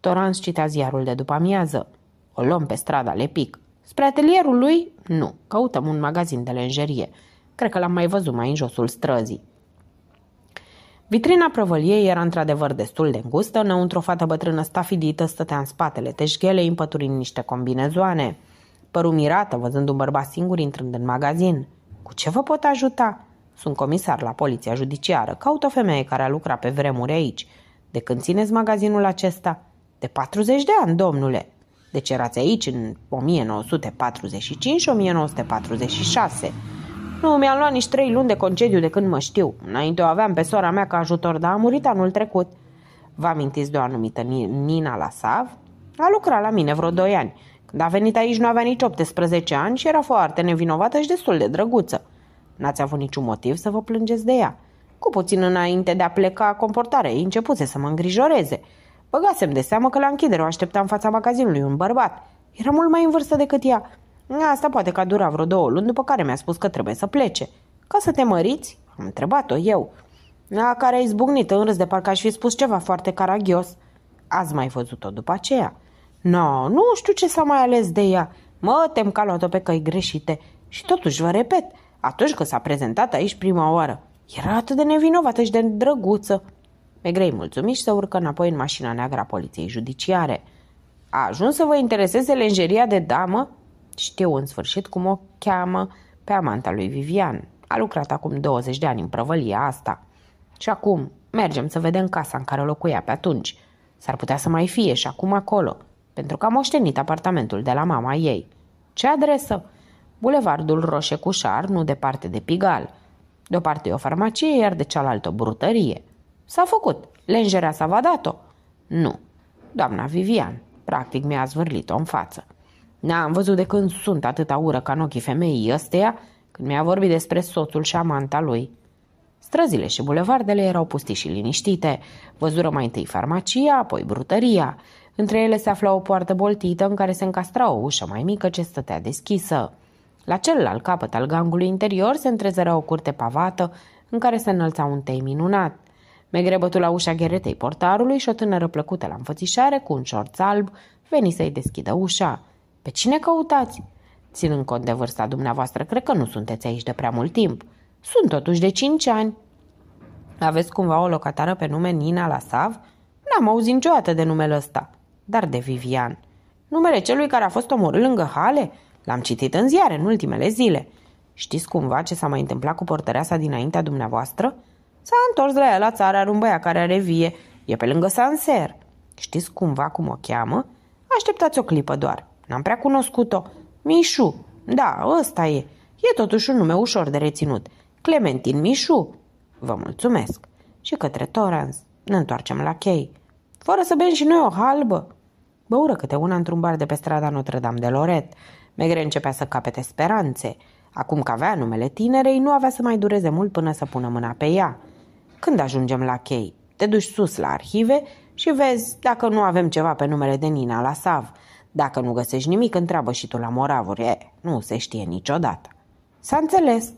Toran citea ziarul de după amiază. O luăm pe strada Lepic. Spre atelierul lui? Nu. Căutăm un magazin de lenjerie. Cred că l-am mai văzut mai în josul străzii. Vitrina prăvăliei era într-adevăr destul de îngustă, înăuntru o fată bătrână stafidită stătea în spatele teșghelei, împăturind niște combinezoane. Păru mirată, văzând un bărbat singur intrând în magazin. Cu ce vă pot ajuta?" Sunt comisar la poliția judiciară. Caut o femeie care a lucrat pe vremuri aici. De când țineți magazinul acesta?" De 40 de ani, domnule. Deci erați aici în 1945 și 1946. Nu, mi-am luat nici trei luni de concediu de când mă știu. Înainte o aveam pe sora mea ca ajutor, dar a murit anul trecut. Vă amintiți de o anumită Nina Lasav? A lucrat la mine vreo doi ani. Când a venit aici nu avea nici 18 ani și era foarte nevinovată și destul de drăguță. N-ați avut niciun motiv să vă plângeți de ea. Cu puțin înainte de a pleca, comportarea ei începuse să mă îngrijoreze – Băgasem de seamă că la închidere o aștepta în fața magazinului un bărbat. Era mult mai în vârstă decât ea. Asta poate că a durat vreo două luni, după care mi-a spus că trebuie să plece. Ca să te măriți? Am întrebat-o eu. La care a zbucnit în râs de parcă aș fi spus ceva foarte caragios. Ați mai văzut-o după aceea. No, nu știu ce s-a mai ales de ea. Mă tem că a luat-o pe căi greșite. Și totuși vă repet, atunci când s-a prezentat aici prima oară, era atât de nevinovată și de drăguță. Megrei și să urcă înapoi în mașina neagră a poliției judiciare. A ajuns să vă intereseze lenjeria de damă? Știu în sfârșit cum o cheamă pe amanta lui Vivian. A lucrat acum 20 de ani în prăvălia asta. Și acum mergem să vedem casa în care locuia pe atunci. S-ar putea să mai fie și acum acolo, pentru că am moștenit apartamentul de la mama ei. Ce adresă? Bulevardul Roșecușar, nu departe de Pigal. De o parte e o farmacie, iar de cealaltă o brutărie – S-a făcut. Lenjerea s-a vadat-o. Nu. Doamna Vivian, practic mi-a zvârlit-o în față. N-am văzut de când sunt atâta ură ca în ochii femeii ăsteia când mi-a vorbit despre soțul și amanta lui. Străzile și bulevardele erau pustii și liniștite. Văzură mai întâi farmacia, apoi brutăria. Între ele se afla o poartă boltită în care se încastra o ușă mai mică ce stătea deschisă. La celălalt capăt al gangului interior se întrezărea o curte pavată în care se înălța un tei minunat – Megre bătu la ușa gheretei portarului și o tânără plăcută la înfățișare, cu un șorț alb, veni să-i deschidă ușa. Pe cine căutați? Ținând cont de vârsta dumneavoastră, cred că nu sunteți aici de prea mult timp. Sunt totuși de cinci ani. Aveți cumva o locatară pe nume Nina Lasav? N-am auzit niciodată de numele ăsta, dar de Vivian. Numele celui care a fost omorât lângă Hale? L-am citit în ziare în ultimele zile. Știți cumva ce s-a mai întâmplat cu sa dinaintea dumneavoastră?" S-a întors la ea la țară, are un băiat care are vie. E pe lângă Sanser. Știți cumva cum o cheamă? Așteptați o clipă doar. N-am prea cunoscut-o. Mișu. Da, ăsta e. E totuși un nume ușor de reținut. Clementin Mișu. Vă mulțumesc. Și către Torrance. Ne întoarcem la chei. Fără să bem și noi o halbă. Băură câte una într-un bar de pe strada Notre-Dame de Loret. Megre începea să capete speranțe. Acum că avea numele tinerei, nu avea să mai dureze mult până să pună mâna pe ea. Când ajungem la chei? Te duci sus la arhive și vezi dacă nu avem ceva pe numele de Nina la Sav. Dacă nu găsești nimic, întreabă și tu la moravuri. E, nu se știe niciodată. S-a înțeles.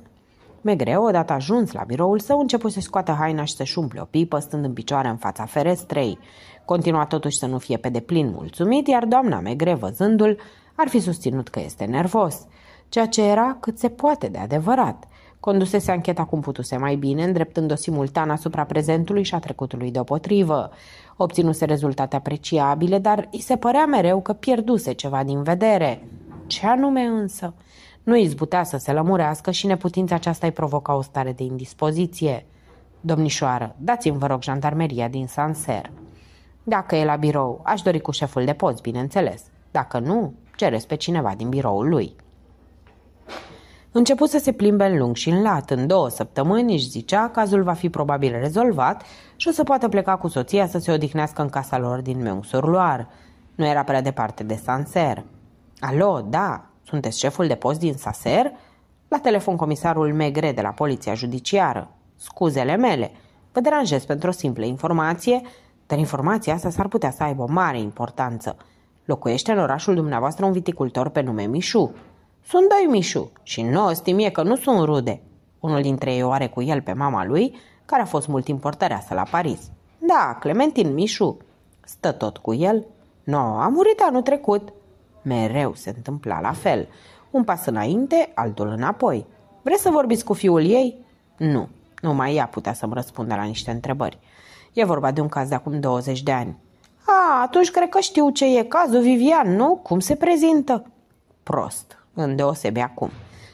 Megreu, odată ajuns la biroul său, început să scoată haina și să-și umple o pipă, stând în picioare în fața ferestrei. Continua totuși să nu fie pe deplin mulțumit, iar doamna Megre, văzându-l, ar fi susținut că este nervos, ceea ce era cât se poate de adevărat – Condusese ancheta cum putuse mai bine, îndreptând-o simultan asupra prezentului și a trecutului deopotrivă. Obținuse rezultate apreciabile, dar îi se părea mereu că pierduse ceva din vedere. Ce anume însă? Nu izbutea să se lămurească și neputința aceasta îi provoca o stare de indispoziție. Domnișoară, dați-mi vă rog jandarmeria din Sanser. Dacă e la birou, aș dori cu șeful de poți, bineînțeles. Dacă nu, cereți pe cineva din biroul lui. Început să se plimbe în lung și în lat. În două săptămâni își zicea, cazul va fi probabil rezolvat și o să poată pleca cu soția să se odihnească în casa lor din meung sur Nu era prea departe de Sanser. Alo, da, sunteți șeful de post din Saser? La telefon comisarul Megre de la poliția judiciară. Scuzele mele, vă deranjez pentru o simplă informație, dar informația asta s-ar putea să aibă o mare importanță. Locuiește în orașul dumneavoastră un viticultor pe nume Mișu. Sunt doi mișu și o stimie că nu sunt rude. Unul dintre ei o are cu el pe mama lui, care a fost mult timp să la Paris. Da, Clementin Mișu. Stă tot cu el. Nu, no, a murit anul trecut. Mereu se întâmpla la fel. Un pas înainte, altul înapoi. Vreți să vorbiți cu fiul ei? Nu, nu mai ea putea să-mi răspundă la niște întrebări. E vorba de un caz de acum 20 de ani. A, atunci cred că știu ce e cazul Vivian, nu? Cum se prezintă? Prost, îndeosebi acum.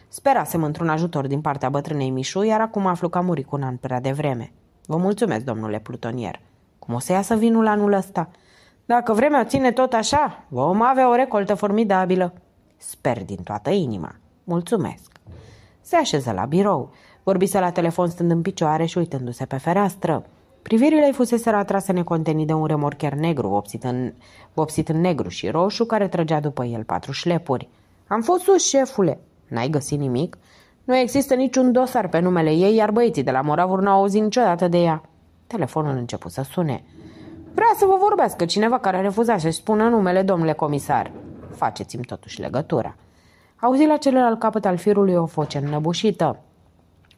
Sperasem într-un ajutor din partea bătrânei Mișu, iar acum aflu că a murit cu un an prea devreme. Vă mulțumesc, domnule plutonier. Cum o să iasă vinul anul ăsta? Dacă vremea ține tot așa, vom avea o recoltă formidabilă. Sper din toată inima. Mulțumesc. Se așeză la birou. Vorbise la telefon stând în picioare și uitându-se pe fereastră. Privirile îi fusese atrase necontenit de un remorcher negru, vopsit în, vopsit în negru și roșu, care trăgea după el patru șlepuri. Am fost sus, șefule. N-ai găsit nimic? Nu există niciun dosar pe numele ei, iar băieții de la Moravur n-au auzit niciodată de ea. Telefonul început să sune. Vrea să vă vorbească cineva care a refuzat să-și spună numele, domnule comisar. Faceți-mi totuși legătura. Auzi la celălalt capăt al firului o foce înnăbușită.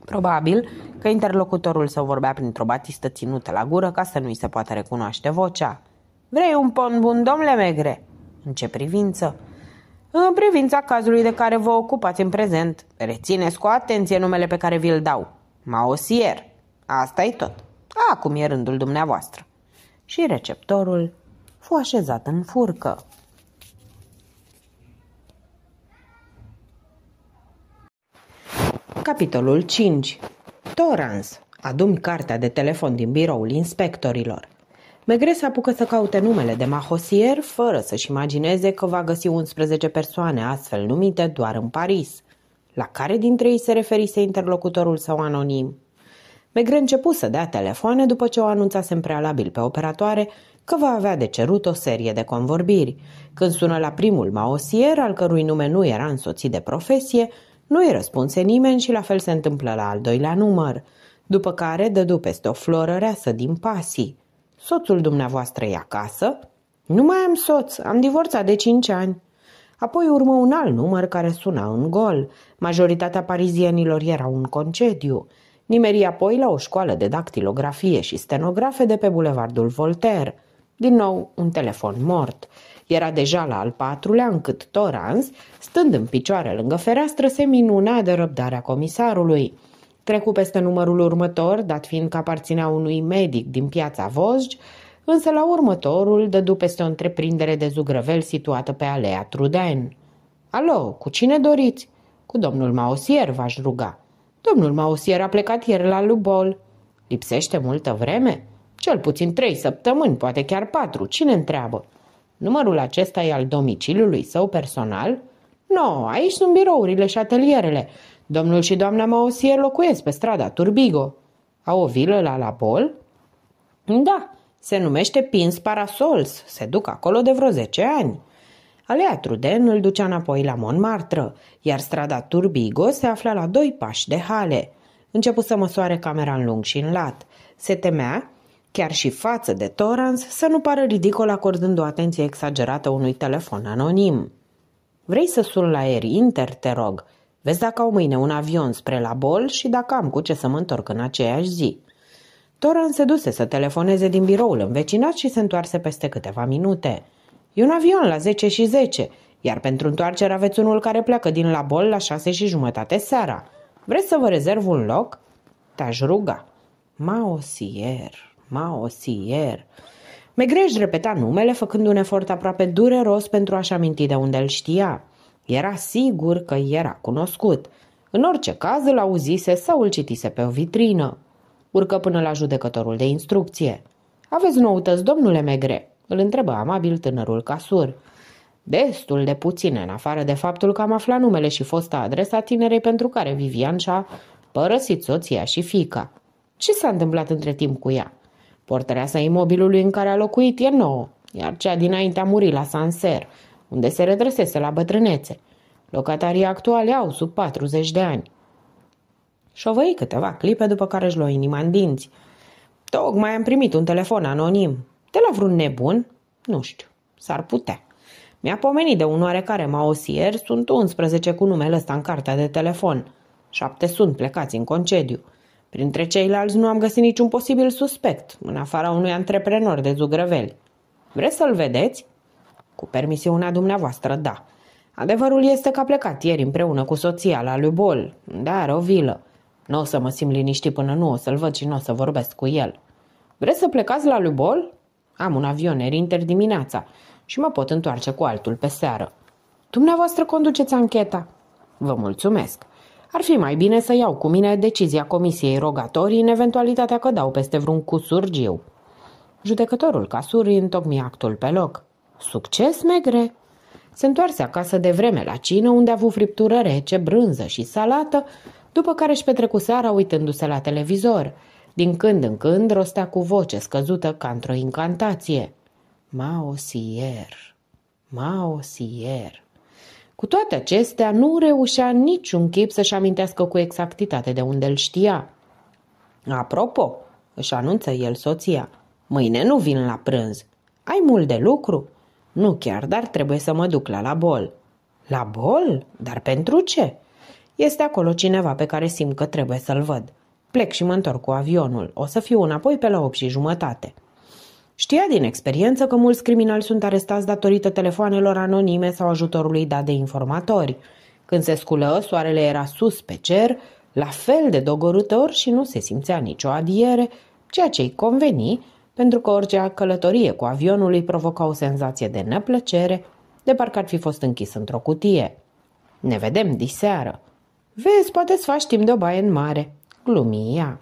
Probabil că interlocutorul său vorbea printr-o batistă ținută la gură ca să nu-i se poată recunoaște vocea. Vrei un pon bun, domnule Megre? În ce privință? În privința cazului de care vă ocupați în prezent, rețineți cu atenție numele pe care vi-l dau. Maosier. asta e tot. Acum e rândul dumneavoastră. Și receptorul fu așezat în furcă. Capitolul 5. Torans. adumi cartea de telefon din biroul inspectorilor. Megre se apucă să caute numele de mahosier fără să-și imagineze că va găsi 11 persoane astfel numite doar în Paris. La care dintre ei se referise interlocutorul său anonim? Megre începu să dea telefoane după ce o anunțase în prealabil pe operatoare că va avea de cerut o serie de convorbiri. Când sună la primul maosier, al cărui nume nu era însoțit de profesie, nu îi răspunse nimeni și la fel se întâmplă la al doilea număr, după care dădu peste o florăreasă din pasii. Soțul dumneavoastră e acasă? Nu mai am soț, am divorțat de cinci ani. Apoi urmă un alt număr care suna în gol. Majoritatea parizienilor erau în concediu. Nimeri apoi la o școală de dactilografie și stenografe de pe bulevardul Voltaire. Din nou, un telefon mort. Era deja la al patrulea, încât Torans, stând în picioare lângă fereastră, se minuna de răbdarea comisarului. Trecu peste numărul următor, dat fiind că aparținea unui medic din piața Vosgi, însă la următorul dădu peste o întreprindere de zugrăvel situată pe alea Truden. Alo, cu cine doriți? Cu domnul Maosier v-aș ruga. Domnul Maosier a plecat ieri la Lubol. Lipsește multă vreme? Cel puțin trei săptămâni, poate chiar patru. Cine întreabă? Numărul acesta e al domiciliului său personal? Nu, no, aici sunt birourile și atelierele. Domnul și doamna Mausier locuiesc pe strada Turbigo. Au o vilă la Lapol? Da, se numește Pins Parasols. Se duc acolo de vreo 10 ani. Alea Truden îl ducea înapoi la Montmartre, iar strada Turbigo se afla la doi pași de hale. Începu să măsoare camera în lung și în lat. Se temea, chiar și față de Torrance, să nu pară ridicol acordând o atenție exagerată unui telefon anonim. Vrei să sun la Air Inter, te rog?" Vezi dacă au mâine un avion spre la bol și dacă am cu ce să mă întorc în aceeași zi. Toran se duse să telefoneze din biroul învecinat și se întoarse peste câteva minute. E un avion la 10 și 10, iar pentru întoarcere aveți unul care pleacă din la bol la 6 și jumătate seara. Vreți să vă rezerv un loc? Te-aș ruga. Maosier, Maosier. Megreș repeta numele, făcând un efort aproape dureros pentru a-și aminti de unde îl știa. Era sigur că era cunoscut. În orice caz îl auzise sau îl citise pe o vitrină. Urcă până la judecătorul de instrucție. Aveți noutăți, domnule Megre?" îl întrebă amabil tânărul Casur. Destul de puține, în afară de faptul că am aflat numele și fosta adresa tinerei pentru care Vivian și-a părăsit soția și fica. Ce s-a întâmplat între timp cu ea? Portăreasa imobilului în care a locuit e nouă, iar cea dinainte a murit la Sanser unde se redresese la bătrânețe. Locatarii actuale au sub 40 de ani. Șovăi câteva clipe după care își lua inima în dinți. Tocmai am primit un telefon anonim. De la vreun nebun? Nu știu. S-ar putea. Mi-a pomenit de un oarecare maosier, sunt 11 cu numele ăsta în cartea de telefon. Șapte sunt plecați în concediu. Printre ceilalți nu am găsit niciun posibil suspect, în afara unui antreprenor de zugrăveli. Vreți să-l vedeți? Cu permisiunea dumneavoastră, da. Adevărul este că a plecat ieri împreună cu soția la Lubol, dar are o vilă. Nu o să mă simt liniștit până nu o să-l văd și nu o să vorbesc cu el. Vreți să plecați la Lubol? Am un avion erinter dimineața și mă pot întoarce cu altul pe seară. Dumneavoastră conduceți ancheta. Vă mulțumesc. Ar fi mai bine să iau cu mine decizia comisiei rogatorii în eventualitatea că dau peste vreun cusurgiu. Judecătorul Casuri întocmi actul pe loc. Succes, megre! Se întoarse acasă de vreme la cină, unde a avut friptură rece, brânză și salată, după care își petrecu seara uitându-se la televizor. Din când în când rostea cu voce scăzută ca într-o incantație. Maosier, maosier. Cu toate acestea, nu reușea niciun chip să-și amintească cu exactitate de unde îl știa. Apropo, își anunță el soția, mâine nu vin la prânz. Ai mult de lucru? Nu chiar, dar trebuie să mă duc la la bol. La bol? Dar pentru ce? Este acolo cineva pe care simt că trebuie să-l văd. Plec și mă întorc cu avionul. O să fiu înapoi pe la 8 și jumătate. Știa din experiență că mulți criminali sunt arestați datorită telefoanelor anonime sau ajutorului dat de informatori. Când se sculă, soarele era sus pe cer, la fel de dogorător și nu se simțea nicio adiere, ceea ce i conveni, pentru că orice călătorie cu avionul îi provoca o senzație de neplăcere, de parcă ar fi fost închis într-o cutie. Ne vedem diseară. Vezi, poate să faci timp de o baie în mare, Glumia.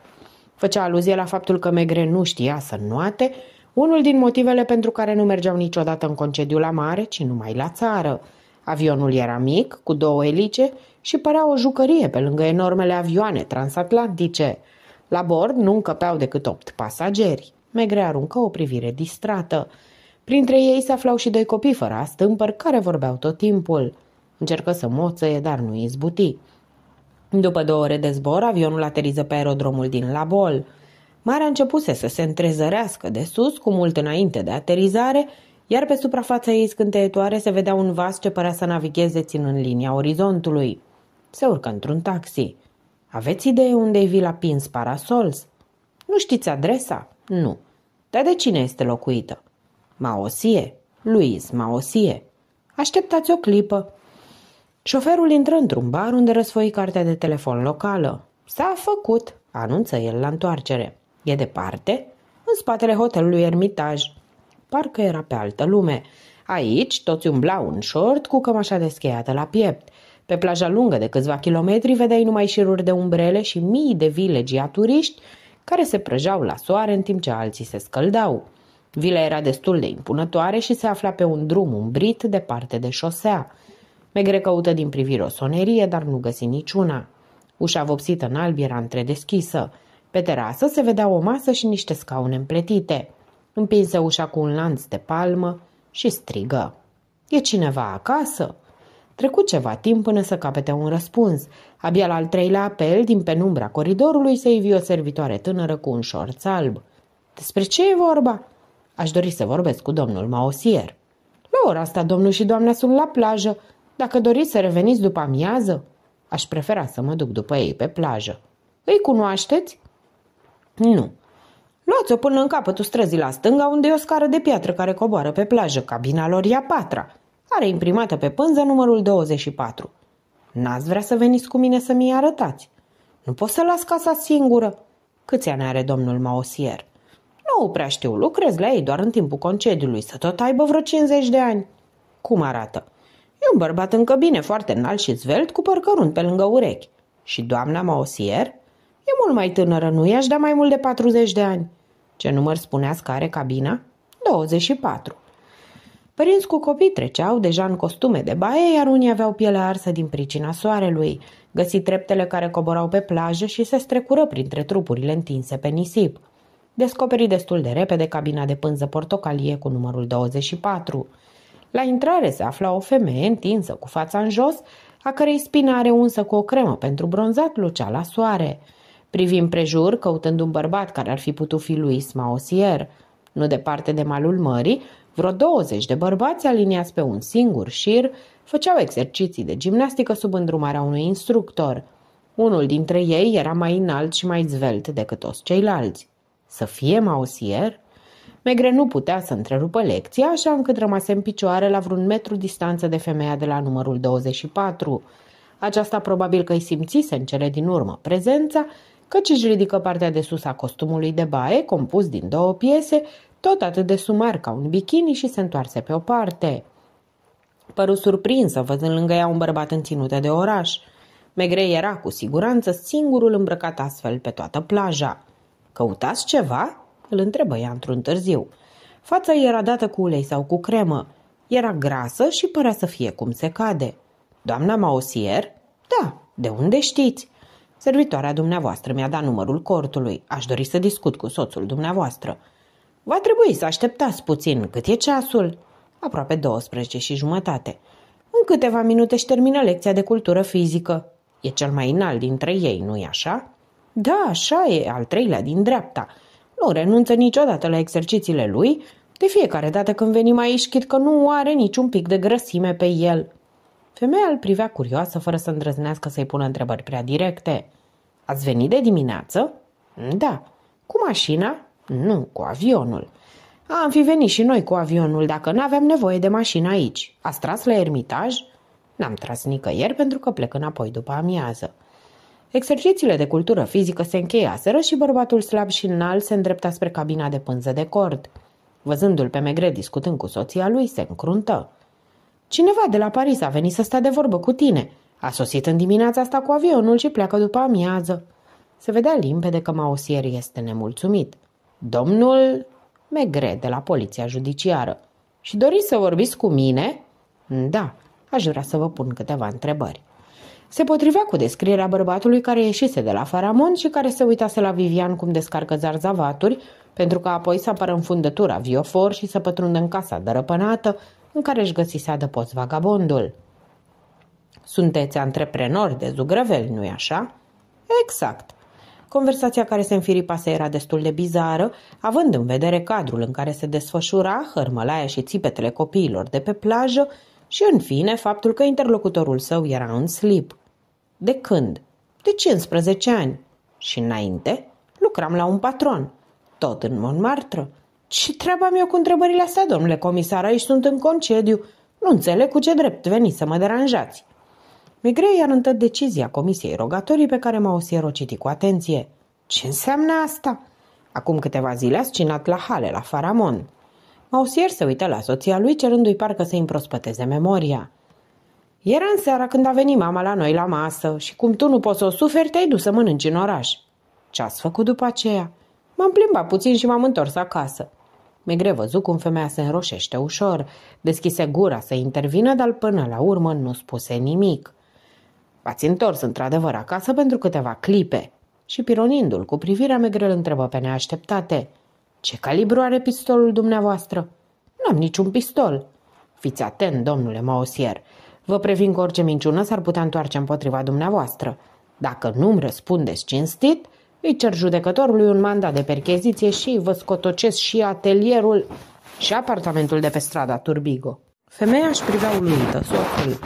Făcea aluzie la faptul că Megre nu știa să nuate, unul din motivele pentru care nu mergeau niciodată în concediu la mare, ci numai la țară. Avionul era mic, cu două elice și părea o jucărie pe lângă enormele avioane transatlantice. La bord nu încăpeau decât opt pasageri. Megre aruncă o privire distrată. Printre ei se aflau și doi copii fără astâmpări care vorbeau tot timpul. Încercă să moțăie, dar nu izbuti. După două ore de zbor, avionul ateriză pe aerodromul din Labol. Marea începuse să se întrezărească de sus, cu mult înainte de aterizare, iar pe suprafața ei scânteietoare se vedea un vas ce părea să navigheze ținând linia orizontului. Se urcă într-un taxi. Aveți idee unde e vila Pins Parasols? Nu știți adresa? Nu. Dar de cine este locuită? Maosie. Luis, Maosie. Așteptați o clipă. Șoferul intră într-un bar unde răsfoi cartea de telefon locală. S-a făcut, anunță el la întoarcere. E departe? În spatele hotelului Ermitaj. Parcă era pe altă lume. Aici toți umblau în short cu cămașa descheiată la piept. Pe plaja lungă de câțiva kilometri vedeai numai șiruri de umbrele și mii de vile turiști care se prăjeau la soare în timp ce alții se scăldau. Vila era destul de impunătoare și se afla pe un drum umbrit departe de șosea. Megre căută din privire o sonerie, dar nu găsi niciuna. Ușa vopsită în alb era întredeschisă. Pe terasă se vedea o masă și niște scaune împletite. Împinse ușa cu un lanț de palmă și strigă. E cineva acasă?" Trecut ceva timp până să capete un răspuns. Abia la al treilea apel, din penumbra coridorului, se ivi o servitoare tânără cu un șorț alb. Despre ce e vorba? Aș dori să vorbesc cu domnul Maosier. La ora asta, domnul și doamna sunt la plajă. Dacă doriți să reveniți după amiază, aș prefera să mă duc după ei pe plajă. Îi cunoașteți? Nu. Luați-o până în capătul străzii la stânga, unde e o scară de piatră care coboară pe plajă. Cabina lor e a patra are imprimată pe pânză numărul 24. N-ați vrea să veniți cu mine să mi-i arătați? Nu pot să las casa singură. Câți ani are domnul Maosier? Nu prea știu, lucrez la ei doar în timpul concediului, să tot aibă vreo 50 de ani. Cum arată? E un bărbat încă bine, foarte înalt și zvelt, cu părcărunt pe lângă urechi. Și doamna Maosier? E mult mai tânără, nu i-aș da mai mult de 40 de ani. Ce număr spuneați că are cabina? 24. Părinți cu copii treceau deja în costume de baie, iar unii aveau pielea arsă din pricina soarelui. Găsi treptele care coborau pe plajă și se strecură printre trupurile întinse pe nisip. Descoperi destul de repede cabina de pânză portocalie cu numărul 24. La intrare se afla o femeie întinsă cu fața în jos, a cărei spina are unsă cu o cremă pentru bronzat lucea la soare. Privim prejur, căutând un bărbat care ar fi putut fi lui Smaosier. Nu departe de malul mării, vreo 20 de bărbați aliniați pe un singur șir făceau exerciții de gimnastică sub îndrumarea unui instructor. Unul dintre ei era mai înalt și mai zvelt decât toți ceilalți. Să fie mausier? Megre nu putea să întrerupă lecția, așa încât rămase în picioare la vreun metru distanță de femeia de la numărul 24. Aceasta probabil că îi simțise în cele din urmă prezența, căci își ridică partea de sus a costumului de baie, compus din două piese, tot atât de sumar ca un bikini și se întoarse pe o parte. Păru surprinsă, văzând lângă ea un bărbat în ținută de oraș. Megre era cu siguranță singurul îmbrăcat astfel pe toată plaja. Căutați ceva?" îl întrebă ea într-un târziu. Fața era dată cu ulei sau cu cremă. Era grasă și părea să fie cum se cade. Doamna Maosier? Da, de unde știți? Servitoarea dumneavoastră mi-a dat numărul cortului. Aș dori să discut cu soțul dumneavoastră. Va trebui să așteptați puțin, cât e ceasul? Aproape 12 și jumătate. În câteva minute își termină lecția de cultură fizică. E cel mai înalt dintre ei, nu-i așa? Da, așa e, al treilea din dreapta. Nu renunță niciodată la exercițiile lui, de fiecare dată când venim aici, chit că nu are niciun pic de grăsime pe el. Femeia îl privea curioasă, fără să îndrăznească să-i pună întrebări prea directe. Ați venit de dimineață? Da. Cu mașina? Nu, cu avionul. Am fi venit și noi cu avionul dacă nu avem nevoie de mașină aici. Ați tras la ermitaj? N-am tras nicăieri pentru că plec înapoi după amiază. Exercițiile de cultură fizică se încheiaseră și bărbatul slab și înalt se îndrepta spre cabina de pânză de cord. Văzându-l pe Megre discutând cu soția lui, se încruntă. Cineva de la Paris a venit să stea de vorbă cu tine. A sosit în dimineața asta cu avionul și pleacă după amiază. Se vedea limpede că Mausier este nemulțumit. Domnul Megre de la Poliția Judiciară. Și doriți să vorbiți cu mine? Da, aș vrea să vă pun câteva întrebări. Se potrivea cu descrierea bărbatului care ieșise de la Faramond și care se uitase la Vivian cum descarcă zarzavaturi, pentru că apoi să apară în fundătura viofor și să pătrundă în casa dărăpânată în care își găsise adăpost vagabondul. Sunteți antreprenori de zugrăveli, nu-i așa? Exact. Conversația care se înfiripase era destul de bizară, având în vedere cadrul în care se desfășura, hărmălaia și țipetele copiilor de pe plajă și, în fine, faptul că interlocutorul său era în slip. De când? De 15 ani. Și înainte, lucram la un patron, tot în Montmartre. Ce treaba am eu cu întrebările astea, domnule comisar? Aici sunt în concediu. Nu înțeleg cu ce drept veni să mă deranjați. Migreu i-a arătat decizia comisiei rogatorii pe care m-au sierocitit cu atenție. Ce înseamnă asta? Acum câteva zile a scinat la hale, la Faramon. Mausier se uită la soția lui, cerându-i parcă să-i împrospăteze memoria. Era în seara când a venit mama la noi la masă și cum tu nu poți să o suferi, te-ai dus să mănânci în oraș. Ce-ați făcut după aceea? M-am plimbat puțin și m-am întors acasă. Megre văzu cum femeia se înroșește ușor, deschise gura să intervină, dar până la urmă nu spuse nimic. V-ați întors într-adevăr acasă pentru câteva clipe. Și pironindu-l cu privirea Megre îl întrebă pe neașteptate. Ce calibru are pistolul dumneavoastră? N-am niciun pistol. Fiți atent, domnule Mausier. Vă previn că orice minciună s-ar putea întoarce împotriva dumneavoastră. Dacă nu-mi răspundeți cinstit, îi cer judecătorului un mandat de percheziție și vă scotocesc și atelierul și apartamentul de pe strada Turbigo. Femeia își privea uluită, soțul.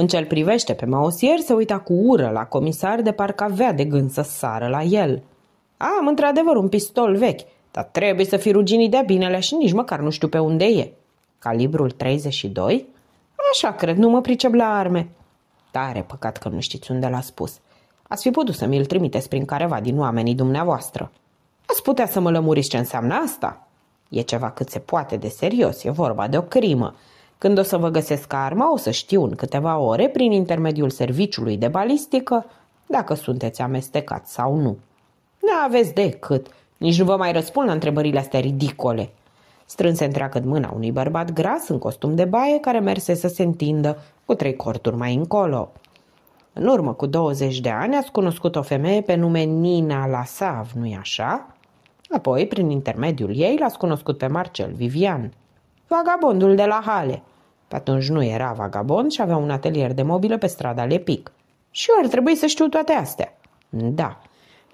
În ce-l privește pe mausier se uita cu ură la comisar de parcă avea de gând să sară la el. Am într-adevăr un pistol vechi, dar trebuie să fi ruginit de binele și nici măcar nu știu pe unde e. Calibrul 32? Așa cred, nu mă pricep la arme. Tare păcat că nu știți unde l-a spus. Ați fi putut să mi-l trimiteți prin careva din oamenii dumneavoastră. Ați putea să mă lămuriți ce înseamnă asta? E ceva cât se poate de serios, e vorba de o crimă. Când o să vă găsesc arma, o să știu în câteva ore, prin intermediul serviciului de balistică, dacă sunteți amestecat sau nu. Nu aveți decât. Nici nu vă mai răspund la întrebările astea ridicole. Strânse întreagă mâna unui bărbat gras în costum de baie care merse să se întindă cu trei corturi mai încolo. În urmă cu 20 de ani ați cunoscut o femeie pe nume Nina Lasav, nu-i așa? Apoi, prin intermediul ei, l-ați cunoscut pe Marcel Vivian, vagabondul de la Hale, pe atunci nu era vagabond și avea un atelier de mobilă pe strada Lepic. Și eu ar trebui să știu toate astea. Da.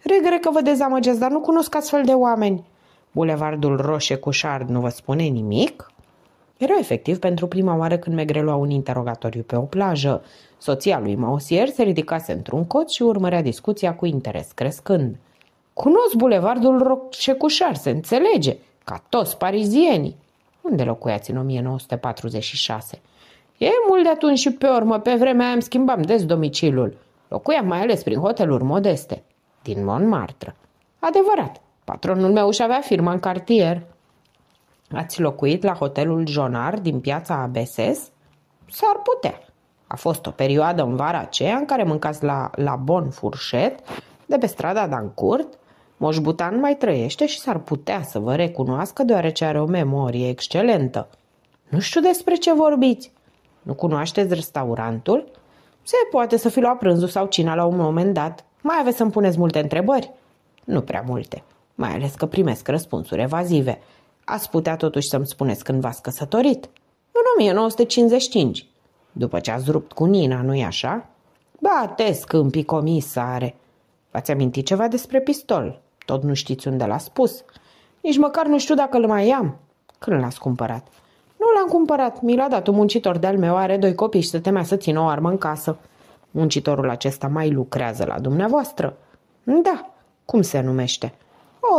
Regret că vă dezamăgeți, dar nu cunosc astfel de oameni. Bulevardul Roșie cu șard nu vă spune nimic? Era efectiv pentru prima oară când Megre lua un interogatoriu pe o plajă. Soția lui Mausier se ridicase într-un cot și urmărea discuția cu interes crescând. Cunosc bulevardul Roșecușar, se înțelege, ca toți parizienii. Unde locuiați în 1946? E mult de atunci și pe urmă, pe vremea aia îmi schimbam des domiciliul. Locuiam mai ales prin hoteluri modeste, din Montmartre. Adevărat, patronul meu își avea firma în cartier. Ați locuit la hotelul Jonar din piața ABSS? S-ar putea. A fost o perioadă în vara aceea în care mâncați la, la Bon Furchet, de pe strada Dancourt. Moș Butan mai trăiește și s-ar putea să vă recunoască deoarece are o memorie excelentă. Nu știu despre ce vorbiți. Nu cunoașteți restaurantul? Se poate să fi luat prânzul sau cina la un moment dat. Mai aveți să-mi puneți multe întrebări? Nu prea multe, mai ales că primesc răspunsuri evazive. Ați putea totuși să-mi spuneți când v-ați căsătorit? În 1955. După ce ați rupt cu Nina, nu-i așa? Ba, te scâmpii comisare. V-ați amintit ceva despre pistol? Tot nu știți unde l-a spus. Nici măcar nu știu dacă îl mai am. Când l-ați cumpărat? Nu l-am cumpărat, mi l-a dat un muncitor de-al meu, are doi copii și se temea să țină o armă în casă. Muncitorul acesta mai lucrează la dumneavoastră? Da, cum se numește?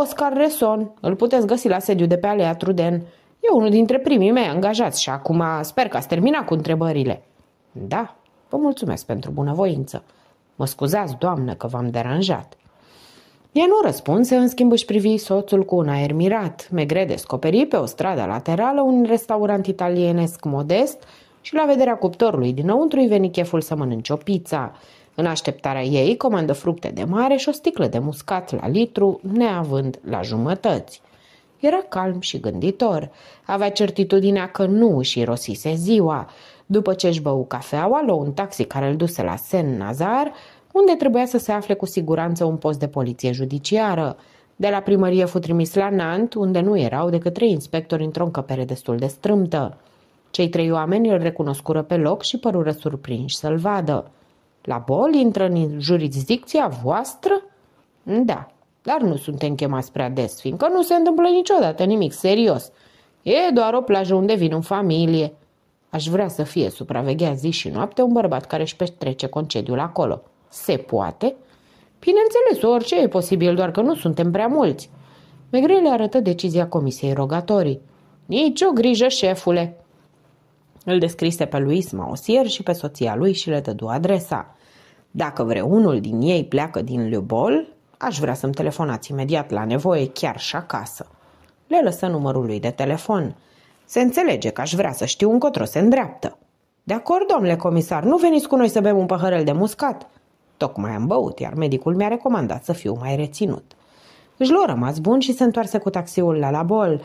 Oscar Reson, îl puteți găsi la sediu de pe Alea Truden. E unul dintre primii mei angajați și acum sper că ați terminat cu întrebările. Da, vă mulțumesc pentru bunăvoință. Mă scuzați, doamnă, că v-am deranjat. Ea nu răspunse, în schimb își privi soțul cu un aer mirat. Megre descoperi pe o stradă laterală un restaurant italienesc modest și la vederea cuptorului dinăuntru îi veni cheful să mănânce o pizza. În așteptarea ei comandă fructe de mare și o sticlă de muscat la litru, neavând la jumătăți. Era calm și gânditor. Avea certitudinea că nu își rosise ziua. După ce își bău cafeaua, luă un taxi care îl duse la Sen Nazar, unde trebuia să se afle cu siguranță un post de poliție judiciară. De la primărie fu trimis la Nant, unde nu erau decât trei inspectori într-o încăpere destul de strâmtă. Cei trei oameni îl recunoscură pe loc și părură surprinși să-l vadă. La bol intră în jurisdicția voastră? Da, dar nu suntem chemați prea des, fiindcă nu se întâmplă niciodată nimic serios. E doar o plajă unde vin în familie. Aș vrea să fie supravegheat zi și noapte un bărbat care își petrece concediul acolo. Se poate? Bineînțeles, orice e posibil, doar că nu suntem prea mulți. Megre le arătă decizia comisiei rogatorii. Nici o grijă, șefule! Îl descrise pe Luis Maosier și pe soția lui și le dădu adresa. Dacă vreunul din ei pleacă din Lubol, aș vrea să-mi telefonați imediat la nevoie, chiar și acasă. Le lăsă numărul lui de telefon. Se înțelege că aș vrea să știu încotro se îndreaptă. De acord, domnule comisar, nu veniți cu noi să bem un păhărel de muscat. Tocmai am băut, iar medicul mi-a recomandat să fiu mai reținut. Își lua rămas bun și se întoarse cu taxiul la la bol.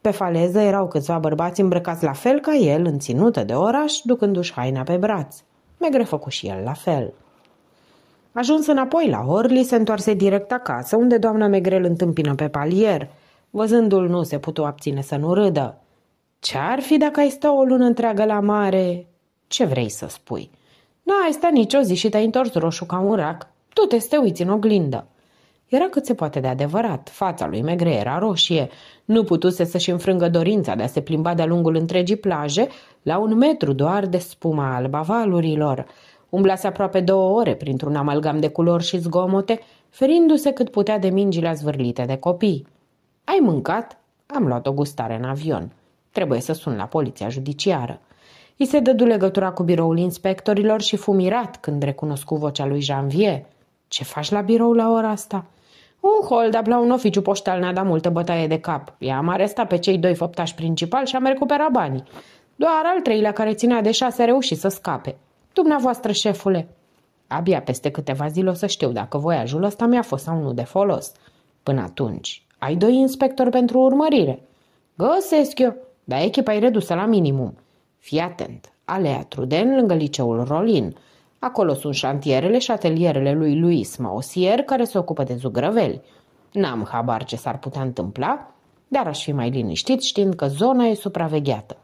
Pe faleză erau câțiva bărbați îmbrăcați la fel ca el, în ținută de oraș, ducându-și haina pe braț. Megre făcu și el la fel. Ajuns înapoi la Orli, se întoarse direct acasă, unde doamna Megre îl întâmpină pe palier. Văzându-l nu se putu abține să nu râdă. Ce-ar fi dacă ai sta o lună întreagă la mare? Ce vrei să spui?" N-ai stat nicio zi și te-ai întors roșu ca un rac. Tu te te uiți în oglindă. Era cât se poate de adevărat. Fața lui Megre era roșie. Nu putuse să-și înfrângă dorința de a se plimba de-a lungul întregii plaje, la un metru doar de spuma alba valurilor. Umblase aproape două ore printr-un amalgam de culori și zgomote, ferindu-se cât putea de mingile zvârlite de copii. Ai mâncat? Am luat o gustare în avion. Trebuie să sun la poliția judiciară. I se dădu legătura cu biroul inspectorilor și fu mirat când recunoscu vocea lui Janvier. Ce faci la birou la ora asta?" Un hold-up la un oficiu poștal ne-a dat multă bătaie de cap. I-am arestat pe cei doi făptași principali și am recuperat banii. Doar al treilea care ținea de șase a reușit să scape. Dumneavoastră, șefule, abia peste câteva zile o să știu dacă voiajul ăsta mi-a fost sau nu de folos. Până atunci, ai doi inspectori pentru urmărire. Găsesc eu, dar echipa e redusă la minimum. Fii atent! Alea Truden, lângă liceul Rolin. Acolo sunt șantierele și atelierele lui Luis Maosier, care se ocupă de zugrăveli. N-am habar ce s-ar putea întâmpla, dar aș fi mai liniștit știind că zona e supravegheată.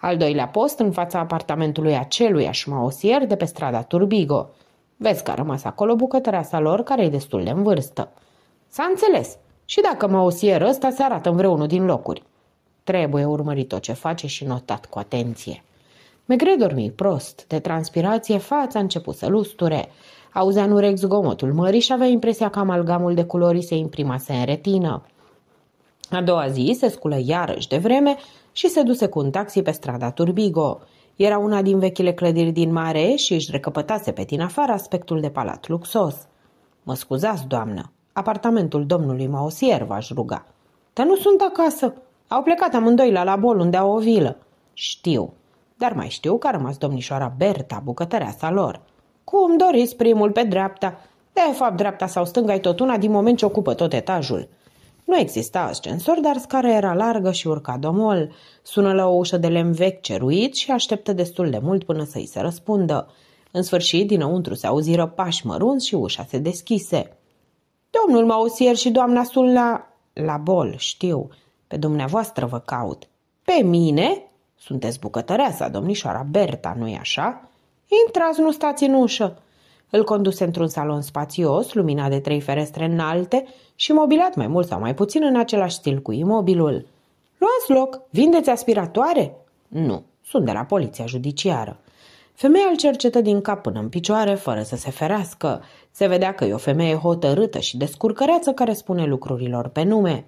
Al doilea post în fața apartamentului acelui maosier de pe strada Turbigo. Vezi că a rămas acolo sa lor care e destul de în vârstă. S-a înțeles. Și dacă maosierul ăsta se arată în vreunul din locuri. Trebuie urmărit tot ce face și notat cu atenție. Megre dormi prost, de transpirație fața a început să lusture, auzea în urechi zgomotul mării și avea impresia că amalgamul de culori se imprimase în retină. A doua zi se sculă iarăși de vreme și se duse cu un taxi pe strada Turbigo. Era una din vechile clădiri din mare și își recăpătase pe din afară aspectul de palat luxos. Mă scuzați, doamnă, apartamentul domnului Maosier v-aș ruga. Dar nu sunt acasă, au plecat amândoi la labol, unde au o vilă. Știu. Dar mai știu că a rămas domnișoara Berta, sa lor. Cum doriți primul pe dreapta? De fapt, dreapta sau stânga e tot una din moment ce ocupă tot etajul. Nu exista ascensor, dar scara era largă și urca domol. Sună la o ușă de lemn vechi ceruit și așteptă destul de mult până să-i se răspundă. În sfârșit, dinăuntru se auziră pași mărunți și ușa se deschise. Domnul Mausier și doamna Sulna... La bol, știu. Pe dumneavoastră vă caut. Pe mine? Sunteți bucătăreasa, domnișoara Berta, nu-i așa? Intrați, nu stați în ușă. Îl conduse într-un salon spațios, luminat de trei ferestre înalte și mobilat mai mult sau mai puțin în același stil cu imobilul. Luați loc, vindeți aspiratoare? Nu, sunt de la poliția judiciară. Femeia îl cercetă din cap până în picioare, fără să se ferească. Se vedea că e o femeie hotărâtă și descurcăreață care spune lucrurilor pe nume.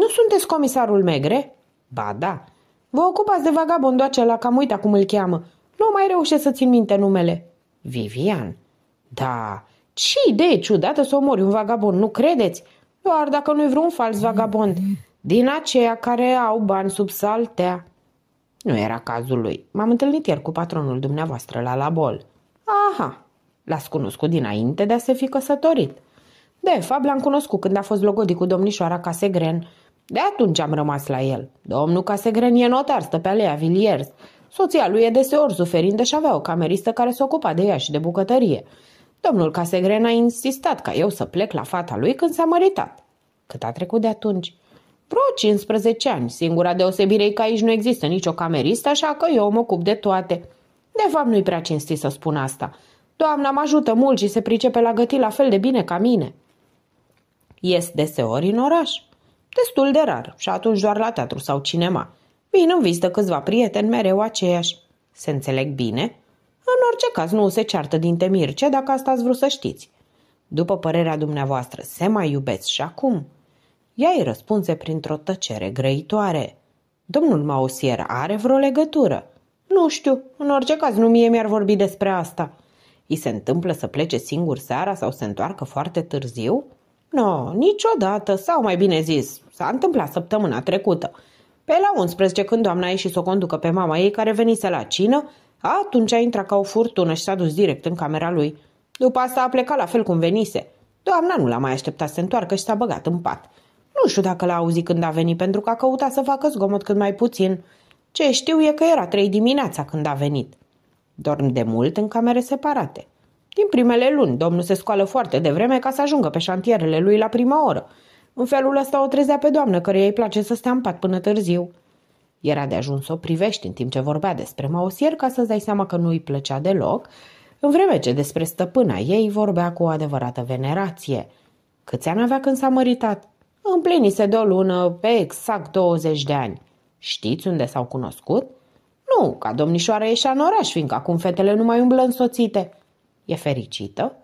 Nu sunteți comisarul Megre?" Ba da. Vă ocupați de vagabondul acela, cam uita cum îl cheamă. Nu mai reușesc să țin minte numele." Vivian." Da. Ce idee ciudată să omori un vagabond, nu credeți? Doar dacă nu-i vreun fals vagabond. Din aceia care au bani sub saltea. Nu era cazul lui. M-am întâlnit ieri cu patronul dumneavoastră la labol. Aha, l-ați cunoscut dinainte de a se fi căsătorit. De fapt, l-am cunoscut când a fost logodit cu domnișoara Casegren. De atunci am rămas la el. Domnul Casegren e notar, stă pe alea Villiers. Soția lui e deseori suferindă și avea o cameristă care se ocupa de ea și de bucătărie. Domnul Casegren a insistat ca eu să plec la fata lui când s-a măritat. Cât a trecut de atunci? Vreo 15 ani. Singura deosebire e că aici nu există nicio cameristă, așa că eu mă ocup de toate. De fapt, nu-i prea cinstit să spun asta. Doamna mă ajută mult și se pricepe la gătit la fel de bine ca mine. Ies deseori în oraș. Destul de rar și atunci doar la teatru sau cinema. Vin în vizită câțiva prieteni, mereu aceiași. Se înțeleg bine? În orice caz nu se ceartă din Ce dacă asta ați vrut să știți. După părerea dumneavoastră, se mai iubesc și acum? Ea îi răspunse printr-o tăcere grăitoare. Domnul Mausier are vreo legătură? Nu știu, în orice caz nu mie mi-ar vorbi despre asta. I se întâmplă să plece singur seara sau se întoarcă foarte târziu? Nu, No, niciodată, sau mai bine zis, S-a întâmplat săptămâna trecută. Pe la 11, când doamna a ieșit să o conducă pe mama ei, care venise la cină, atunci a intrat ca o furtună și s-a dus direct în camera lui. După asta a plecat la fel cum venise. Doamna nu l-a mai așteptat să se întoarcă și s-a băgat în pat. Nu știu dacă l-a auzit când a venit, pentru că a căutat să facă zgomot cât mai puțin. Ce știu e că era trei dimineața când a venit. Dorm de mult în camere separate. Din primele luni, domnul se scoală foarte devreme ca să ajungă pe șantierele lui la prima oră în felul ăsta o trezea pe doamnă, căreia îi place să stea în pat până târziu. Era de ajuns să o privești în timp ce vorbea despre maosier ca să-ți dai seama că nu îi plăcea deloc, în vreme ce despre stăpâna ei vorbea cu o adevărată venerație. Câți ani avea când s-a măritat? Împlinise de o lună pe exact 20 de ani. Știți unde s-au cunoscut? Nu, ca domnișoara ieșea în oraș, fiindcă acum fetele nu mai umblă însoțite. E fericită?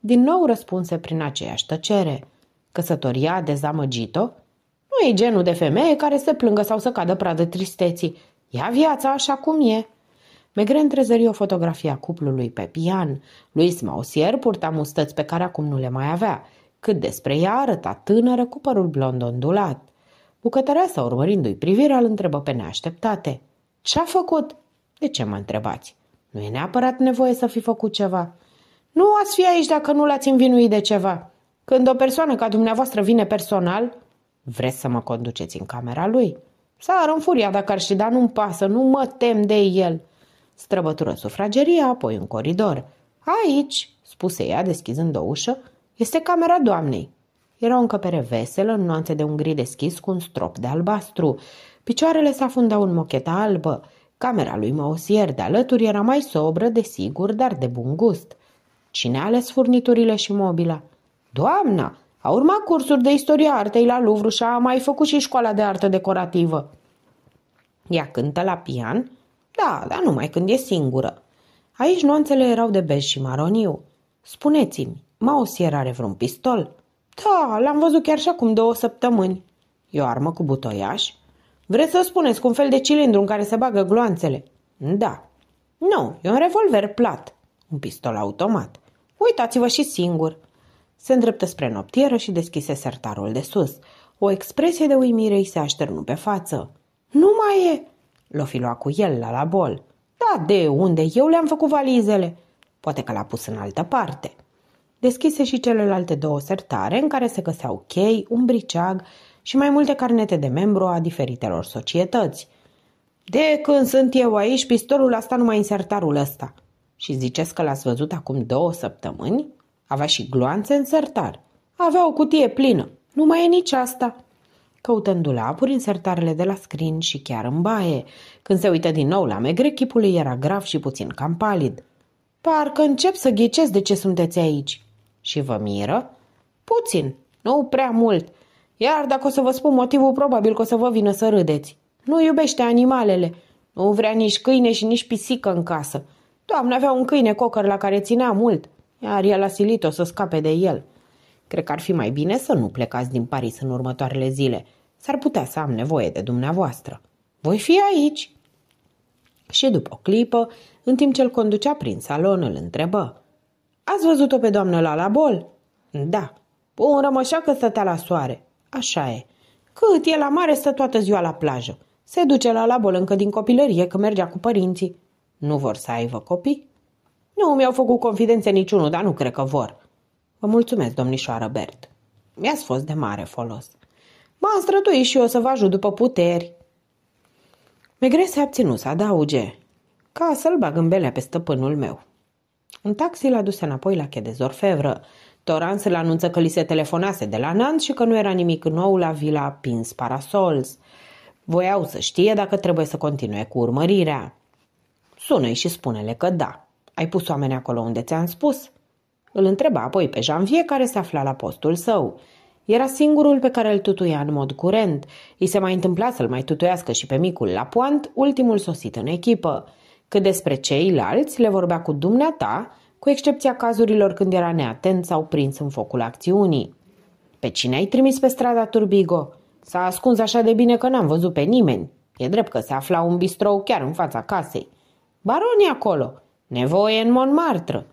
Din nou răspunse prin aceeași tăcere – Căsătoria a dezamăgit-o? Nu e genul de femeie care se plângă sau să cadă pradă tristeții. Ia viața așa cum e. Megre întrezări o fotografie a cuplului pe pian. Luis Mausier purta mustăți pe care acum nu le mai avea. Cât despre ea arăta tânără cu părul blond ondulat. sa urmărindu-i privirea, îl întrebă pe neașteptate. Ce-a făcut? De ce mă întrebați? Nu e neapărat nevoie să fi făcut ceva. Nu ați fi aici dacă nu l-ați învinuit de ceva. Când o persoană ca dumneavoastră vine personal, vreți să mă conduceți în camera lui? S-ar înfuria dacă ar și da, nu-mi pasă, nu mă tem de el. Străbătură sufrageria, apoi în coridor. Aici, spuse ea, deschizând o ușă, este camera doamnei. Era o încăpere veselă, în nuanțe de un gri deschis cu un strop de albastru. Picioarele se afundau în mocheta albă. Camera lui Maosier de alături era mai sobră, desigur, dar de bun gust. Cine a ales furniturile și mobila? Doamna, a urmat cursuri de istoria artei la Louvre și a mai făcut și școala de artă decorativă. Ea cântă la pian? Da, dar numai când e singură. Aici nuanțele erau de bej și maroniu. Spuneți-mi, Mausier are vreun pistol? Da, l-am văzut chiar și acum două săptămâni. E o armă cu butoiaș? Vreți să spuneți cu un fel de cilindru în care se bagă gloanțele? Da. Nu, e un revolver plat. Un pistol automat. Uitați-vă și singur. Se îndreptă spre noptieră și deschise sertarul de sus. O expresie de uimire îi se așternu pe față. Nu mai e!" l-o fi luat cu el la la bol. Da, de unde? Eu le-am făcut valizele!" Poate că l-a pus în altă parte." Deschise și celelalte două sertare în care se găseau chei, un briceag și mai multe carnete de membru a diferitelor societăți. De când sunt eu aici, pistolul ăsta nu mai în sertarul ăsta. Și ziceți că l-ați văzut acum două săptămâni? Avea și gloanțe în sertar. Avea o cutie plină. Nu mai e nici asta. Căutând dulapuri, în sertarele de la scrin și chiar în baie. Când se uită din nou la megre, chipul ei era grav și puțin cam palid. Parcă încep să ghicesc de ce sunteți aici. Și vă miră? Puțin, nu prea mult. Iar dacă o să vă spun motivul, probabil că o să vă vină să râdeți. Nu iubește animalele. Nu vrea nici câine și nici pisică în casă. Doamne avea un câine cocăr la care ținea mult iar el a silit-o să scape de el. Cred că ar fi mai bine să nu plecați din Paris în următoarele zile. S-ar putea să am nevoie de dumneavoastră. Voi fi aici. Și după o clipă, în timp ce îl conducea prin salon, îl întrebă. Ați văzut-o pe doamnă la la bol? Da. Un că stătea la soare. Așa e. Cât e la mare, stă toată ziua la plajă. Se duce la bol încă din copilărie, că mergea cu părinții. Nu vor să aibă copii? Nu mi-au făcut confidențe niciunul, dar nu cred că vor. Vă mulțumesc, domnișoară Bert. Mi-ați fost de mare folos. M-am străduit și eu să vă ajut după puteri. Megre se abținut să adauge, ca să-l bag în belea pe stăpânul meu. Un taxi l-a dus înapoi la Chedezor Fevră. Toran se l anunță că li se telefonase de la Nant și că nu era nimic nou la vila Pins Parasols. Voiau să știe dacă trebuie să continue cu urmărirea. Sună-i și spune-le că da. Ai pus oamenii acolo unde ți-am spus?" Îl întreba apoi pe Janvier, care se afla la postul său. Era singurul pe care îl tutuia în mod curent. I se mai întâmpla să-l mai tutuiască și pe micul Lapuant, ultimul sosit în echipă. Cât despre ceilalți le vorbea cu dumneata, cu excepția cazurilor când era neatent sau prins în focul acțiunii. Pe cine ai trimis pe strada Turbigo? S-a ascuns așa de bine că n-am văzut pe nimeni. E drept că se afla un bistrou chiar în fața casei. Baronii acolo. Nevoie în Montmartre!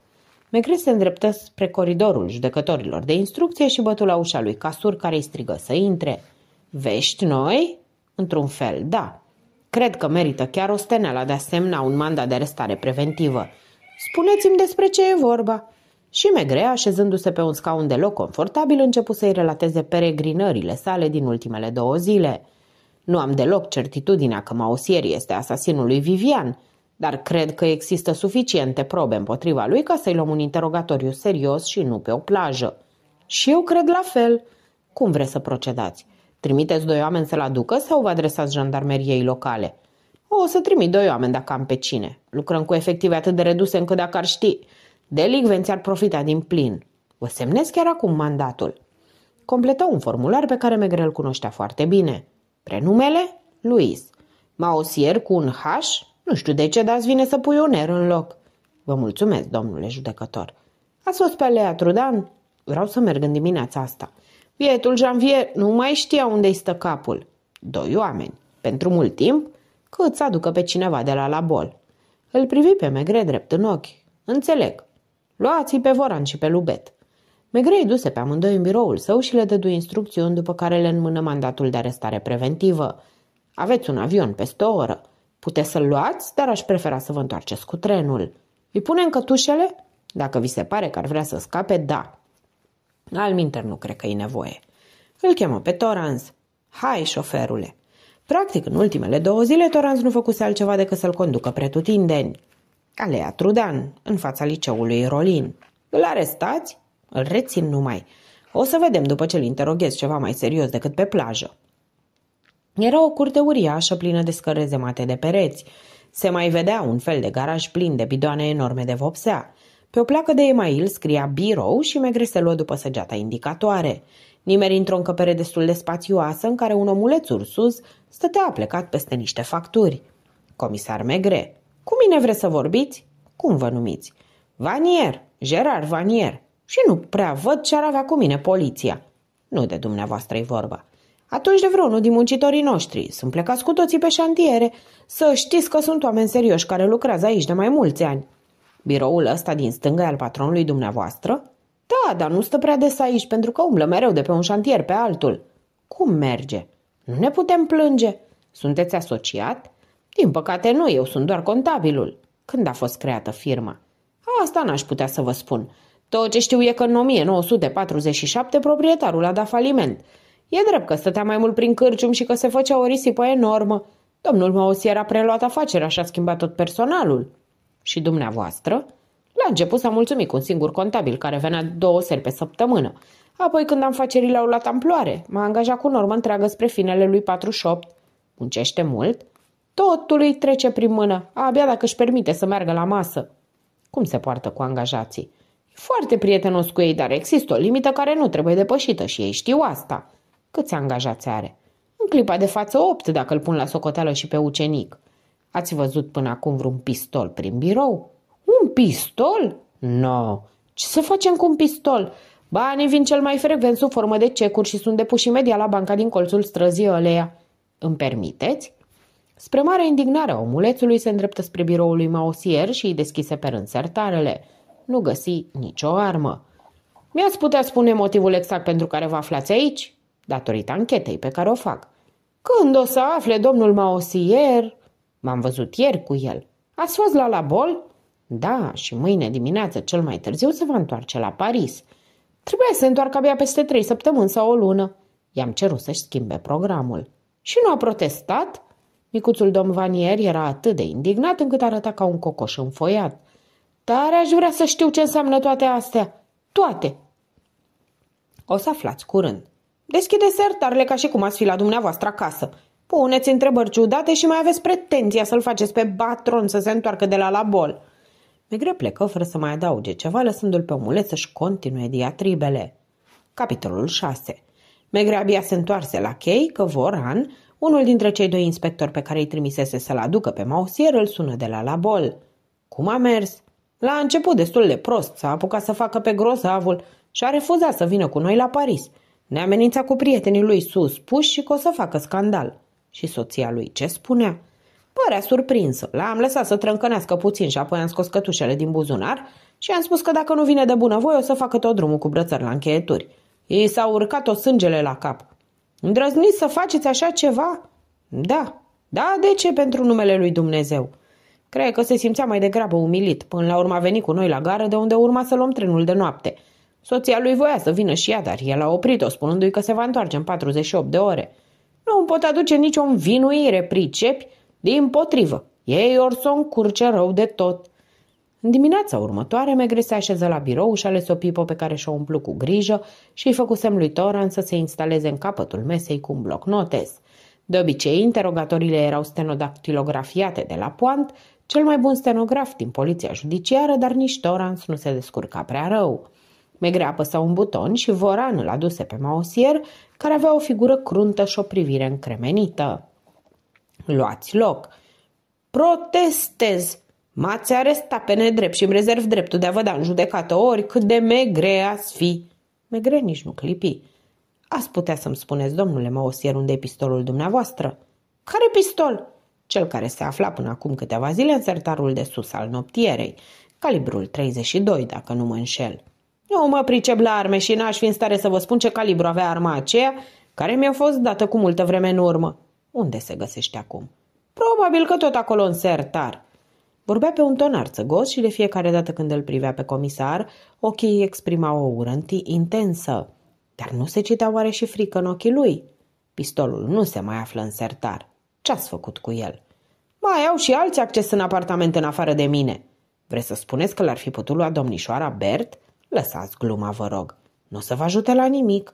Megre se îndreptă spre coridorul judecătorilor de instrucție și bătu la ușa lui Casur, care îi strigă să intre. Vești noi? Într-un fel, da. Cred că merită chiar o steneală de asemna un mandat de arestare preventivă. Spuneți-mi despre ce e vorba. Și Megre, așezându-se pe un scaun de loc confortabil, începu să-i relateze peregrinările sale din ultimele două zile. Nu am deloc certitudinea că Mausier este asasinul lui Vivian – dar cred că există suficiente probe împotriva lui ca să-i luăm un interogatoriu serios și nu pe o plajă. Și eu cred la fel. Cum vreți să procedați? Trimiteți doi oameni să-l aducă sau vă adresați jandarmeriei locale? O să trimit doi oameni dacă am pe cine. Lucrăm cu efective atât de reduse încât dacă ar ști, delicvenții ar profita din plin. Vă semnez chiar acum mandatul. Completă un formular pe care Megrel cunoștea foarte bine. Prenumele? Luis. Maosier cu un H nu știu de ce, dați vine să pui er în loc. Vă mulțumesc, domnule judecător. Ați fost pe Lea Trudan? Vreau să merg în dimineața asta. Vietul Janvier nu mai știa unde-i stă capul. Doi oameni. Pentru mult timp, că îți aducă pe cineva de la labol. Îl privi pe Megre drept în ochi. Înțeleg. Luați-i pe voran și pe lubet. Megre îi duse pe amândoi în biroul său și le dădu instrucțiuni după care le înmână mandatul de arestare preventivă. Aveți un avion peste o oră. Puteți să-l luați, dar aș prefera să vă întoarceți cu trenul. Îi punem cătușele? Dacă vi se pare că ar vrea să scape, da. Alminter nu cred că e nevoie. Îl chemă pe Toranz. Hai, șoferule! Practic, în ultimele două zile, Toranz nu făcuse altceva decât să-l conducă pretutindeni. Alea Trudan, în fața liceului Rolin. Îl arestați? Îl rețin numai. O să vedem după ce îl interoghez ceva mai serios decât pe plajă. Era o curte uriașă plină de scări zemate de pereți. Se mai vedea un fel de garaj plin de bidoane enorme de vopsea. Pe o placă de email scria birou și Megre se luă după săgeata indicatoare. Nimeri într-o încăpere destul de spațioasă în care un omuleț ursuz stătea plecat peste niște facturi. Comisar Megre, cu mine vreți să vorbiți? Cum vă numiți? Vanier, Gerard Vanier. Și nu prea văd ce ar avea cu mine poliția. Nu de dumneavoastră e vorba. Atunci de vreunul din muncitorii noștri. Sunt plecați cu toții pe șantiere. Să știți că sunt oameni serioși care lucrează aici de mai mulți ani. Biroul ăsta din stânga e al patronului dumneavoastră? Da, dar nu stă prea des aici, pentru că umblă mereu de pe un șantier pe altul. Cum merge? Nu ne putem plânge. Sunteți asociat? Din păcate nu, eu sunt doar contabilul. Când a fost creată firma? Asta n-aș putea să vă spun. Tot ce știu e că în 1947 proprietarul a dat faliment – E drept că stătea mai mult prin cârcium și că se făcea o risipă enormă. Domnul Maosier a preluat afacerea și a schimbat tot personalul. Și dumneavoastră? La început s-a mulțumit cu un singur contabil care venea două seri pe săptămână. Apoi când afacerile au luat amploare, m-a angajat cu normă întreagă spre finele lui 48. Muncește mult? Totul îi trece prin mână, abia dacă își permite să meargă la masă. Cum se poartă cu angajații? foarte prietenos cu ei, dar există o limită care nu trebuie depășită și ei știu asta. Câți angajați are? În clipa de față opt, dacă îl pun la socoteală și pe ucenic. Ați văzut până acum vreun pistol prin birou? Un pistol? No. Ce să facem cu un pistol? Banii vin cel mai frecvent sub formă de cecuri și sunt depuși imediat la banca din colțul străzii Olea. Îmi permiteți? Spre mare indignare omulețului se îndreptă spre biroul lui Maosier și îi deschise pe rând sertarele. Nu găsi nicio armă. Mi-ați putea spune motivul exact pentru care vă aflați aici? datorită anchetei pe care o fac. Când o să afle domnul Maosier? M-am văzut ieri cu el. Ați fost la la bol? Da, și mâine dimineață cel mai târziu se va întoarce la Paris. Trebuia să întoarcă abia peste trei săptămâni sau o lună. I-am cerut să-și schimbe programul. Și nu a protestat? Micuțul domn Vanier era atât de indignat încât arăta ca un cocoș înfoiat. Dar aș vrea să știu ce înseamnă toate astea. Toate! O să aflați curând. Deschide sertarele ca și cum ați fi la dumneavoastră acasă. Puneți întrebări ciudate și mai aveți pretenția să-l faceți pe batron să se întoarcă de la la bol. Megre plecă fără să mai adauge ceva, lăsându-l pe omuleț să-și continue diatribele. Capitolul 6 Megre abia se întoarse la chei că Voran, unul dintre cei doi inspectori pe care îi trimisese să-l aducă pe mausier, îl sună de la la bol. Cum a mers? La început destul de prost, s-a apucat să facă pe grozavul și a refuzat să vină cu noi la Paris – ne amenința cu prietenii lui sus pus și că o să facă scandal. Și soția lui ce spunea? Părea surprinsă. L-am lăsat să trâncănească puțin și apoi am scos cătușele din buzunar și am spus că dacă nu vine de bunăvoie o să facă tot drumul cu brățări la încheieturi. Ei s-au urcat-o sângele la cap. Îndrăzniți să faceți așa ceva? Da. Da, de ce pentru numele lui Dumnezeu? Cred că se simțea mai degrabă umilit. Până la urmă a venit cu noi la gară de unde urma să luăm trenul de noapte – Soția lui voia să vină și ea, dar el a oprit-o, spunându-i că se va întoarce în 48 de ore. Nu îmi pot aduce nicio învinuire, pricepi, din potrivă. Ei or să curce rău de tot. În dimineața următoare, Megri se așeză la birou și ales o pipă pe care și-o umplu cu grijă și îi făcusem lui Toran să se instaleze în capătul mesei cu un bloc notes. De obicei, interogatorile erau stenodactilografiate de la poant, cel mai bun stenograf din poliția judiciară, dar nici Torans nu se descurca prea rău. Megre apăsă un buton și voran îl aduse pe maosier, care avea o figură cruntă și o privire încremenită. Luați loc! Protestez! M-ați arestat pe nedrept și îmi rezerv dreptul de a vă da în judecată ori cât de megre ați fi. Megre nici nu clipi. Ați putea să-mi spuneți, domnule Maosier, unde e pistolul dumneavoastră? Care pistol? Cel care se afla până acum câteva zile în sertarul de sus al noptierei, calibrul 32, dacă nu mă înșel. Eu mă pricep la arme și n-aș fi în stare să vă spun ce calibru avea arma aceea, care mi-a fost dată cu multă vreme în urmă. Unde se găsește acum? Probabil că tot acolo în sertar. Vorbea pe un ton arțăgos și de fiecare dată când îl privea pe comisar, ochii exprimau o ură intensă. Dar nu se citea oare și frică în ochii lui? Pistolul nu se mai află în sertar. Ce-ați făcut cu el? Mai au și alți acces în apartament în afară de mine. Vreți să spuneți că l-ar fi putut lua domnișoara Bert? Lăsați gluma, vă rog. Nu o să vă ajute la nimic.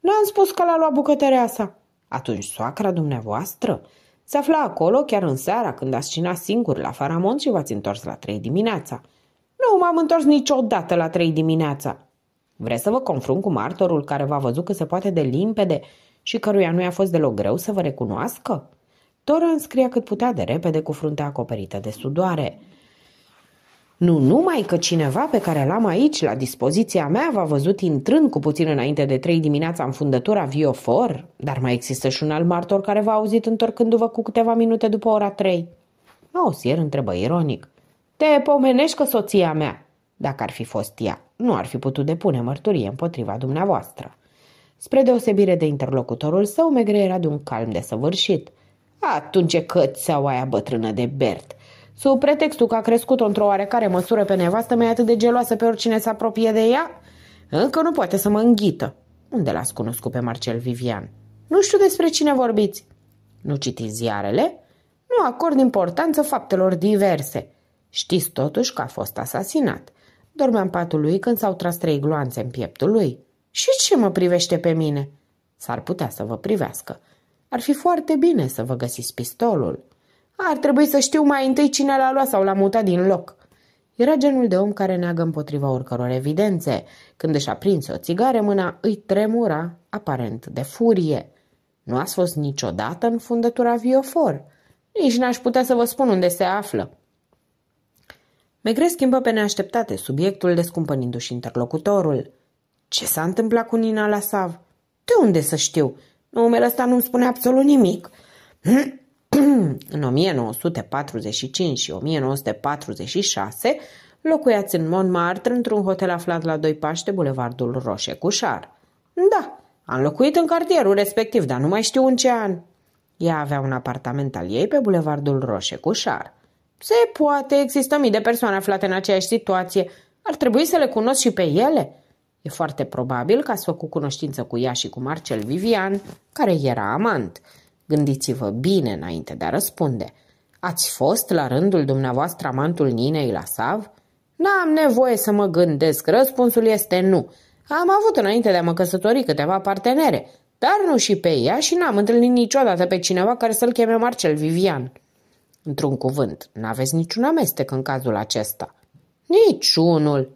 N-am spus că l-a luat bucătărea sa. Atunci soacra dumneavoastră se afla acolo chiar în seara când ați cinat singur la Faramont și v-ați întors la trei dimineața. Nu m-am întors niciodată la trei dimineața. Vreți să vă confrunt cu martorul care v-a văzut că se poate de limpede și căruia nu i-a fost deloc greu să vă recunoască? Tora înscria cât putea de repede cu fruntea acoperită de sudoare. Nu numai că cineva pe care l-am aici la dispoziția mea v-a văzut intrând cu puțin înainte de trei dimineața în fundătura Viofor, dar mai există și un alt martor care v-a auzit întorcându-vă cu câteva minute după ora trei. Ausier întrebă ironic. Te pomenești că soția mea, dacă ar fi fost ea, nu ar fi putut depune mărturie împotriva dumneavoastră. Spre deosebire de interlocutorul său, Megre era de un calm desăvârșit. Atunci căți sau aia bătrână de Bert – Sub pretextul că a crescut-o într-o oarecare măsură pe nevastă mea atât de geloasă pe oricine se apropie de ea, încă nu poate să mă înghită. Unde l-ați cunoscut pe Marcel Vivian? Nu știu despre cine vorbiți. Nu citiți ziarele? Nu acord importanță faptelor diverse. Știți totuși că a fost asasinat. Dormeam patul lui când s-au tras trei gloanțe în pieptul lui. Și ce mă privește pe mine? S-ar putea să vă privească. Ar fi foarte bine să vă găsiți pistolul. Ar trebui să știu mai întâi cine l-a luat sau l-a mutat din loc. Era genul de om care neagă împotriva oricăror evidențe. Când își aprinse o țigară, mâna îi tremura, aparent de furie. Nu ați fost niciodată în fundătura Viofor. Nici n-aș putea să vă spun unde se află. Megre schimbă pe neașteptate subiectul, descumpănindu-și interlocutorul. Ce s-a întâmplat cu Nina la Sav? De unde să știu? Numele ăsta nu-mi spune absolut nimic. 1945 și 1946 locuiați în Montmartre într-un hotel aflat la doi pași de bulevardul Roșecușar. Da, am locuit în cartierul respectiv, dar nu mai știu în ce an. Ea avea un apartament al ei pe bulevardul Roșecușar. Se poate, există mii de persoane aflate în aceeași situație. Ar trebui să le cunosc și pe ele. E foarte probabil că ați făcut cunoștință cu ea și cu Marcel Vivian, care era amant. Gândiți-vă bine înainte de a răspunde. Ați fost la rândul dumneavoastră amantul Ninei la Sav? N-am nevoie să mă gândesc, răspunsul este nu. Am avut înainte de a mă căsători câteva partenere, dar nu și pe ea și n-am întâlnit niciodată pe cineva care să-l cheme Marcel Vivian. Într-un cuvânt, n-aveți niciun amestec în cazul acesta. Niciunul.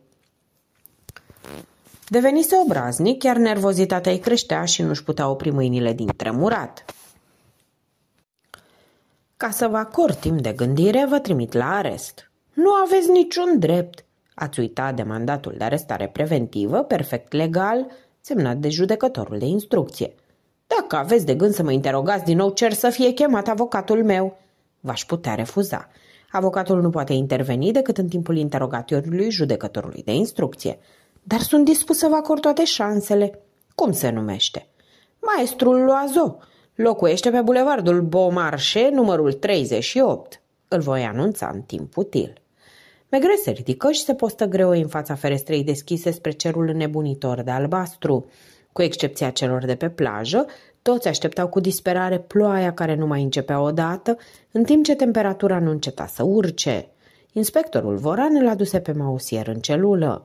Devenise obraznic, iar nervozitatea îi creștea și nu-și putea opri mâinile din tremurat. Ca să vă acord timp de gândire, vă trimit la arest. Nu aveți niciun drept. Ați uitat de mandatul de arestare preventivă, perfect legal, semnat de judecătorul de instrucție. Dacă aveți de gând să mă interogați din nou, cer să fie chemat avocatul meu. V-aș putea refuza. Avocatul nu poate interveni decât în timpul interogatorului judecătorului de instrucție. Dar sunt dispus să vă acord toate șansele. Cum se numește? Maestrul Loazo. Locuiește pe bulevardul Beaumarchais, numărul 38. Îl voi anunța în timp util. Megre se ridică și se postă greu în fața ferestrei deschise spre cerul nebunitor de albastru. Cu excepția celor de pe plajă, toți așteptau cu disperare ploaia care nu mai începea odată, în timp ce temperatura nu înceta să urce. Inspectorul Voran îl aduse pe mausier în celulă.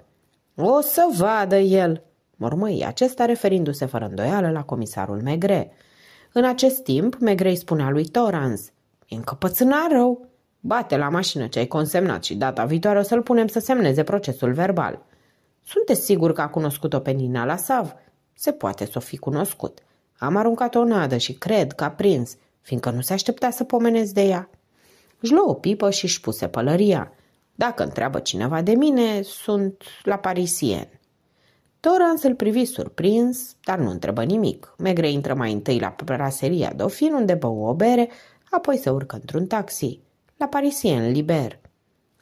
O să vadă el!" mormăi acesta referindu-se fără îndoială la comisarul Megre. În acest timp, Megrei spunea lui Toranz, E încăpățâna rău. Bate la mașină ce ai consemnat și data viitoare o să-l punem să semneze procesul verbal. Sunteți sigur că a cunoscut-o pe Nina la Sav? Se poate să o fi cunoscut. Am aruncat o nadă și cred că a prins, fiindcă nu se aștepta să pomenesc de ea. Își luă o pipă și își puse pălăria. Dacă întreabă cineva de mine, sunt la parisien. Torrance îl privi surprins, dar nu întrebă nimic. Megre intră mai întâi la praseria Dofin, unde bău o bere, apoi se urcă într-un taxi. La Parisien, liber.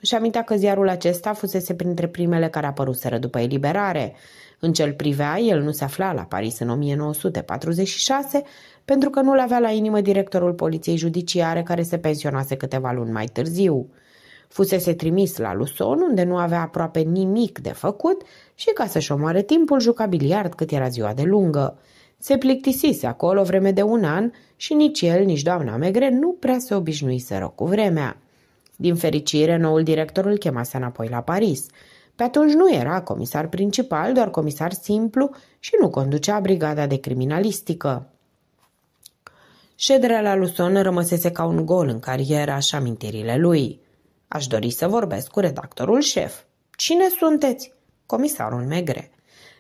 Își amintea că ziarul acesta fusese printre primele care apăruseră după eliberare. În cel privea, el nu se afla la Paris în 1946, pentru că nu-l avea la inimă directorul poliției judiciare care se pensionase câteva luni mai târziu. Fusese trimis la Luson, unde nu avea aproape nimic de făcut și ca să-și omoare timpul juca biliard cât era ziua de lungă. Se plictisise acolo vreme de un an și nici el, nici doamna Megre nu prea se obișnuiseră cu vremea. Din fericire, noul director îl chemase înapoi la Paris. Pe atunci nu era comisar principal, doar comisar simplu și nu conducea brigada de criminalistică. Șederea la Luson rămăsese ca un gol în cariera și amintirile lui. Aș dori să vorbesc cu redactorul șef. Cine sunteți? Comisarul Megre.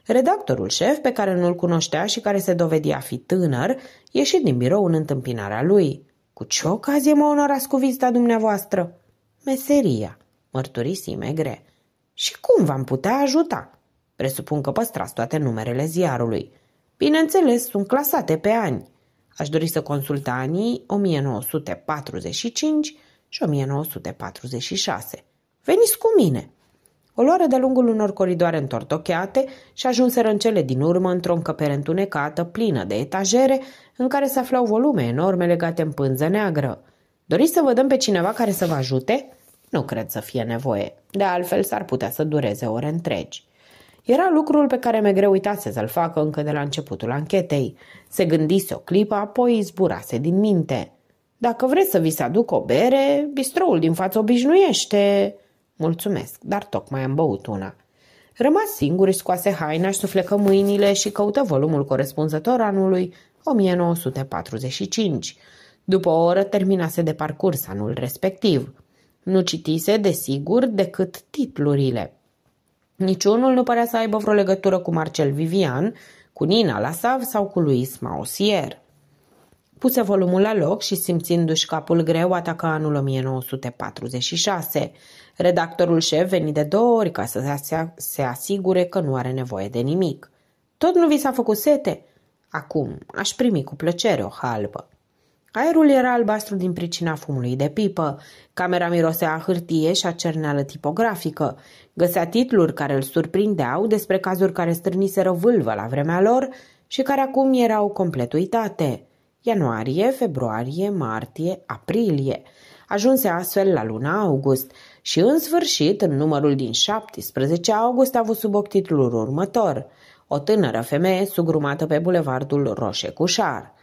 Redactorul șef, pe care nu-l cunoștea și care se dovedea a fi tânăr, ieși din birou în întâmpinarea lui. Cu ce ocazie mă onorați cu vizita dumneavoastră? Meseria, mărturisi Megre. Și cum v-am putea ajuta? Presupun că păstrați toate numerele ziarului. Bineînțeles, sunt clasate pe ani. Aș dori să consult anii 1945 și 1946. Veniți cu mine! O luară de-a lungul unor coridoare întortocheate și ajunseră în cele din urmă într-o încăpere întunecată, plină de etajere, în care se aflau volume enorme legate în pânză neagră. Doriți să vă dăm pe cineva care să vă ajute? Nu cred să fie nevoie. De altfel, s-ar putea să dureze ore întregi. Era lucrul pe care greu uitase să-l facă încă de la începutul anchetei. Se gândise o clipă, apoi zburase din minte. Dacă vreți să vi se aduc o bere, bistroul din față obișnuiește. Mulțumesc, dar tocmai am băut una. Rămas singur, își scoase haina, își suflecă mâinile și căută volumul corespunzător anului 1945. După o oră terminase de parcurs anul respectiv. Nu citise, desigur, decât titlurile. Niciunul nu părea să aibă vreo legătură cu Marcel Vivian, cu Nina Lasav sau cu Luis Mausier. Puse volumul la loc și simțindu-și capul greu atacă anul 1946. Redactorul șef veni de două ori ca să se asigure că nu are nevoie de nimic. Tot nu vi s-a făcut sete? Acum aș primi cu plăcere o halbă. Aerul era albastru din pricina fumului de pipă. Camera mirosea hârtie și a cerneală tipografică. Găsea titluri care îl surprindeau despre cazuri care strâniseră vâlvă la vremea lor și care acum erau complet uitate ianuarie, februarie, martie, aprilie. Ajunse astfel la luna august și, în sfârșit, în numărul din 17 august a avut sub titlul următor O tânără femeie sugrumată pe bulevardul Roșecușar.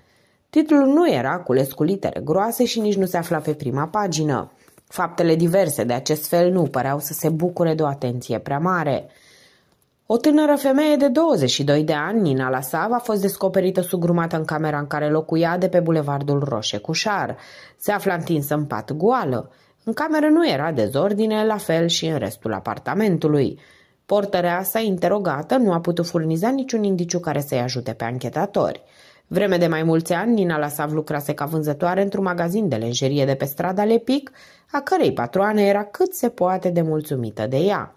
Titlul nu era cules cu litere groase și nici nu se afla pe prima pagină. Faptele diverse de acest fel nu păreau să se bucure de o atenție prea mare – o tânără femeie de 22 de ani, Nina Lasav, a fost descoperită sugrumată în camera în care locuia de pe bulevardul Roșecușar. Se afla întinsă în pat goală. În cameră nu era dezordine, la fel și în restul apartamentului. Portărea sa interogată nu a putut furniza niciun indiciu care să-i ajute pe anchetatori. Vreme de mai mulți ani, Nina Lasav lucrase ca vânzătoare într-un magazin de lenjerie de pe strada Lepic, a cărei patroană era cât se poate de mulțumită de ea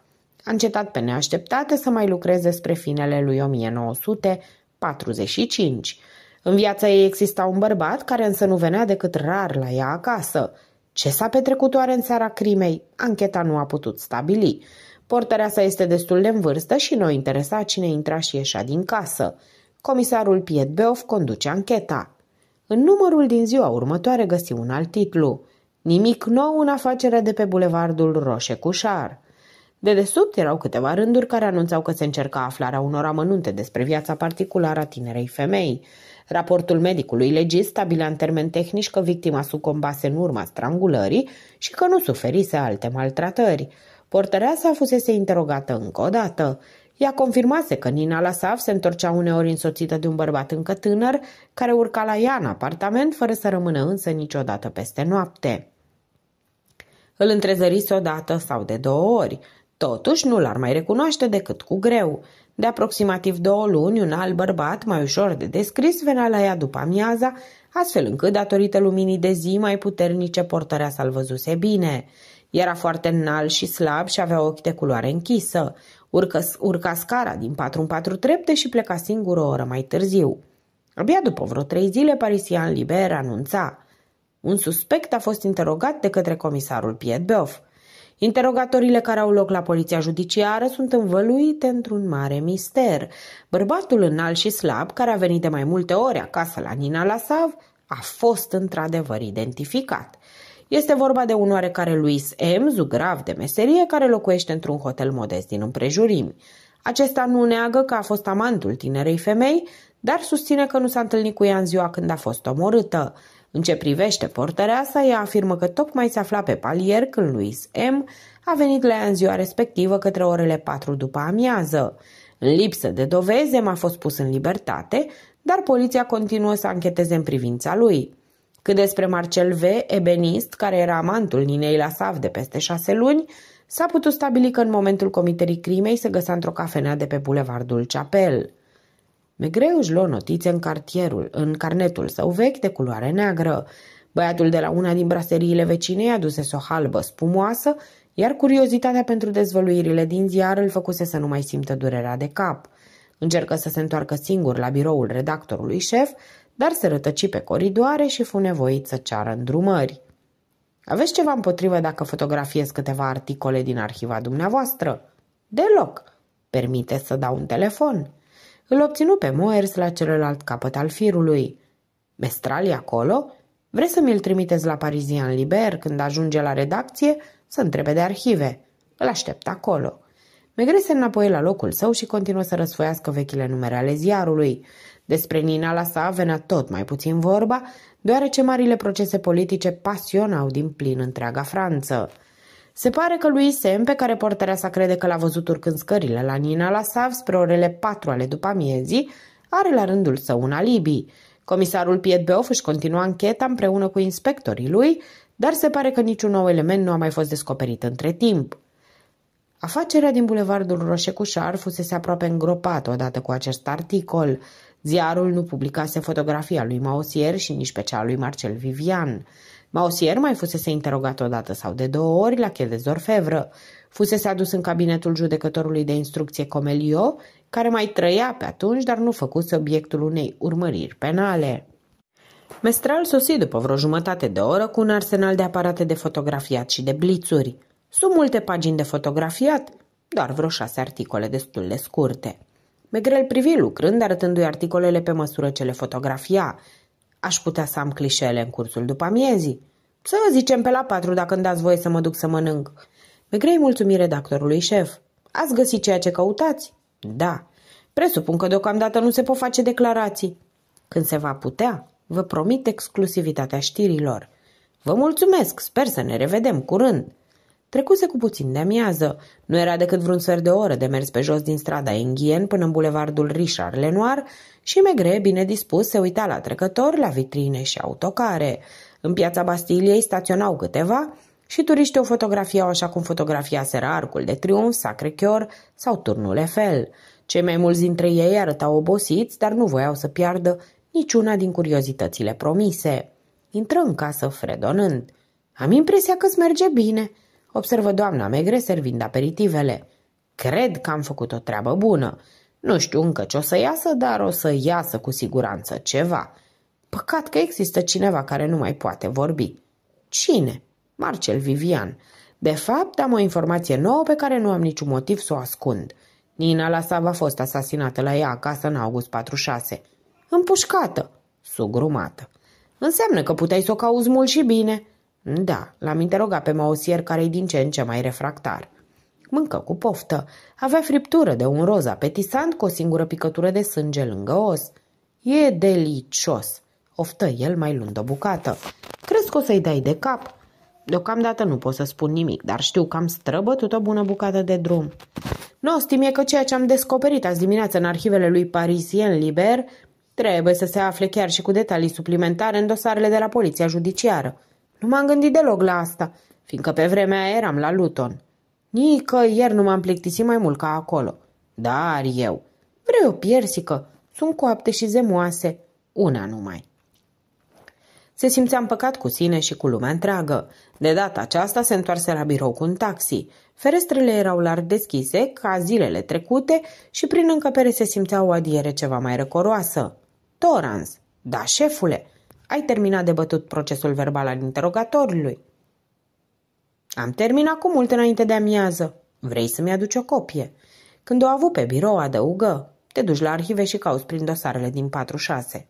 a încetat pe neașteptate să mai lucreze spre finele lui 1945. În viața ei exista un bărbat care însă nu venea decât rar la ea acasă. Ce s-a petrecut oare în seara crimei? Ancheta nu a putut stabili. Portărea sa este destul de în vârstă și nu o interesa cine intra și ieșea din casă. Comisarul Piet Beof conduce ancheta. În numărul din ziua următoare găsi un alt titlu. Nimic nou în afacerea de pe bulevardul Roșecușar. Dedesubt erau câteva rânduri care anunțau că se încerca aflarea unor amănunte despre viața particulară a tinerei femei. Raportul medicului legist stabilea în termen tehnici că victima sucombase în urma strangulării și că nu suferise alte maltratări. a fusese interogată încă o dată. Ea confirmase că Nina Lasav se întorcea uneori însoțită de un bărbat încă tânăr, care urca la ea în apartament, fără să rămână însă niciodată peste noapte. Îl întrezărise odată sau de două ori. Totuși, nu l-ar mai recunoaște decât cu greu. De aproximativ două luni, un alt bărbat, mai ușor de descris, venea la ea după amiaza, astfel încât, datorită luminii de zi mai puternice, portărea s l văzuse bine. Era foarte înalt și slab și avea ochi de culoare închisă. Urcă, urca scara din patru în patru trepte și pleca singur o oră mai târziu. Abia după vreo trei zile, Parisian Liber anunța. Un suspect a fost interogat de către comisarul Piet Beoff. Interogatoriile care au loc la poliția judiciară sunt învăluite într-un mare mister. Bărbatul înalt și slab, care a venit de mai multe ori acasă la Nina Lasav, a fost într-adevăr identificat. Este vorba de un oarecare Luis M., zugrav de meserie, care locuiește într-un hotel modest din împrejurimi. Acesta nu neagă că a fost amantul tinerei femei, dar susține că nu s-a întâlnit cu ea în ziua când a fost omorâtă. În ce privește portărea sa, ea afirmă că tocmai se afla pe palier când Louis M. a venit la ea în ziua respectivă către orele 4 după amiază. În lipsă de dovezi, M a fost pus în libertate, dar poliția continuă să ancheteze în privința lui. Cât despre Marcel V., ebenist, care era amantul Ninei la Sav de peste șase luni, s-a putut stabili că în momentul comiterii crimei se găsea într-o cafenea de pe bulevardul Chapel. Megreu își luă notițe în cartierul, în carnetul său vechi de culoare neagră. Băiatul de la una din braseriile vecinei adusese o halbă spumoasă, iar curiozitatea pentru dezvăluirile din ziar îl făcuse să nu mai simtă durerea de cap. Încercă să se întoarcă singur la biroul redactorului șef, dar se rătăci pe coridoare și fu nevoit să ceară îndrumări. Aveți ceva împotrivă dacă fotografiez câteva articole din arhiva dumneavoastră? Deloc. Permite să dau un telefon. Îl obținu pe Moers la celălalt capăt al firului. Mestrali acolo? Vreți să mi-l trimiteți la Parizian liber când ajunge la redacție să întrebe de arhive? Îl aștept acolo. se înapoi la locul său și continuă să răsfoiască vechile numere ale ziarului. Despre nina la sa venea tot mai puțin vorba, deoarece marile procese politice pasionau din plin întreaga Franță. Se pare că lui Sem, pe care portărea sa crede că l-a văzut urcând scările la Nina la Sav spre orele patru ale după amiezii, are la rândul său un alibi. Comisarul Piet Beof își continua încheta împreună cu inspectorii lui, dar se pare că niciun nou element nu a mai fost descoperit între timp. Afacerea din bulevardul Roșecușar fusese aproape îngropată odată cu acest articol. Ziarul nu publicase fotografia lui Mausier și nici pe cea lui Marcel Vivian. Mausier mai fusese interogat odată sau de două ori la Chedezor Fevră. Fusese adus în cabinetul judecătorului de instrucție Comelio, care mai trăia pe atunci, dar nu făcuse obiectul unei urmăriri penale. Mestral sosi după vreo jumătate de oră cu un arsenal de aparate de fotografiat și de blițuri. Sunt multe pagini de fotografiat, doar vreo șase articole destul de scurte. Megrel privi lucrând, arătându-i articolele pe măsură ce le fotografia, Aș putea să am clișele în cursul după amiezii. Să zicem pe la patru dacă îmi dați voie să mă duc să mănânc. Megrei mulțumire redactorului șef. Ați găsit ceea ce căutați? Da. Presupun că deocamdată nu se pot face declarații. Când se va putea, vă promit exclusivitatea știrilor. Vă mulțumesc, sper să ne revedem curând. Trecuse cu puțin de amiază. Nu era decât vreun sfert de oră de mers pe jos din strada Enghien până în bulevardul Richard Lenoir și Megre, bine dispus, se uita la trecători, la vitrine și autocare. În piața Bastiliei staționau câteva și turiștii o fotografiau așa cum sera Arcul de Triunf, Sacre Chior sau Turnul Eiffel. Cei mai mulți dintre ei arătau obosiți, dar nu voiau să piardă niciuna din curiozitățile promise. Intră în casă fredonând. Am impresia că-ți merge bine," observă doamna Megre servind aperitivele. Cred că am făcut o treabă bună. Nu știu încă ce o să iasă, dar o să iasă cu siguranță ceva. Păcat că există cineva care nu mai poate vorbi. Cine? Marcel Vivian. De fapt, am o informație nouă pe care nu am niciun motiv să o ascund. Nina Lasav a fost asasinată la ea acasă în august 46. Împușcată, sugrumată. Înseamnă că puteai să o cauzi mult și bine. Da, l-am interogat pe maosier care e din ce în ce mai refractar. Mâncă cu poftă. Avea friptură de un roz apetisant cu o singură picătură de sânge lângă os. E delicios, oftă el mai luând o bucată. Crezi că o să-i dai de cap? Deocamdată nu pot să spun nimic, dar știu că am străbătut o bună bucată de drum. Nostim stimie că ceea ce am descoperit azi dimineață în arhivele lui Parisien Liber trebuie să se afle chiar și cu detalii suplimentare în dosarele de la poliția judiciară. Nu m-am gândit deloc la asta, fiindcă pe vremea eram la Luton. Nică ieri nu m-am plictisit mai mult ca acolo. Dar eu vreau o piersică, sunt coapte și zemoase, una numai. Se simțea împăcat cu sine și cu lumea întreagă. De data aceasta se întoarse la birou cu un taxi. Ferestrele erau larg deschise, ca zilele trecute, și prin încăpere se simțea o adiere ceva mai răcoroasă. Torans, da, șefule, ai terminat de bătut procesul verbal al interogatorului? Am terminat cu mult înainte de amiază. Vrei să-mi aduci o copie? Când o avut pe birou, adăugă. Te duci la arhive și cauți prin dosarele din 46.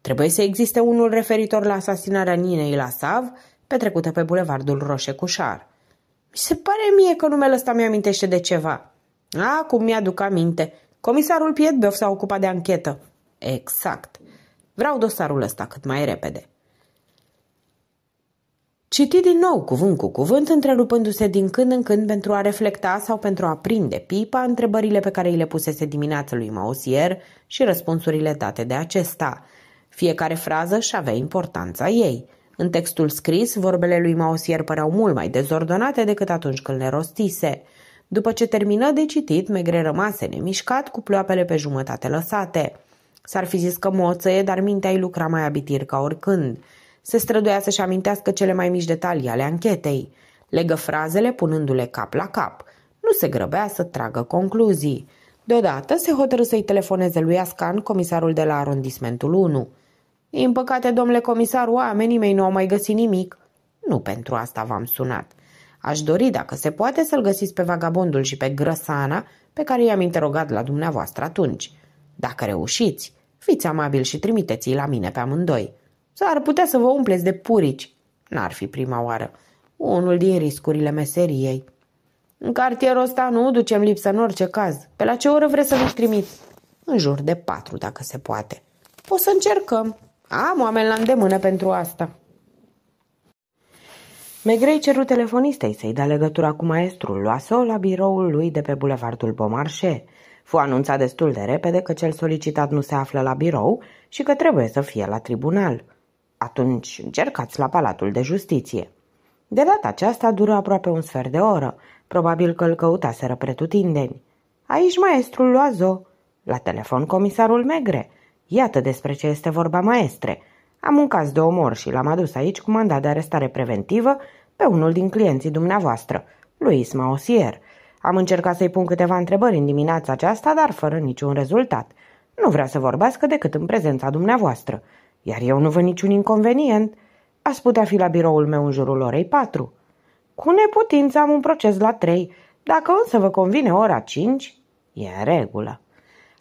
Trebuie să existe unul referitor la asasinarea Ninei la Sav, petrecută pe bulevardul Roșe Cușar. Mi se pare mie că numele ăsta mi-amintește de ceva. Acum mi-aduc aminte. Comisarul Pietbeov s-a ocupat de anchetă. Exact. Vreau dosarul ăsta cât mai repede. Citi din nou cuvânt cu cuvânt, întrerupându-se din când în când pentru a reflecta sau pentru a prinde pipa întrebările pe care îi le pusese dimineața lui Mausier și răspunsurile date de acesta. Fiecare frază și avea importanța ei. În textul scris, vorbele lui Mausier păreau mult mai dezordonate decât atunci când le rostise. După ce termină de citit, Megre rămase nemișcat cu ploapele pe jumătate lăsate. S-ar fi zis că moțăie, dar mintea îi lucra mai abitir ca oricând. Se străduia să-și amintească cele mai mici detalii ale anchetei. Legă frazele punându-le cap la cap. Nu se grăbea să tragă concluzii. Deodată se hotărâ să-i telefoneze lui Ascan, comisarul de la arondismentul 1. Din păcate, domnule comisar, oamenii mei nu au mai găsit nimic. Nu pentru asta v-am sunat. Aș dori, dacă se poate, să-l găsiți pe vagabondul și pe grăsana pe care i-am interogat la dumneavoastră atunci. Dacă reușiți, fiți amabil și trimiteți-i la mine pe amândoi. S-ar putea să vă umpleți de purici. N-ar fi prima oară. Unul din riscurile meseriei. În cartierul ăsta nu ducem lipsă în orice caz. Pe la ce oră vreți să vi trimit? În jur de patru, dacă se poate. O să încercăm. Am oameni la îndemână pentru asta. Megrei ceru telefonistei să-i dea legătura cu maestrul luase-o la biroul lui de pe bulevardul Bomarșe. Fu anunțat destul de repede că cel solicitat nu se află la birou și că trebuie să fie la tribunal. Atunci încercați la Palatul de Justiție. De data aceasta dură aproape un sfert de oră, probabil că îl căutaseră pretutindeni. Aici maestrul Loazo, la telefon comisarul Megre. Iată despre ce este vorba maestre. Am un caz de omor și l-am adus aici cu mandat de arestare preventivă pe unul din clienții dumneavoastră, Luis Maosier – am încercat să-i pun câteva întrebări în dimineața aceasta, dar fără niciun rezultat. Nu vrea să vorbească decât în prezența dumneavoastră. Iar eu nu văd niciun inconvenient. Ați putea fi la biroul meu în jurul orei patru. Cu neputință am un proces la trei. Dacă însă vă convine ora cinci, e în regulă.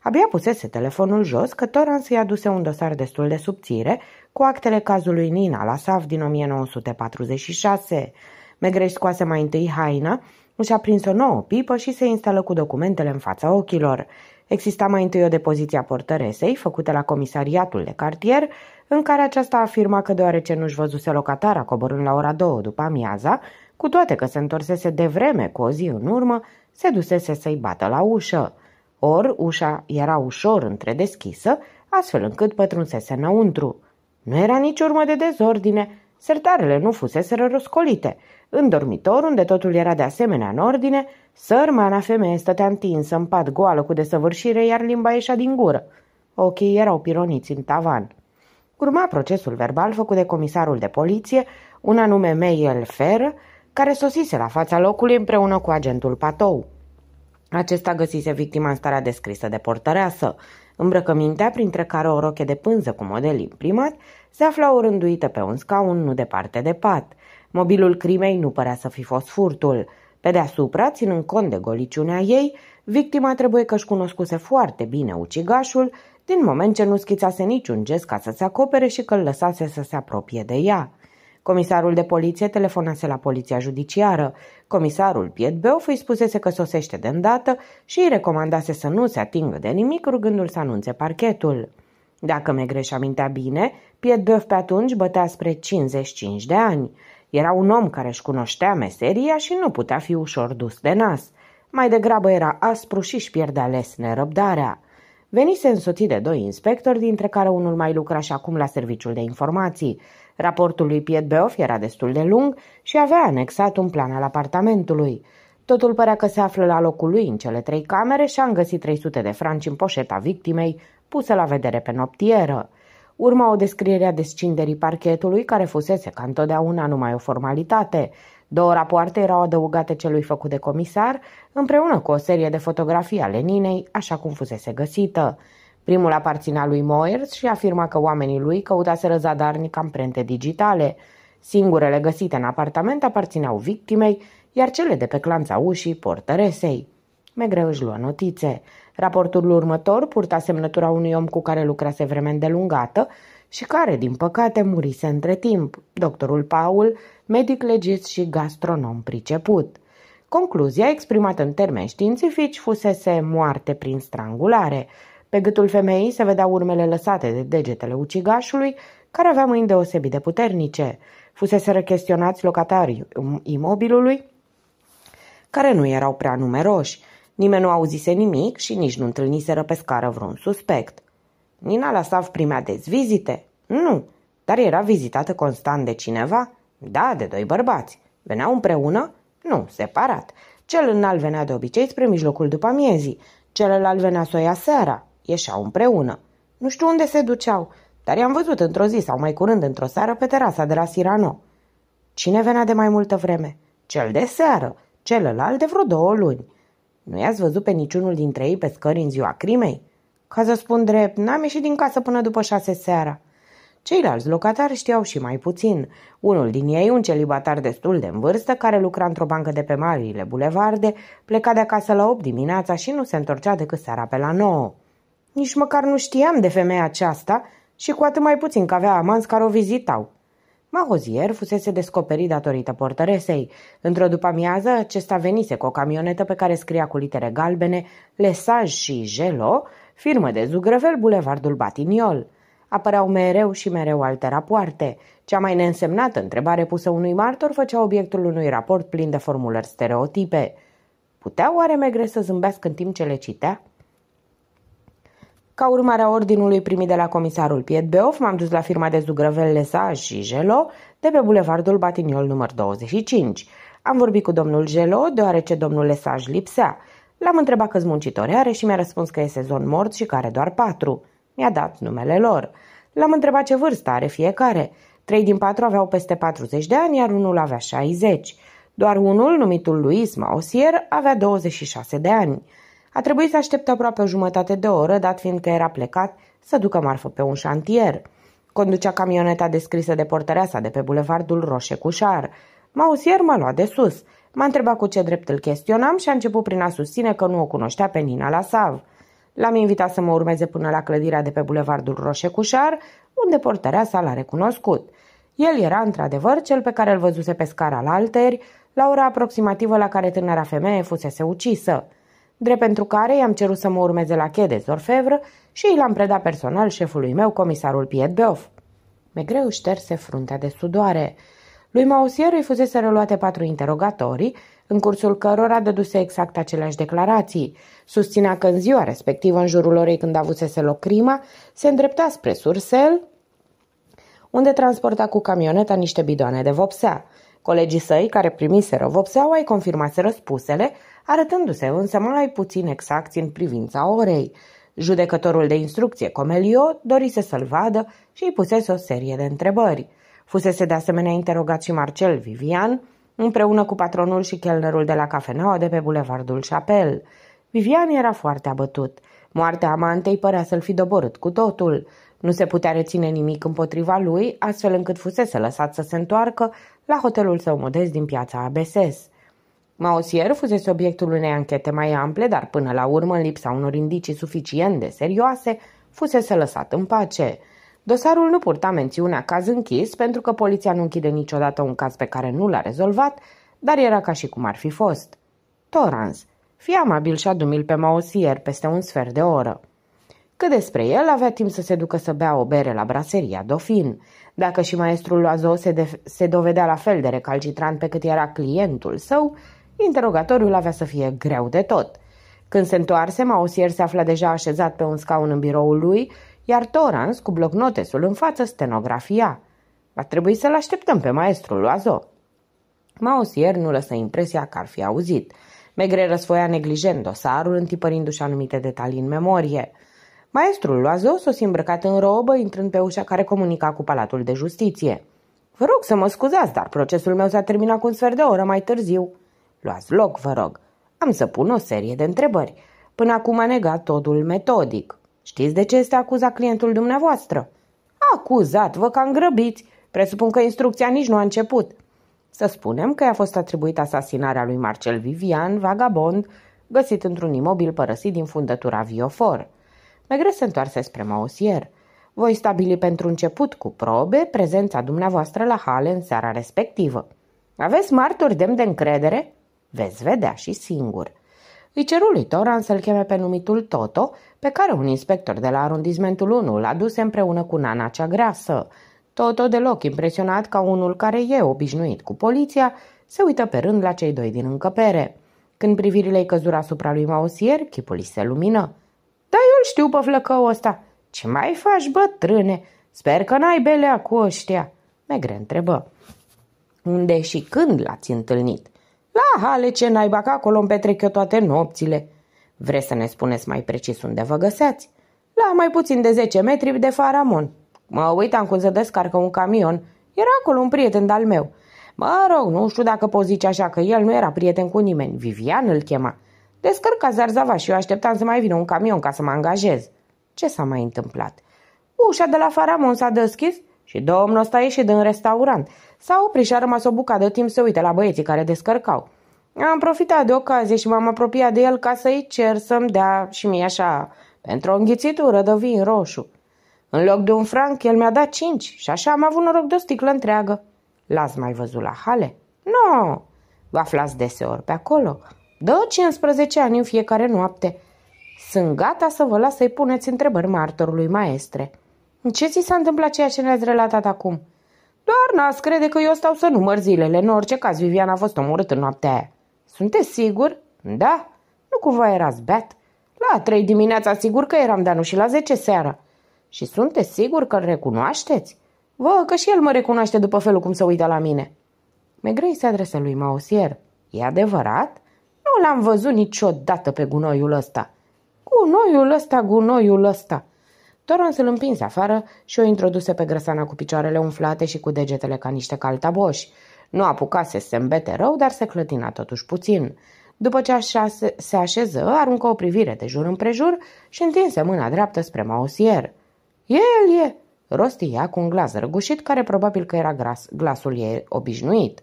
Abia pusese telefonul jos că Toran să-i aduse un dosar destul de subțire cu actele cazului Nina la SAF din 1946. Megreș scoase mai întâi haina își aprins o nouă pipă și se instală cu documentele în fața ochilor. Exista mai întâi o depoziție a portăresei, făcută la comisariatul de cartier, în care aceasta afirma că deoarece nu-și văzuse locatara coborând la ora două după amiaza, cu toate că se întorsese de vreme cu o zi în urmă, se dusese să-i bată la ușă. Or, ușa era ușor întredeschisă, astfel încât pătrunsese înăuntru. Nu era nici urmă de dezordine, sertarele nu fusese răscolite, în dormitor, unde totul era de asemenea în ordine, sărmana femeie stătea întinsă în pat goală cu desăvârșire, iar limba ieșea din gură. Ochii erau pironiți în tavan. Urma procesul verbal făcut de comisarul de poliție, un anume Meiel Fer, care sosise la fața locului împreună cu agentul Patou. Acesta găsise victima în starea descrisă de portăreasă. Îmbrăcămintea, printre care o roche de pânză cu model imprimat, se afla rânduită pe un scaun nu departe de pat – Mobilul crimei nu părea să fi fost furtul. Pe deasupra, ținând cont de goliciunea ei, victima trebuie că-și cunoscuse foarte bine ucigașul, din moment ce nu schițase niciun gest ca să se acopere și că îl lăsase să se apropie de ea. Comisarul de poliție telefonase la poliția judiciară. Comisarul Beof îi spusese că sosește de îndată și îi recomandase să nu se atingă de nimic rugându-l să anunțe parchetul. Dacă Megreș amintea bine, Beof pe atunci bătea spre 55 de ani. Era un om care își cunoștea meseria și nu putea fi ușor dus de nas. Mai degrabă era aspru și își pierdea ales nerăbdarea. Venise însoțit de doi inspectori, dintre care unul mai lucra și acum la serviciul de informații. Raportul lui Piet Beof era destul de lung și avea anexat un plan al apartamentului. Totul părea că se află la locul lui în cele trei camere și am găsit 300 de franci în poșeta victimei, pusă la vedere pe noptieră. Urma o descriere a descinderii parchetului, care fusese, ca întotdeauna, numai o formalitate. Două rapoarte erau adăugate celui făcut de comisar, împreună cu o serie de fotografii ale Ninei, așa cum fusese găsită. Primul aparținea lui Moers și afirma că oamenii lui căutaseră zadarnic amprente digitale. Singurele găsite în apartament aparțineau victimei, iar cele de pe clanța ușii portăresei. Megreu își luă notițe. Raportul următor purta semnătura unui om cu care lucrase vreme îndelungată și care, din păcate, murise între timp, doctorul Paul, medic legist și gastronom priceput. Concluzia, exprimată în termeni științifici, fusese moarte prin strangulare. Pe gâtul femeii se vedeau urmele lăsate de degetele ucigașului, care avea mâini deosebit de puternice. Fusese răchestionați locatarii imobilului, care nu erau prea numeroși. Nimeni nu auzise nimic și nici nu întâlniseră pe scară vreun suspect. Nina la Sav primea des vizite? Nu, dar era vizitată constant de cineva? Da, de doi bărbați. Veneau împreună? Nu, separat. Cel înalt venea de obicei spre mijlocul după miezii, celălalt venea să o ia seara. Ieșeau împreună. Nu știu unde se duceau, dar i-am văzut într-o zi sau mai curând într-o seară pe terasa de la Sirano. Cine venea de mai multă vreme? Cel de seară, celălalt de vreo două luni. Nu i-ați văzut pe niciunul dintre ei pe scări în ziua crimei? Ca să spun drept, n-am ieșit din casă până după șase seara. Ceilalți locatari știau și mai puțin. Unul din ei, un celibatar destul de în vârstă, care lucra într-o bancă de pe marile bulevarde, pleca de acasă la 8 dimineața și nu se întorcea decât seara pe la 9. Nici măcar nu știam de femeia aceasta și cu atât mai puțin că avea amanți care o vizitau. Mahozier fusese descoperit datorită portăresei. Într-o după-amiază, acesta venise cu o camionetă pe care scria cu litere galbene Lesaj și Gelo, firmă de zugrăvel Bulevardul Batignol. Apăreau mereu și mereu alte rapoarte. Cea mai neînsemnată întrebare pusă unui martor făcea obiectul unui raport plin de formulări stereotipe. Putea oare Megre să zâmbească în timp ce le citea? Ca urmare a ordinului primit de la comisarul Piet Beof, m-am dus la firma de zugrăvel Lesa și Jelo de pe bulevardul Batignol număr 25. Am vorbit cu domnul Jelo, deoarece domnul Lesaj lipsea. L-am întrebat câți muncitori are și mi-a răspuns că e sezon mort și că are doar patru. Mi-a dat numele lor. L-am întrebat ce vârstă are fiecare. Trei din patru aveau peste 40 de ani, iar unul avea 60. Doar unul, numitul lui Ismaosier, avea 26 de ani. A trebuit să aștepte aproape o jumătate de oră, dat fiind că era plecat să ducă marfă pe un șantier. Conducea camioneta descrisă de portăreasa de pe bulevardul Roșecușar. Mausier mă luat de sus. M-a întrebat cu ce drept îl chestionam și a început prin a susține că nu o cunoștea pe Nina Sav. L-am invitat să mă urmeze până la clădirea de pe bulevardul Roșecușar, unde portăreasa l-a recunoscut. El era într-adevăr cel pe care îl văzuse pe scara la alteri, la ora aproximativă la care tânăra femeie fusese ucisă drept pentru care i-am cerut să mă urmeze la Chedeț Zorfevră și i l-am predat personal șefului meu, comisarul Piet Beof. Megreu șterse fruntea de sudoare. Lui Mausier îi fusese reluate patru interogatorii, în cursul cărora dăduse exact aceleași declarații. Susținea că în ziua respectivă, în jurul orei când avusese loc crima, se îndrepta spre Sursel, unde transporta cu camioneta niște bidoane de vopsea. Colegii săi, care primiseră vopseaua, îi confirmase răspusele, arătându-se însă mai puțin exact în privința orei. Judecătorul de instrucție, Comelio, dorise să-l vadă și îi pusese o serie de întrebări. Fusese de asemenea interogat și Marcel Vivian, împreună cu patronul și chelnerul de la cafeneaua de pe Bulevardul Chapel. Vivian era foarte abătut. Moartea amantei părea să-l fi doborât cu totul. Nu se putea reține nimic împotriva lui, astfel încât fusese lăsat să se întoarcă la hotelul său modest din piața Abeses. Mausier fusese obiectul unei anchete mai ample, dar până la urmă, în lipsa unor indicii suficient de serioase, fusese lăsat în pace. Dosarul nu purta mențiunea caz închis, pentru că poliția nu închide niciodată un caz pe care nu l-a rezolvat, dar era ca și cum ar fi fost. Torans, fie amabil și adumil pe Mausier peste un sfert de oră. Cât despre el, avea timp să se ducă să bea o bere la braseria Dofin. Dacă și maestrul Loazo se, de- se dovedea la fel de recalcitrant pe cât era clientul său, Interogatoriul avea să fie greu de tot. Când se întoarse, Maosier se afla deja așezat pe un scaun în biroul lui, iar Torans, cu blocnotesul în față, stenografia. Va trebui să-l așteptăm pe maestrul Loazo. Maosier nu lăsă impresia că ar fi auzit. Megre răsfoia neglijent dosarul, întipărindu-și anumite detalii în memorie. Maestrul Loazo s-o îmbrăcat în robă, intrând pe ușa care comunica cu Palatul de Justiție. Vă rog să mă scuzați, dar procesul meu s-a terminat cu un sfert de oră mai târziu. Luați loc, vă rog. Am să pun o serie de întrebări. Până acum a negat totul metodic. Știți de ce este acuzat clientul dumneavoastră? Acuzat, vă cam grăbiți. Presupun că instrucția nici nu a început. Să spunem că i-a fost atribuită asasinarea lui Marcel Vivian, vagabond, găsit într-un imobil părăsit din fundătura Viofor. Megre se întoarse spre maosier. Voi stabili pentru început cu probe prezența dumneavoastră la hale în seara respectivă. Aveți marturi demn de încredere? Veți vedea și singur. Îi ceru lui Toran să-l cheme pe numitul Toto, pe care un inspector de la arondismentul 1 l-a dus împreună cu nana cea grasă. Toto, deloc impresionat ca unul care e obișnuit cu poliția, se uită pe rând la cei doi din încăpere. Când privirile îi căzura asupra lui Mausier, chipul îi se lumină. Da, eu știu pe flăcău ăsta. Ce mai faci, bătrâne? Sper că n-ai belea cu ăștia." Megre întrebă. Unde și când l-ați întâlnit?" La hale ce naiba, că acolo îmi petrec eu toate nopțile. Vreți să ne spuneți mai precis unde vă găseați? La mai puțin de 10 metri de Faramon. Mă uitam cum se descarcă un camion. Era acolo un prieten al meu. Mă rog, nu știu dacă poți zice așa că el nu era prieten cu nimeni. Vivian îl chema. Descărca zarzava și eu așteptam să mai vină un camion ca să mă angajez. Ce s-a mai întâmplat? Ușa de la Faramon s-a deschis și domnul ăsta a ieșit din restaurant. S-a oprit și a rămas o bucată de timp să uite la băieții care descărcau. Am profitat de ocazie și m-am apropiat de el ca să-i cer să-mi dea și mie așa, pentru o înghițitură de vin roșu. În loc de un franc, el mi-a dat cinci și așa am avut noroc de o sticlă întreagă. L-ați mai văzut la hale? Nu! No! Vă aflați deseori pe acolo. Dă 15 ani în fiecare noapte. Sunt gata să vă las să-i puneți întrebări martorului maestre. Ce ți s-a întâmplat ceea ce ne-ați relatat acum? Doar Nas crede că eu stau să număr zilele. În orice caz, Vivian a fost omorât în noaptea aia. Sunteți sigur? Da. Nu cumva erați bet. La trei dimineața sigur că eram nu și la zece seara. Și sunteți sigur că îl recunoașteți? Vă, că și el mă recunoaște după felul cum se uită la mine. Megrei se adresă lui Mausier. E adevărat? Nu l-am văzut niciodată pe gunoiul ăsta. Gunoiul ăsta, gunoiul ăsta. Toron se împinse afară și o introduse pe grăsana cu picioarele umflate și cu degetele ca niște caltaboși. Nu apucase să se îmbete rău, dar se clătina totuși puțin. După ce așa se așeză, aruncă o privire de jur împrejur și întinse mâna dreaptă spre maosier. El e!" rosti ea cu un glas răgușit, care probabil că era gras, glasul ei obișnuit.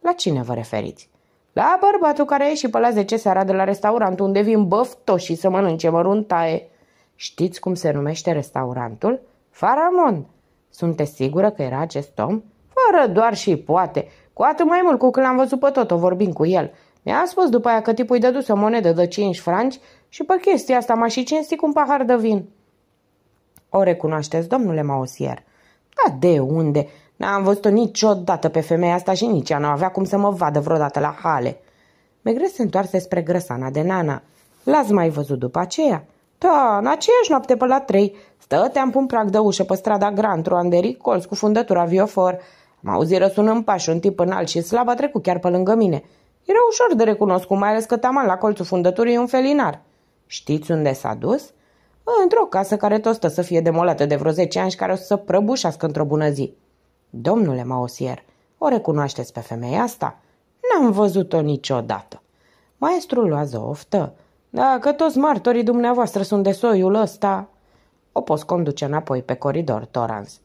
La cine vă referiți?" La bărbatul care a ieșit pe la 10 seara de la restaurant unde vin băftoși și să mănânce măruntaie." Știți cum se numește restaurantul? Faramond. Sunteți sigură că era acest om? Fără doar și poate. Cu atât mai mult cu când l-am văzut pe tot, o vorbim cu el. Mi-a spus după aia că tipul îi dăduse o monedă de 5 franci și pe chestia asta m-a și cinstit cu un pahar de vin. O recunoașteți, domnule Maosier? Da, de unde? N-am văzut-o niciodată pe femeia asta și nici ea nu avea cum să mă vadă vreodată la hale. Megre se întoarse spre grăsana de Nana. L-ați mai văzut după aceea? Da, în aceeași noapte pe la trei. Stăteam pun prag de ușă pe strada Grand truanderi, colț cu fundătura Viofor. Am auzit răsunând pași un tip înalt și slab a trecut chiar pe lângă mine. Era ușor de recunoscut, mai ales că taman la colțul fundăturii un felinar. Știți unde s-a dus? Într-o casă care tot stă să fie demolată de vreo 10 ani și care o să prăbușească într-o bună zi. Domnule Maosier, o recunoașteți pe femeia asta? N-am văzut-o niciodată. Maestrul luază oftă. Dacă toți martorii dumneavoastră sunt de soiul ăsta... O poți conduce înapoi pe coridor, Torans.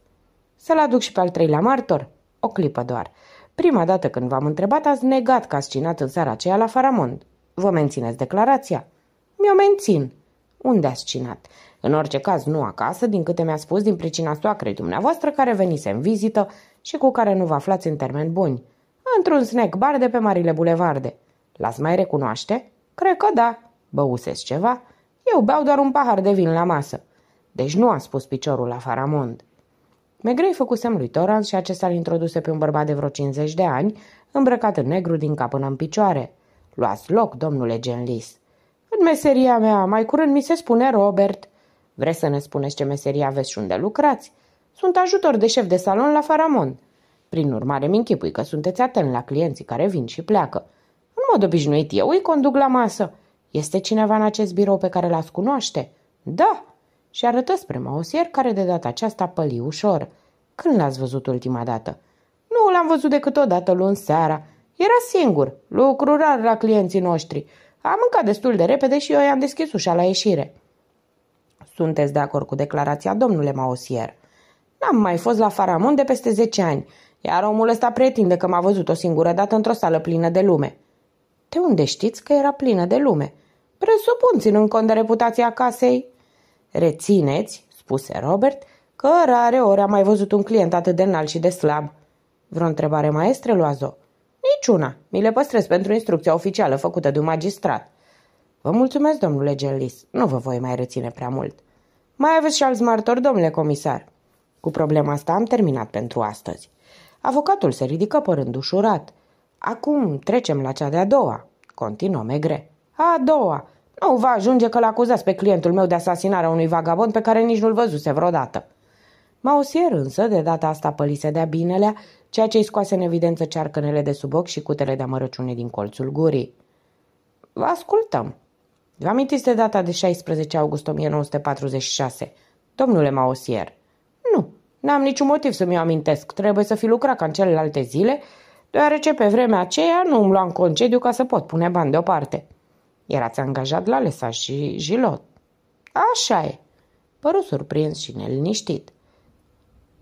Să-l aduc și pe al treilea martor? O clipă doar. Prima dată când v-am întrebat, ați negat că ați cinat în seara aceea la Faramond. Vă mențineți declarația? Mi-o mențin. Unde ați cinat? În orice caz, nu acasă, din câte mi-a spus, din pricina soacrei dumneavoastră care venise în vizită și cu care nu vă aflați în termen buni. Într-un snack bar de pe Marile Bulevarde. L-ați mai recunoaște? Cred că da. Băusesc ceva? Eu beau doar un pahar de vin la masă. Deci nu a spus piciorul la Faramond. Megrei făcusem lui Torans și acesta îl introduse pe un bărbat de vreo 50 de ani, îmbrăcat în negru din cap până în picioare. Luați loc, domnule Genlis. În meseria mea, mai curând mi se spune Robert. Vreți să ne spuneți ce meserie aveți și unde lucrați? Sunt ajutor de șef de salon la Faramond. Prin urmare, mi închipui că sunteți atent la clienții care vin și pleacă. În mod obișnuit, eu îi conduc la masă. Este cineva în acest birou pe care l-ați cunoaște?" Da!" Și arătă spre Mausier, care de data aceasta păli ușor. Când l-ați văzut ultima dată?" Nu l-am văzut decât o dată luni seara. Era singur, lucru rar la clienții noștri. Am mâncat destul de repede și eu i-am deschis ușa la ieșire." Sunteți de acord cu declarația, domnule Mausier?" N-am mai fost la Faramund de peste 10 ani, iar omul ăsta pretinde că m-a văzut o singură dată într-o sală plină de lume." De unde știți că era plină de lume? Presupun, ținând cont de reputația casei. Rețineți, spuse Robert, că rare ori am mai văzut un client atât de înalt și de slab. Vreo întrebare maestre, Luazo. Niciuna. Mi le păstrez pentru instrucția oficială făcută de un magistrat. Vă mulțumesc, domnule Gellis. Nu vă voi mai reține prea mult. Mai aveți și alți martori, domnule comisar. Cu problema asta am terminat pentru astăzi. Avocatul se ridică părând ușurat. Acum trecem la cea de-a doua, continuă Megre. A doua. Nu va ajunge că l-acuzați pe clientul meu de asasinarea unui vagabond pe care nici nu-l văzuse vreodată. Mausier însă, de data asta pălise de-a binelea, ceea ce i scoase în evidență cearcănele de sub ochi și cutele de amărăciune din colțul gurii. Vă ascultăm. Vă amintiți de data de 16 august 1946? Domnule Mausier. Nu, n-am niciun motiv să mi amintesc. Trebuie să fi lucrat ca în celelalte zile deoarece pe vremea aceea nu îmi luam concediu ca să pot pune bani deoparte. Erați angajat la Lesa și Gilot. Așa e. Păru surprins și neliniștit.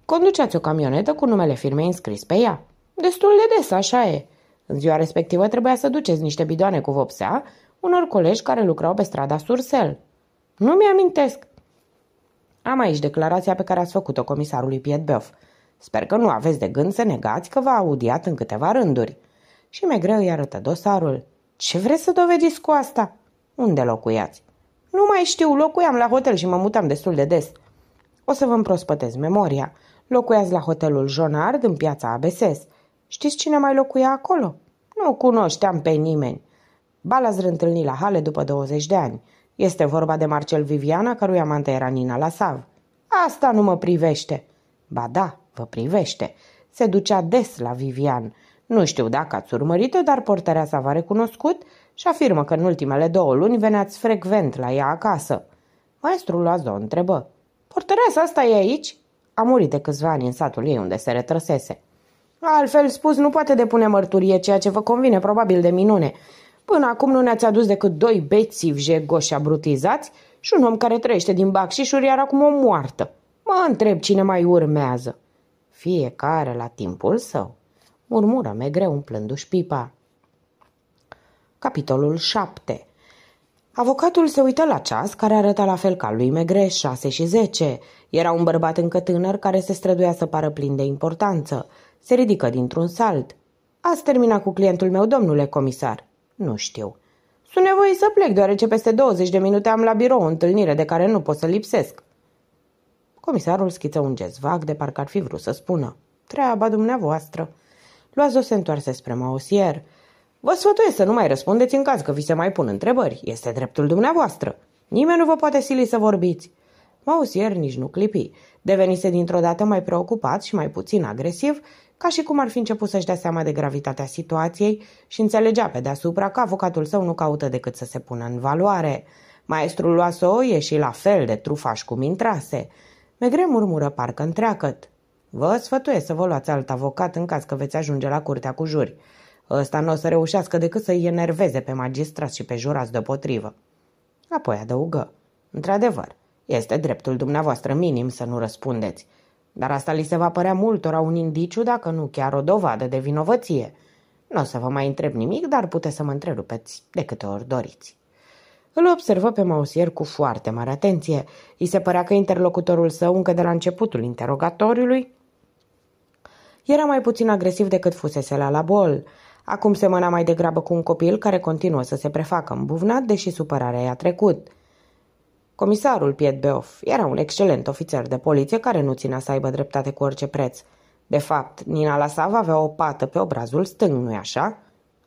Conduceați o camionetă cu numele firmei înscris pe ea. Destul de des, așa e. În ziua respectivă trebuia să duceți niște bidoane cu vopsea unor colegi care lucrau pe strada Sursel. Nu mi-amintesc. Am aici declarația pe care ați făcut-o comisarului Piet Beoff. Sper că nu aveți de gând să negați că v-a audiat în câteva rânduri. Și mai greu îi arătă dosarul. Ce vreți să dovediți cu asta? Unde locuiați? Nu mai știu, locuiam la hotel și mă mutam destul de des. O să vă împrospătez memoria. Locuiați la hotelul Jonard în piața Abeses. Știți cine mai locuia acolo? Nu cunoșteam pe nimeni. Ba l-ați la Hale după 20 de ani. Este vorba de Marcel Viviana, căruia amante era Nina sav. Asta nu mă privește. Ba da, Vă privește. Se ducea des la Vivian. Nu știu dacă ați urmărit-o, dar portarea sa v-a recunoscut și afirmă că în ultimele două luni veneați frecvent la ea acasă. Maestrul Loazo întrebă. Portarea sa asta e aici? A murit de câțiva ani în satul ei unde se retrăsese. Altfel spus, nu poate depune mărturie, ceea ce vă convine probabil de minune. Până acum nu ne-ați adus decât doi beți jegoși abrutizați și un om care trăiește din bacșișuri, iar acum o moartă. Mă întreb cine mai urmează fiecare la timpul său, murmură megreu umplându-și pipa. Capitolul 7 Avocatul se uită la ceas, care arăta la fel ca lui Megre, 6 și 10. Era un bărbat încă tânăr care se străduia să pară plin de importanță. Se ridică dintr-un salt. Ați terminat cu clientul meu, domnule comisar. Nu știu. Sunt nevoie să plec, deoarece peste 20 de minute am la birou o întâlnire de care nu pot să lipsesc. Comisarul schiță un gest vag, de parcă ar fi vrut să spună. Treaba dumneavoastră. Luazo se întoarse spre maosier. Vă sfătuiesc să nu mai răspundeți în caz că vi se mai pun întrebări. Este dreptul dumneavoastră. Nimeni nu vă poate sili să vorbiți. Mausier nici nu clipi. Devenise dintr-o dată mai preocupat și mai puțin agresiv, ca și cum ar fi început să-și dea seama de gravitatea situației și înțelegea pe deasupra că avocatul său nu caută decât să se pună în valoare. Maestrul Luaso ieși la fel de trufaș cum intrase. Megre murmură parcă întreacăt. Vă sfătuiesc să vă luați alt avocat în caz că veți ajunge la curtea cu juri. Ăsta nu o să reușească decât să-i enerveze pe magistrați și pe jurați deopotrivă. Apoi adăugă. Într-adevăr, este dreptul dumneavoastră minim să nu răspundeți. Dar asta li se va părea multora un indiciu, dacă nu chiar o dovadă de vinovăție. Nu o să vă mai întreb nimic, dar puteți să mă întrerupeți de câte ori doriți. Îl observă pe mausier cu foarte mare atenție. I se părea că interlocutorul său, încă de la începutul interogatoriului, era mai puțin agresiv decât fusese la la bol. Acum semăna mai degrabă cu un copil care continuă să se prefacă îmbuvnat, deși supărarea i-a trecut. Comisarul Piet Beof era un excelent ofițer de poliție care nu ținea să aibă dreptate cu orice preț. De fapt, Nina Lasav avea o pată pe obrazul stâng, nu-i așa?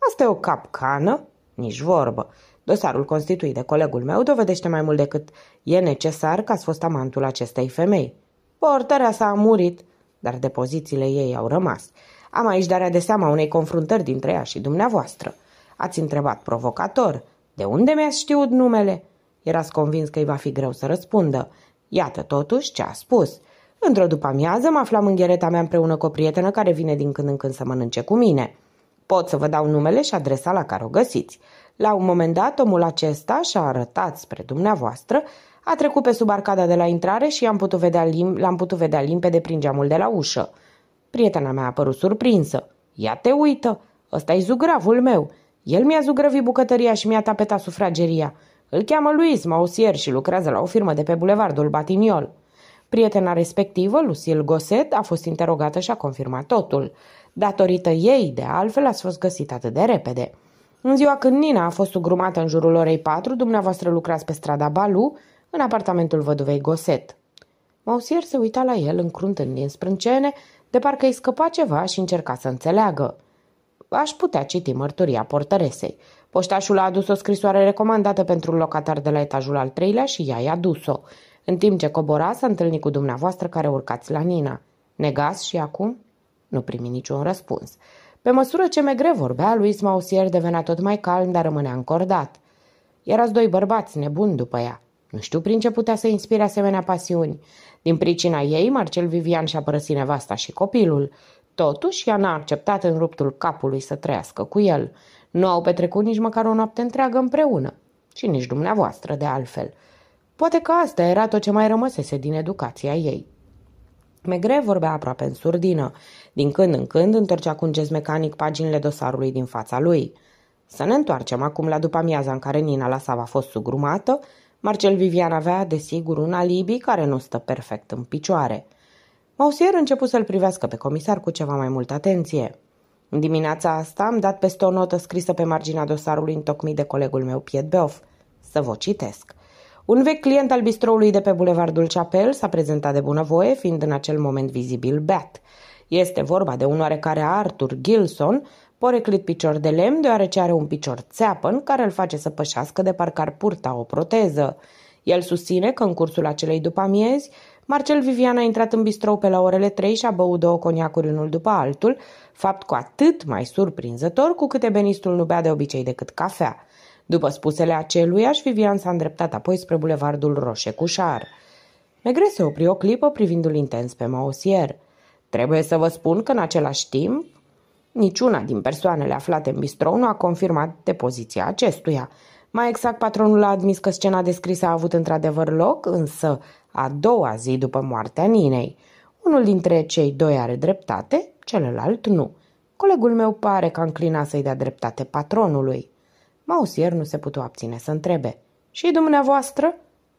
Asta e o capcană? Nici vorbă. Dosarul constituit de colegul meu dovedește mai mult decât e necesar că s-a fost amantul acestei femei. Portarea s-a murit, dar depozițiile ei au rămas. Am aici darea de seama unei confruntări dintre ea și dumneavoastră. Ați întrebat provocator, de unde mi-ați știut numele? Erați convins că îi va fi greu să răspundă. Iată totuși ce a spus. Într-o după-amiază mă aflam în ghereta mea împreună cu o prietenă care vine din când în când să mănânce cu mine. Pot să vă dau numele și adresa la care o găsiți. La un moment dat, omul acesta și-a arătat spre dumneavoastră, a trecut pe sub arcada de la intrare și l-am putut, vedea lim- putut vedea limpede prin geamul de la ușă. Prietena mea a părut surprinsă. Ia te uită! ăsta e zugravul meu! El mi-a zugrăvit bucătăria și mi-a tapetat sufrageria. Îl cheamă Luis Mausier și lucrează la o firmă de pe bulevardul Batignol. Prietena respectivă, Lucille Goset, a fost interogată și a confirmat totul. Datorită ei, de altfel, ați fost găsit atât de repede. În ziua când Nina a fost sugrumată în jurul orei 4, dumneavoastră lucrați pe strada Balu, în apartamentul văduvei Goset. Mausier se uita la el, încruntând din sprâncene, de parcă îi scăpa ceva și încerca să înțeleagă. Aș putea citi mărturia portăresei. Poștașul a adus o scrisoare recomandată pentru un locatar de la etajul al treilea și ea i-a dus-o. În timp ce cobora, s-a întâlnit cu dumneavoastră care urcați la Nina. Negați și acum? Nu primi niciun răspuns. Pe măsură ce Megre vorbea, lui Mausier devenea tot mai calm, dar rămânea încordat. Erați doi bărbați nebuni după ea. Nu știu prin ce putea să inspire asemenea pasiuni. Din pricina ei, Marcel Vivian și-a părăsit nevasta și copilul. Totuși, ea n-a acceptat în ruptul capului să trăiască cu el. Nu au petrecut nici măcar o noapte întreagă împreună. Și nici dumneavoastră, de altfel. Poate că asta era tot ce mai rămăsese din educația ei. Megre vorbea aproape în surdină. Din când în când întorcea cu un gest mecanic paginile dosarului din fața lui. Să ne întoarcem acum la după amiaza în care Nina la a fost sugrumată, Marcel Vivian avea, desigur, un alibi care nu stă perfect în picioare. Mausier început să-l privească pe comisar cu ceva mai multă atenție. În dimineața asta am dat peste o notă scrisă pe marginea dosarului întocmit de colegul meu Piet Beof. Să vă citesc. Un vechi client al bistroului de pe Bulevardul Chapel s-a prezentat de bunăvoie, fiind în acel moment vizibil beat. Este vorba de un oarecare Arthur Gilson, poreclit picior de lemn deoarece are un picior țeapăn care îl face să pășească de parcă ar purta o proteză. El susține că în cursul acelei după amiezi, Marcel Vivian a intrat în bistrou pe la orele 3 și a băut două coniacuri unul după altul, fapt cu atât mai surprinzător cu câte benistul nu bea de obicei decât cafea. După spusele și Vivian s-a îndreptat apoi spre bulevardul Roșecușar. Megre se opri o clipă privindu-l intens pe maosier – Trebuie să vă spun că în același timp Niciuna din persoanele aflate în bistrou nu a confirmat depoziția acestuia. Mai exact, patronul a admis că scena descrisă a avut într-adevăr loc, însă a doua zi după moartea Ninei. Unul dintre cei doi are dreptate, celălalt nu. Colegul meu pare că a să-i dea dreptate patronului. Mausier nu se putu abține să întrebe. Și dumneavoastră?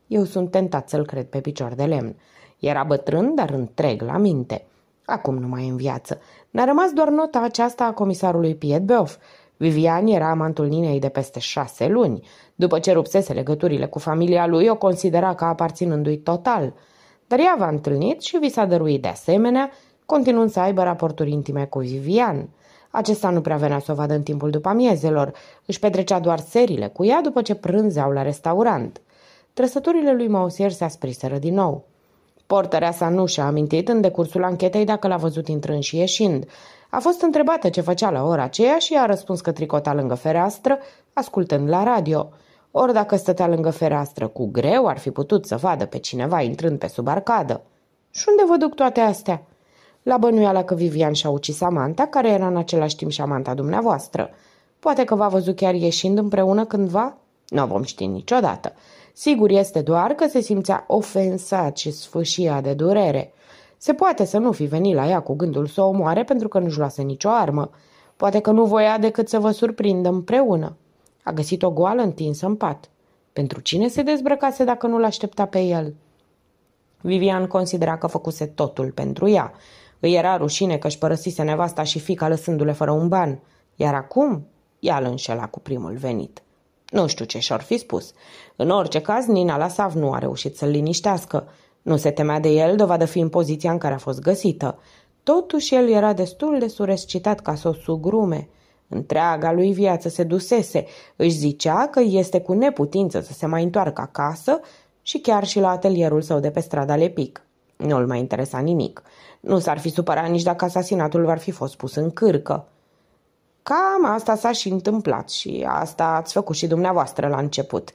Eu sunt tentat să-l cred pe picior de lemn. Era bătrân, dar întreg la minte. Acum nu mai e în viață. N-a rămas doar nota aceasta a comisarului Piet Beof. Vivian era amantul Ninei de peste șase luni. După ce rupsese legăturile cu familia lui, o considera ca aparținându-i total. Dar ea v-a întâlnit și vi s-a dăruit de asemenea, continuând să aibă raporturi intime cu Vivian. Acesta nu prea venea să o vadă în timpul după amiezelor, își petrecea doar serile cu ea după ce prânzeau la restaurant. Trăsăturile lui Mausier se aspriseră din nou. Portărea sa nu și-a amintit în decursul anchetei dacă l-a văzut intrând și ieșind. A fost întrebată ce făcea la ora aceea și a răspuns că tricota lângă fereastră, ascultând la radio. Ori dacă stătea lângă fereastră cu greu, ar fi putut să vadă pe cineva intrând pe sub arcadă. Și unde vă duc toate astea? La bănuiala că Vivian și-a ucis Samantha, care era în același timp și amanta dumneavoastră. Poate că v-a văzut chiar ieșind împreună cândva? Nu vom ști niciodată. Sigur este doar că se simțea ofensat și sfâșia de durere. Se poate să nu fi venit la ea cu gândul să o omoare pentru că nu-și luase nicio armă. Poate că nu voia decât să vă surprindă împreună. A găsit o goală întinsă în pat. Pentru cine se dezbrăcase dacă nu l-aștepta pe el? Vivian considera că făcuse totul pentru ea. Îi era rușine că își părăsise nevasta și fica lăsându-le fără un ban. Iar acum, ea îl înșela cu primul venit. Nu știu ce și-ar fi spus. În orice caz, Nina Lasav nu a reușit să-l liniștească. Nu se temea de el, dovadă în poziția în care a fost găsită. Totuși, el era destul de surescitat ca să o sugrume. Întreaga lui viață se dusese, își zicea că este cu neputință să se mai întoarcă acasă și chiar și la atelierul său de pe strada Lepic. Nu-l mai interesa nimic. Nu s-ar fi supărat nici dacă asasinatul v-ar fi fost pus în cârcă. Cam asta s-a și întâmplat și asta ați făcut și dumneavoastră la început.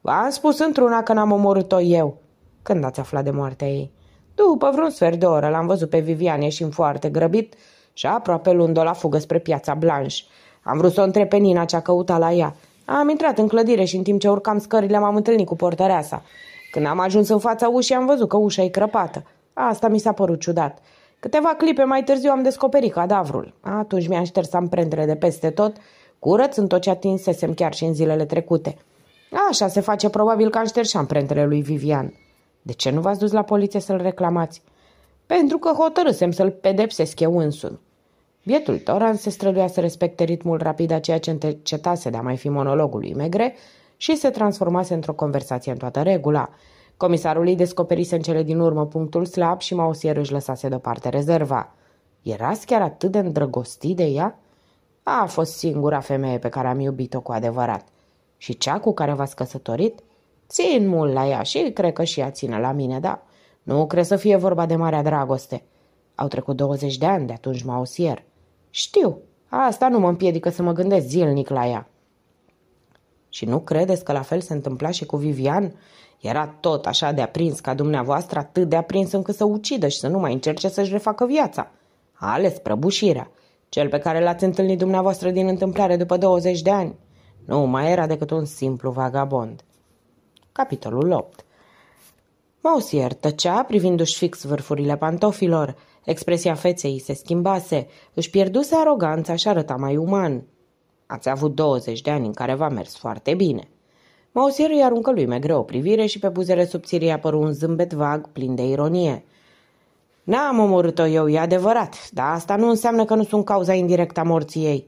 V-am spus într-una că n-am omorât-o eu. Când ați aflat de moartea ei? După vreun sfert de oră l-am văzut pe Vivian ieșind foarte grăbit și aproape luând-o la fugă spre piața Blanche. Am vrut să o întreb pe Nina ce a căutat la ea. Am intrat în clădire și în timp ce urcam scările m-am întâlnit cu sa. Când am ajuns în fața ușii am văzut că ușa e crăpată. Asta mi s-a părut ciudat. Câteva clipe mai târziu am descoperit cadavrul. Atunci mi-am șters amprentele de peste tot, în tot ce atinsesem chiar și în zilele trecute. Așa se face probabil că am șters și amprentele lui Vivian. De ce nu v-ați dus la poliție să-l reclamați? Pentru că hotărâsem să-l pedepsesc eu însumi. Bietul Toran se străduia să respecte ritmul rapid a ceea ce încetase de a mai fi monologul lui Megre și se transformase într-o conversație în toată regula – Comisarul îi descoperise în cele din urmă punctul slab și Mausier își lăsase deoparte rezerva. Era chiar atât de îndrăgostit de ea? A fost singura femeie pe care am iubit-o cu adevărat. Și cea cu care v-ați căsătorit? Țin mult la ea și cred că și ea ține la mine, da. Nu cred să fie vorba de marea dragoste. Au trecut 20 de ani de atunci, Mausier. Știu, asta nu mă împiedică să mă gândesc zilnic la ea. Și nu credeți că la fel se întâmpla și cu Vivian? Era tot așa de aprins ca dumneavoastră, atât de aprins încât să ucidă și să nu mai încerce să-și refacă viața. A ales prăbușirea, cel pe care l-ați întâlnit dumneavoastră din întâmplare după 20 de ani. Nu mai era decât un simplu vagabond. Capitolul 8 Mausier tăcea, privindu-și fix vârfurile pantofilor. Expresia feței se schimbase, își pierduse aroganța și arăta mai uman. Ați avut 20 de ani în care v-a mers foarte bine. Mausier îi aruncă lui Megre o privire și pe buzele subțirii apăru un zâmbet vag, plin de ironie. N-am omorât-o eu, e adevărat, dar asta nu înseamnă că nu sunt cauza indirectă a morții ei.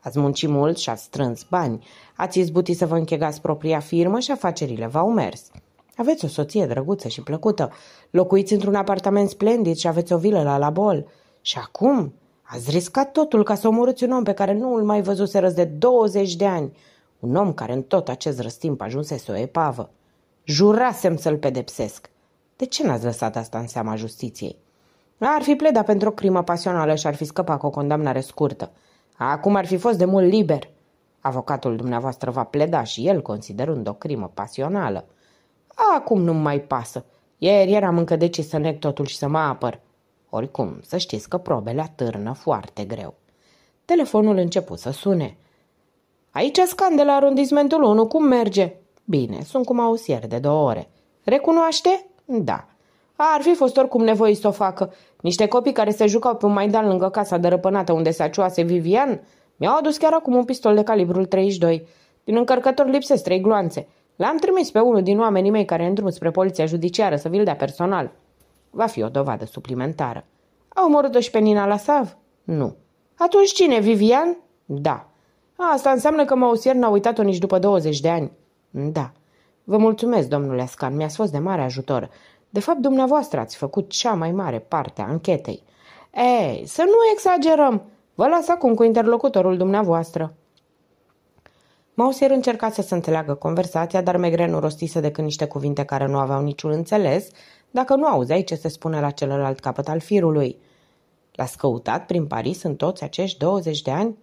Ați muncit mult și ați strâns bani. Ați izbutit să vă închegați propria firmă și afacerile v-au mers. Aveți o soție drăguță și plăcută. Locuiți într-un apartament splendid și aveți o vilă la Labol. Și acum ați riscat totul ca să omorâți un om pe care nu îl mai răz de 20 de ani – un om care în tot acest răstimp ajunsese o epavă. Jurasem să-l pedepsesc. De ce n-ați lăsat asta în seama justiției? Ar fi pleda pentru o crimă pasională și ar fi scăpat cu o condamnare scurtă. Acum ar fi fost de mult liber. Avocatul dumneavoastră va pleda și el, considerând o crimă pasională. Acum nu mai pasă. Ieri eram încă decis să neg totul și să mă apăr. Oricum, să știți că probele atârnă foarte greu. Telefonul început să sune. Aici scan de la arondismentul 1, cum merge? Bine, sunt cum ausier de două ore. Recunoaște? Da. Ar fi fost oricum nevoie să o facă. Niște copii care se jucau pe un maidan lângă casa dărăpânată unde se acioase Vivian mi-au adus chiar acum un pistol de calibrul 32. Din încărcător lipsesc trei gloanțe. L-am trimis pe unul din oamenii mei care îndrum spre poliția judiciară să vi-l dea personal. Va fi o dovadă suplimentară. Au omorât-o și pe Nina Lasav? Nu. Atunci cine, Vivian? Da, Asta înseamnă că Mausier n-a uitat-o nici după 20 de ani. Da. Vă mulțumesc, domnule Ascan, mi-ați fost de mare ajutor. De fapt, dumneavoastră ați făcut cea mai mare parte a anchetei. Ei, să nu exagerăm! Vă las acum cu interlocutorul dumneavoastră. Mausier încerca să se înțeleagă conversația, dar Megre nu rostise decât niște cuvinte care nu aveau niciun înțeles, dacă nu auzeai ce se spune la celălalt capăt al firului. L-ați căutat prin Paris în toți acești 20 de ani?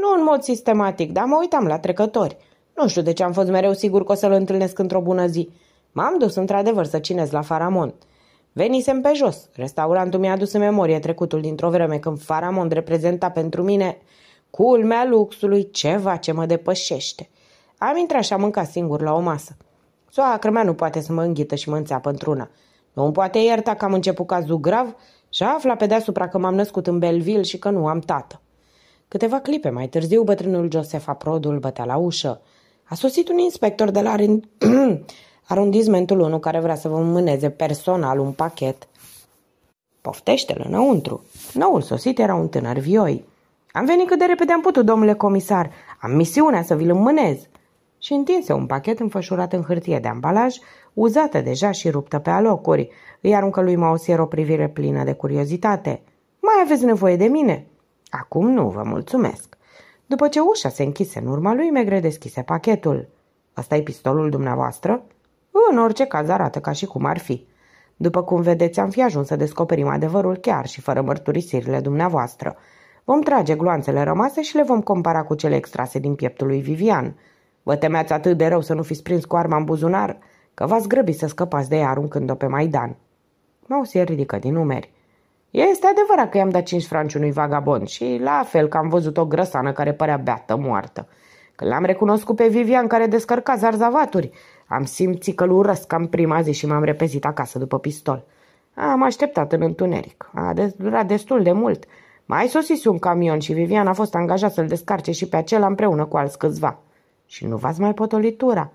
Nu în mod sistematic, dar mă uitam la trecători. Nu știu de ce am fost mereu sigur că o să-l întâlnesc într-o bună zi. M-am dus într-adevăr să cinez la Faramond. Venisem pe jos. Restaurantul mi-a adus în memorie trecutul dintr-o vreme când Faramond reprezenta pentru mine culmea luxului, ceva ce mă depășește. Am intrat și am mâncat singur la o masă. Soacră mea nu poate să mă înghită și mă înțeapă într-una. Nu îmi poate ierta că am început cazul grav și a aflat pe deasupra că m-am născut în Belville și că nu am tată. Câteva clipe mai târziu, bătrânul Josefa Produl bătea la ușă. A sosit un inspector de la arondismentul 1 care vrea să vă mâneze personal un pachet. Poftește-l înăuntru. Noul sosit era un tânăr vioi. Am venit cât de repede am putut, domnule comisar. Am misiunea să vi-l mânez. Și întinse un pachet înfășurat în hârtie de ambalaj, uzată deja și ruptă pe alocuri. Îi aruncă lui Mausier o privire plină de curiozitate. Mai aveți nevoie de mine?" Acum nu, vă mulțumesc. După ce ușa se închise în urma lui, Megre deschise pachetul. Asta e pistolul dumneavoastră?" În orice caz arată ca și cum ar fi. După cum vedeți, am fi ajuns să descoperim adevărul chiar și fără mărturisirile dumneavoastră. Vom trage gloanțele rămase și le vom compara cu cele extrase din pieptul lui Vivian. Vă temeați atât de rău să nu fiți prins cu arma în buzunar, că v-ați grăbit să scăpați de ea aruncând-o pe Maidan. Mausier ridică din umeri. Este adevărat că i-am dat cinci franci unui vagabond și la fel că am văzut o grăsană care părea beată moartă. Când l-am recunoscut pe Vivian care descărca zarzavaturi, am simțit că-l urăsc cam prima zi și m-am repezit acasă după pistol. Am așteptat în întuneric. A durat destul de mult. Mai sosise un camion și Vivian a fost angajat să-l descarce și pe acela împreună cu alți câțiva. Și nu v-ați mai potolitura?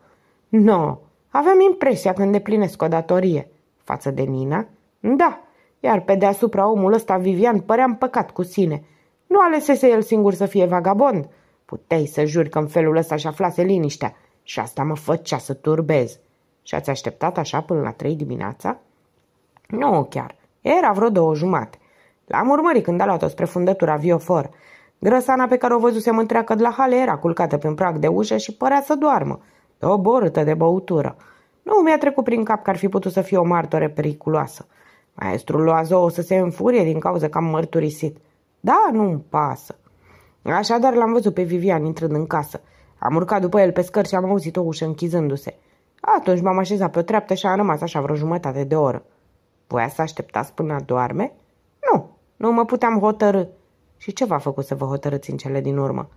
Nu, no, aveam impresia că îndeplinesc o datorie. Față de Nina? Da, iar pe deasupra omul ăsta, Vivian, părea împăcat cu sine. Nu alesese el singur să fie vagabond? Puteai să juri că în felul ăsta și aflase liniștea. Și asta mă făcea să turbez. Și ați așteptat așa până la trei dimineața? Nu chiar. Era vreo două jumate. L-am urmărit când a luat-o spre fundătura Viofor. Grăsana pe care o văzusem întreacă de la hale era culcată pe prag de ușă și părea să doarmă, oborâtă de băutură. Nu mi-a trecut prin cap că ar fi putut să fie o martore periculoasă. Maestrul Loazou o să se înfurie din cauza că am mărturisit. Da, nu-mi pasă. Așadar l-am văzut pe Vivian intrând în casă. Am urcat după el pe scări și am auzit o ușă închizându-se. Atunci m-am așezat pe o treaptă și am rămas așa vreo jumătate de oră. Voia să așteptați până doarme? Nu, nu mă puteam hotărâ. Și ce v-a făcut să vă hotărâți în cele din urmă?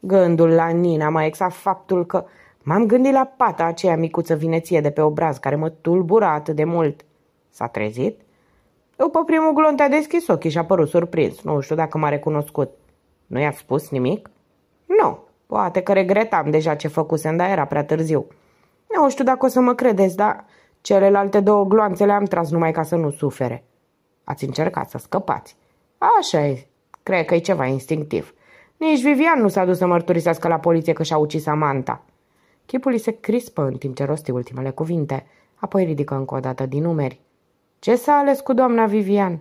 Gândul la Nina, mai exact faptul că m-am gândit la pata aceea micuță vineție de pe obraz care mă tulbura atât de mult. S-a trezit? După primul glonț a deschis ochii și a părut surprins. Nu știu dacă m-a recunoscut. Nu i-a spus nimic? Nu. Poate că regretam deja ce făcusem, dar era prea târziu. Nu știu dacă o să mă credeți, dar celelalte două gloanțe le-am tras numai ca să nu sufere. Ați încercat să scăpați. Așa e. Cred că e ceva instinctiv. Nici Vivian nu s-a dus să mărturisească la poliție că și-a ucis Amanta. Chipul îi se crispă în timp ce rosti ultimele cuvinte, apoi ridică încă o dată din numeri. Ce s-a ales cu doamna Vivian?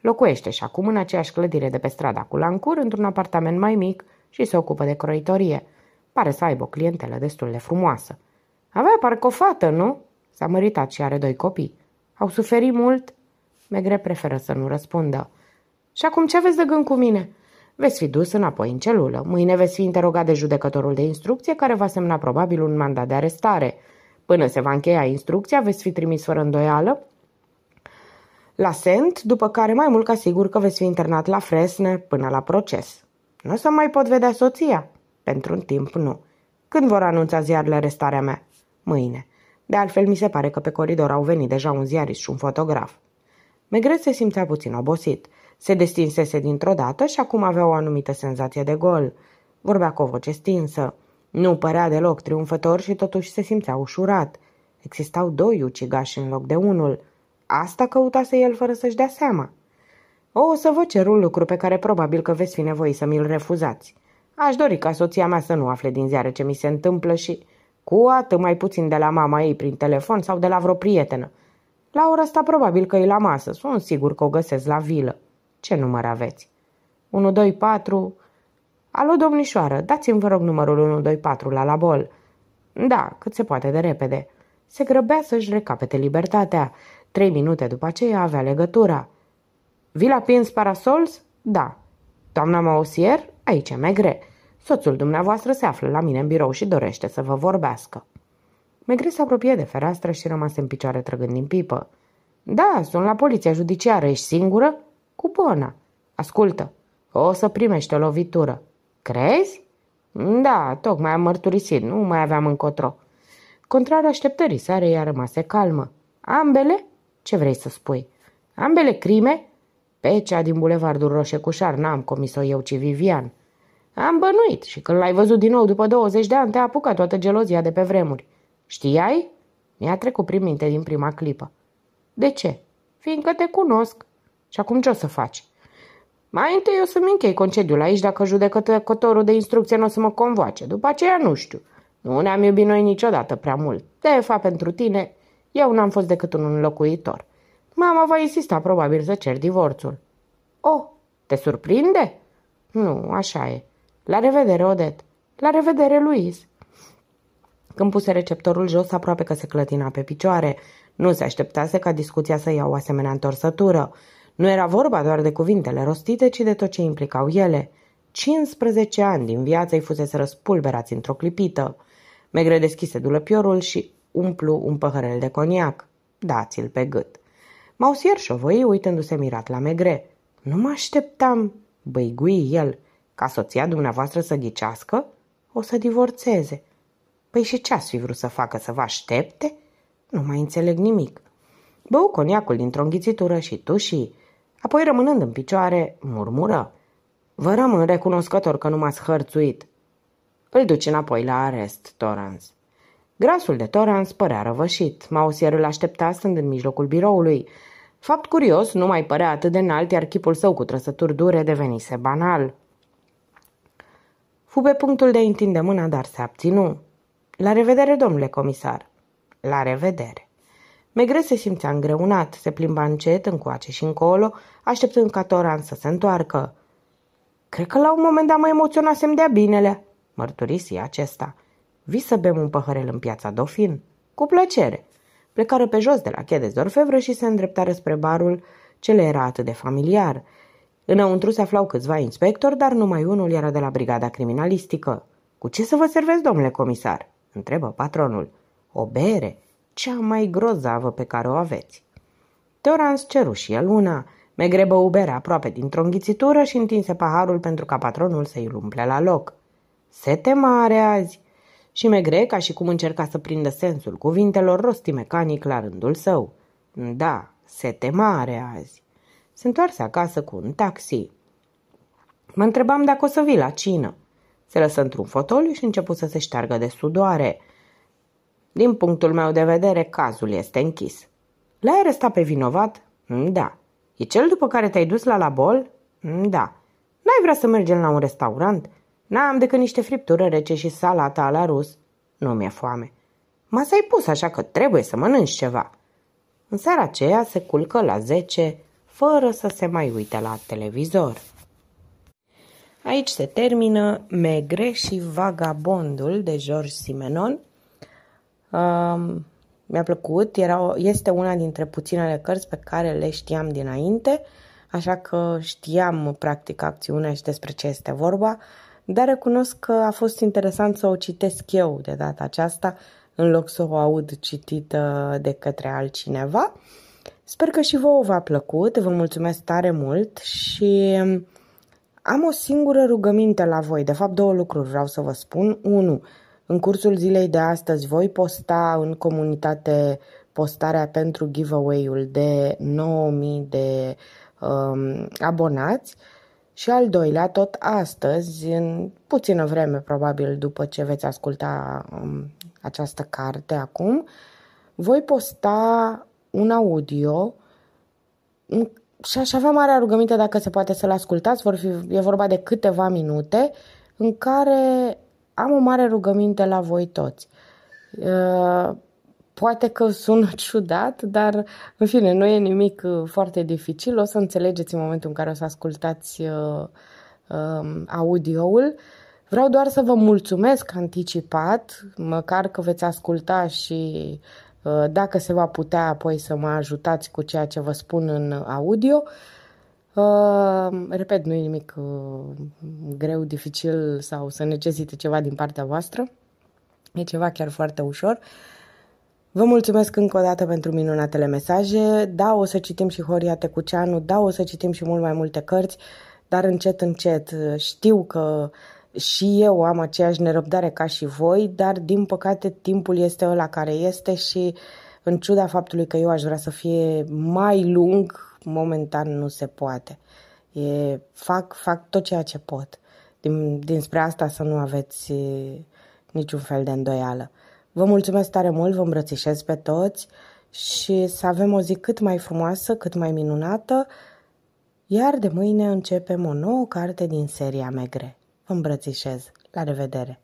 Locuiește și acum în aceeași clădire de pe strada Lancur într-un apartament mai mic și se ocupă de croitorie. Pare să aibă o clientelă destul de frumoasă. Avea parcă o fată, nu? S-a măritat și are doi copii. Au suferit mult? Megre preferă să nu răspundă. Și acum ce aveți de gând cu mine? Veți fi dus înapoi în celulă. Mâine veți fi interogat de judecătorul de instrucție care va semna probabil un mandat de arestare. Până se va încheia instrucția, veți fi trimis fără îndoială la Sent, după care mai mult ca sigur că veți fi internat la Fresne până la proces. Nu o să mai pot vedea soția. Pentru un timp nu. Când vor anunța ziarele arestarea mea? Mâine. De altfel, mi se pare că pe coridor au venit deja un ziarist și un fotograf. Megret se simțea puțin obosit. Se destinsese dintr-o dată și acum avea o anumită senzație de gol. Vorbea cu o voce stinsă. Nu părea deloc triumfător și totuși se simțea ușurat. Existau doi ucigași în loc de unul – Asta căutase el fără să-și dea seama. O să vă cer un lucru pe care probabil că veți fi nevoi să mi-l refuzați. Aș dori ca soția mea să nu afle din ziare ce mi se întâmplă și cu atât mai puțin de la mama ei prin telefon sau de la vreo prietenă. La ora asta probabil că e la masă, sunt sigur că o găsesc la vilă. Ce număr aveți? 4... Alo, domnișoară, dați-mi vă rog numărul 124 la labol. Da, cât se poate de repede. Se grăbea să-și recapete libertatea. Trei minute după aceea avea legătura. Vi la pins parasols? Da. Doamna Mausier? Aici e Megre. Soțul dumneavoastră se află la mine în birou și dorește să vă vorbească. Megre se apropie de fereastră și rămase în picioare trăgând din pipă. Da, sunt la poliția judiciară. Ești singură? Cu bona. Ascultă, o să primești o lovitură. Crezi? Da, tocmai am mărturisit, nu mai aveam încotro. Contrar așteptării, sare, ea rămase calmă. Ambele? Ce vrei să spui? Ambele crime? Pe cea din bulevardul Roșecușar n-am comis-o eu, ci Vivian. Am bănuit și când l-ai văzut din nou după 20 de ani te-a apucat toată gelozia de pe vremuri. Știai? Mi-a trecut prin minte din prima clipă. De ce? Fiindcă te cunosc. Și acum ce o să faci? Mai întâi o să-mi închei concediul aici dacă judecătorul de instrucție nu o să mă convoace. După aceea nu știu. Nu ne-am iubit noi niciodată prea mult. De fapt, pentru tine eu n-am fost decât un înlocuitor. Mama va insista probabil să cer divorțul. O, oh, te surprinde? Nu, așa e. La revedere, Odet. La revedere, Luis. Când puse receptorul jos, aproape că se clătina pe picioare. Nu se așteptase ca discuția să ia o asemenea întorsătură. Nu era vorba doar de cuvintele rostite, ci de tot ce implicau ele. 15 ani din viață îi fusese răspulberați într-o clipită. Megre deschise dulăpiorul și umplu un păhărel de coniac. Dați-l pe gât. M-au șovăi uitându-se mirat la megre. Nu mă așteptam, băigui el, ca soția dumneavoastră să ghicească, o să divorțeze. Păi și ce ați fi vrut să facă, să vă aștepte? Nu mai înțeleg nimic. Bău coniacul dintr-o înghițitură și și... apoi rămânând în picioare, murmură. Vă rămân recunoscător că nu m-ați hărțuit. Îl duci înapoi la arest, Torrance. Grasul de Torrance părea răvășit. Mausier îl aștepta stând în mijlocul biroului. Fapt curios, nu mai părea atât de înalt, iar chipul său cu trăsături dure devenise banal. Fu pe punctul de a întinde mâna, dar se abținu. La revedere, domnule comisar. La revedere. Megre se simțea îngreunat, se plimba încet, încoace și încolo, așteptând ca Toran să se întoarcă. Cred că la un moment dat mă emoționasem de-a binele, mărturisi acesta – Vii să bem un păhărel în piața Dofin? Cu plăcere! Plecară pe jos de la de d'orfevră și se îndreptară spre barul ce le era atât de familiar. Înăuntru se aflau câțiva inspectori, dar numai unul era de la brigada criminalistică. Cu ce să vă servesc, domnule comisar?" întrebă patronul. O bere, cea mai grozavă pe care o aveți." Teorans ceru și el una, megrebă ubere aproape dintr-o înghițitură și întinse paharul pentru ca patronul să-i umple la loc. Sete mare azi!" și Megre, ca și cum încerca să prindă sensul cuvintelor, rosti mecanic la rândul său. Da, sete mare azi. Se întoarse acasă cu un taxi. Mă întrebam dacă o să vii la cină. Se lăsă într-un fotoliu și începu să se șteargă de sudoare. Din punctul meu de vedere, cazul este închis. L-ai arestat pe vinovat? Mm, da. E cel după care te-ai dus la la bol? Mm, da. N-ai vrea să mergem la un restaurant? N-am decât niște friptură rece și salata la rus. Nu mi-e foame. Masa ai pus, așa că trebuie să mănânci ceva. În seara aceea se culcă la 10, fără să se mai uite la televizor. Aici se termină Megre și Vagabondul de George Simenon. Uh, mi-a plăcut, era o, este una dintre puținele cărți pe care le știam dinainte, așa că știam practic acțiunea și despre ce este vorba. Uh, dar recunosc că a fost interesant să o citesc eu de data aceasta, în loc să o aud citită de către altcineva. Sper că și vouă v-a plăcut, vă mulțumesc tare mult și um, am o singură rugăminte la voi, de fapt două lucruri vreau să vă spun. Unu, În cursul zilei de astăzi voi posta în comunitate postarea pentru giveaway-ul de 9000 de um, abonați. Uh, și al doilea tot astăzi, în puțină vreme probabil după ce veți asculta um, această carte acum, voi posta un audio și aș avea mare rugăminte dacă se poate să-l ascultați, vor fi, e vorba de câteva minute în care am o mare rugăminte la voi toți. Uh, Poate că sună ciudat, dar în fine, nu e nimic uh, foarte dificil. O să înțelegeți în momentul în care o să ascultați uh, uh, audioul. Vreau doar să vă mulțumesc anticipat, măcar că veți asculta și uh, dacă se va putea apoi să mă ajutați cu ceea ce vă spun în audio. Uh, repet, nu e nimic uh, greu, dificil sau să necesite ceva din partea voastră. E ceva chiar foarte ușor. Uh, Vă mulțumesc încă o dată pentru minunatele mesaje. Da, o să citim și Horia Tecuceanu, da, o să citim și mult mai multe cărți, dar încet, încet. Uh, știu că și eu am aceeași nerăbdare ca și voi, dar din păcate timpul este ăla care este și în ciuda faptului că eu aș vrea să fie mai lung, momentan nu se poate. E, fac, fac tot ceea ce pot. Din, dinspre asta să nu aveți uh, niciun fel de îndoială. Vă mulțumesc tare mult, vă îmbrățișez pe toți și să avem o zi cât mai frumoasă, cât mai minunată, iar de mâine începem o nouă carte din seria Megre. Vă îmbrățișez. La revedere!